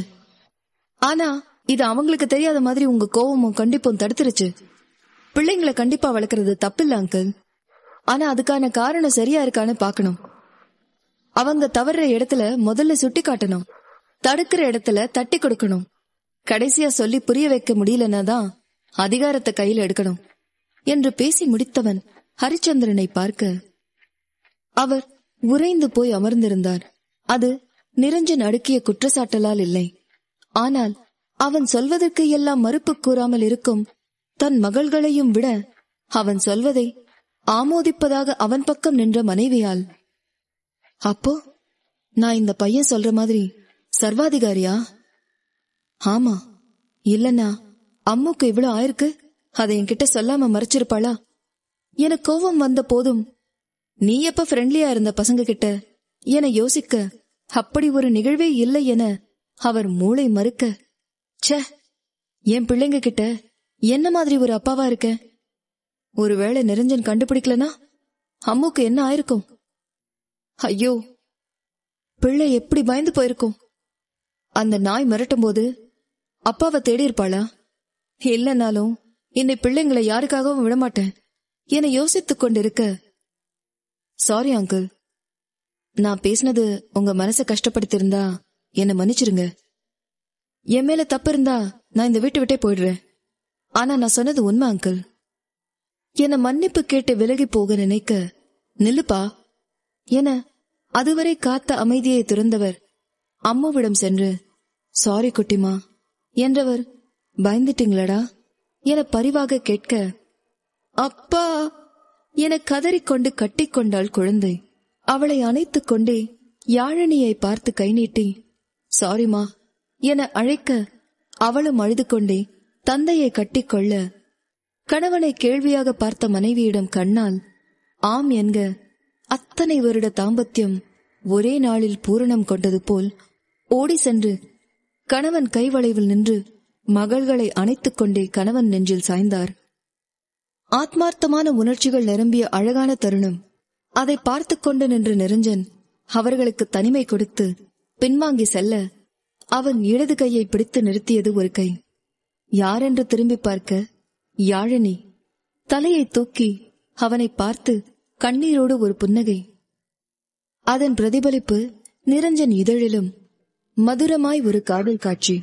ஆனா இது அவங்களுக்கு தெரியாத மாதிரி உங்க கோவமும் கண்டிப்பும் தடுத்துருச்சு பிள்ளைங்களை கண்டிப்பா வளர்க்கறது தப்பில்ல அங்கிள் ஆனா அதுக்கான காரணம் சரியா இருக்கான்னு பாக்கணும் அவங்க தவறுற இடத்துல முதல்ல சுட்டி காட்டணும் தடுக்கிற இடத்துல தட்டி கொடுக்கணும் கடைசியா சொல்லி புரிய வைக்க முடியலன்னா தான் அதிகாரத்தை கையில் எடுக்கணும் என்று பேசி முடித்தவன் ஹரிச்சந்திரனை பார்க்க அவர் உறைந்து போய் அமர்ந்திருந்தார் அது நிரஞ்சன் அடுக்கிய குற்றச்சாட்டலால் இல்லை ஆனால் அவன் சொல்வதற்கு எல்லாம் மறுப்பு கூறாமல் இருக்கும் தன் மகள்களையும் விட அவன் சொல்வதை ஆமோதிப்பதாக அவன் பக்கம் நின்ற மனைவியால் அப்போ நான் இந்த பையன் சொல்ற மாதிரி சர்வாதிகாரியா ஆமா இல்லனா அம்முக்கு இவ்வளவு ஆயிருக்கு அதை என்கிட்ட சொல்லாம மறைச்சிருப்பாளா என கோபம் வந்த போதும் நீ எப்ப ஃப்ரெண்ட்லியா இருந்த பசங்க கிட்ட என யோசிக்க அப்படி ஒரு நிகழ்வே இல்லை என அவர் மூளை மறுக்க ச என் பிள்ளைங்க கிட்ட என்ன மாதிரி ஒரு அப்பாவா இருக்க ஒருவேளை நிரஞ்சன் கண்டுபிடிக்கலனா அம்முக்கு என்ன ஆயிருக்கும் ஐயோ பிள்ளை எப்படி பயந்து போயிருக்கும் அந்த நாய் மிரட்டும் போது அப்பாவை தேடி இருப்பாளா இல்லைனாலும் என்னை பிள்ளைங்களை யாருக்காகவும் விடமாட்டேன் என யோசித்துக் கொண்டிருக்க சாரி அங்கிள் நான் பேசினது உங்க மனசை கஷ்டப்படுத்திருந்தா என்னை மன்னிச்சிருங்க என் மேல தப்பு இருந்தா நான் இந்த வீட்டு விட்டே போயிடுறேன் ஆனா நான் சொன்னது உண்மை அங்கிள் என்ன மன்னிப்பு கேட்டு விலகி போக நினைக்க நில்லுப்பா என அதுவரை காத்த அமைதியை துறந்தவர் அம்மாவிடம் சென்று சாரி குட்டிமா என்றவர் பயந்துட்டீங்களடா என பரிவாக கேட்க அப்பா என கதறிக்கொண்டு கட்டிக்கொண்டாள் குழந்தை அவளை அணைத்துக் கொண்டே யாழினியை பார்த்து கை நீட்டி சாரிமா என அழைக்க அவளும் அழுது கொண்டே தந்தையை கட்டிக்கொள்ள கணவனை கேள்வியாக பார்த்த மனைவியிடம் கண்ணால் ஆம் என்க அத்தனை வருட தாம்பத்தியம் ஒரே நாளில் பூரணம் கொண்டது போல் ஓடி சென்று கணவன் கைவளைவில் நின்று மகள்களை அணைத்துக் கொண்டே கணவன் நெஞ்சில் சாய்ந்தார் ஆத்மார்த்தமான உணர்ச்சிகள் நிரம்பிய அழகான தருணம் அதை பார்த்து கொண்டு நின்று நெருஞ்சன் அவர்களுக்கு தனிமை கொடுத்து பின்வாங்கி செல்ல அவன் இடது கையை பிடித்து நிறுத்தியது ஒரு கை யாரென்று திரும்பி பார்க்க யாழினி தலையை தூக்கி அவனை பார்த்து கண்ணீரோடு ஒரு புன்னகை அதன் பிரதிபலிப்பு நிரஞ்சன் இதழிலும் மதுரமாய் ஒரு காதல் காட்சி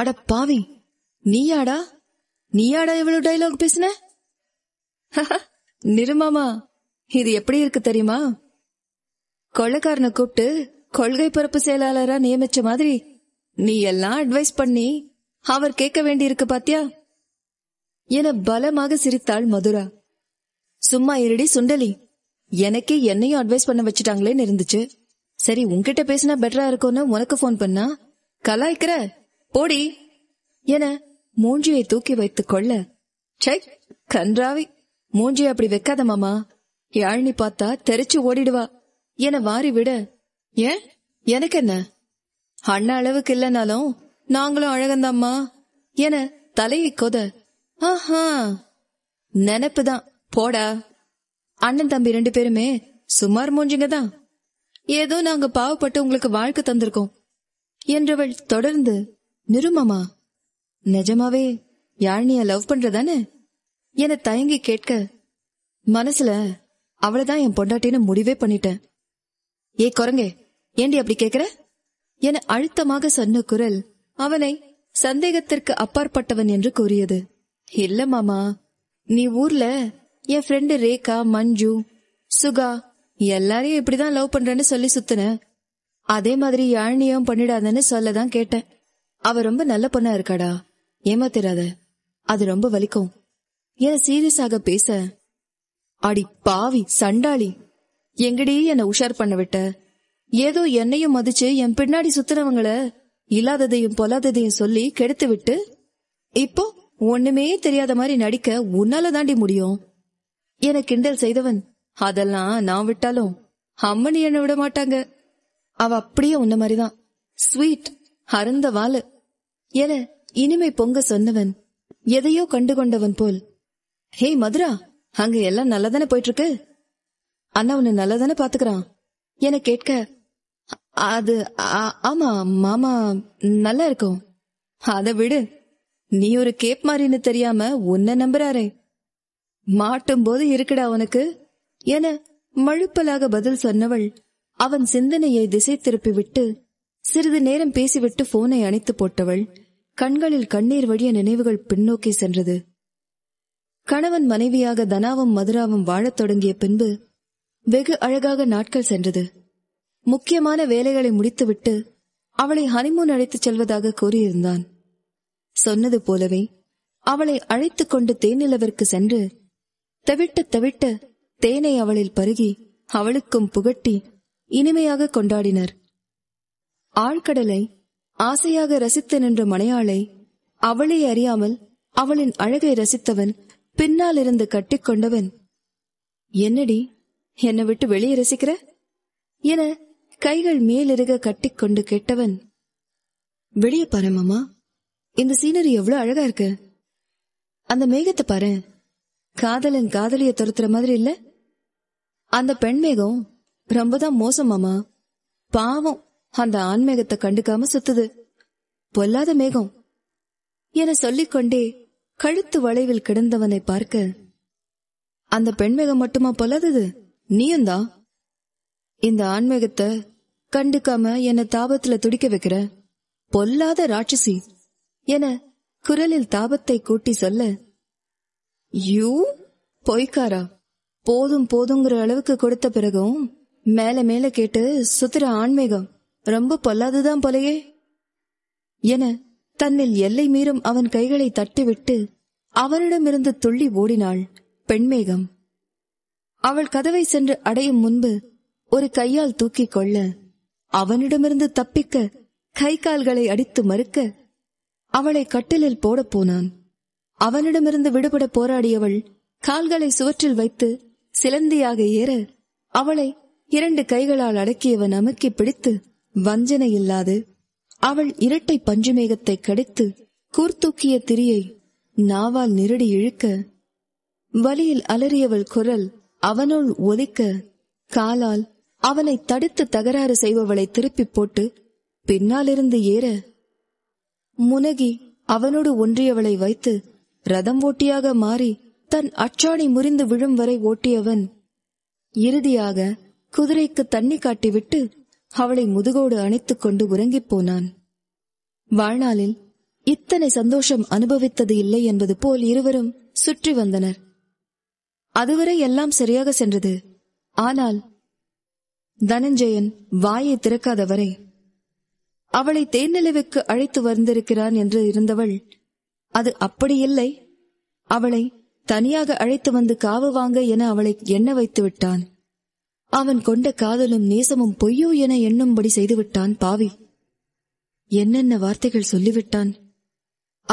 அட பாவி நீயாடா நீயாடா இவ்வளவு டைலாக் பேசின நிருமாமா இது எப்படி இருக்கு தெரியுமா கொள்ளைக்காரனை கூப்பிட்டு கொள்கை பரப்பு செயலாளரா நியமிச்ச மாதிரி நீ எல்லாம் அட்வைஸ் பண்ணி அவர் கேட்க வேண்டியிருக்கு பாத்தியா என பலமாக சிரித்தாள் மதுரா சும்மா இருடி சுண்டலி எனக்கே என்னையும் அட்வைஸ் பண்ண வச்சுட்டாங்களேன்னு இருந்துச்சு சரி உன்கிட்ட பேசினா பெட்டரா இருக்கும்னு உனக்கு போன் பண்ணா கலாய்க்கிற போடி என மூஞ்சியை தூக்கி வைத்துக் கொள்ள சை கன்றாவி மூஞ்சி அப்படி வைக்காத மாமா யாழ்னி பார்த்தா தெரிச்சு ஓடிடுவா என வாரி விட ஏன் எனக்கு என்ன அண்ணா அளவுக்கு இல்லைனாலும் நாங்களும் அழகந்தாம்மா என தலையை கொத ஆஹா நினப்புதான் போடா அண்ணன் தம்பி ரெண்டு பேருமே சுமார் மூஞ்சிங்க தான் ஏதோ நாங்க பாவப்பட்டு உங்களுக்கு வாழ்க்கை தந்திருக்கோம் என்றவள் தொடர்ந்து நிருமமா நிஜமாவே யாழினிய லவ் பண்றதானே என தயங்கி கேட்க மனசுல அவளைதான் என் பொண்டாட்டின்னு முடிவே பண்ணிட்டேன் ஏ குரங்கே ஏண்டி அப்படி கேக்குற என அழுத்தமாக சொன்ன குரல் அவனை சந்தேகத்திற்கு அப்பாற்பட்டவன் என்று கூறியது இல்ல மாமா நீ ஊர்ல என் ஃப்ரெண்டு ரேகா மஞ்சு சுகா எல்லாரையும் இப்படிதான் லவ் பண்றேன்னு சொல்லி சுத்தின அதே மாதிரி யாழ்னியும் பண்ணிடாதன்னு சொல்லதான் கேட்டேன் அவ ரொம்ப நல்ல பொண்ணா இருக்காடா ஏமாத்திராத அது ரொம்ப வலிக்கும் என் சீரியஸாக பேச அடி பாவி சண்டாளி எங்கடி என்னை உஷார் பண்ண விட்ட ஏதோ என்னையும் மதிச்சு என் பின்னாடி சுத்தினவங்களை இல்லாததையும் பொல்லாததையும் சொல்லி கெடுத்து விட்டு இப்போ ஒண்ணுமே தெரியாத மாதிரி நடிக்க உன்னால தாண்டி முடியும் என கிண்டல் செய்தவன் அதெல்லாம் நான் விட்டாலும் அம்மனி என்ன விட மாட்டாங்க அவ அப்படியே உன்ன மாதிரிதான் ஸ்வீட் அருந்த வாழு என இனிமை பொங்க சொன்னவன் எதையோ கண்டு கொண்டவன் போல் ஹே மதுரா அங்க எல்லாம் நல்லதானே போயிட்டு இருக்கு அண்ணா உன்னை நல்லதானே பாத்துக்கிறான் என கேட்க அது ஆமா மாமா நல்லா இருக்கும் அதை விடு நீ ஒரு கேப் மாதிரின்னு தெரியாம உன்னை நம்புறாரே மாட்டும் போது இருக்குடா உனக்கு என மழுப்பலாக பதில் சொன்னவள் அவன் சிந்தனையை திசை திருப்பி விட்டு சிறிது நேரம் பேசிவிட்டு போனை அணைத்து போட்டவள் கண்களில் கண்ணீர் வழிய நினைவுகள் பின்னோக்கி சென்றது கணவன் மனைவியாக தனாவும் மதுராவும் வாழத் தொடங்கிய பின்பு வெகு அழகாக நாட்கள் சென்றது முக்கியமான வேலைகளை முடித்துவிட்டு அவளை ஹனிமூன் அழைத்துச் செல்வதாக கூறியிருந்தான் சொன்னது போலவே அவளை அழைத்துக் கொண்டு தேனிலவிற்கு சென்று தவிட்டு தவிட்ட தேனை அவளில் பருகி அவளுக்கும் புகட்டி இனிமையாக கொண்டாடினர் ஆழ்கடலை ஆசையாக ரசித்து நின்ற மனையாளை அவளை அறியாமல் அவளின் அழகை ரசித்தவன் பின்னால் இருந்து கட்டிக்கொண்டவன் என்னடி என்னை விட்டு வெளியே ரசிக்கிற என கைகள் மேலிருக கட்டிக்கொண்டு கேட்டவன் வெளியே பாரு மாமா இந்த சீனரி எவ்வளவு அழகா இருக்கு அந்த மேகத்தை பாரு காதலன் காதலிய துரத்துற மாதிரி இல்ல அந்த பெண் மேகம் ரொம்பதான் மோசம் மாமா பாவம் அந்த ஆண்மேகத்தை கண்டுக்காம சுத்துது பொல்லாத மேகம் என சொல்லிக்கொண்டே கழுத்து வளைவில் கிடந்தவனை பார்க்க அந்த பெண்மேகம் மட்டுமா பொல்லாதது நீயும் இந்த ஆண்மேகத்தை கண்டுக்காம என்ன தாபத்துல துடிக்க வைக்கிற பொல்லாத ராட்சசி என குரலில் தாபத்தை கூட்டி சொல்ல யூ பொய்க்காரா போதும் போதுங்கிற அளவுக்கு கொடுத்த பிறகும் மேல மேல கேட்டு சுத்துற ஆன்மீகம் ரொம்ப பொல்லாதுதான் போலையே என தன்னில் எல்லை மீறும் அவன் கைகளை தட்டிவிட்டு அவனிடமிருந்து துள்ளி ஓடினாள் பெண்மேகம் அவள் கதவை சென்று அடையும் முன்பு ஒரு கையால் தூக்கிக் கொள்ள அவனிடமிருந்து தப்பிக்க கை கால்களை அடித்து மறுக்க அவளை கட்டிலில் போடப் போனான் அவனிடமிருந்து விடுபட போராடியவள் கால்களை சுவற்றில் வைத்து சிலந்தியாக ஏற அவளை இரண்டு கைகளால் அடக்கியவன் அமுக்கி பிடித்து வஞ்சனை இல்லாது அவள் இரட்டை பஞ்சுமேகத்தை கடித்து கூர்த்தூக்கிய திரியை நாவால் நிரடி இழுக்க வழியில் அலறியவள் குரல் அவனுள் ஒலிக்க காலால் அவனை தடுத்து தகராறு செய்பவளை திருப்பி போட்டு பின்னாலிருந்து ஏற முனகி அவனோடு ஒன்றியவளை வைத்து ரதம் ஓட்டியாக மாறி தன் அச்சாணி முறிந்து விழும் வரை ஓட்டியவன் இறுதியாக குதிரைக்கு தண்ணி காட்டிவிட்டு அவளை முதுகோடு அணைத்துக் கொண்டு உறங்கிப் போனான் வாழ்நாளில் இத்தனை சந்தோஷம் அனுபவித்தது இல்லை என்பது போல் இருவரும் சுற்றி வந்தனர் அதுவரை எல்லாம் சரியாக சென்றது ஆனால் தனஞ்சயன் வாயை திறக்காதவரை அவளை தேர்நிலவுக்கு அழைத்து வந்திருக்கிறான் என்று இருந்தவள் அது அப்படியில்லை அவளை தனியாக அழைத்து வந்து காவு வாங்க என அவளை எண்ண வைத்து விட்டான் அவன் கொண்ட காதலும் நேசமும் பொய்யோ என எண்ணும்படி செய்துவிட்டான் பாவி என்னென்ன வார்த்தைகள் சொல்லிவிட்டான்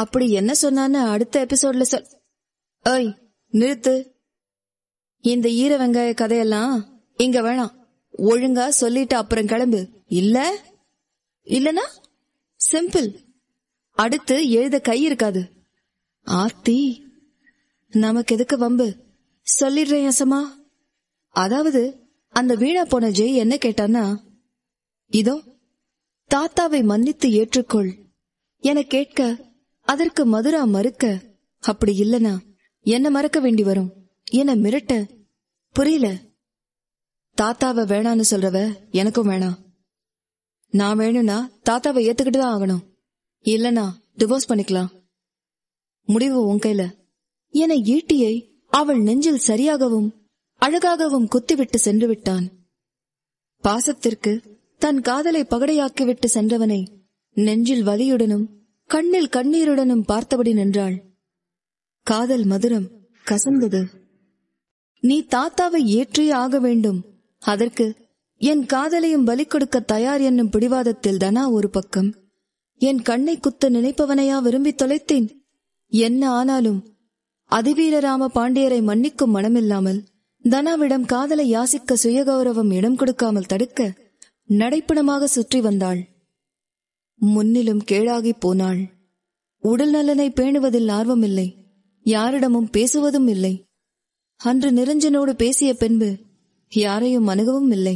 அப்படி என்ன சொன்னான்னு அடுத்த எபிசோட்ல சொல் ஐய் நிறுத்து இந்த ஈர வெங்காய கதையெல்லாம் இங்க வேணாம் ஒழுங்கா சொல்லிட்டு அப்புறம் கிளம்பு இல்ல இல்லனா சிம்பிள் அடுத்து எழுத கை இருக்காது ஆத்தி நமக்கு எதுக்கு வம்பு சொல்லிடுறேன் யசமா அதாவது அந்த வீணா போன ஜெய் என்ன கேட்டான்னா இதோ தாத்தாவை மன்னித்து ஏற்றுக்கொள் என கேட்க அதற்கு மதுரா மறுக்க அப்படி இல்லனா என்ன மறக்க வேண்டி வரும் என மிரட்ட புரியல தாத்தாவை வேணான்னு சொல்றவ எனக்கும் வேணாம் நான் வேணும்னா தாத்தாவை ஏத்துக்கிட்டு தான் ஆகணும் இல்லனா டிவோர்ஸ் பண்ணிக்கலாம் முடிவு உன் கையில என ஈட்டியை அவள் நெஞ்சில் சரியாகவும் அழகாகவும் குத்திவிட்டு சென்று விட்டான் பாசத்திற்கு தன் காதலை பகடையாக்கிவிட்டு சென்றவனை நெஞ்சில் வலியுடனும் கண்ணில் கண்ணீருடனும் பார்த்தபடி நின்றாள் காதல் மதுரம் கசந்தது நீ தாத்தாவை ஏற்றே ஆக வேண்டும் அதற்கு என் காதலையும் பலி கொடுக்க தயார் என்னும் பிடிவாதத்தில் தனா ஒரு பக்கம் என் கண்ணை குத்த நினைப்பவனையா விரும்பி தொலைத்தேன் என்ன ஆனாலும் அதிவீரராம பாண்டியரை மன்னிக்கும் மனமில்லாமல் தனாவிடம் காதலை யாசிக்க சுயகௌரவம் இடம் கொடுக்காமல் தடுக்க நடைப்பணமாக சுற்றி வந்தாள் முன்னிலும் கேளாகிப் போனாள் உடல் நலனை பேணுவதில் ஆர்வமில்லை யாரிடமும் பேசுவதும் இல்லை அன்று நிரஞ்சனோடு பேசிய பின்பு யாரையும் அணுகவும் இல்லை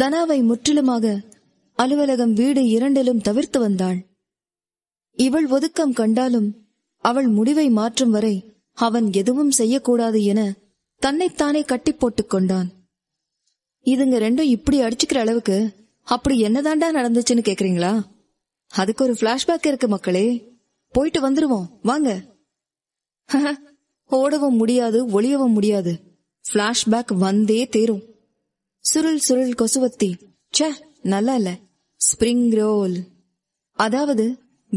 தனாவை முற்றிலுமாக அலுவலகம் வீடு இரண்டிலும் தவிர்த்து வந்தாள் இவள் ஒதுக்கம் கண்டாலும் அவள் முடிவை மாற்றும் வரை அவன் எதுவும் செய்யக்கூடாது என தன்னைத்தானே கட்டி போட்டுக் கொண்டான் இதுங்க ரெண்டும் இப்படி அடிச்சுக்கிற அளவுக்கு அப்படி என்னதாண்டா நடந்துச்சுன்னு கேக்குறீங்களா அதுக்கு ஒரு பிளாஷ்பேக் இருக்கு மக்களே போயிட்டு வந்துருவோம் வாங்க *laughs* ஓடவும் முடியாது ஒளியவும் முடியாது பிளாஷ்பேக் வந்தே தேரும் சுருள் சுருள் கொசுவத்தி ச நல்லா இல்ல ஸ்பிரிங் ரோல் அதாவது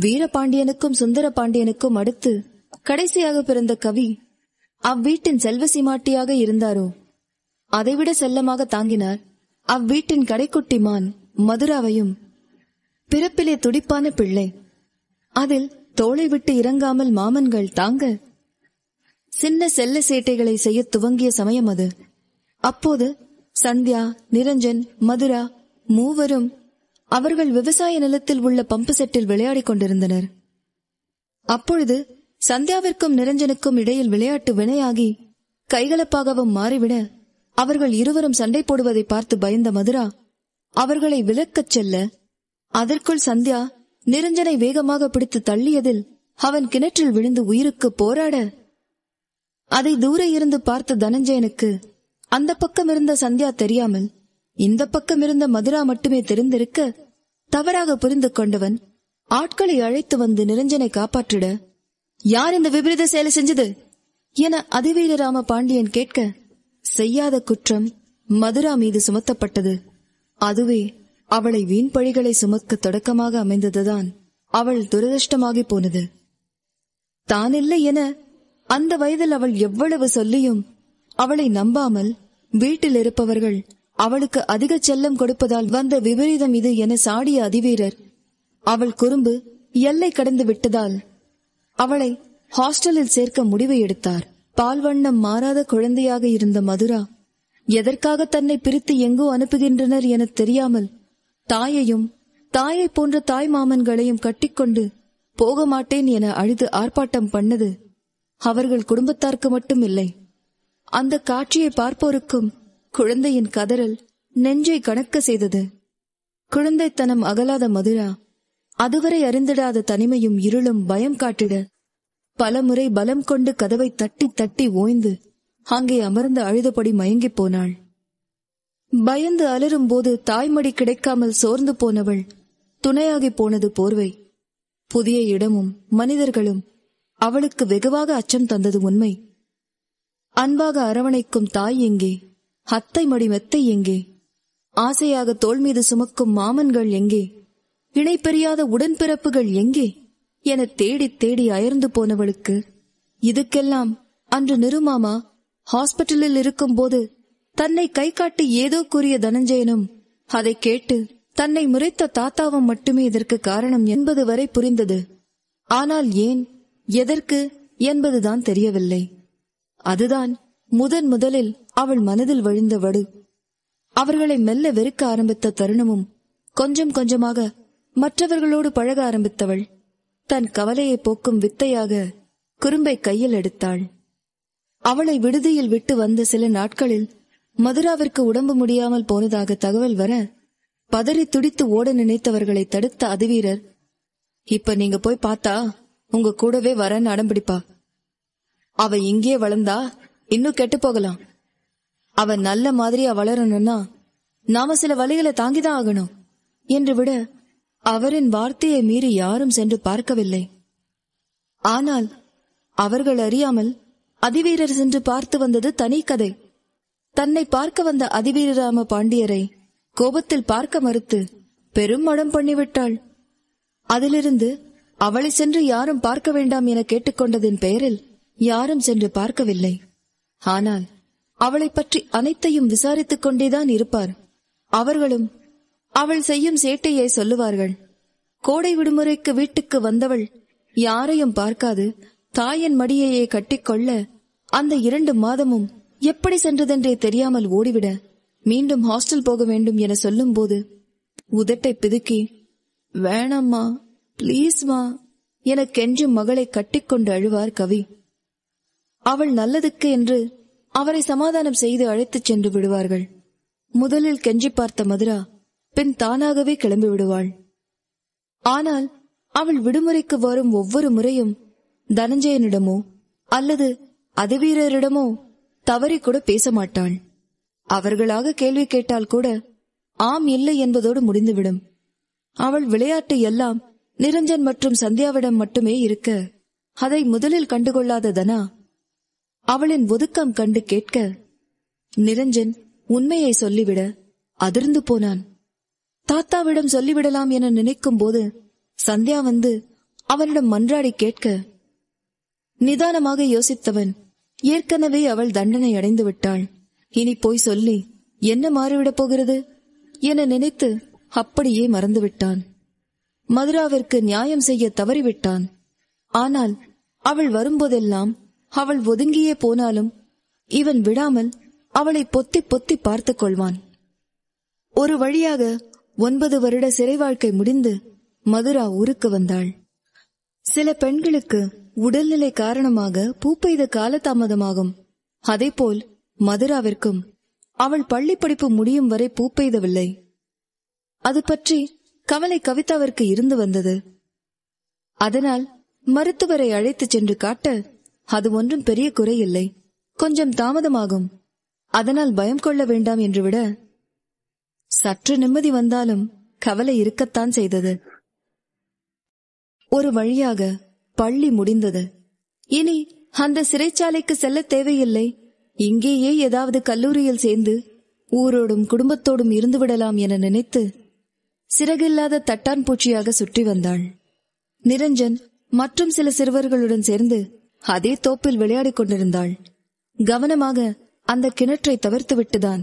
வீரபாண்டியனுக்கும் சுந்தர பாண்டியனுக்கும் அடுத்து கடைசியாக பிறந்த கவி அவ்வீட்டின் செல்வசிமாட்டியாக இருந்தாரோ அதைவிட செல்லமாக தாங்கினார் அவ்வீட்டின் கடைக்குட்டி மான் மதுராவையும் பிறப்பிலே துடிப்பான பிள்ளை அதில் தோளை விட்டு இறங்காமல் மாமன்கள் தாங்க சின்ன செல்ல சேட்டைகளை செய்ய துவங்கிய சமயம் அது அப்போது சந்தியா நிரஞ்சன் மதுரா மூவரும் அவர்கள் விவசாய நிலத்தில் உள்ள பம்பு செட்டில் விளையாடிக் கொண்டிருந்தனர் அப்பொழுது சந்தியாவிற்கும் நிரஞ்சனுக்கும் இடையில் விளையாட்டு வினையாகி கைகலப்பாகவும் மாறிவிட அவர்கள் இருவரும் சண்டை போடுவதை பார்த்து பயந்த மதுரா அவர்களை விலக்கச் செல்ல அதற்குள் சந்தியா நிரஞ்சனை வேகமாக பிடித்து தள்ளியதில் அவன் கிணற்றில் விழுந்து உயிருக்கு போராட அதை தூர இருந்து பார்த்த தனஞ்சயனுக்கு அந்த பக்கம் இருந்த சந்தியா தெரியாமல் இந்த பக்கம் இருந்த மதுரா மட்டுமே தெரிந்திருக்க தவறாக புரிந்து கொண்டவன் ஆட்களை அழைத்து வந்து நிரஞ்சனை காப்பாற்றிட யார் இந்த விபரீத செயலை செஞ்சது என அதிவீரராம பாண்டியன் கேட்க செய்யாத குற்றம் மதுரா மீது சுமத்தப்பட்டது அதுவே அவளை வீண் பழிகளை சுமக்க தொடக்கமாக அமைந்ததுதான் அவள் துரதிருஷ்டமாகி போனது தான் இல்லை என அந்த வயதில் அவள் எவ்வளவு சொல்லியும் அவளை நம்பாமல் வீட்டில் இருப்பவர்கள் அவளுக்கு அதிக செல்லம் கொடுப்பதால் வந்த விபரீதம் இது என சாடிய அதிவீரர் அவள் குறும்பு எல்லை கடந்து விட்டதால் அவளை ஹாஸ்டலில் சேர்க்க முடிவு எடுத்தார் பால்வண்ணம் மாறாத குழந்தையாக இருந்த மதுரா எதற்காக தன்னை பிரித்து எங்கோ அனுப்புகின்றனர் என தெரியாமல் தாயையும் தாயை போன்ற தாய் மாமன்களையும் கட்டிக்கொண்டு போக மாட்டேன் என அழுது ஆர்ப்பாட்டம் பண்ணது அவர்கள் குடும்பத்தார்க்கு மட்டும் இல்லை அந்த காட்சியை பார்ப்போருக்கும் குழந்தையின் கதறல் நெஞ்சை கணக்க செய்தது குழந்தைத்தனம் அகலாத மதுரா அதுவரை அறிந்திடாத தனிமையும் இருளும் பயம் காட்டிட பலமுறை பலம் கொண்டு கதவை தட்டி தட்டி ஓய்ந்து அங்கே அமர்ந்து அழுதபடி மயங்கிப் போனாள் பயந்து அலரும் போது தாய்மடி கிடைக்காமல் சோர்ந்து போனவள் துணையாகி போனது போர்வை புதிய இடமும் மனிதர்களும் அவளுக்கு வெகுவாக அச்சம் தந்தது உண்மை அன்பாக அரவணைக்கும் தாய் எங்கே அத்தை மடி மெத்தை எங்கே ஆசையாக தோல் மீது சுமக்கும் மாமன்கள் எங்கே இணை பெரியாத உடன்பிறப்புகள் எங்கே என தேடி தேடி அயர்ந்து போனவளுக்கு இதுக்கெல்லாம் அன்று நிருமாமா ஹாஸ்பிட்டலில் இருக்கும்போது தன்னை கை காட்டி ஏதோ கூறிய தனஞ்சயனும் அதை கேட்டு தன்னை முறைத்த தாத்தாவும் மட்டுமே இதற்கு காரணம் என்பது வரை புரிந்தது ஆனால் ஏன் எதற்கு என்பதுதான் தெரியவில்லை அதுதான் முதன் முதலில் அவள் மனதில் வழிந்த வடு அவர்களை மெல்ல வெறுக்க ஆரம்பித்த தருணமும் கொஞ்சம் கொஞ்சமாக மற்றவர்களோடு பழக ஆரம்பித்தவள் தன் கவலையை போக்கும் வித்தையாக குறும்பை கையில் எடுத்தாள் அவளை விடுதியில் விட்டு வந்த சில நாட்களில் மதுராவிற்கு உடம்பு முடியாமல் போனதாக தகவல் வர பதறி துடித்து ஓட நினைத்தவர்களை தடுத்த அதிவீரர் இப்ப நீங்க போய் பார்த்தா உங்க கூடவே வரன்னு அடம்பிடிப்பா அவ இங்கே வளர்ந்தா இன்னும் கெட்டு போகலாம் அவ நல்ல மாதிரியா வளரணும்னா நாம சில வழிகளை தாங்கிதான் ஆகணும் என்று விட அவரின் வார்த்தையை மீறி யாரும் சென்று பார்க்கவில்லை ஆனால் அவர்கள் அறியாமல் அதிவீரர் சென்று பார்த்து வந்தது தனி கதை தன்னை பார்க்க வந்த அதிவீரராம பாண்டியரை கோபத்தில் பார்க்க மறுத்து பெரும் மடம் பண்ணிவிட்டாள் அதிலிருந்து அவளை சென்று யாரும் பார்க்க வேண்டாம் என கேட்டுக்கொண்டதின் பெயரில் யாரும் சென்று பார்க்கவில்லை ஆனால் அவளை பற்றி அனைத்தையும் விசாரித்துக் கொண்டேதான் இருப்பார் அவர்களும் அவள் செய்யும் சேட்டையை சொல்லுவார்கள் கோடை விடுமுறைக்கு வீட்டுக்கு வந்தவள் யாரையும் பார்க்காது தாயின் மடியையே கட்டிக்கொள்ள அந்த இரண்டு மாதமும் எப்படி சென்றதென்றே தெரியாமல் ஓடிவிட மீண்டும் ஹாஸ்டல் போக வேண்டும் என சொல்லும்போது உதட்டை பிதுக்கி வேணாம்மா ப்ளீஸ் மா எனக்கென்று மகளை கட்டிக்கொண்டு அழுவார் கவி அவள் நல்லதுக்கு என்று அவரை சமாதானம் செய்து அழைத்துச் சென்று விடுவார்கள் முதலில் கெஞ்சி பார்த்த மதுரா பின் தானாகவே கிளம்பி விடுவாள் ஆனால் அவள் விடுமுறைக்கு வரும் ஒவ்வொரு முறையும் தனஞ்சயனிடமோ அல்லது அதிவீரரிடமோ தவறி கூட பேச மாட்டாள் அவர்களாக கேள்வி கேட்டால் கூட ஆம் இல்லை என்பதோடு முடிந்துவிடும் அவள் விளையாட்டு எல்லாம் நிரஞ்சன் மற்றும் சந்தியாவிடம் மட்டுமே இருக்க அதை முதலில் கண்டுகொள்ளாத தனா அவளின் ஒதுக்கம் கண்டு கேட்க நிரஞ்சன் உண்மையை சொல்லிவிட அதிர்ந்து போனான் தாத்தாவிடம் சொல்லிவிடலாம் என நினைக்கும் போது சந்தியா வந்து அவனிடம் மன்றாடி கேட்க நிதானமாக யோசித்தவன் ஏற்கனவே அவள் தண்டனை அடைந்து விட்டாள் இனி போய் சொல்லி என்ன மாறிவிடப் போகிறது என நினைத்து அப்படியே மறந்துவிட்டான் மதுராவிற்கு நியாயம் செய்ய தவறிவிட்டான் ஆனால் அவள் வரும்போதெல்லாம் அவள் ஒதுங்கியே போனாலும் இவன் விடாமல் அவளை பொத்தி பொத்தி பார்த்துக் கொள்வான் ஒரு வழியாக ஒன்பது வருட சிறை வாழ்க்கை முடிந்து மதுரா ஊருக்கு வந்தாள் சில பெண்களுக்கு உடல்நிலை காரணமாக பூப்பெய்த காலதாமதமாகும் அதேபோல் மதுராவிற்கும் அவள் பள்ளி படிப்பு முடியும் வரை பூப்பெய்தவில்லை அது பற்றி கவலை கவிதாவிற்கு இருந்து வந்தது அதனால் மருத்துவரை அழைத்துச் சென்று காட்ட அது ஒன்றும் பெரிய குறை இல்லை கொஞ்சம் தாமதமாகும் அதனால் பயம் கொள்ள வேண்டாம் என்று விட சற்று நிம்மதி வந்தாலும் கவலை இருக்கத்தான் செய்தது ஒரு வழியாக பள்ளி முடிந்தது இனி அந்த சிறைச்சாலைக்கு செல்ல தேவையில்லை இங்கேயே ஏதாவது கல்லூரியில் சேர்ந்து ஊரோடும் குடும்பத்தோடும் இருந்துவிடலாம் என நினைத்து சிறகில்லாத தட்டான் பூச்சியாக சுற்றி வந்தாள் நிரஞ்சன் மற்றும் சில சிறுவர்களுடன் சேர்ந்து அதே தோப்பில் விளையாடிக் கொண்டிருந்தாள் கவனமாக அந்த கிணற்றை தவிர்த்து விட்டுதான்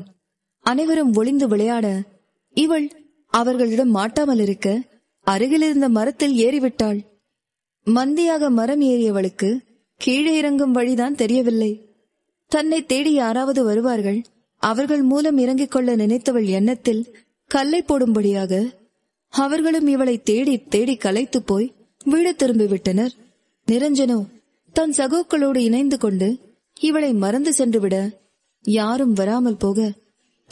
அனைவரும் ஒளிந்து விளையாட இவள் அவர்களிடம் மாட்டாமல் இருக்க அருகிலிருந்த மரத்தில் ஏறிவிட்டாள் மந்தியாக மரம் ஏறியவளுக்கு கீழே இறங்கும் வழிதான் தெரியவில்லை தன்னை தேடி யாராவது வருவார்கள் அவர்கள் மூலம் இறங்கிக் கொள்ள நினைத்தவள் எண்ணத்தில் கல்லை போடும்படியாக அவர்களும் இவளை தேடி தேடி கலைத்து போய் வீடு திரும்பிவிட்டனர் நிரஞ்சனோ தன் சகோக்களோடு இணைந்து கொண்டு இவளை மறந்து சென்றுவிட யாரும் வராமல் போக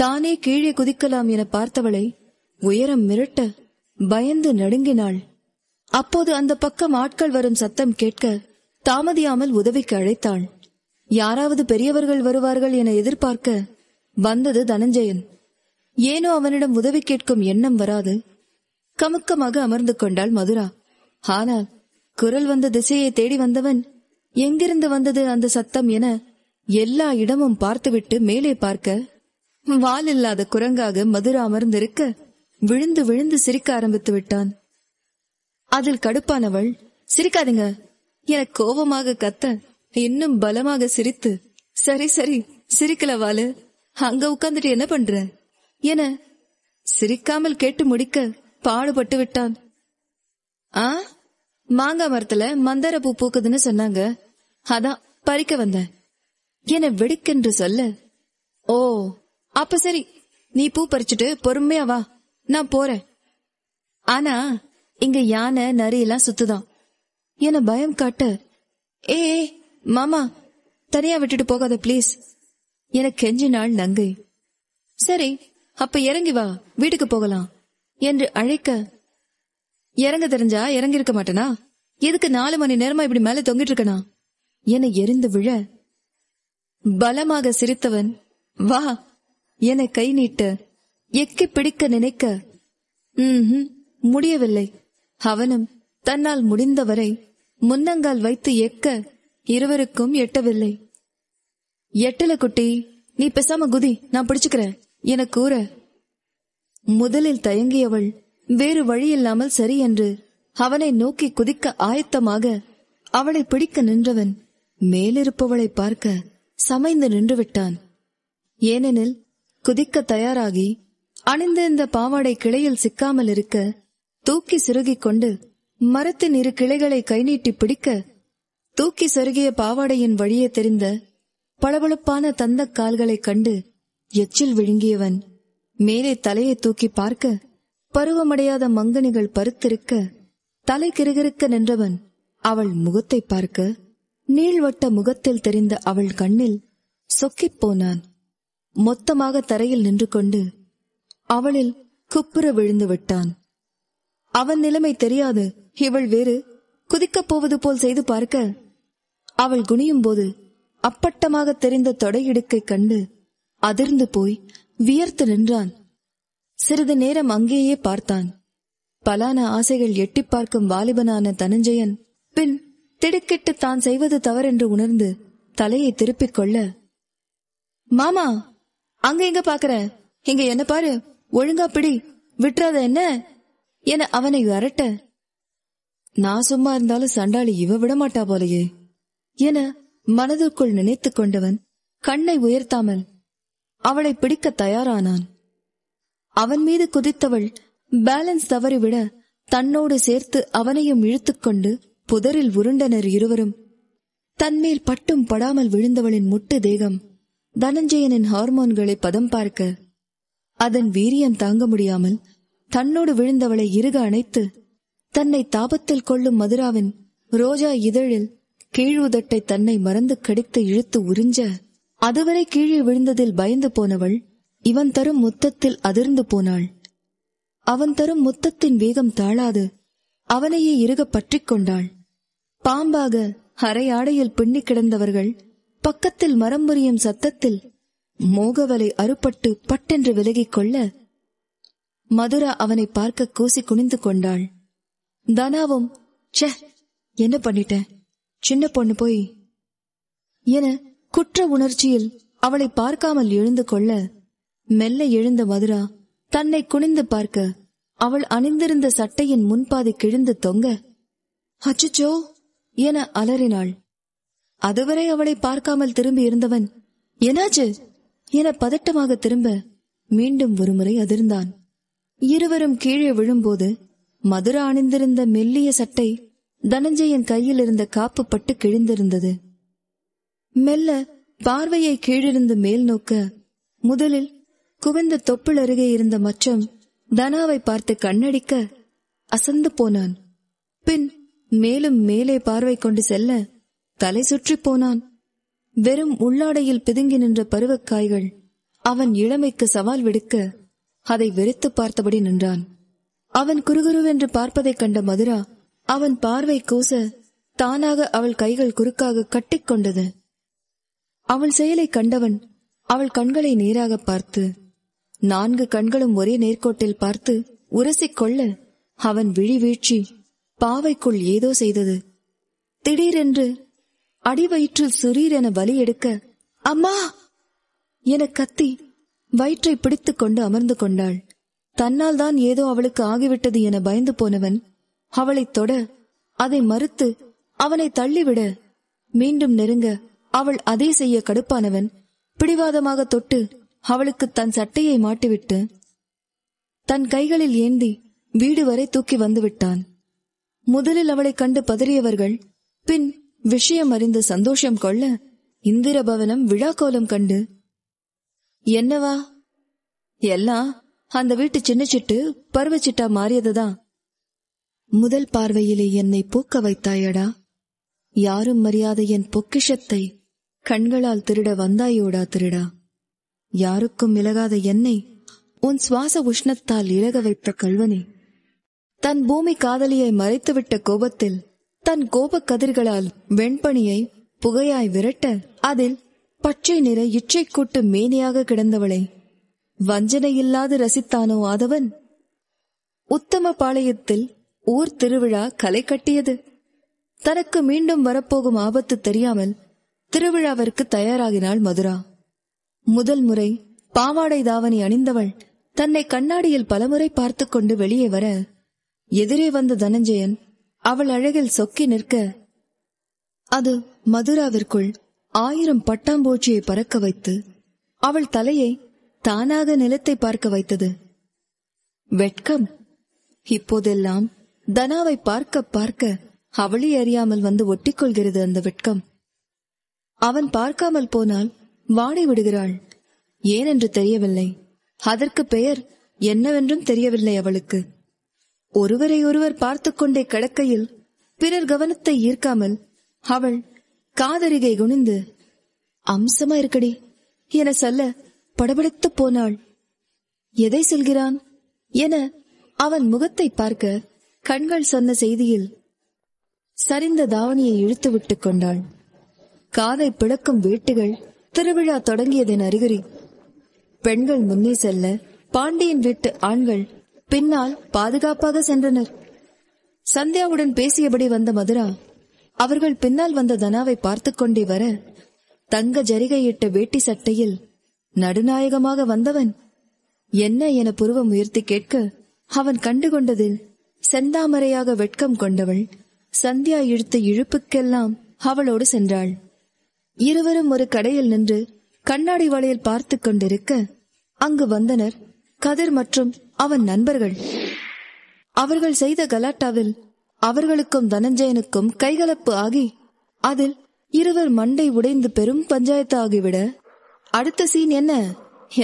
தானே கீழே குதிக்கலாம் என பார்த்தவளை உயரம் மிரட்ட பயந்து நடுங்கினாள் அப்போது அந்த பக்கம் ஆட்கள் வரும் சத்தம் கேட்க தாமதியாமல் உதவிக்கு அழைத்தாள் யாராவது பெரியவர்கள் வருவார்கள் என எதிர்பார்க்க வந்தது தனஞ்சயன் ஏனோ அவனிடம் உதவி கேட்கும் எண்ணம் வராது கமுக்கமாக அமர்ந்து கொண்டாள் மதுரா ஆனால் குரல் வந்த திசையை தேடி வந்தவன் எங்கிருந்து வந்தது அந்த சத்தம் என எல்லா இடமும் பார்த்துவிட்டு மேலே பார்க்க வால் இல்லாத குரங்காக மதுரா அமர்ந்திருக்க விழுந்து விழுந்து சிரிக்க ஆரம்பித்து விட்டான் அதில் கடுப்பானவள் சிரிக்காதுங்க என கோபமாக கத்த இன்னும் பலமாக சிரித்து சரி சரி சிரிக்கல வாலு அங்க உட்காந்துட்டு என்ன பண்ற என சிரிக்காமல் கேட்டு முடிக்க பாடுபட்டு விட்டான் ஆ மாங்காய் மரத்துல மந்தார பூ பூக்குதுன்னு சொன்னாங்க அதான் பறிக்க வந்தேன் என வெடுக்கென்று சொல்ல ஓ அப்ப சரி நீ பூ பறிச்சுட்டு பொறுமையா வா நான் போறேன் ஆனா இங்க யானை நரியெல்லாம் சுத்துதான் என பயம் காட்ட ஏ மாமா தனியா விட்டுட்டு போகாத பிளீஸ் என கெஞ்சினாள் நங்கை சரி அப்ப இறங்கி வா வீட்டுக்கு போகலாம் என்று அழைக்க இறங்க தெரிஞ்சா இறங்கிருக்க மாட்டேனா எதுக்கு நாலு மணி நேரமா இப்படி மேல தொங்கிட்டு இருக்கனா என எரிந்து விழ பலமாக சிரித்தவன் வா என கை நீட்ட எக்கி பிடிக்க நினைக்க ம் முடியவில்லை அவனும் தன்னால் முடிந்தவரை முன்னங்கால் வைத்து எக்க இருவருக்கும் எட்டவில்லை எட்டல குட்டி நீ பெசாம குதி நான் பிடிச்சுக்கிறேன் என கூற முதலில் தயங்கியவள் வேறு வழியில்லாமல் சரி என்று அவனை நோக்கி குதிக்க ஆயத்தமாக அவளை பிடிக்க நின்றவன் மேலிருப்பவளை பார்க்க சமைந்து நின்றுவிட்டான் ஏனெனில் குதிக்க தயாராகி அணிந்திருந்த பாவாடை கிளையில் சிக்காமல் இருக்க தூக்கி சிறுகிக் கொண்டு மரத்தின் இரு கிளைகளை கை நீட்டி பிடிக்க தூக்கி சருகிய பாவாடையின் வழியே தெரிந்த பளபளப்பான தந்த கால்களைக் கண்டு எச்சில் விழுங்கியவன் மேலே தலையை தூக்கி பார்க்க பருவமடையாத மங்கனிகள் பருத்திருக்க தலை கிருகிருக்க நின்றவன் அவள் முகத்தை பார்க்க நீள்வட்ட முகத்தில் தெரிந்த அவள் கண்ணில் சொக்கிப் போனான் மொத்தமாக தரையில் நின்று கொண்டு அவளில் குப்புற விழுந்து விட்டான் அவன் நிலைமை தெரியாது இவள் வேறு குதிக்கப் போவது போல் செய்து பார்க்க அவள் குனியும் போது அப்பட்டமாக தெரிந்த தொடையிடுக்கை கண்டு அதிர்ந்து போய் வியர்த்து நின்றான் சிறிது நேரம் அங்கேயே பார்த்தான் பலான ஆசைகள் எட்டி பார்க்கும் வாலிபனான தனஞ்சயன் பின் திடுக்கிட்டு தான் செய்வது தவறென்று உணர்ந்து தலையை திருப்பிக் கொள்ள மாமா அங்க எங்க பாக்குற இங்க என்ன பாரு ஒழுங்கா பிடி விட்டுறாத என்ன என அவனை அரட்ட நான் சும்மா இருந்தாலும் சண்டாளி இவ விட மாட்டா போலையே என மனதிற்குள் நினைத்துக் கொண்டவன் கண்ணை உயர்த்தாமல் அவளை பிடிக்க தயாரானான் அவன் மீது குதித்தவள் பேலன்ஸ் தவறிவிட தன்னோடு சேர்த்து அவனையும் இழுத்துக்கொண்டு புதரில் உருண்டனர் இருவரும் தன்மேல் பட்டும் படாமல் விழுந்தவளின் முட்டு தேகம் தனஞ்சயனின் ஹார்மோன்களை பதம் பார்க்க அதன் வீரியம் தாங்க முடியாமல் தன்னோடு விழுந்தவளை இருக அணைத்து தன்னை தாபத்தில் கொள்ளும் மதுராவின் ரோஜா இதழில் கீழூதட்டை தன்னை மறந்து கடித்து இழுத்து உறிஞ்ச அதுவரை கீழே விழுந்ததில் பயந்து போனவள் இவன் தரும் முத்தத்தில் அதிர்ந்து போனாள் அவன் தரும் முத்தத்தின் வேகம் தாழாது அவனையே இருக பற்றி கொண்டாள் பாம்பாக அரையாடையில் பின்னி கிடந்தவர்கள் பக்கத்தில் மரம் முறியும் சத்தத்தில் மோகவலை அறுபட்டு பட்டென்று விலகிக் கொள்ள மதுரா அவனை பார்க்க கூசி குனிந்து கொண்டாள் தனாவும் சே என்ன பண்ணிட்டேன் சின்ன பொண்ணு போய் என குற்ற உணர்ச்சியில் அவளை பார்க்காமல் எழுந்து கொள்ள மெல்ல எழுந்த மதுரா தன்னை குனிந்து பார்க்க அவள் அணிந்திருந்த சட்டையின் முன்பாதை கிழிந்து தொங்க அச்சுச்சோ என அலறினாள் அதுவரை அவளை பார்க்காமல் திரும்பி இருந்தவன் என்னாச்சு என பதட்டமாக திரும்ப மீண்டும் ஒருமுறை அதிர்ந்தான் இருவரும் கீழே விழும்போது மதுரா அணிந்திருந்த மெல்லிய சட்டை தனஞ்சயன் கையில் இருந்த காப்பு பட்டு கிழிந்திருந்தது மெல்ல பார்வையை கீழிருந்து மேல் நோக்க முதலில் குவிந்த தொப்புள் அருகே இருந்த மச்சம் தனாவை பார்த்து கண்ணடிக்க அசந்து போனான் பின் மேலும் மேலே பார்வை கொண்டு செல்ல தலை சுற்றி போனான் வெறும் உள்ளாடையில் பிதுங்கி நின்ற பருவக்காய்கள் அவன் இளமைக்கு சவால் விடுக்க அதை வெறுத்து பார்த்தபடி நின்றான் அவன் குறுகுருவென்று பார்ப்பதைக் கண்ட மதுரா அவன் பார்வை கூச தானாக அவள் கைகள் குறுக்காக கட்டிக்கொண்டது அவள் செயலை கண்டவன் அவள் கண்களை நேராக பார்த்து நான்கு கண்களும் ஒரே நேர்கோட்டில் பார்த்து உரசிக்கொள்ள அவன் விழிவீழ்ச்சி பாவைக்குள் ஏதோ செய்தது திடீரென்று அடிவயிற்றில் சுரீரென வலி எடுக்க அம்மா என கத்தி வயிற்றை பிடித்துக் கொண்டு அமர்ந்து கொண்டாள் தன்னால் தான் ஏதோ அவளுக்கு ஆகிவிட்டது என பயந்து போனவன் அவளைத் தொட அதை மறுத்து அவனை தள்ளிவிட மீண்டும் நெருங்க அவள் அதை செய்ய கடுப்பானவன் பிடிவாதமாக தொட்டு அவளுக்கு தன் சட்டையை மாட்டிவிட்டு தன் கைகளில் ஏந்தி வீடு வரை தூக்கி வந்துவிட்டான் முதலில் அவளை கண்டு பதறியவர்கள் பின் விஷயம் அறிந்து சந்தோஷம் கொள்ள இந்திர பவனம் விழா கோலம் கண்டு என்னவா எல்லாம் அந்த வீட்டு சின்ன சிட்டு பருவச்சிட்டா மாறியதுதான் முதல் பார்வையிலே என்னை பூக்க வைத்தாயடா யாரும் மரியாதை என் பொக்கிஷத்தை கண்களால் திருட வந்தாயோடா திருடா யாருக்கும் இலகாத என்னை உன் சுவாச உஷ்ணத்தால் இலக வைத்த கல்வனே தன் பூமி காதலியை மறைத்துவிட்ட கோபத்தில் தன் கோப கதிர்களால் வெண்பணியை புகையாய் விரட்ட அதில் பச்சை நிற இச்சை கூட்டு மேனியாக கிடந்தவளை வஞ்சனையில்லாது ரசித்தானோ ஆதவன் உத்தம பாளையத்தில் ஊர் திருவிழா களை கட்டியது தனக்கு மீண்டும் வரப்போகும் ஆபத்து தெரியாமல் திருவிழாவிற்கு தயாராகினாள் மதுரா முதல் முறை பாவாடை தாவணி அணிந்தவள் தன்னை கண்ணாடியில் பலமுறை பார்த்து கொண்டு வெளியே வர எதிரே வந்த தனஞ்சயன் அவள் அழகில் சொக்கி நிற்க அது மதுராவிற்குள் ஆயிரம் பட்டாம்பூச்சியை பறக்க வைத்து அவள் தலையை தானாக நிலத்தை பார்க்க வைத்தது வெட்கம் இப்போதெல்லாம் தனாவை பார்க்க பார்க்க அவளே அறியாமல் வந்து ஒட்டிக்கொள்கிறது அந்த வெட்கம் அவன் பார்க்காமல் போனால் வாடி விடுகிறாள் ஏனென்று தெரியவில்லை அதற்கு பெயர் என்னவென்றும் தெரியவில்லை அவளுக்கு ஒருவரை ஒருவர் பார்த்து கொண்டே கிடக்கையில் பிறர் கவனத்தை ஈர்க்காமல் அவள் காதரிகை குனிந்து அம்சமா இருக்கடி என சொல்ல படபடத்து போனாள் எதை சொல்கிறான் என அவன் முகத்தை பார்க்க கண்கள் சொன்ன செய்தியில் சரிந்த தாவணியை இழுத்து விட்டுக் கொண்டாள் காதை பிளக்கும் வீட்டுகள் திருவிழா தொடங்கியதன் அறிகுறி பெண்கள் முன்னே செல்ல பாண்டியன் வீட்டு ஆண்கள் பின்னால் பாதுகாப்பாக சென்றனர் சந்தியாவுடன் பேசியபடி வந்த மதுரா அவர்கள் பின்னால் வந்த தனாவை பார்த்து கொண்டே வர தங்க ஜரிகையிட்ட வேட்டி சட்டையில் நடுநாயகமாக வந்தவன் என்ன என புருவம் உயர்த்தி கேட்க அவன் கண்டுகொண்டதில் செந்தாமரையாக வெட்கம் கொண்டவள் சந்தியா இழுத்த இழுப்புக்கெல்லாம் அவளோடு சென்றாள் இருவரும் ஒரு கடையில் நின்று கண்ணாடி வளையல் பார்த்து கொண்டிருக்க அங்கு வந்தனர் கதிர் மற்றும் அவன் நண்பர்கள் அவர்கள் செய்த கலாட்டாவில் அவர்களுக்கும் தனஞ்சயனுக்கும் கைகலப்பு ஆகி அதில் இருவர் மண்டை உடைந்து பெரும் பஞ்சாயத்து ஆகிவிட அடுத்த சீன் என்ன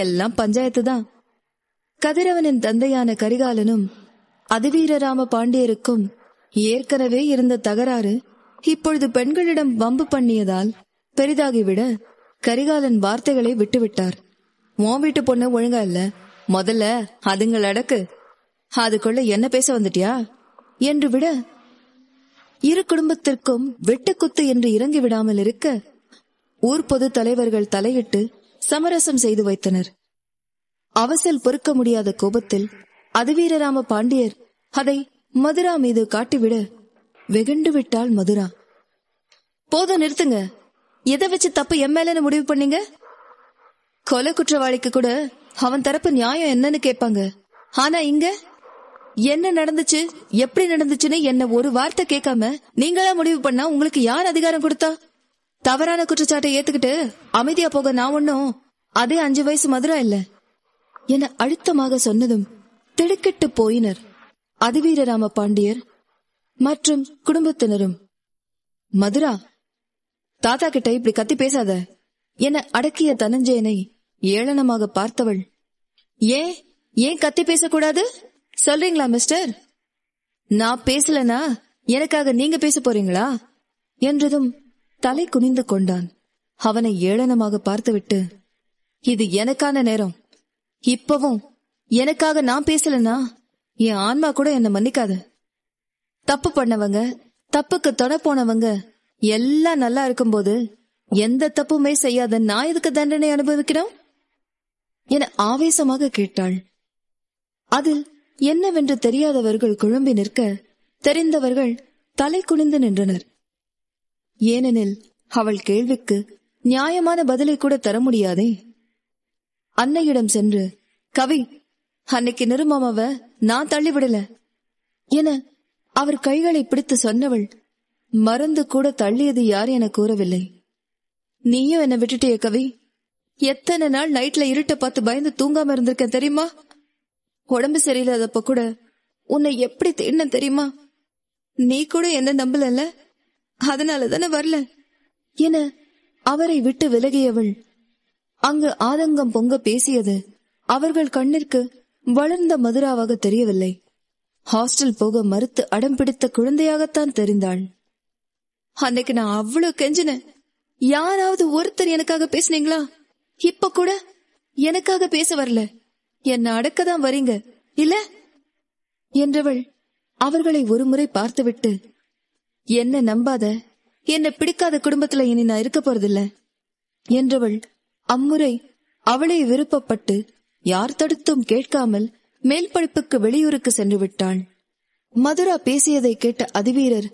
எல்லாம் பஞ்சாயத்து தான் கதிரவனின் தந்தையான கரிகாலனும் அதிவீரராம பாண்டியருக்கும் ஏற்கனவே இருந்த தகராறு இப்பொழுது பெண்களிடம் வம்பு பண்ணியதால் பெரிதாகிவிட கரிகாலன் வார்த்தைகளை விட்டுவிட்டார் உன் வீட்டு பொண்ணு ஒழுங்கா இல்ல முதல்ல அதுங்கள் அடக்கு அதுக்குள்ள என்ன பேச வந்துட்டியா என்று விட இரு குடும்பத்திற்கும் வெட்டுக்குத்து என்று இறங்கி விடாமல் இருக்க ஊர் பொது தலைவர்கள் தலையிட்டு சமரசம் செய்து வைத்தனர் அவசல் பொறுக்க முடியாத கோபத்தில் அதுவீரராம பாண்டியர் அதை மதுரா மீது காட்டிவிட வெகுண்டு விட்டாள் மதுரா போத நிறுத்துங்க எதை வச்சு தப்பு என் முடிவு பண்ணீங்க கொலை குற்றவாளிக்கு கூட அவன் தரப்பு நியாயம் என்னன்னு கேட்பாங்க ஆனா இங்க என்ன நடந்துச்சு எப்படி நடந்துச்சுன்னு என்ன ஒரு வார்த்தை கேட்காம நீங்களா முடிவு பண்ணா உங்களுக்கு யார் அதிகாரம் கொடுத்தா தவறான குற்றச்சாட்டை ஏத்துக்கிட்டு அமைதியா போக நான் ஒன்னும் அதே அஞ்சு வயசு மதுரா இல்ல என அழுத்தமாக சொன்னதும் திடுக்கிட்டு போயினர் அதிவீரராம பாண்டியர் மற்றும் குடும்பத்தினரும் மதுரா தாத்தா கிட்ட இப்படி கத்தி பேசாத என அடக்கிய தனஞ்சயனை ஏளனமாக பார்த்தவள் ஏன் ஏன் கத்தி பேசக்கூடாது சொல்றீங்களா மிஸ்டர் நான் பேசலனா எனக்காக நீங்க பேச போறீங்களா என்றதும் தலை குனிந்து கொண்டான் அவனை ஏளனமாக பார்த்துவிட்டு இது எனக்கான நேரம் இப்பவும் எனக்காக நான் பேசலனா என் ஆன்மா கூட என்ன மன்னிக்காது தப்பு பண்ணவங்க தப்புக்கு தொட போனவங்க எல்லாம் நல்லா இருக்கும்போது எந்த தப்புமே செய்யாத நான் எதுக்கு தண்டனை அனுபவிக்கிறோம் என ஆவேசமாக கேட்டாள் அதில் என்னவென்று தெரியாதவர்கள் குழம்பி நிற்க தெரிந்தவர்கள் தலை குனிந்து நின்றனர் ஏனெனில் அவள் கேள்விக்கு நியாயமான பதிலை கூட தர முடியாதே அன்னையிடம் சென்று கவி அன்னைக்கு நிருமாமாவ நான் தள்ளிவிடல என அவர் கைகளை பிடித்து சொன்னவள் மறந்து கூட தள்ளியது யார் என கூறவில்லை நீயும் என்னை விட்டுட்டே கவி எத்தனை நாள் நைட்ல இருட்ட பார்த்து பயந்து தூங்காம இருந்திருக்கேன் தெரியுமா உடம்பு சரியில்லாதப்ப கூட உன்னை எப்படி தேடின தெரியுமா நீ கூட என்ன நம்பலல்ல அதனால தானே வரல என அவரை விட்டு விலகியவள் அங்கு ஆதங்கம் பொங்க பேசியது அவர்கள் கண்ணிற்கு வளர்ந்த மதுராவாக தெரியவில்லை ஹாஸ்டல் போக மறுத்து அடம் பிடித்த குழந்தையாகத்தான் தெரிந்தாள் அன்னைக்கு நான் அவ்வளவு கெஞ்சினேன் யாராவது ஒருத்தர் எனக்காக பேசுனீங்களா இப்ப கூட எனக்காக பேச வரல என்ன அடக்கதான் வரீங்க இல்ல என்றவள் அவர்களை ஒருமுறை பார்த்துவிட்டு என்ன நம்பாத என்ன பிடிக்காத குடும்பத்துல இனி நான் இருக்க போறதில்ல என்றவள் அம்முறை அவளை விருப்பப்பட்டு யார் தடுத்தும் கேட்காமல் மேல் படிப்புக்கு வெளியூருக்கு சென்று விட்டாள் மதுரா பேசியதை கேட்ட அதிவீரர்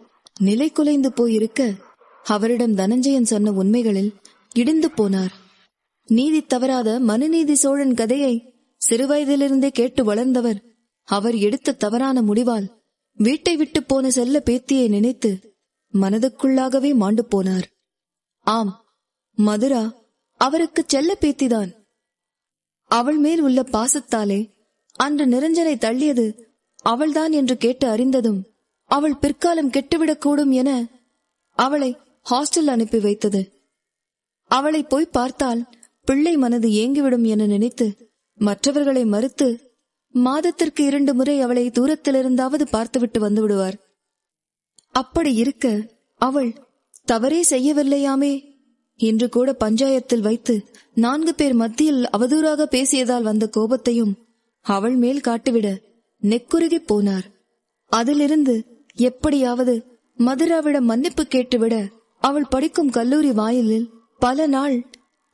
நிலை குலைந்து போயிருக்க அவரிடம் தனஞ்சயன் சொன்ன உண்மைகளில் இடிந்து போனார் நீதி தவறாத மனுநீதி சோழன் கதையை சிறுவயதிலிருந்தே கேட்டு வளர்ந்தவர் அவர் எடுத்த தவறான முடிவால் வீட்டை விட்டு போன செல்ல பேத்தியை நினைத்து மனதுக்குள்ளாகவே மாண்டு போனார் ஆம் மதுரா அவருக்கு செல்ல பேத்திதான் அவள் மேல் உள்ள பாசத்தாலே அன்று நிரஞ்சனை தள்ளியது அவள்தான் என்று கேட்டு அறிந்ததும் அவள் பிற்காலம் கெட்டுவிடக்கூடும் என அவளை ஹாஸ்டல் அனுப்பி வைத்தது அவளை போய் பார்த்தால் பிள்ளை மனது ஏங்கிவிடும் என நினைத்து மற்றவர்களை மறுத்து மாதத்திற்கு இரண்டு முறை அவளை தூரத்திலிருந்தாவது பார்த்துவிட்டு வந்து விடுவார் அப்படி இருக்க அவள் தவறே செய்யவில்லையாமே என்று கூட பஞ்சாயத்தில் வைத்து நான்கு பேர் மத்தியில் அவதூறாக பேசியதால் வந்த கோபத்தையும் அவள் மேல் காட்டிவிட நெக்குருகி போனார் அதிலிருந்து எப்படியாவது மதுராவிடம் மன்னிப்பு கேட்டுவிட அவள் படிக்கும் கல்லூரி வாயிலில் பல நாள்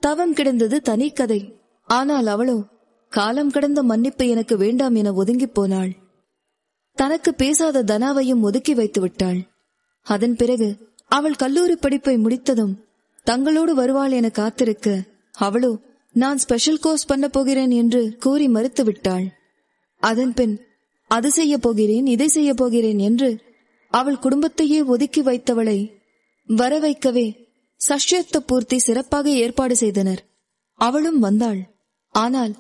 தவம் கிடந்தது தனி கதை ஆனால் அவளோ காலம் கடந்த மன்னிப்பு எனக்கு வேண்டாம் என ஒதுங்கி போனாள் தனக்கு பேசாத தனாவையும் ஒதுக்கி வைத்து விட்டாள் அதன் பிறகு அவள் கல்லூரி படிப்பை முடித்ததும் தங்களோடு வருவாள் என காத்திருக்க அவளோ நான் ஸ்பெஷல் கோர்ஸ் பண்ண போகிறேன் என்று கூறி மறுத்து விட்டாள் அதன் பின் அது செய்ய போகிறேன் இதை செய்ய போகிறேன் என்று அவள் குடும்பத்தையே ஒதுக்கி வைத்தவளை வர வைக்கவே சஷ்யத்த பூர்த்தி சிறப்பாக ஏற்பாடு செய்தனர் அவளும் வந்தாள் ஆனால்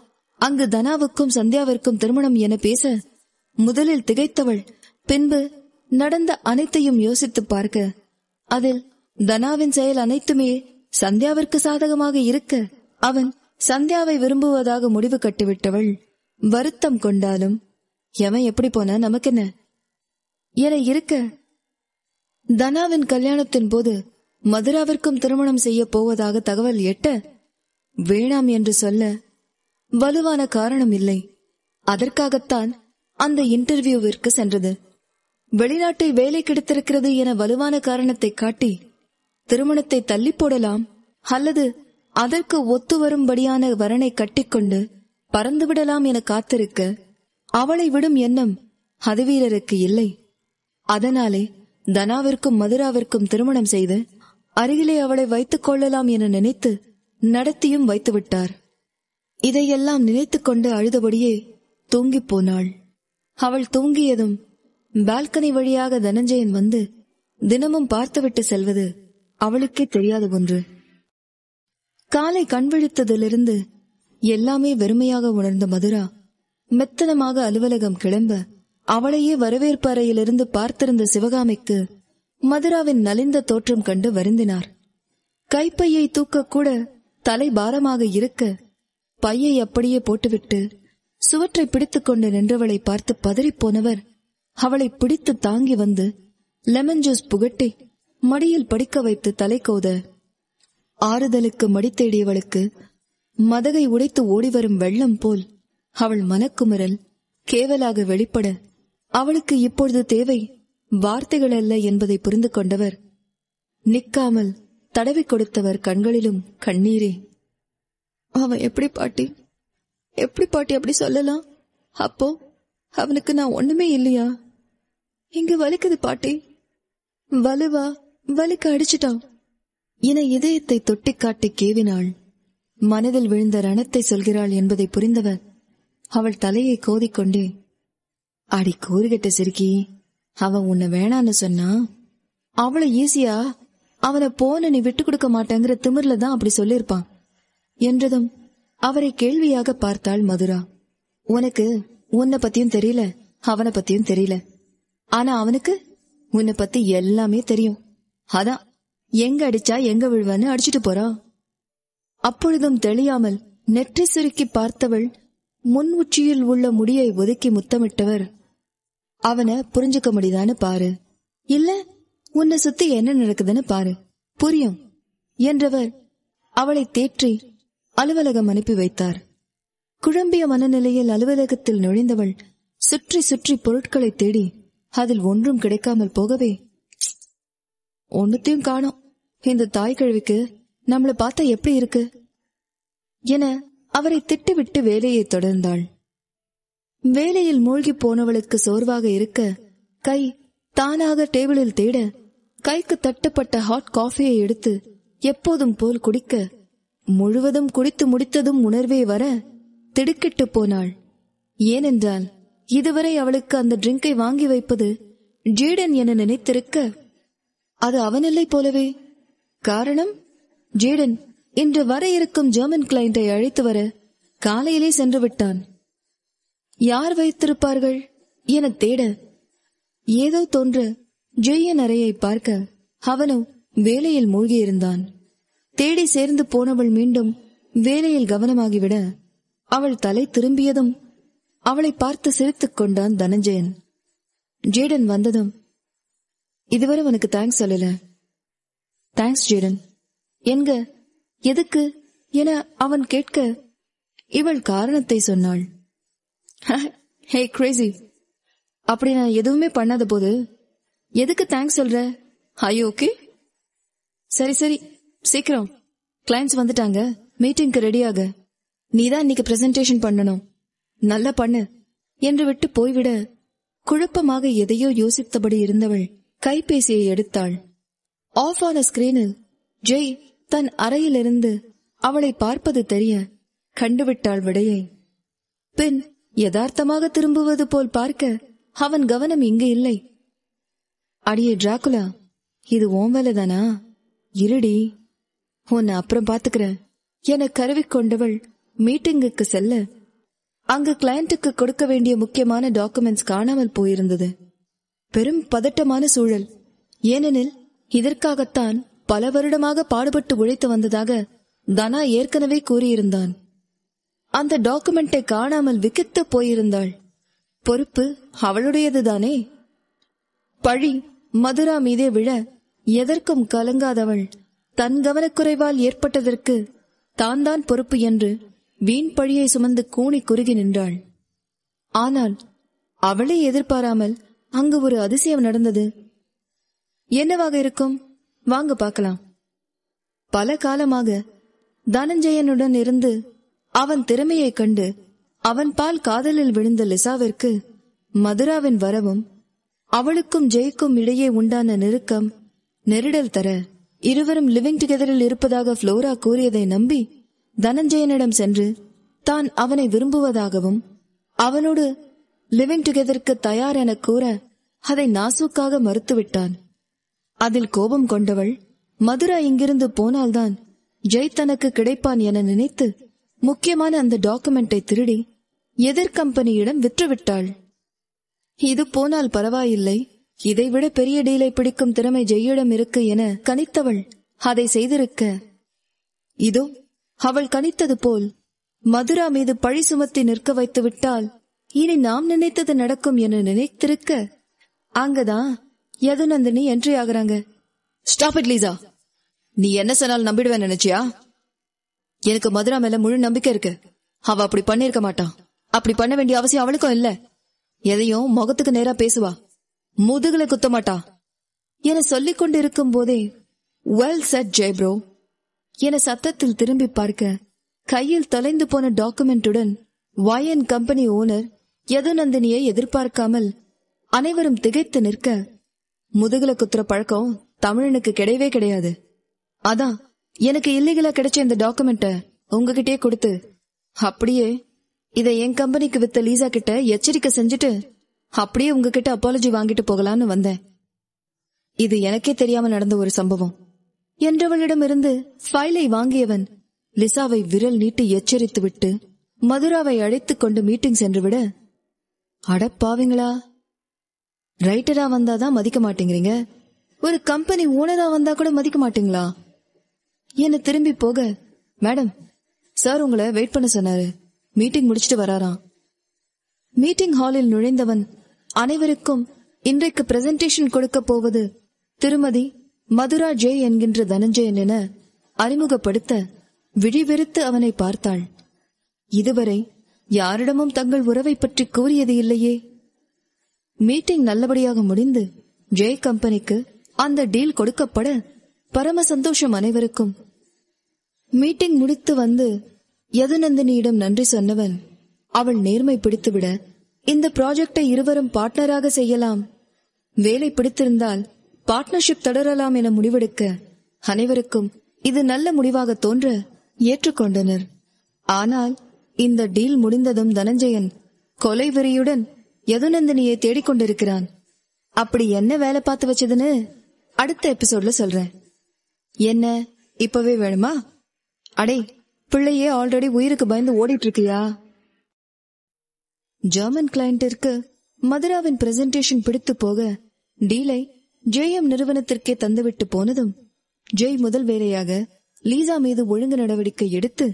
அங்கு தனாவுக்கும் சந்தியாவிற்கும் திருமணம் என பேச முதலில் திகைத்தவள் பின்பு நடந்த அனைத்தையும் யோசித்து பார்க்க அதில் தனாவின் செயல் அனைத்துமே சந்தியாவிற்கு சாதகமாக இருக்க அவன் சந்தியாவை விரும்புவதாக முடிவு கட்டிவிட்டவள் வருத்தம் கொண்டாலும் எவன் எப்படி போனா என்ன என இருக்க தனாவின் கல்யாணத்தின் போது மதுராவிற்கும் திருமணம் செய்ய போவதாக தகவல் எட்ட வேணாம் என்று சொல்ல வலுவான காரணம் இல்லை அதற்காகத்தான் அந்த இன்டர்வியூவிற்கு சென்றது வெளிநாட்டில் வேலை கிடைத்திருக்கிறது என வலுவான காரணத்தை காட்டி திருமணத்தை தள்ளி போடலாம் அல்லது அதற்கு ஒத்து வரும்படியான வரனை கட்டிக்கொண்டு பறந்துவிடலாம் என காத்திருக்க அவளை விடும் எண்ணம் அதுவீரருக்கு இல்லை அதனாலே தனாவிற்கும் மதுராவிற்கும் திருமணம் செய்து அருகிலே அவளை வைத்துக் கொள்ளலாம் என நினைத்து நடத்தியும் வைத்துவிட்டார் இதையெல்லாம் நினைத்துக்கொண்டு அழுதபடியே தூங்கிப் போனாள் அவள் தூங்கியதும் பால்கனி வழியாக தனஞ்சயன் வந்து தினமும் பார்த்துவிட்டு செல்வது அவளுக்கே தெரியாத ஒன்று காலை கண்விழித்ததிலிருந்து எல்லாமே வெறுமையாக உணர்ந்த மதுரா மெத்தனமாக அலுவலகம் கிளம்ப அவளையே வரவேற்பறையிலிருந்து பார்த்திருந்த சிவகாமிக்கு மதுராவின் நலிந்த தோற்றம் கண்டு வருந்தினார் கைப்பையை தூக்கக்கூட தலை பாரமாக இருக்க பையை அப்படியே போட்டுவிட்டு சுவற்றை பிடித்துக்கொண்டு நின்றவளை பார்த்து பதறிப்போனவர் அவளை பிடித்து தாங்கி வந்து லெமன் ஜூஸ் புகட்டி மடியில் படிக்க வைத்து தலை கோத ஆறுதலுக்கு மடி தேடியவளுக்கு மதகை உடைத்து ஓடிவரும் வெள்ளம் போல் அவள் மனக்குமரல் கேவலாக வெளிப்பட அவளுக்கு இப்பொழுது தேவை வார்த்தைகள் அல்ல என்பதை புரிந்து கொண்டவர் நிற்காமல் தடவி கொடுத்தவர் கண்களிலும் கண்ணீரே அவன் எப்படி பாட்டி எப்படி பாட்டி அப்படி சொல்லலாம் அப்போ அவனுக்கு நான் ஒண்ணுமே இல்லையா இங்க வலிக்குது பாட்டி வலுவா வலிக்க அடிச்சிட்டான் என இதயத்தை காட்டி கேவினாள் மனதில் விழுந்த ரணத்தை சொல்கிறாள் என்பதை புரிந்தவர் அவள் தலையை கோதிக்கொண்டே அடி கூறுகிட்ட சிரிக்கி அவ உன்னை வேணான்னு சொன்னா அவ்வளவு ஈஸியா அவனை போன நீ விட்டு கொடுக்க மாட்டேங்கிற திமிர்ல தான் அப்படி சொல்லியிருப்பான் என்றதும் அவரை கேள்வியாக பார்த்தாள் மதுரா உனக்கு உன்னை பத்தியும் தெரியல அவனை பத்தியும் தெரியல ஆனா அவனுக்கு உன்னை பத்தி எல்லாமே தெரியும் அதான் எங்க அடிச்சா எங்க விழுவான்னு அடிச்சிட்டு போறா அப்பொழுதும் தெளியாமல் நெற்றி சுருக்கி பார்த்தவள் முன் உச்சியில் உள்ள முடியை ஒதுக்கி முத்தமிட்டவர் அவனை புரிஞ்சுக்க முடியுதான்னு பாரு இல்ல உன்னை சுத்தி என்ன நடக்குதுன்னு பாரு புரியும் என்றவர் அவளை தேற்றி அலுவலகம் அனுப்பி வைத்தார் குழம்பிய மனநிலையில் அலுவலகத்தில் நுழைந்தவள் சுற்றி சுற்றி பொருட்களை தேடி அதில் ஒன்றும் கிடைக்காமல் போகவே ஒன்னுத்தையும் காணும் இந்த தாய் கழுவிக்கு நம்மளை பார்த்தா எப்படி இருக்கு என அவரை திட்டுவிட்டு வேலையை தொடர்ந்தாள் வேலையில் மூழ்கி போனவளுக்கு சோர்வாக இருக்க கை தானாக டேபிளில் தேட கைக்கு தட்டுப்பட்ட ஹாட் காஃபியை எடுத்து எப்போதும் போல் குடிக்க முழுவதும் குடித்து முடித்ததும் உணர்வே வர திடுக்கிட்டு போனாள் ஏனென்றால் இதுவரை அவளுக்கு அந்த ட்ரிங்கை வாங்கி வைப்பது ஜீடன் என நினைத்திருக்க அது அவனில்லை போலவே காரணம் ஜீடன் இன்று வர இருக்கும் ஜெர்மன் கிளைண்டை அழைத்து வர காலையிலே சென்று விட்டான் யார் வைத்திருப்பார்கள் என தேட ஏதோ தோன்ற ஜெய்யன் அறையை பார்க்க அவனும் வேலையில் மூழ்கியிருந்தான் தேடி சேர்ந்து போனவள் மீண்டும் வேலையில் கவனமாகிவிட அவள் தலை திரும்பியதும் அவளை பார்த்து சிரித்துக் கொண்டான் தனஞ்சயன் ஜேடன் வந்ததும் இதுவரை உனக்கு தேங்க்ஸ் சொல்லல தேங்க்ஸ் ஜேடன் என்க எதுக்கு என அவன் கேட்க இவள் காரணத்தை சொன்னாள் ஹே *laughs* கிரேசி அப்படி நான் எதுவுமே பண்ணாத போது எதுக்கு தேங்க்ஸ் சொல்ற ஐ ஓகே சரி சரி சீக்கிரம் கிளைண்ட்ஸ் வந்துட்டாங்க மீட்டிங்க்கு ரெடியாக நீ தான் இன்னைக்கு பிரசன்டேஷன் பண்ணணும் நல்லா பண்ணு என்று விட்டு போய்விட குழப்பமாக எதையோ யோசித்தபடி இருந்தவள் கைபேசியை எடுத்தாள் ஆஃப் ஆன ஸ்கிரீனில் ஜெய் தன் அறையிலிருந்து அவளை பார்ப்பது தெரிய கண்டுவிட்டாள் விடையை பின் யதார்த்தமாக திரும்புவது போல் பார்க்க அவன் கவனம் இங்கு இல்லை அடியே டிராகுலா இது ஓம் வேலைதானா இருடி உன்னை அப்புறம் பாத்துக்கிற என கருவிக்கொண்டவள் மீட்டிங்குக்கு செல்ல அங்கு கிளையண்ட்டுக்கு கொடுக்க வேண்டிய முக்கியமான டாக்குமெண்ட்ஸ் காணாமல் போயிருந்தது பெரும் பதட்டமான சூழல் ஏனெனில் இதற்காகத்தான் பல வருடமாக பாடுபட்டு உழைத்து வந்ததாக தனா ஏற்கனவே கூறியிருந்தான் அந்த டாக்குமெண்டை காணாமல் விக்கித்து போயிருந்தாள் பொறுப்பு அவளுடையதுதானே பழி மதுரா மீதே விழ எதற்கும் கலங்காதவள் தன் கவனக்குறைவால் ஏற்பட்டதற்கு தான் தான் பொறுப்பு என்று வீண் பழியை சுமந்து கூணி குறுகி நின்றாள் ஆனால் அவளே எதிர்பாராமல் அங்கு ஒரு அதிசயம் நடந்தது என்னவாக இருக்கும் வாங்க பார்க்கலாம் பல காலமாக தனஞ்சயனுடன் இருந்து அவன் திறமையை கண்டு அவன் பால் காதலில் விழுந்த லிசாவிற்கு மதுராவின் வரவும் அவளுக்கும் ஜெய்க்கும் இடையே உண்டான நெருக்கம் நெருடல் தர இருவரும் லிவிங் டுகெதரில் இருப்பதாக புளோரா கூறியதை நம்பி தனஞ்சயனிடம் சென்று தான் அவனை விரும்புவதாகவும் அவனோடு லிவிங் டுகெதருக்கு தயார் என கூற அதை நாசுக்காக மறுத்துவிட்டான் அதில் கோபம் கொண்டவள் மதுரா இங்கிருந்து போனால்தான் ஜெய் தனக்கு கிடைப்பான் என நினைத்து முக்கியமான அந்த டாக்குமெண்டை திருடி எதிர் கம்பெனியிடம் விற்றுவிட்டாள் இது போனால் பரவாயில்லை இதைவிட பெரிய டீலை பிடிக்கும் திறமை ஜெய்யிடம் இருக்கு என கணித்தவள் அதை செய்திருக்க இதோ அவள் கணித்தது போல் மதுரா மீது பழி சுமத்தி நிற்க வைத்து விட்டால் இனி நாம் நினைத்தது நடக்கும் என நினைத்திருக்க அங்கதான் எது நந்தினி என்ட்ரி ஆகுறாங்க ஸ்டாப் இட் லீசா நீ என்ன சொன்னாலும் நம்பிடுவேன் நினைச்சியா எனக்கு மதுரா மேல முழு நம்பிக்கை இருக்கு அவ அப்படி பண்ணிருக்க மாட்டான் அப்படி பண்ண வேண்டிய அவசியம் அவளுக்கும் இல்ல எதையும் முகத்துக்கு நேரா பேசுவா முதுகுல குத்த மாட்டா என சொல்லிக் கொண்டு இருக்கும் போதே வெல் செட் ஜெய்ப்ரோ என சத்தத்தில் திரும்பி பார்க்க கையில் தொலைந்து போன டாக்குமெண்ட்டுடன் வயன் கம்பெனி ஓனர் யதுநந்தினியை எதிர்பார்க்காமல் அனைவரும் திகைத்து நிற்க முதுகுல குத்துற பழக்கம் தமிழனுக்கு கிடையவே கிடையாது அதான் எனக்கு இல்லீகலா கிடைச்ச இந்த டாக்குமெண்ட்டை உங்ககிட்டயே கொடுத்து அப்படியே இதை என் கம்பெனிக்கு வித்த லீசா கிட்ட எச்சரிக்கை செஞ்சுட்டு அப்படியே உங்ககிட்ட அப்பாலஜி வாங்கிட்டு போகலான்னு வந்தேன் இது எனக்கே தெரியாம நடந்த ஒரு சம்பவம் என்றவளிடமிருந்து ஃபைலை வாங்கியவன் லிசாவை விரல் நீட்டி எச்சரித்து விட்டு மதுராவை அழைத்துக் கொண்டு மீட்டிங் சென்றுவிட அடப்பாவீங்களா ரைட்டரா வந்தா தான் மதிக்க மாட்டேங்கிறீங்க ஒரு கம்பெனி ஓனரா வந்தா கூட மதிக்க மாட்டீங்களா என்ன திரும்பி போக மேடம் சார் உங்களை வெயிட் பண்ண சொன்னாரு மீட்டிங் முடிச்சிட்டு வராராம் மீட்டிங் ஹாலில் நுழைந்தவன் அனைவருக்கும் இன்றைக்கு பிரசன்டேஷன் கொடுக்க போவது திருமதி மதுரா ஜெய் என்கின்ற தனஞ்சயன் என அறிமுகப்படுத்த விழிவெறுத்து அவனை பார்த்தாள் இதுவரை யாரிடமும் தங்கள் உறவை பற்றி கூறியது இல்லையே மீட்டிங் நல்லபடியாக முடிந்து ஜே கம்பெனிக்கு அந்த டீல் கொடுக்கப்பட பரம சந்தோஷம் அனைவருக்கும் மீட்டிங் முடித்து வந்து யதுநந்தினியிடம் நன்றி சொன்னவன் அவள் நேர்மை பிடித்துவிட இந்த ப்ராஜெக்டை இருவரும் பார்ட்னராக செய்யலாம் வேலை பிடித்திருந்தால் பார்ட்னர்ஷிப் தொடரலாம் என முடிவெடுக்க அனைவருக்கும் இது நல்ல முடிவாக தோன்ற ஏற்றுக்கொண்டனர் ஆனால் இந்த டீல் முடிந்ததும் தனஞ்சயன் கொலை வெறியுடன் யதுநந்தினியை தேடிக்கொண்டிருக்கிறான் அப்படி என்ன வேலை பார்த்து வச்சதுன்னு அடுத்த எபிசோட்ல சொல்றேன் என்ன இப்பவே வேணுமா அடே பிள்ளையே ஆல்ரெடி உயிருக்கு பயந்து ஓடிட்டு இருக்கியா ஜெர்மன் கிளையண்டிற்கு மதுராவின் பிரசன்டேஷன் பிடித்து போக டீலை ஜேஎம் நிறுவனத்திற்கே தந்துவிட்டு போனதும் ஜெய் முதல் வேலையாக லீசா மீது ஒழுங்கு நடவடிக்கை எடுத்து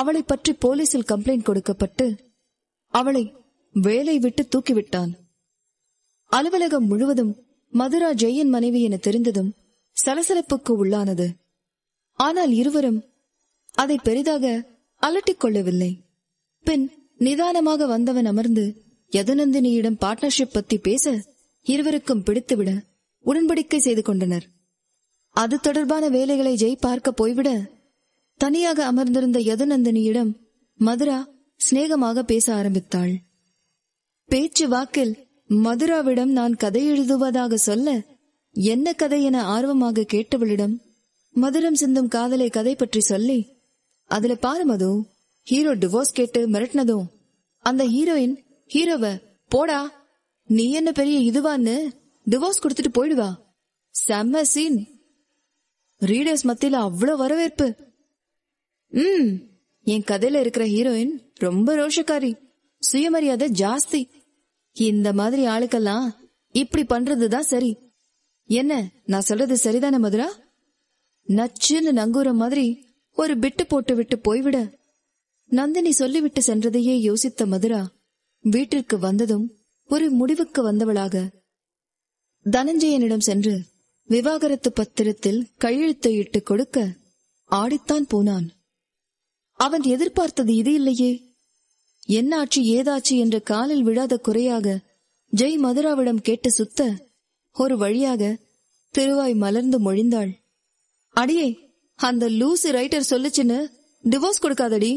அவளை பற்றி போலீசில் கம்ப்ளைண்ட் கொடுக்கப்பட்டு அவளை வேலை விட்டு தூக்கிவிட்டான் அலுவலகம் முழுவதும் மதுரா ஜெயன் மனைவி என தெரிந்ததும் சலசலப்புக்கு உள்ளானது ஆனால் இருவரும் அதை பெரிதாக அலட்டிக் கொள்ளவில்லை பின் நிதானமாக வந்தவன் அமர்ந்து யதுநந்தினியிடம் பார்ட்னர்ஷிப் பத்தி பேச இருவருக்கும் பிடித்துவிட உடன்படிக்கை செய்து கொண்டனர் அது தொடர்பான வேலைகளை ஜெய் பார்க்க போய்விட தனியாக அமர்ந்திருந்த யதுநந்தினியிடம் மதுரா சிநேகமாக பேச ஆரம்பித்தாள் பேச்சு வாக்கில் மதுராவிடம் நான் கதை எழுதுவதாக சொல்ல என்ன கதை என ஆர்வமாக கேட்டவளிடம் மதுரம் சிந்தும் காதலை கதை பற்றி சொல்லி அதுல பாரு மது ஹீரோ டிவோர்ஸ் கேட்டு மிரட்டினதும் அந்த ஹீரோயின் ஹீரோவ போடா நீ என்ன பெரிய இதுவான்னு டிவோர்ஸ் கொடுத்துட்டு போயிடுவா செம்ம சீன் ரீடர்ஸ் மத்தியில அவ்வளோ வரவேற்பு ம் என் கதையில இருக்கிற ஹீரோயின் ரொம்ப ரோஷக்காரி சுயமரியாதை ஜாஸ்தி இந்த மாதிரி ஆளுக்கெல்லாம் இப்படி பண்றதுதான் சரி என்ன நான் சொல்றது சரிதானே மதுரா நச்சுன்னு நங்கூர மாதிரி ஒரு பிட்டு போட்டு விட்டு போய்விட நந்தினி சொல்லிவிட்டு சென்றதையே யோசித்த மதுரா வீட்டிற்கு வந்ததும் ஒரு முடிவுக்கு வந்தவளாக தனஞ்சயனிடம் சென்று விவாகரத்து பத்திரத்தில் கையெழுத்தை இட்டு கொடுக்க ஆடித்தான் போனான் அவன் எதிர்பார்த்தது இது இல்லையே என்னாச்சு ஏதாச்சு என்று காலில் விழாத குறையாக ஜெய் மதுராவிடம் கேட்டு சுத்த ஒரு வழியாக திருவாய் மலர்ந்து மொழிந்தாள் அடியே அந்த லூசு ரைட்டர் சொல்லுச்சுன்னு டிவோர்ஸ் கொடுக்காதடி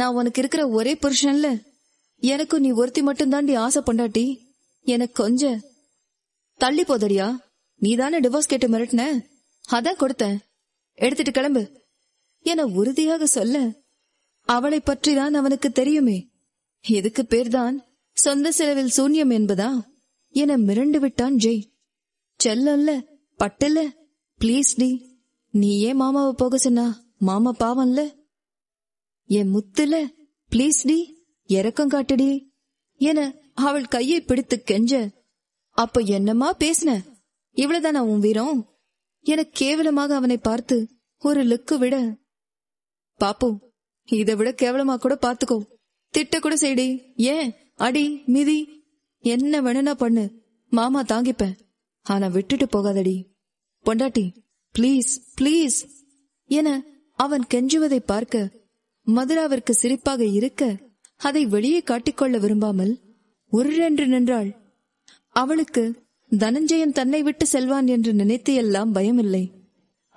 நான் உனக்கு இருக்கிற ஒரே புருஷன்ல எனக்கும் நீ ஒருத்தி மட்டும் தாண்டி ஆசை பண்டாட்டி எனக்கு கொஞ்ச தள்ளி போதடியா நீ தானே டிவோர்ஸ் கேட்டு மிரட்டின அதான் கொடுத்தேன் எடுத்துட்டு கிளம்பு என உறுதியாக சொல்ல அவளை பற்றிதான் அவனுக்கு தெரியுமே எதுக்கு பேர்தான் சொந்த செலவில் சூன்யம் என்பதா என மிரண்டு விட்டான் ஜெய் செல்லல்ல பட்டில்ல பிளீஸ் டி நீ ஏன் மாமாவை போக சொன்னா மாமா பாவம்ல என் முத்துல பிளீஸ் டி இறக்கம் காட்டுடி என அவள் கையை பிடித்து கெஞ்ச அப்ப என்னமா பேசின இவ்வளவுதானா உன் வீரம் என கேவலமாக அவனை பார்த்து ஒரு லுக்கு விட பாப்போ இதை விட கேவலமா கூட பாத்துக்கோ திட்ட கூட செய்டி ஏன் அடி மிதி என்ன வேணும்னா பண்ணு மாமா தாங்கிப்பேன் ஆனா விட்டுட்டு போகாதடி பொண்டாட்டி பிளீஸ் பிளீஸ் என அவன் கெஞ்சுவதை பார்க்க மதுராவிற்கு சிரிப்பாக இருக்க அதை வெளியே காட்டிக்கொள்ள விரும்பாமல் என்று நின்றாள் அவளுக்கு தனஞ்சயன் தன்னை விட்டு செல்வான் என்று நினைத்து எல்லாம் பயமில்லை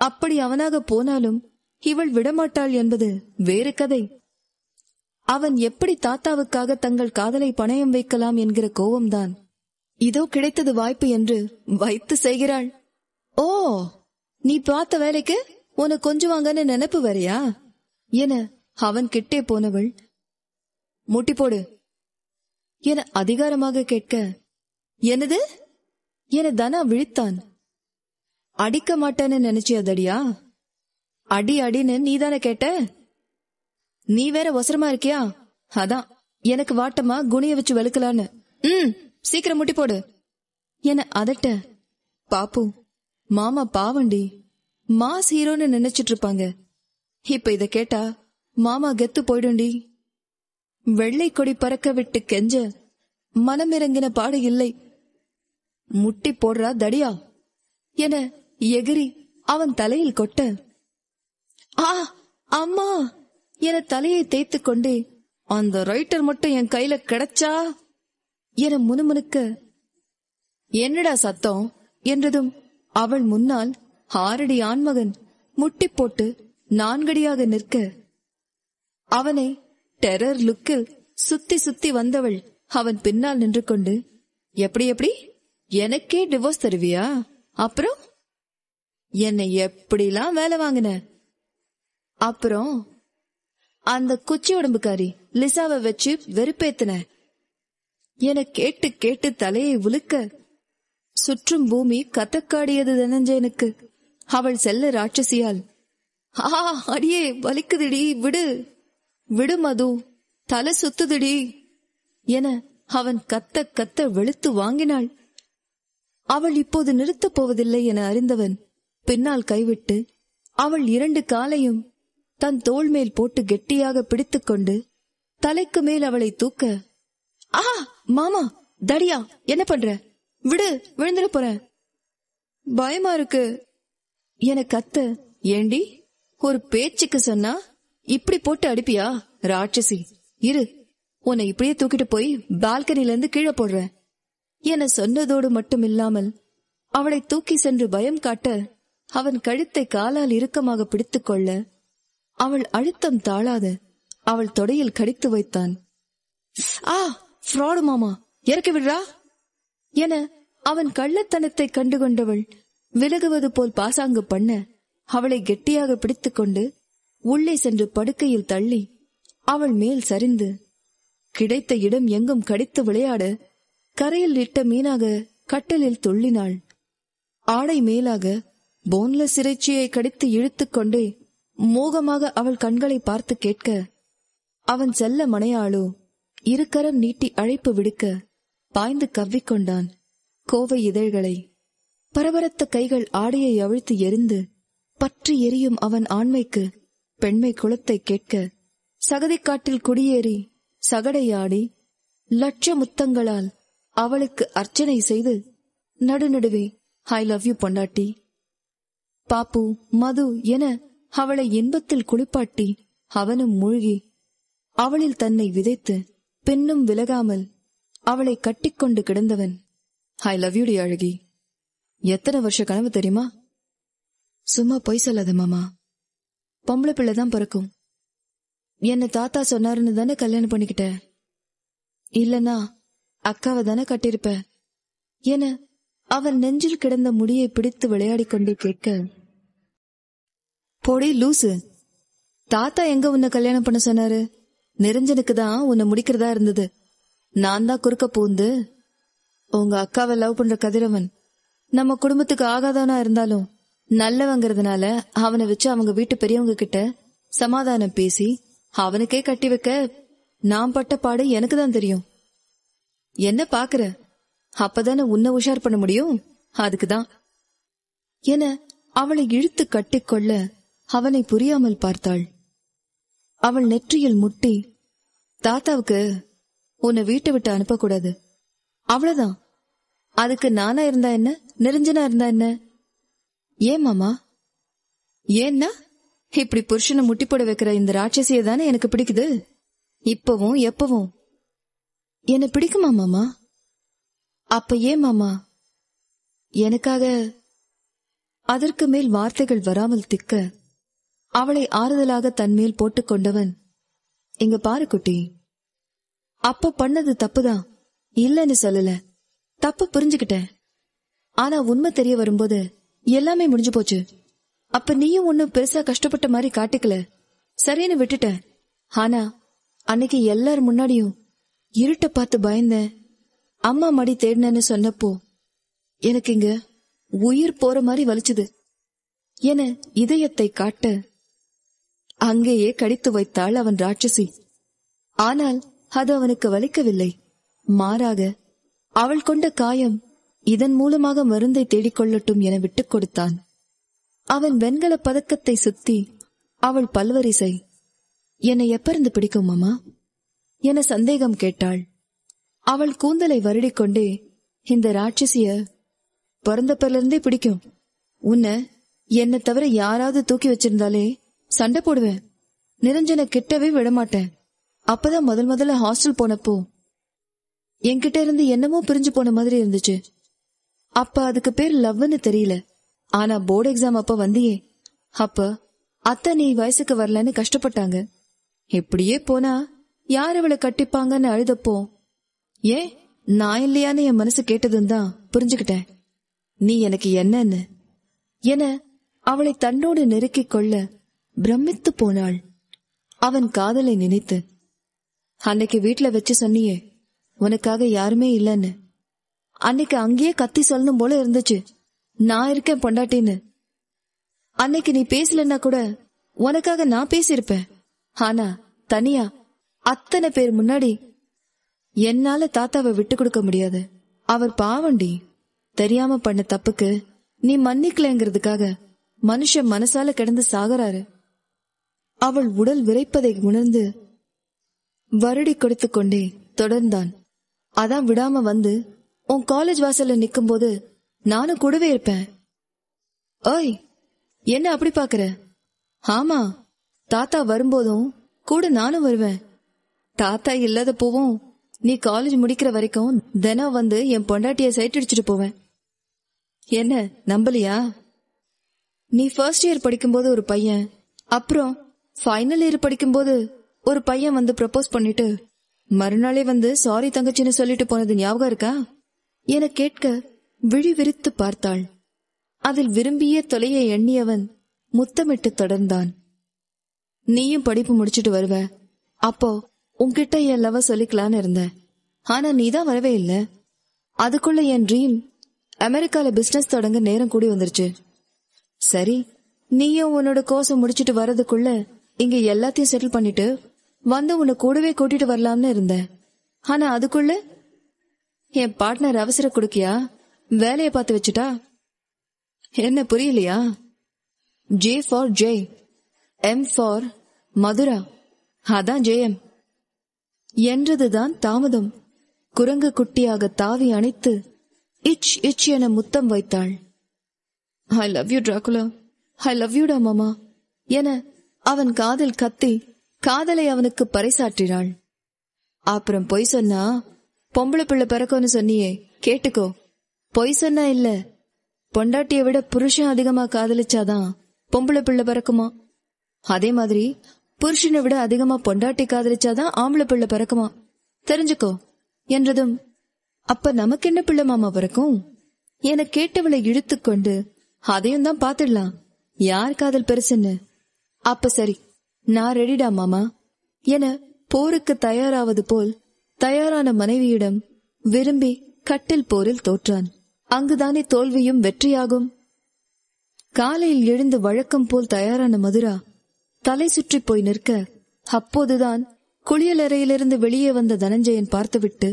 அப்படி அவனாக போனாலும் இவள் விடமாட்டாள் என்பது வேறு கதை அவன் எப்படி தாத்தாவுக்காக தங்கள் காதலை பணயம் வைக்கலாம் என்கிற கோபம்தான் இதோ கிடைத்தது வாய்ப்பு என்று வைத்து செய்கிறாள் ஓ நீ பார்த்த வேலைக்கு உனக்கு கொஞ்சுவாங்கன்னு நினைப்பு வரையா என அவன் கிட்டே போனவள் முட்டி போடு என அதிகாரமாக கேட்க என்னது என தனா விழித்தான் அடிக்க மாட்டேன்னு நினைச்சியதடியா அடி அடின்னு நீதானே கேட்ட நீ வேற ஒசரமா இருக்கியா அதான் எனக்கு வாட்டமா குணிய வச்சு வெளுக்கலான்னு ம் சீக்கிரம் முட்டி போடு என அதட்ட பாப்பு மாமா பாவண்டி மாஸ் ஹீரோன்னு நினைச்சிட்டு இருப்பாங்க இப்ப இத கேட்டா மாமா கெத்து போயிடுண்டி வெள்ளை கொடி பறக்க விட்டு கெஞ்ச மனமிறங்கின பாடு இல்லை முட்டி போடுறா தடியா என எகிரி அவன் தலையில் கொட்ட ஆ அம்மா என தலையை தேய்த்து கொண்டே அந்த ரைட்டர் மட்டும் என் கையில கிடைச்சா என முணுமுணுக்க என்னடா சத்தம் என்றதும் அவள் முன்னால் ஆறடி ஆண்மகன் முட்டி போட்டு நான்கடியாக நிற்க அவனை டெரர் லுக்கில் சுத்தி சுத்தி வந்தவள் அவன் பின்னால் நின்று கொண்டு எப்படி எப்படி எனக்கே டிவோர்ஸ் தருவியா அப்புறம் என்னை எப்படிலாம் வேலை வாங்கின அப்புறம் அந்த குச்சி உடம்புக்காரி லிசாவை வச்சு வெறுப்பேத்தின என கேட்டு கேட்டு தலையை உலுக்க சுற்றும் பூமி கத்தக்காடியது தனஞ்சேனுக்கு அவள் செல்ல ராட்சசியால் ஆ அடியே வலிக்குதிடி விடு விடு மது தலை சுத்துதிடி என அவன் கத்த கத்த வெளுத்து வாங்கினாள் அவள் இப்போது நிறுத்தப் போவதில்லை என அறிந்தவன் பின்னால் கைவிட்டு அவள் இரண்டு காலையும் தன் தோள் மேல் போட்டு கெட்டியாக பிடித்துக்கொண்டு தலைக்கு மேல் அவளை தூக்க ஆஹா மாமா தடியா என்ன பண்ற விடு விழுந்துட போறேன் பயமா இருக்கு என கத்த ஏண்டி ஒரு பேச்சுக்கு சொன்னா இப்படி போட்டு அடிப்பியா ராட்சசி இரு உன்னை இப்படியே தூக்கிட்டு போய் பால்கனில இருந்து கீழே போடுற என சொன்னதோடு மட்டும் இல்லாமல் அவளை தூக்கி சென்று பயம் காட்ட அவன் கழுத்தை காலால் இறுக்கமாக பிடித்துக்கொள்ள அவள் அழுத்தம் தாழாத அவள் தொடையில் கடித்து வைத்தான் ஆ மாமா இறக்கி விடுறா என அவன் கள்ளத்தனத்தை கண்டுகொண்டவள் விலகுவது போல் பாசாங்கு பண்ண அவளை கெட்டியாக பிடித்துக்கொண்டு உள்ளே சென்று படுக்கையில் தள்ளி அவள் மேல் சரிந்து கிடைத்த இடம் எங்கும் கடித்து விளையாட கரையில் இட்ட மீனாக கட்டலில் துள்ளினாள் ஆடை மேலாக போன்ல சிறைச்சியை கடித்து இழுத்துக்கொண்டே மோகமாக அவள் கண்களை பார்த்து கேட்க அவன் செல்ல மனையாளோ இருக்கரம் நீட்டி அழைப்பு விடுக்க பாய்ந்து கவ்விக்கொண்டான் கோவை இதழ்களை பரபரத்த கைகள் ஆடையை அவிழ்த்து எரிந்து பற்றி எரியும் அவன் ஆண்மைக்கு பெண்மை குளத்தை கேட்க சகதிக்காட்டில் குடியேறி சகடையாடி லட்ச முத்தங்களால் அவளுக்கு அர்ச்சனை செய்து நடுநடுவே ஐ லவ் யூ பொண்டாட்டி பாப்பு மது என அவளை இன்பத்தில் குளிப்பாட்டி அவனும் மூழ்கி அவளில் தன்னை விதைத்து பின்னும் விலகாமல் அவளை கட்டிக்கொண்டு கிடந்தவன் ஐ லவ் யூடி அழகி எத்தனை வருஷ கனவு தெரியுமா சும்மா பொய் சொல்லாத மாமா பொம்பளை பிள்ளை தான் பிறக்கும் என்ன தாத்தா சொன்னாருன்னு தானே கல்யாணம் பண்ணிக்கிட்ட இல்லனா அக்காவை தானே கட்டியிருப்ப என அவன் நெஞ்சில் கிடந்த முடியை பிடித்து விளையாடி கொண்டு கேட்க போடி லூசு தாத்தா எங்க உன்னை கல்யாணம் பண்ண சொன்னாரு நிரஞ்சனுக்கு தான் உன்னை முடிக்கிறதா இருந்தது நான் தான் குறுக்க பூந்து உங்க அக்காவை லவ் பண்ற கதிரவன் நம்ம குடும்பத்துக்கு ஆகாதவனா இருந்தாலும் நல்லவங்கிறதுனால அவனை வச்சு அவங்க வீட்டு பெரியவங்க கிட்ட சமாதானம் பேசி அவனுக்கே கட்டி வைக்க நான் பட்ட பாடு எனக்கு தான் தெரியும் என்ன பாக்குற அப்பதானே உன்னை உஷார் பண்ண முடியும் அதுக்குதான் என அவளை இழுத்து கட்டிக்கொள்ள அவனை புரியாமல் பார்த்தாள் அவள் நெற்றியில் முட்டி தாத்தாவுக்கு உன்னை வீட்டை விட்டு அனுப்பக்கூடாது அவ்வளவுதான் அதுக்கு நானா இருந்தா என்ன நெருஞ்சனா இருந்தா என்ன ஏன் மாமா ஏன்னா இப்படி புருஷனை முட்டி போட வைக்கிற இந்த ராட்சசிய தானே எனக்கு பிடிக்குது இப்பவும் எப்பவும் என்ன பிடிக்குமா மாமா அப்ப ஏன் மாமா எனக்காக அதற்கு மேல் வார்த்தைகள் வராமல் திக்க அவளை ஆறுதலாக தன்மேல் போட்டுக் கொண்டவன் இங்க பாரு குட்டி அப்ப பண்ணது தப்புதான் இல்லன்னு சொல்லல தப்பு புரிஞ்சுக்கிட்டேன் ஆனா உண்மை தெரிய வரும்போது எல்லாமே முடிஞ்சு போச்சு அப்ப நீயும் ஒன்னும் பெருசா கஷ்டப்பட்ட மாதிரி காட்டிக்கல சரின்னு விட்டுட்ட ஆனா அன்னைக்கு எல்லார் முன்னாடியும் இருட்ட பார்த்து பயந்தேன் அம்மா மடி தேடினேன்னு சொன்னப்போ எனக்கு இங்க உயிர் போற மாதிரி வலிச்சுது என இதயத்தை காட்ட அங்கேயே கடித்து வைத்தாள் அவன் ராட்சசி ஆனால் அது அவனுக்கு வலிக்கவில்லை மாறாக அவள் கொண்ட காயம் இதன் மூலமாக மருந்தை தேடிக்கொள்ளட்டும் என விட்டுக் கொடுத்தான் அவன் வெண்கல பதக்கத்தை சுத்தி அவள் பல்வரிசை என்னை எப்பருந்து பிடிக்கும் மாமா என சந்தேகம் கேட்டாள் அவள் கூந்தலை வருடிக்கொண்டே இந்த ராட்சசிய பிறந்த பிறந்தே பிடிக்கும் உன்னை என்னை தவிர யாராவது தூக்கி வச்சிருந்தாலே சண்டை போடுவேன் நிரஞ்சனை கிட்டவே விடமாட்டேன் அப்பதான் முதல் முதல்ல ஹாஸ்டல் போனப்போ என்கிட்ட இருந்து என்னமோ பிரிஞ்சு போன மாதிரி இருந்துச்சு அப்ப அதுக்கு பேர் லவ்னு தெரியல ஆனா போர்டு எக்ஸாம் அப்ப வந்தியே அப்ப அத்தை நீ வயசுக்கு வரலன்னு கஷ்டப்பட்டாங்க எப்படியே போனா யார் அவளை கட்டிப்பாங்கன்னு அழுதப்போ ஏன் நான் இல்லையான்னு என் மனசு கேட்டதுன்னு புரிஞ்சுக்கிட்டேன் நீ எனக்கு என்னன்னு என அவளை தன்னோடு நெருக்கிக் கொள்ள பிரமித்து போனாள் அவன் காதலை நினைத்து அன்னைக்கு வீட்டுல வச்சு சொன்னியே உனக்காக யாருமே இல்லைன்னு அன்னைக்கு அங்கேயே கத்தி சொல்லணும் போல இருந்துச்சு நான் இருக்கேன் பொண்டாட்டின்னு அன்னைக்கு நீ பேசலன்னா கூட உனக்காக நான் பேசியிருப்பேன் ஆனா தனியா அத்தனை பேர் முன்னாடி என்னால தாத்தாவை விட்டு கொடுக்க முடியாது அவர் பாவண்டி தெரியாம பண்ண தப்புக்கு நீ மன்னிக்கலைங்கிறதுக்காக மனுஷன் மனசால கிடந்து சாகுறாரு அவள் உடல் விரைப்பதை உணர்ந்து வருடி கொடுத்து கொண்டே தொடர்ந்தான் அதான் விடாம வந்து உன் காலேஜ் வாசல்ல நிற்கும் போது நானும் கூடவே இருப்பேன் ஓய் என்ன அப்படி பாக்குற ஆமா தாத்தா வரும்போதும் கூட நானும் வருவேன் தாத்தா இல்லாத போவும் நீ காலேஜ் முடிக்கிற வரைக்கும் தினம் வந்து என் பொண்டாட்டிய சைட் அடிச்சுட்டு போவேன் என்ன நம்பலியா நீ ஃபர்ஸ்ட் இயர் படிக்கும்போது ஒரு பையன் அப்புறம் ஃபைனல் இயர் படிக்கும்போது ஒரு பையன் வந்து ப்ரப்போஸ் பண்ணிட்டு மறுநாளே வந்து சாரி தங்கச்சின்னு சொல்லிட்டு போனது ஞாபகம் இருக்கா என கேட்க விழி விரித்து பார்த்தாள் அதில் விரும்பிய தொலையை எண்ணியவன் முத்தமிட்டு தொடர்ந்தான் நீயும் படிப்பு முடிச்சிட்டு வருவ அப்போ உன்கிட்ட என் லவ சொல்லிக்கலான்னு இருந்தேன் ஆனா நீதான் வரவே இல்லை அதுக்குள்ள என் ட்ரீம் அமெரிக்கால பிசினஸ் தொடங்க நேரம் கூடி வந்துருச்சு சரி நீயும் உன்னோட கோர்ஸை முடிச்சிட்டு வர்றதுக்குள்ள இங்க எல்லாத்தையும் செட்டில் பண்ணிட்டு வந்து உன்னை கூடவே கூட்டிட்டு வரலாம்னு இருந்தேன் ஆனா அதுக்குள்ள என் பார்ட்னர் அவசர குடுக்கியா வேலையை பார்த்து வச்சுட்டா என்ன புரியலையா J for J M for Madhura அதான் ஜெயம் என்றதுதான் தாமதம் குரங்கு குட்டியாக தாவி அணைத்து இச் இச் என முத்தம் வைத்தாள் I love you Dracula I love யூடா மாமா என அவன் காதில் கத்தி காதலை அவனுக்கு பறைசாற்றினாள் அப்புறம் பொய் சொன்னா பொம்பளை பிள்ளை பிறக்கும்னு சொன்னியே கேட்டுக்கோ பொய் சொன்னா இல்ல பொண்டாட்டிய விட புருஷன் அதிகமா காதலிச்சாதான் பொம்பளை பிள்ளை பிறக்குமா அதே மாதிரி புருஷனை விட அதிகமா பொண்டாட்டி காதலிச்சாதான் ஆம்பளை பிள்ளை பிறக்குமா தெரிஞ்சுக்கோ என்றதும் அப்ப நமக்கு என்ன பிள்ளை மாமா பிறக்கும் என கேட்டவளை இழுத்துக்கொண்டு அதையும் தான் பாத்துடலாம் யார் காதல் பெருசுன்னு அப்ப சரி நான் ரெடிடா மாமா என போருக்கு தயாராவது போல் தயாரான மனைவியிடம் விரும்பி கட்டில் போரில் தோற்றான் அங்குதானே தோல்வியும் வெற்றியாகும் காலையில் எழுந்து வழக்கம் போல் தயாரான மதுரா தலை சுற்றி போய் நிற்க அப்போதுதான் குளியலறையிலிருந்து வெளியே வந்த தனஞ்சயன் பார்த்துவிட்டு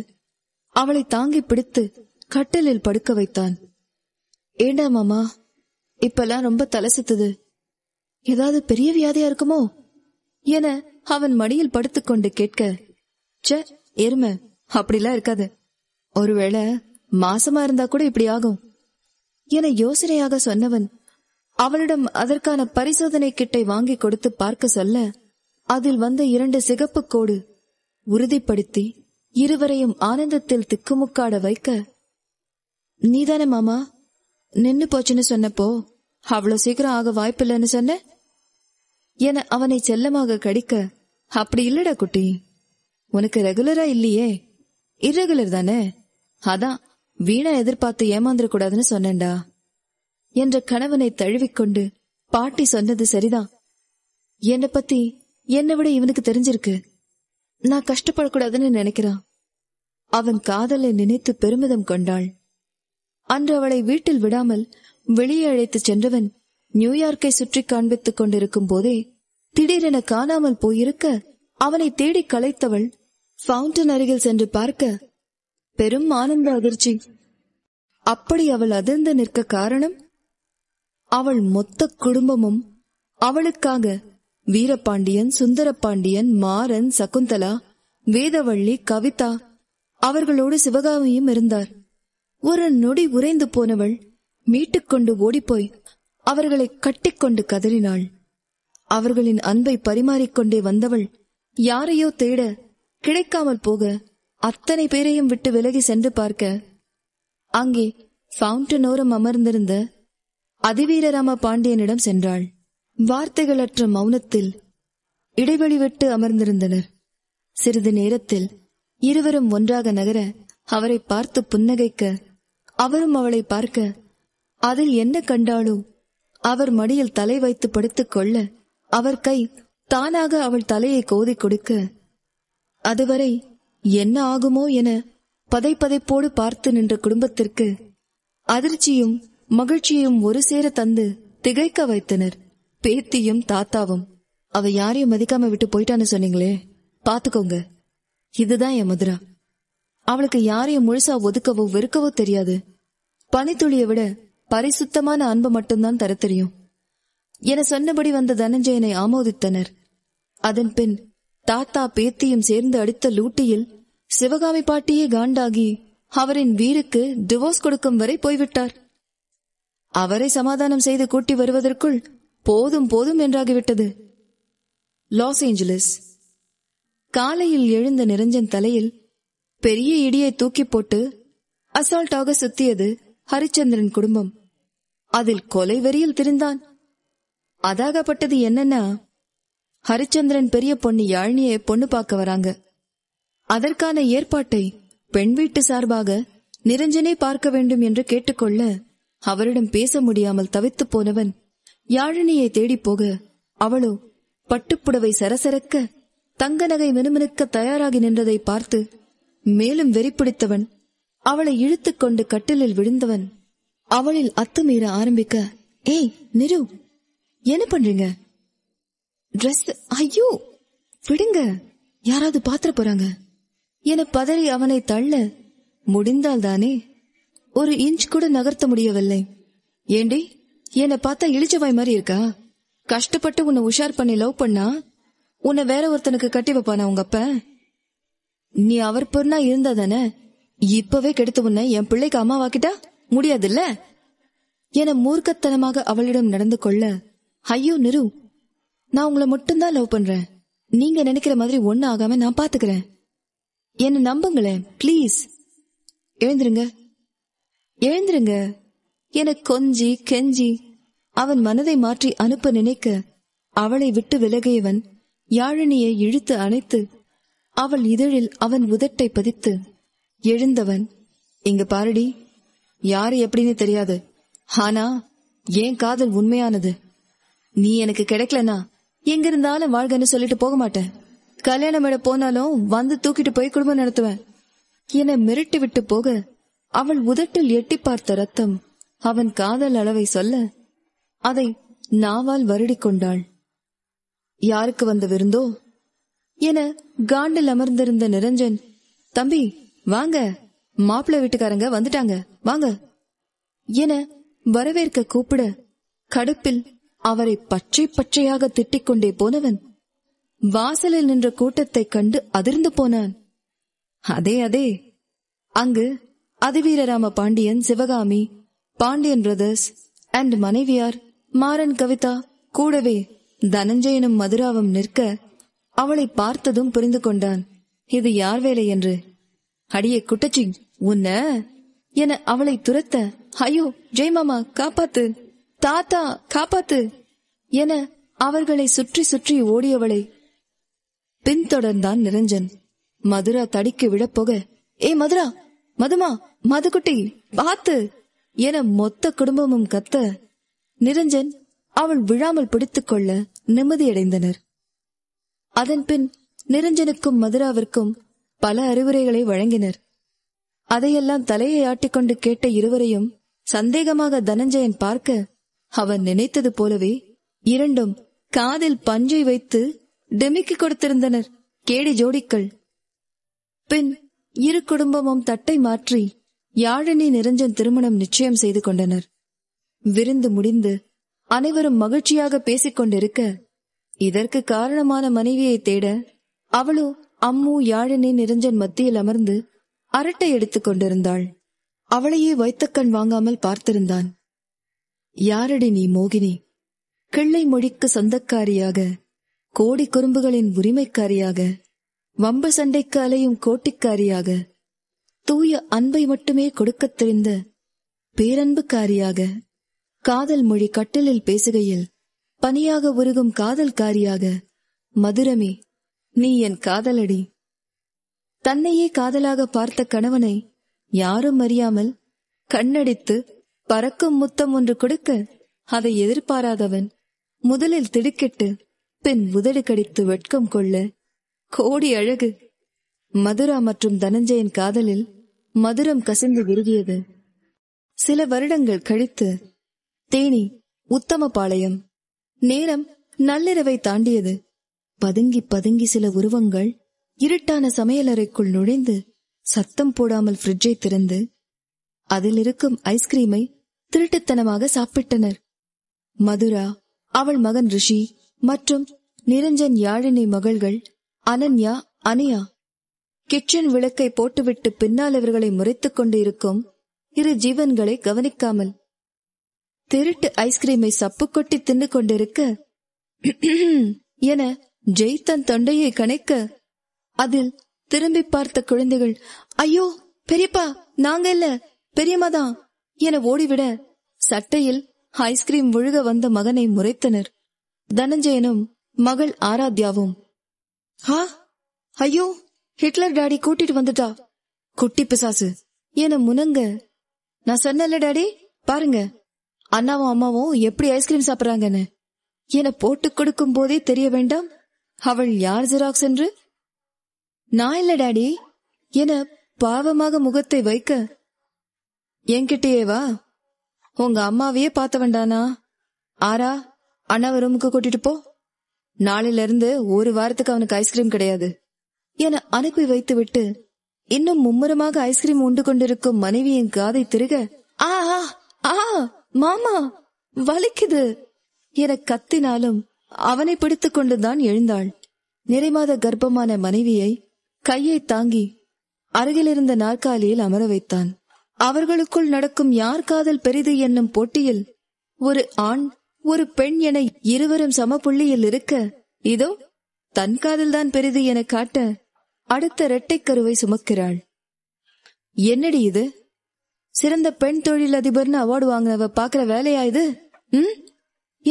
அவளை தாங்கி பிடித்து கட்டிலில் படுக்க வைத்தான் ஏண்டா மாமா இப்பெல்லாம் ரொம்ப தலை சுத்துது ஏதாவது பெரிய வியாதியா இருக்குமோ என அவன் மடியில் படுத்துக்கொண்டு கேட்க ச எருமை அப்படிலாம் இருக்காது ஒருவேளை மாசமா இருந்தா கூட இப்படி ஆகும் என யோசனையாக சொன்னவன் அவளிடம் அதற்கான பரிசோதனை கிட்டை வாங்கி கொடுத்து பார்க்க சொல்ல அதில் வந்த இரண்டு சிகப்பு கோடு உறுதிப்படுத்தி இருவரையும் ஆனந்தத்தில் திக்குமுக்காட வைக்க நீதானே மாமா நின்னு போச்சுன்னு சொன்னப்போ அவ்வளவு சீக்கிரம் ஆக வாய்ப்பில்லைன்னு சொன்ன என அவனை செல்லமாக கடிக்க அப்படி இல்லடா குட்டி உனக்கு ரெகுலரா இல்லையே இரகுலர் தானே அதான் வீணா எதிர்பார்த்து ஏமாந்துட கூடாதுன்னு சொன்னேன்டா என்ற கணவனை தழுவிக்கொண்டு பாட்டி சொன்னது சரிதான் என்ன பத்தி என்னை விட இவனுக்கு தெரிஞ்சிருக்கு நான் கஷ்டப்படக்கூடாதுன்னு நினைக்கிறான் அவன் காதலை நினைத்து பெருமிதம் கொண்டாள் அன்று அவளை வீட்டில் விடாமல் வெளியே அழைத்து சென்றவன் நியூயார்க்கை சுற்றி காண்பித்துக் கொண்டிருக்கும் போதே திடீரென காணாமல் போயிருக்க அவனை தேடி களைத்தவள் ஃபவுண்டன் அருகில் சென்று பார்க்க பெரும் ஆனந்த அதிர்ச்சி அப்படி அவள் அதிர்ந்து நிற்க காரணம் அவள் மொத்த குடும்பமும் அவளுக்காக வீரபாண்டியன் சுந்தரபாண்டியன் மாறன் சகுந்தலா வேதவள்ளி கவிதா அவர்களோடு சிவகாமியும் இருந்தார் ஒரு நொடி உறைந்து போனவள் மீட்டுக்கொண்டு ஓடிப்போய் அவர்களை கட்டிக்கொண்டு கதறினாள் அவர்களின் அன்பை பரிமாறிக்கொண்டே வந்தவள் யாரையோ தேட கிடைக்காமல் போக அத்தனை பேரையும் விட்டு விலகி சென்று பார்க்க அங்கே ஃபவுண்டனோரம் அமர்ந்திருந்த அதிவீரராம பாண்டியனிடம் சென்றாள் வார்த்தைகளற்ற மௌனத்தில் இடைவெளி விட்டு அமர்ந்திருந்தனர் சிறிது நேரத்தில் இருவரும் ஒன்றாக நகர அவரை பார்த்து புன்னகைக்க அவரும் அவளை பார்க்க அதில் என்ன கண்டாளோ அவர் மடியில் தலை வைத்து படுத்துக் கொள்ள அவர் கை தானாக அவள் தலையை கோதி கொடுக்க அதுவரை என்ன ஆகுமோ என பதை பதைப்போடு பார்த்து நின்ற குடும்பத்திற்கு அதிர்ச்சியும் மகிழ்ச்சியும் ஒரு சேர தந்து திகைக்க வைத்தனர் பேத்தியும் தாத்தாவும் அவ யாரையும் மதிக்காம விட்டு போயிட்டான்னு சொன்னீங்களே பாத்துக்கோங்க இதுதான் என் மதுரா அவளுக்கு யாரையும் முழுசா ஒதுக்கவோ வெறுக்கவோ தெரியாது பனித்துளியை விட பரிசுத்தமான அன்பு மட்டும்தான் தர தெரியும் என சொன்னபடி வந்த தனஞ்சயனை ஆமோதித்தனர் அதன் பின் தாத்தா பேத்தியும் சேர்ந்து அடித்த லூட்டியில் சிவகாமி பாட்டியே காண்டாகி அவரின் வீருக்கு டிவோர்ஸ் கொடுக்கும் வரை போய்விட்டார் அவரை சமாதானம் செய்து கூட்டி வருவதற்குள் போதும் போதும் என்றாகிவிட்டது லாஸ் ஏஞ்சலஸ் காலையில் எழுந்த நிரஞ்சன் தலையில் பெரிய இடியை தூக்கி போட்டு அசால்ட்டாக சுத்தியது ஹரிச்சந்திரன் குடும்பம் அதில் கொலை வெறியில் திரிந்தான் அதாகப்பட்டது என்னன்னா ஹரிச்சந்திரன் பெரிய பொண்ணு யாழினியை பொண்ணு பார்க்க வராங்க அதற்கான ஏற்பாட்டை பெண் வீட்டு சார்பாக நிரஞ்சனே பார்க்க வேண்டும் என்று கேட்டுக்கொள்ள அவரிடம் பேச முடியாமல் தவித்து போனவன் யாழினியை தேடி போக அவளோ பட்டுப்புடவை சரசரக்க தங்க நகை மினுமினுக்க தயாராகி நின்றதை பார்த்து மேலும் வெறிப்பிடித்தவன் அவளை இழுத்துக்கொண்டு கட்டிலில் விழுந்தவன் அவளில் அத்துமீற ஆரம்பிக்க ஏய் நிரு என்ன பண்றீங்க ட்ரெஸ் ஐயோ விடுங்க யாராவது பாத்திர போறாங்க என பதறி அவனை தள்ள முடிந்தால் தானே ஒரு இன்ச் கூட நகர்த்த முடியவில்லை ஏண்டி என்னை பார்த்தா இழிச்சவாய் மாதிரி இருக்கா கஷ்டப்பட்டு உன்னை உஷார் பண்ணி லவ் பண்ணா உன்னை வேற ஒருத்தனுக்கு கட்டி வைப்பானா உங்க அப்ப நீ அவர் பொருனா இருந்தா தானே இப்பவே கெடுத்து உன்ன என் பிள்ளைக்கு முடியாது முடியாதுல்ல என மூர்க்கத்தனமாக அவளிடம் நடந்து கொள்ள ஐயோ நிரு நான் உங்களை மட்டும்தான் லவ் பண்றேன் நீங்க நினைக்கிற மாதிரி ஒன்னு ஆகாம நான் பாத்துக்கிறேன் என்ன நம்புங்களேன் பிளீஸ் எழுந்துருங்க எழுந்துருங்க என கொஞ்சி கெஞ்சி அவன் மனதை மாற்றி அனுப்ப நினைக்க அவளை விட்டு விலகியவன் யாழினியை இழுத்து அணைத்து அவள் இதழில் அவன் உதட்டை பதித்து எழுந்தவன் இங்க பாருடி யாரு எப்படின்னு தெரியாது ஆனா ஏன் காதல் உண்மையானது நீ எனக்கு கிடைக்கலனா எங்க இருந்தாலும் வாழ்கன்னு சொல்லிட்டு போக மாட்டேன் கல்யாணம் இட போனாலும் வந்து தூக்கிட்டு போய் குடும்பம் நடத்துவேன் என மிரட்டி விட்டு போக அவள் உதட்டில் எட்டி பார்த்த ரத்தம் அவன் காதல் அளவை சொல்ல அதை நாவால் வருடி கொண்டாள் யாருக்கு வந்த விருந்தோ என காண்டில் அமர்ந்திருந்த நிரஞ்சன் தம்பி வாங்க மாப்பிள்ள வீட்டுக்காரங்க வந்துட்டாங்க வாங்க என வரவேற்க கூப்பிட கடுப்பில் அவரை பச்சை பச்சையாக திட்டிக் கொண்டே போனவன் வாசலில் நின்ற கூட்டத்தைக் கண்டு அதிர்ந்து போனான் அதே அதே அங்கு அதிவீரராம பாண்டியன் சிவகாமி பாண்டியன் பிரதர்ஸ் அண்ட் மனைவியார் மாறன் கவிதா கூடவே தனஞ்சயனும் மதுராவும் நிற்க அவளை பார்த்ததும் புரிந்து கொண்டான் இது யார் வேலை என்று அடியே குட்டச்சி உன்ன என அவளை துரத்த ஐயோ மாமா காப்பாத்து தாத்தா காப்பாத்து என அவர்களை சுற்றி சுற்றி ஓடியவளை பின்தொடர்ந்தான் நிரஞ்சன் மதுரா தடிக்கு போக ஏ மதுரா மதுமா மதுக்குட்டி பாத்து என மொத்த குடும்பமும் கத்த நிரஞ்சன் அவள் விழாமல் பிடித்துக்கொள்ள நிம்மதியடைந்தனர் அதன்பின் நிரஞ்சனுக்கும் மதுராவிற்கும் பல அறிவுரைகளை வழங்கினர் அதையெல்லாம் தலையை ஆட்டிக்கொண்டு கேட்ட இருவரையும் சந்தேகமாக தனஞ்சயன் பார்க்க அவன் நினைத்தது போலவே இரண்டும் காதில் பஞ்சை வைத்து டெமிக்கு கொடுத்திருந்தனர் கேடி ஜோடிக்கள் பின் இரு குடும்பமும் தட்டை மாற்றி யாழினி நிரஞ்சன் திருமணம் நிச்சயம் செய்து கொண்டனர் விருந்து முடிந்து அனைவரும் மகிழ்ச்சியாக பேசிக்கொண்டிருக்க இதற்கு காரணமான மனைவியை தேட அவளோ அம்மு யாழினி நிரஞ்சன் மத்தியில் அமர்ந்து அரட்டை எடுத்துக் கொண்டிருந்தாள் அவளையே வைத்தக்கண் வாங்காமல் பார்த்திருந்தான் யாரடி நீ மோகினி கிள்ளை மொழிக்கு சொந்தக்காரியாக கோடி குறும்புகளின் உரிமைக்காரியாக வம்ப சண்டைக்கு அலையும் கோட்டிக்காரியாக தூய அன்பை மட்டுமே கொடுக்கத் தெரிந்த பேரன்புக்காரியாக காதல் மொழி கட்டிலில் பேசுகையில் பனியாக உருகும் காதல்காரியாக மதுரமே நீ என் காதலடி தன்னையே காதலாக பார்த்த கணவனை யாரும் அறியாமல் கண்ணடித்து பறக்கும் முத்தம் ஒன்று கொடுக்க அதை எதிர்பாராதவன் முதலில் திடுக்கிட்டு பின் உதடு கடித்து வெட்கம் கொள்ள கோடி அழகு மதுரா மற்றும் தனஞ்சயன் காதலில் மதுரம் கசிந்து விருகியது சில வருடங்கள் கழித்து தேனி உத்தமபாளையம் நேரம் நள்ளிரவை தாண்டியது பதுங்கி பதுங்கி சில உருவங்கள் இருட்டான சமையலறைக்குள் நுழைந்து சத்தம் போடாமல் ஃப்ரிட்ஜை திறந்து அதில் இருக்கும் ஐஸ்கிரீமை திருட்டுத்தனமாக சாப்பிட்டனர் மதுரா அவள் மகன் ரிஷி மற்றும் நிரஞ்சன் யாழினி மகள்கள் அனன்யா அனியா கிச்சன் விளக்கை போட்டுவிட்டு பின்னால் இவர்களை முறைத்துக் கொண்டு இருக்கும் இரு ஜீவன்களை கவனிக்காமல் திருட்டு ஐஸ்கிரீமை சப்பு கொட்டி தின்னு கொண்டிருக்க என ஜெயித்தன் தொண்டையை கணக்க அதில் திரும்பி பார்த்த குழந்தைகள் ஐயோ பெரியப்பா நாங்க இல்ல பெரியம்மாதான் என ஓடிவிட சட்டையில் ஐஸ்கிரீம் ஒழுக வந்த மகனை முறைத்தனர் தனஞ்சயனும் மகள் ஆராத்யாவும் ஹா ஐயோ ஹிட்லர் டாடி கூட்டிட்டு வந்துட்டா குட்டி பிசாசு என முனங்க நான் சொன்னல டாடி பாருங்க அண்ணாவும் அம்மாவும் எப்படி ஐஸ்கிரீம் சாப்பிடுறாங்கன்னு என போட்டு கொடுக்கும் போதே தெரிய வேண்டாம் அவள் யார் ஜெராக்ஸ் என்று நான் இல்ல டாடி என பாவமாக முகத்தை வைக்க என்கிட்டயே வா உங்க அம்மாவையே பார்த்த வேண்டானா ஆரா அண்ணாவை ரூமுக்கு கூட்டிட்டு போ நாளையில இருந்து ஒரு வாரத்துக்கு அவனுக்கு ஐஸ்கிரீம் கிடையாது என அனுப்பி வைத்து விட்டு இன்னும் மும்முரமாக ஐஸ்கிரீம் உண்டு கொண்டிருக்கும் மனைவியின் காதை திருக ஆஹா ஆ மாமா வலிக்குது என கத்தினாலும் அவனை பிடித்துக் கொண்டுதான் எழுந்தாள் நிறைமாத கர்ப்பமான மனைவியை கையை தாங்கி அருகிலிருந்த நாற்காலியில் அமர வைத்தான் அவர்களுக்குள் நடக்கும் யார் காதல் பெரிது என்னும் போட்டியில் ஒரு ஆண் ஒரு பெண் என இருவரும் சமப்புள்ளியில் இருக்க இதோ தன் காதல்தான் பெரிது என காட்ட அடுத்த இரட்டை கருவை சுமக்கிறாள் என்னடி இது சிறந்த பெண் தொழில் அதிபர்னு அவார்டு வாங்கினவ பாக்குற வேலையா இது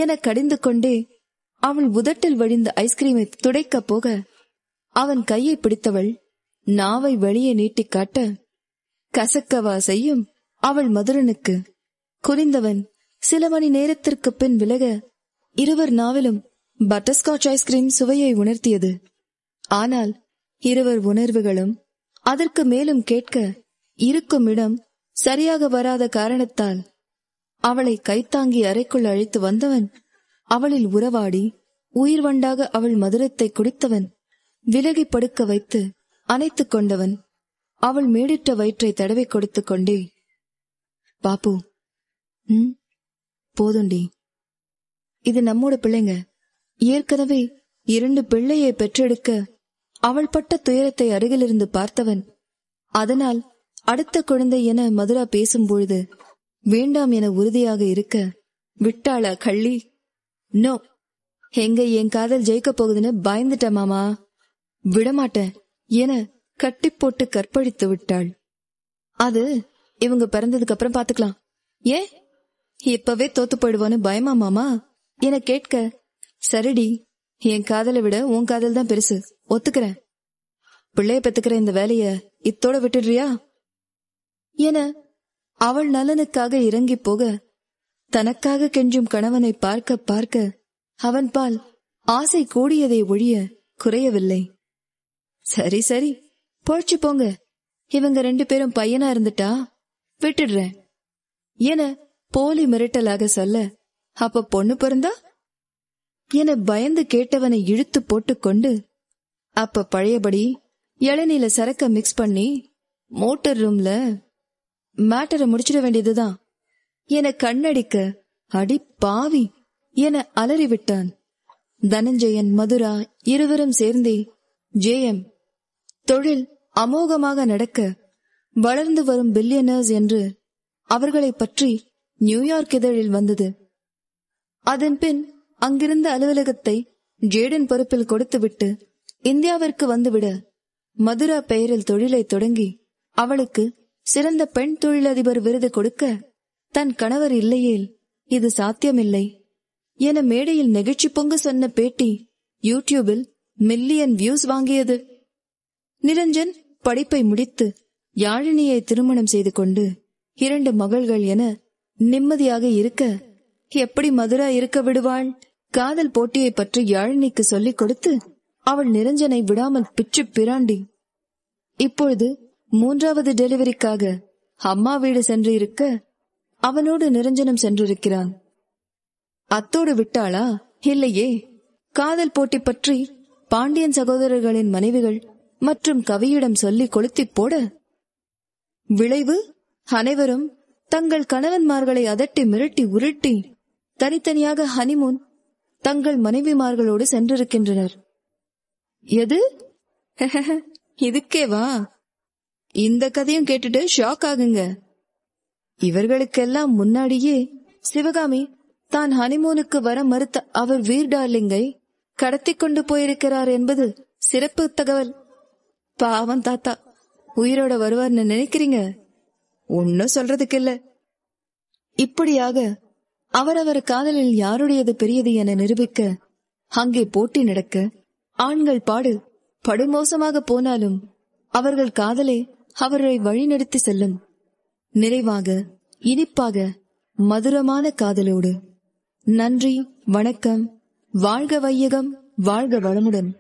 என கடிந்து கொண்டே அவன் உதட்டில் வழிந்த ஐஸ்கிரீமை துடைக்க போக அவன் கையை பிடித்தவள் நாவை வெளியே நீட்டி காட்ட கசக்கவா செய்யும் அவள் மதுரனுக்கு குறிந்தவன் சில மணி நேரத்திற்கு பின் விலக இருவர் நாவிலும் பட்டர்ஸ்காட்ச் ஐஸ்கிரீம் சுவையை உணர்த்தியது ஆனால் இருவர் உணர்வுகளும் அதற்கு மேலும் கேட்க இருக்கும் இடம் சரியாக வராத காரணத்தால் அவளை கைத்தாங்கி அறைக்குள் அழைத்து வந்தவன் அவளில் உறவாடி உயிர் வண்டாக அவள் மதுரத்தை குடித்தவன் விலகி படுக்க வைத்து அணைத்துக் கொண்டவன் அவள் மேடிட்ட வயிற்றை தடவை கொடுத்து கொண்டே பாப்பு போதுண்டி இது நம்மோட பிள்ளைங்க ஏற்கனவே இரண்டு பிள்ளையை பெற்றெடுக்க அவள் பட்ட துயரத்தை அருகிலிருந்து பார்த்தவன் அதனால் அடுத்த குழந்தை என மதுரா பேசும்பொழுது வேண்டாம் என உறுதியாக இருக்க விட்டாளா கள்ளி நோ எங்க என் காதல் ஜெயிக்க போகுதுன்னு பயந்துட்ட மாமா விடமாட்டேன் என கட்டி போட்டு கற்பழித்து விட்டாள் அது இவங்க பிறந்ததுக்கு அப்புறம் பாத்துக்கலாம் ஏன் இப்பவே தோத்து போயிடுவான்னு பயமா மாமா என கேட்க சரிடி என் காதலை விட உன் காதல் தான் பெருசு ஒத்துக்கிறேன் பிள்ளைய பெத்துக்கிற இந்த வேலைய இத்தோட விட்டுடுறியா என அவள் நலனுக்காக இறங்கி போக தனக்காக கெஞ்சும் கணவனை பார்க்க பார்க்க அவன் பால் ஆசை கூடியதை ஒழிய குறையவில்லை சரி சரி பொழைச்சு போங்க இவங்க ரெண்டு பேரும் பையனா இருந்துட்டா விட்டுடுறேன் என போலி மிரட்டலாக சொல்ல அப்ப பொண்ணு பிறந்தா என பயந்து கேட்டவனை இழுத்து போட்டு கொண்டு அப்ப பழையபடி இளநீல சரக்க மிக்ஸ் பண்ணி மோட்டர் ரூம்ல மேட்டரை முடிச்சிட வேண்டியதுதான் என கண்ணடிக்க அடி பாவி என அலறிவிட்டான் தனஞ்சயன் மதுரா இருவரும் சேர்ந்தே ஜேஎம் தொழில் அமோகமாக நடக்க வளர்ந்து வரும் பில்லியனர்ஸ் என்று அவர்களை பற்றி நியூயார்க் இதழில் வந்தது அதன் பின் அங்கிருந்த அலுவலகத்தை ஜேடன் பொறுப்பில் கொடுத்துவிட்டு இந்தியாவிற்கு வந்துவிட மதுரா பெயரில் தொழிலை தொடங்கி அவளுக்கு சிறந்த பெண் தொழிலதிபர் விருது கொடுக்க தன் கணவர் இல்லையேல் இது சாத்தியமில்லை என மேடையில் நெகிழ்ச்சி பொங்க சொன்ன பேட்டி யூடியூபில் மில்லியன் வியூஸ் வாங்கியது நிரஞ்சன் படிப்பை முடித்து யாழினியை திருமணம் செய்து கொண்டு இரண்டு மகள்கள் என நிம்மதியாக இருக்க எப்படி மதுரா இருக்க விடுவாள் காதல் போட்டியை பற்றி யாழினிக்கு சொல்லிக் கொடுத்து அவள் நிரஞ்சனை விடாமல் பிச்சு பிராண்டி இப்பொழுது மூன்றாவது டெலிவரிக்காக அம்மா வீடு சென்று இருக்க அவனோடு நிரஞ்சனம் சென்றிருக்கிறான் அத்தோடு விட்டாளா இல்லையே காதல் போட்டி பற்றி பாண்டியன் சகோதரர்களின் மனைவிகள் மற்றும் கவியிடம் சொல்லி கொளுத்திப் போட விளைவு அனைவரும் தங்கள் கணவன்மார்களை அதட்டி மிரட்டி உருட்டி தனித்தனியாக ஹனிமூன் தங்கள் மனைவிமார்களோடு சென்றிருக்கின்றனர் எது *laughs* இதுக்கேவா இந்த கதையும் கேட்டுட்டு ஷாக் ஆகுங்க இவர்களுக்கெல்லாம் முன்னாடியே சிவகாமி தான் ஹனிமூனுக்கு வர மறுத்த அவர் வீர் டார்லிங்கை கடத்தி கொண்டு போயிருக்கிறார் என்பது சிறப்பு தகவல் பாவம் தாத்தா உயிரோட வருவார்னு நினைக்கிறீங்க ஒன்னும் சொல்றதுக்கு இல்ல இப்படியாக அவரவர் காதலில் யாருடையது பெரியது என நிரூபிக்க அங்கே போட்டி நடக்க ஆண்கள் பாடு படுமோசமாக போனாலும் அவர்கள் காதலே அவரை வழிநடத்தி செல்லும் நிறைவாக இனிப்பாக மதுரமான காதலோடு நன்றி வணக்கம் வாழ்க வையகம் வாழ்க வளமுடன்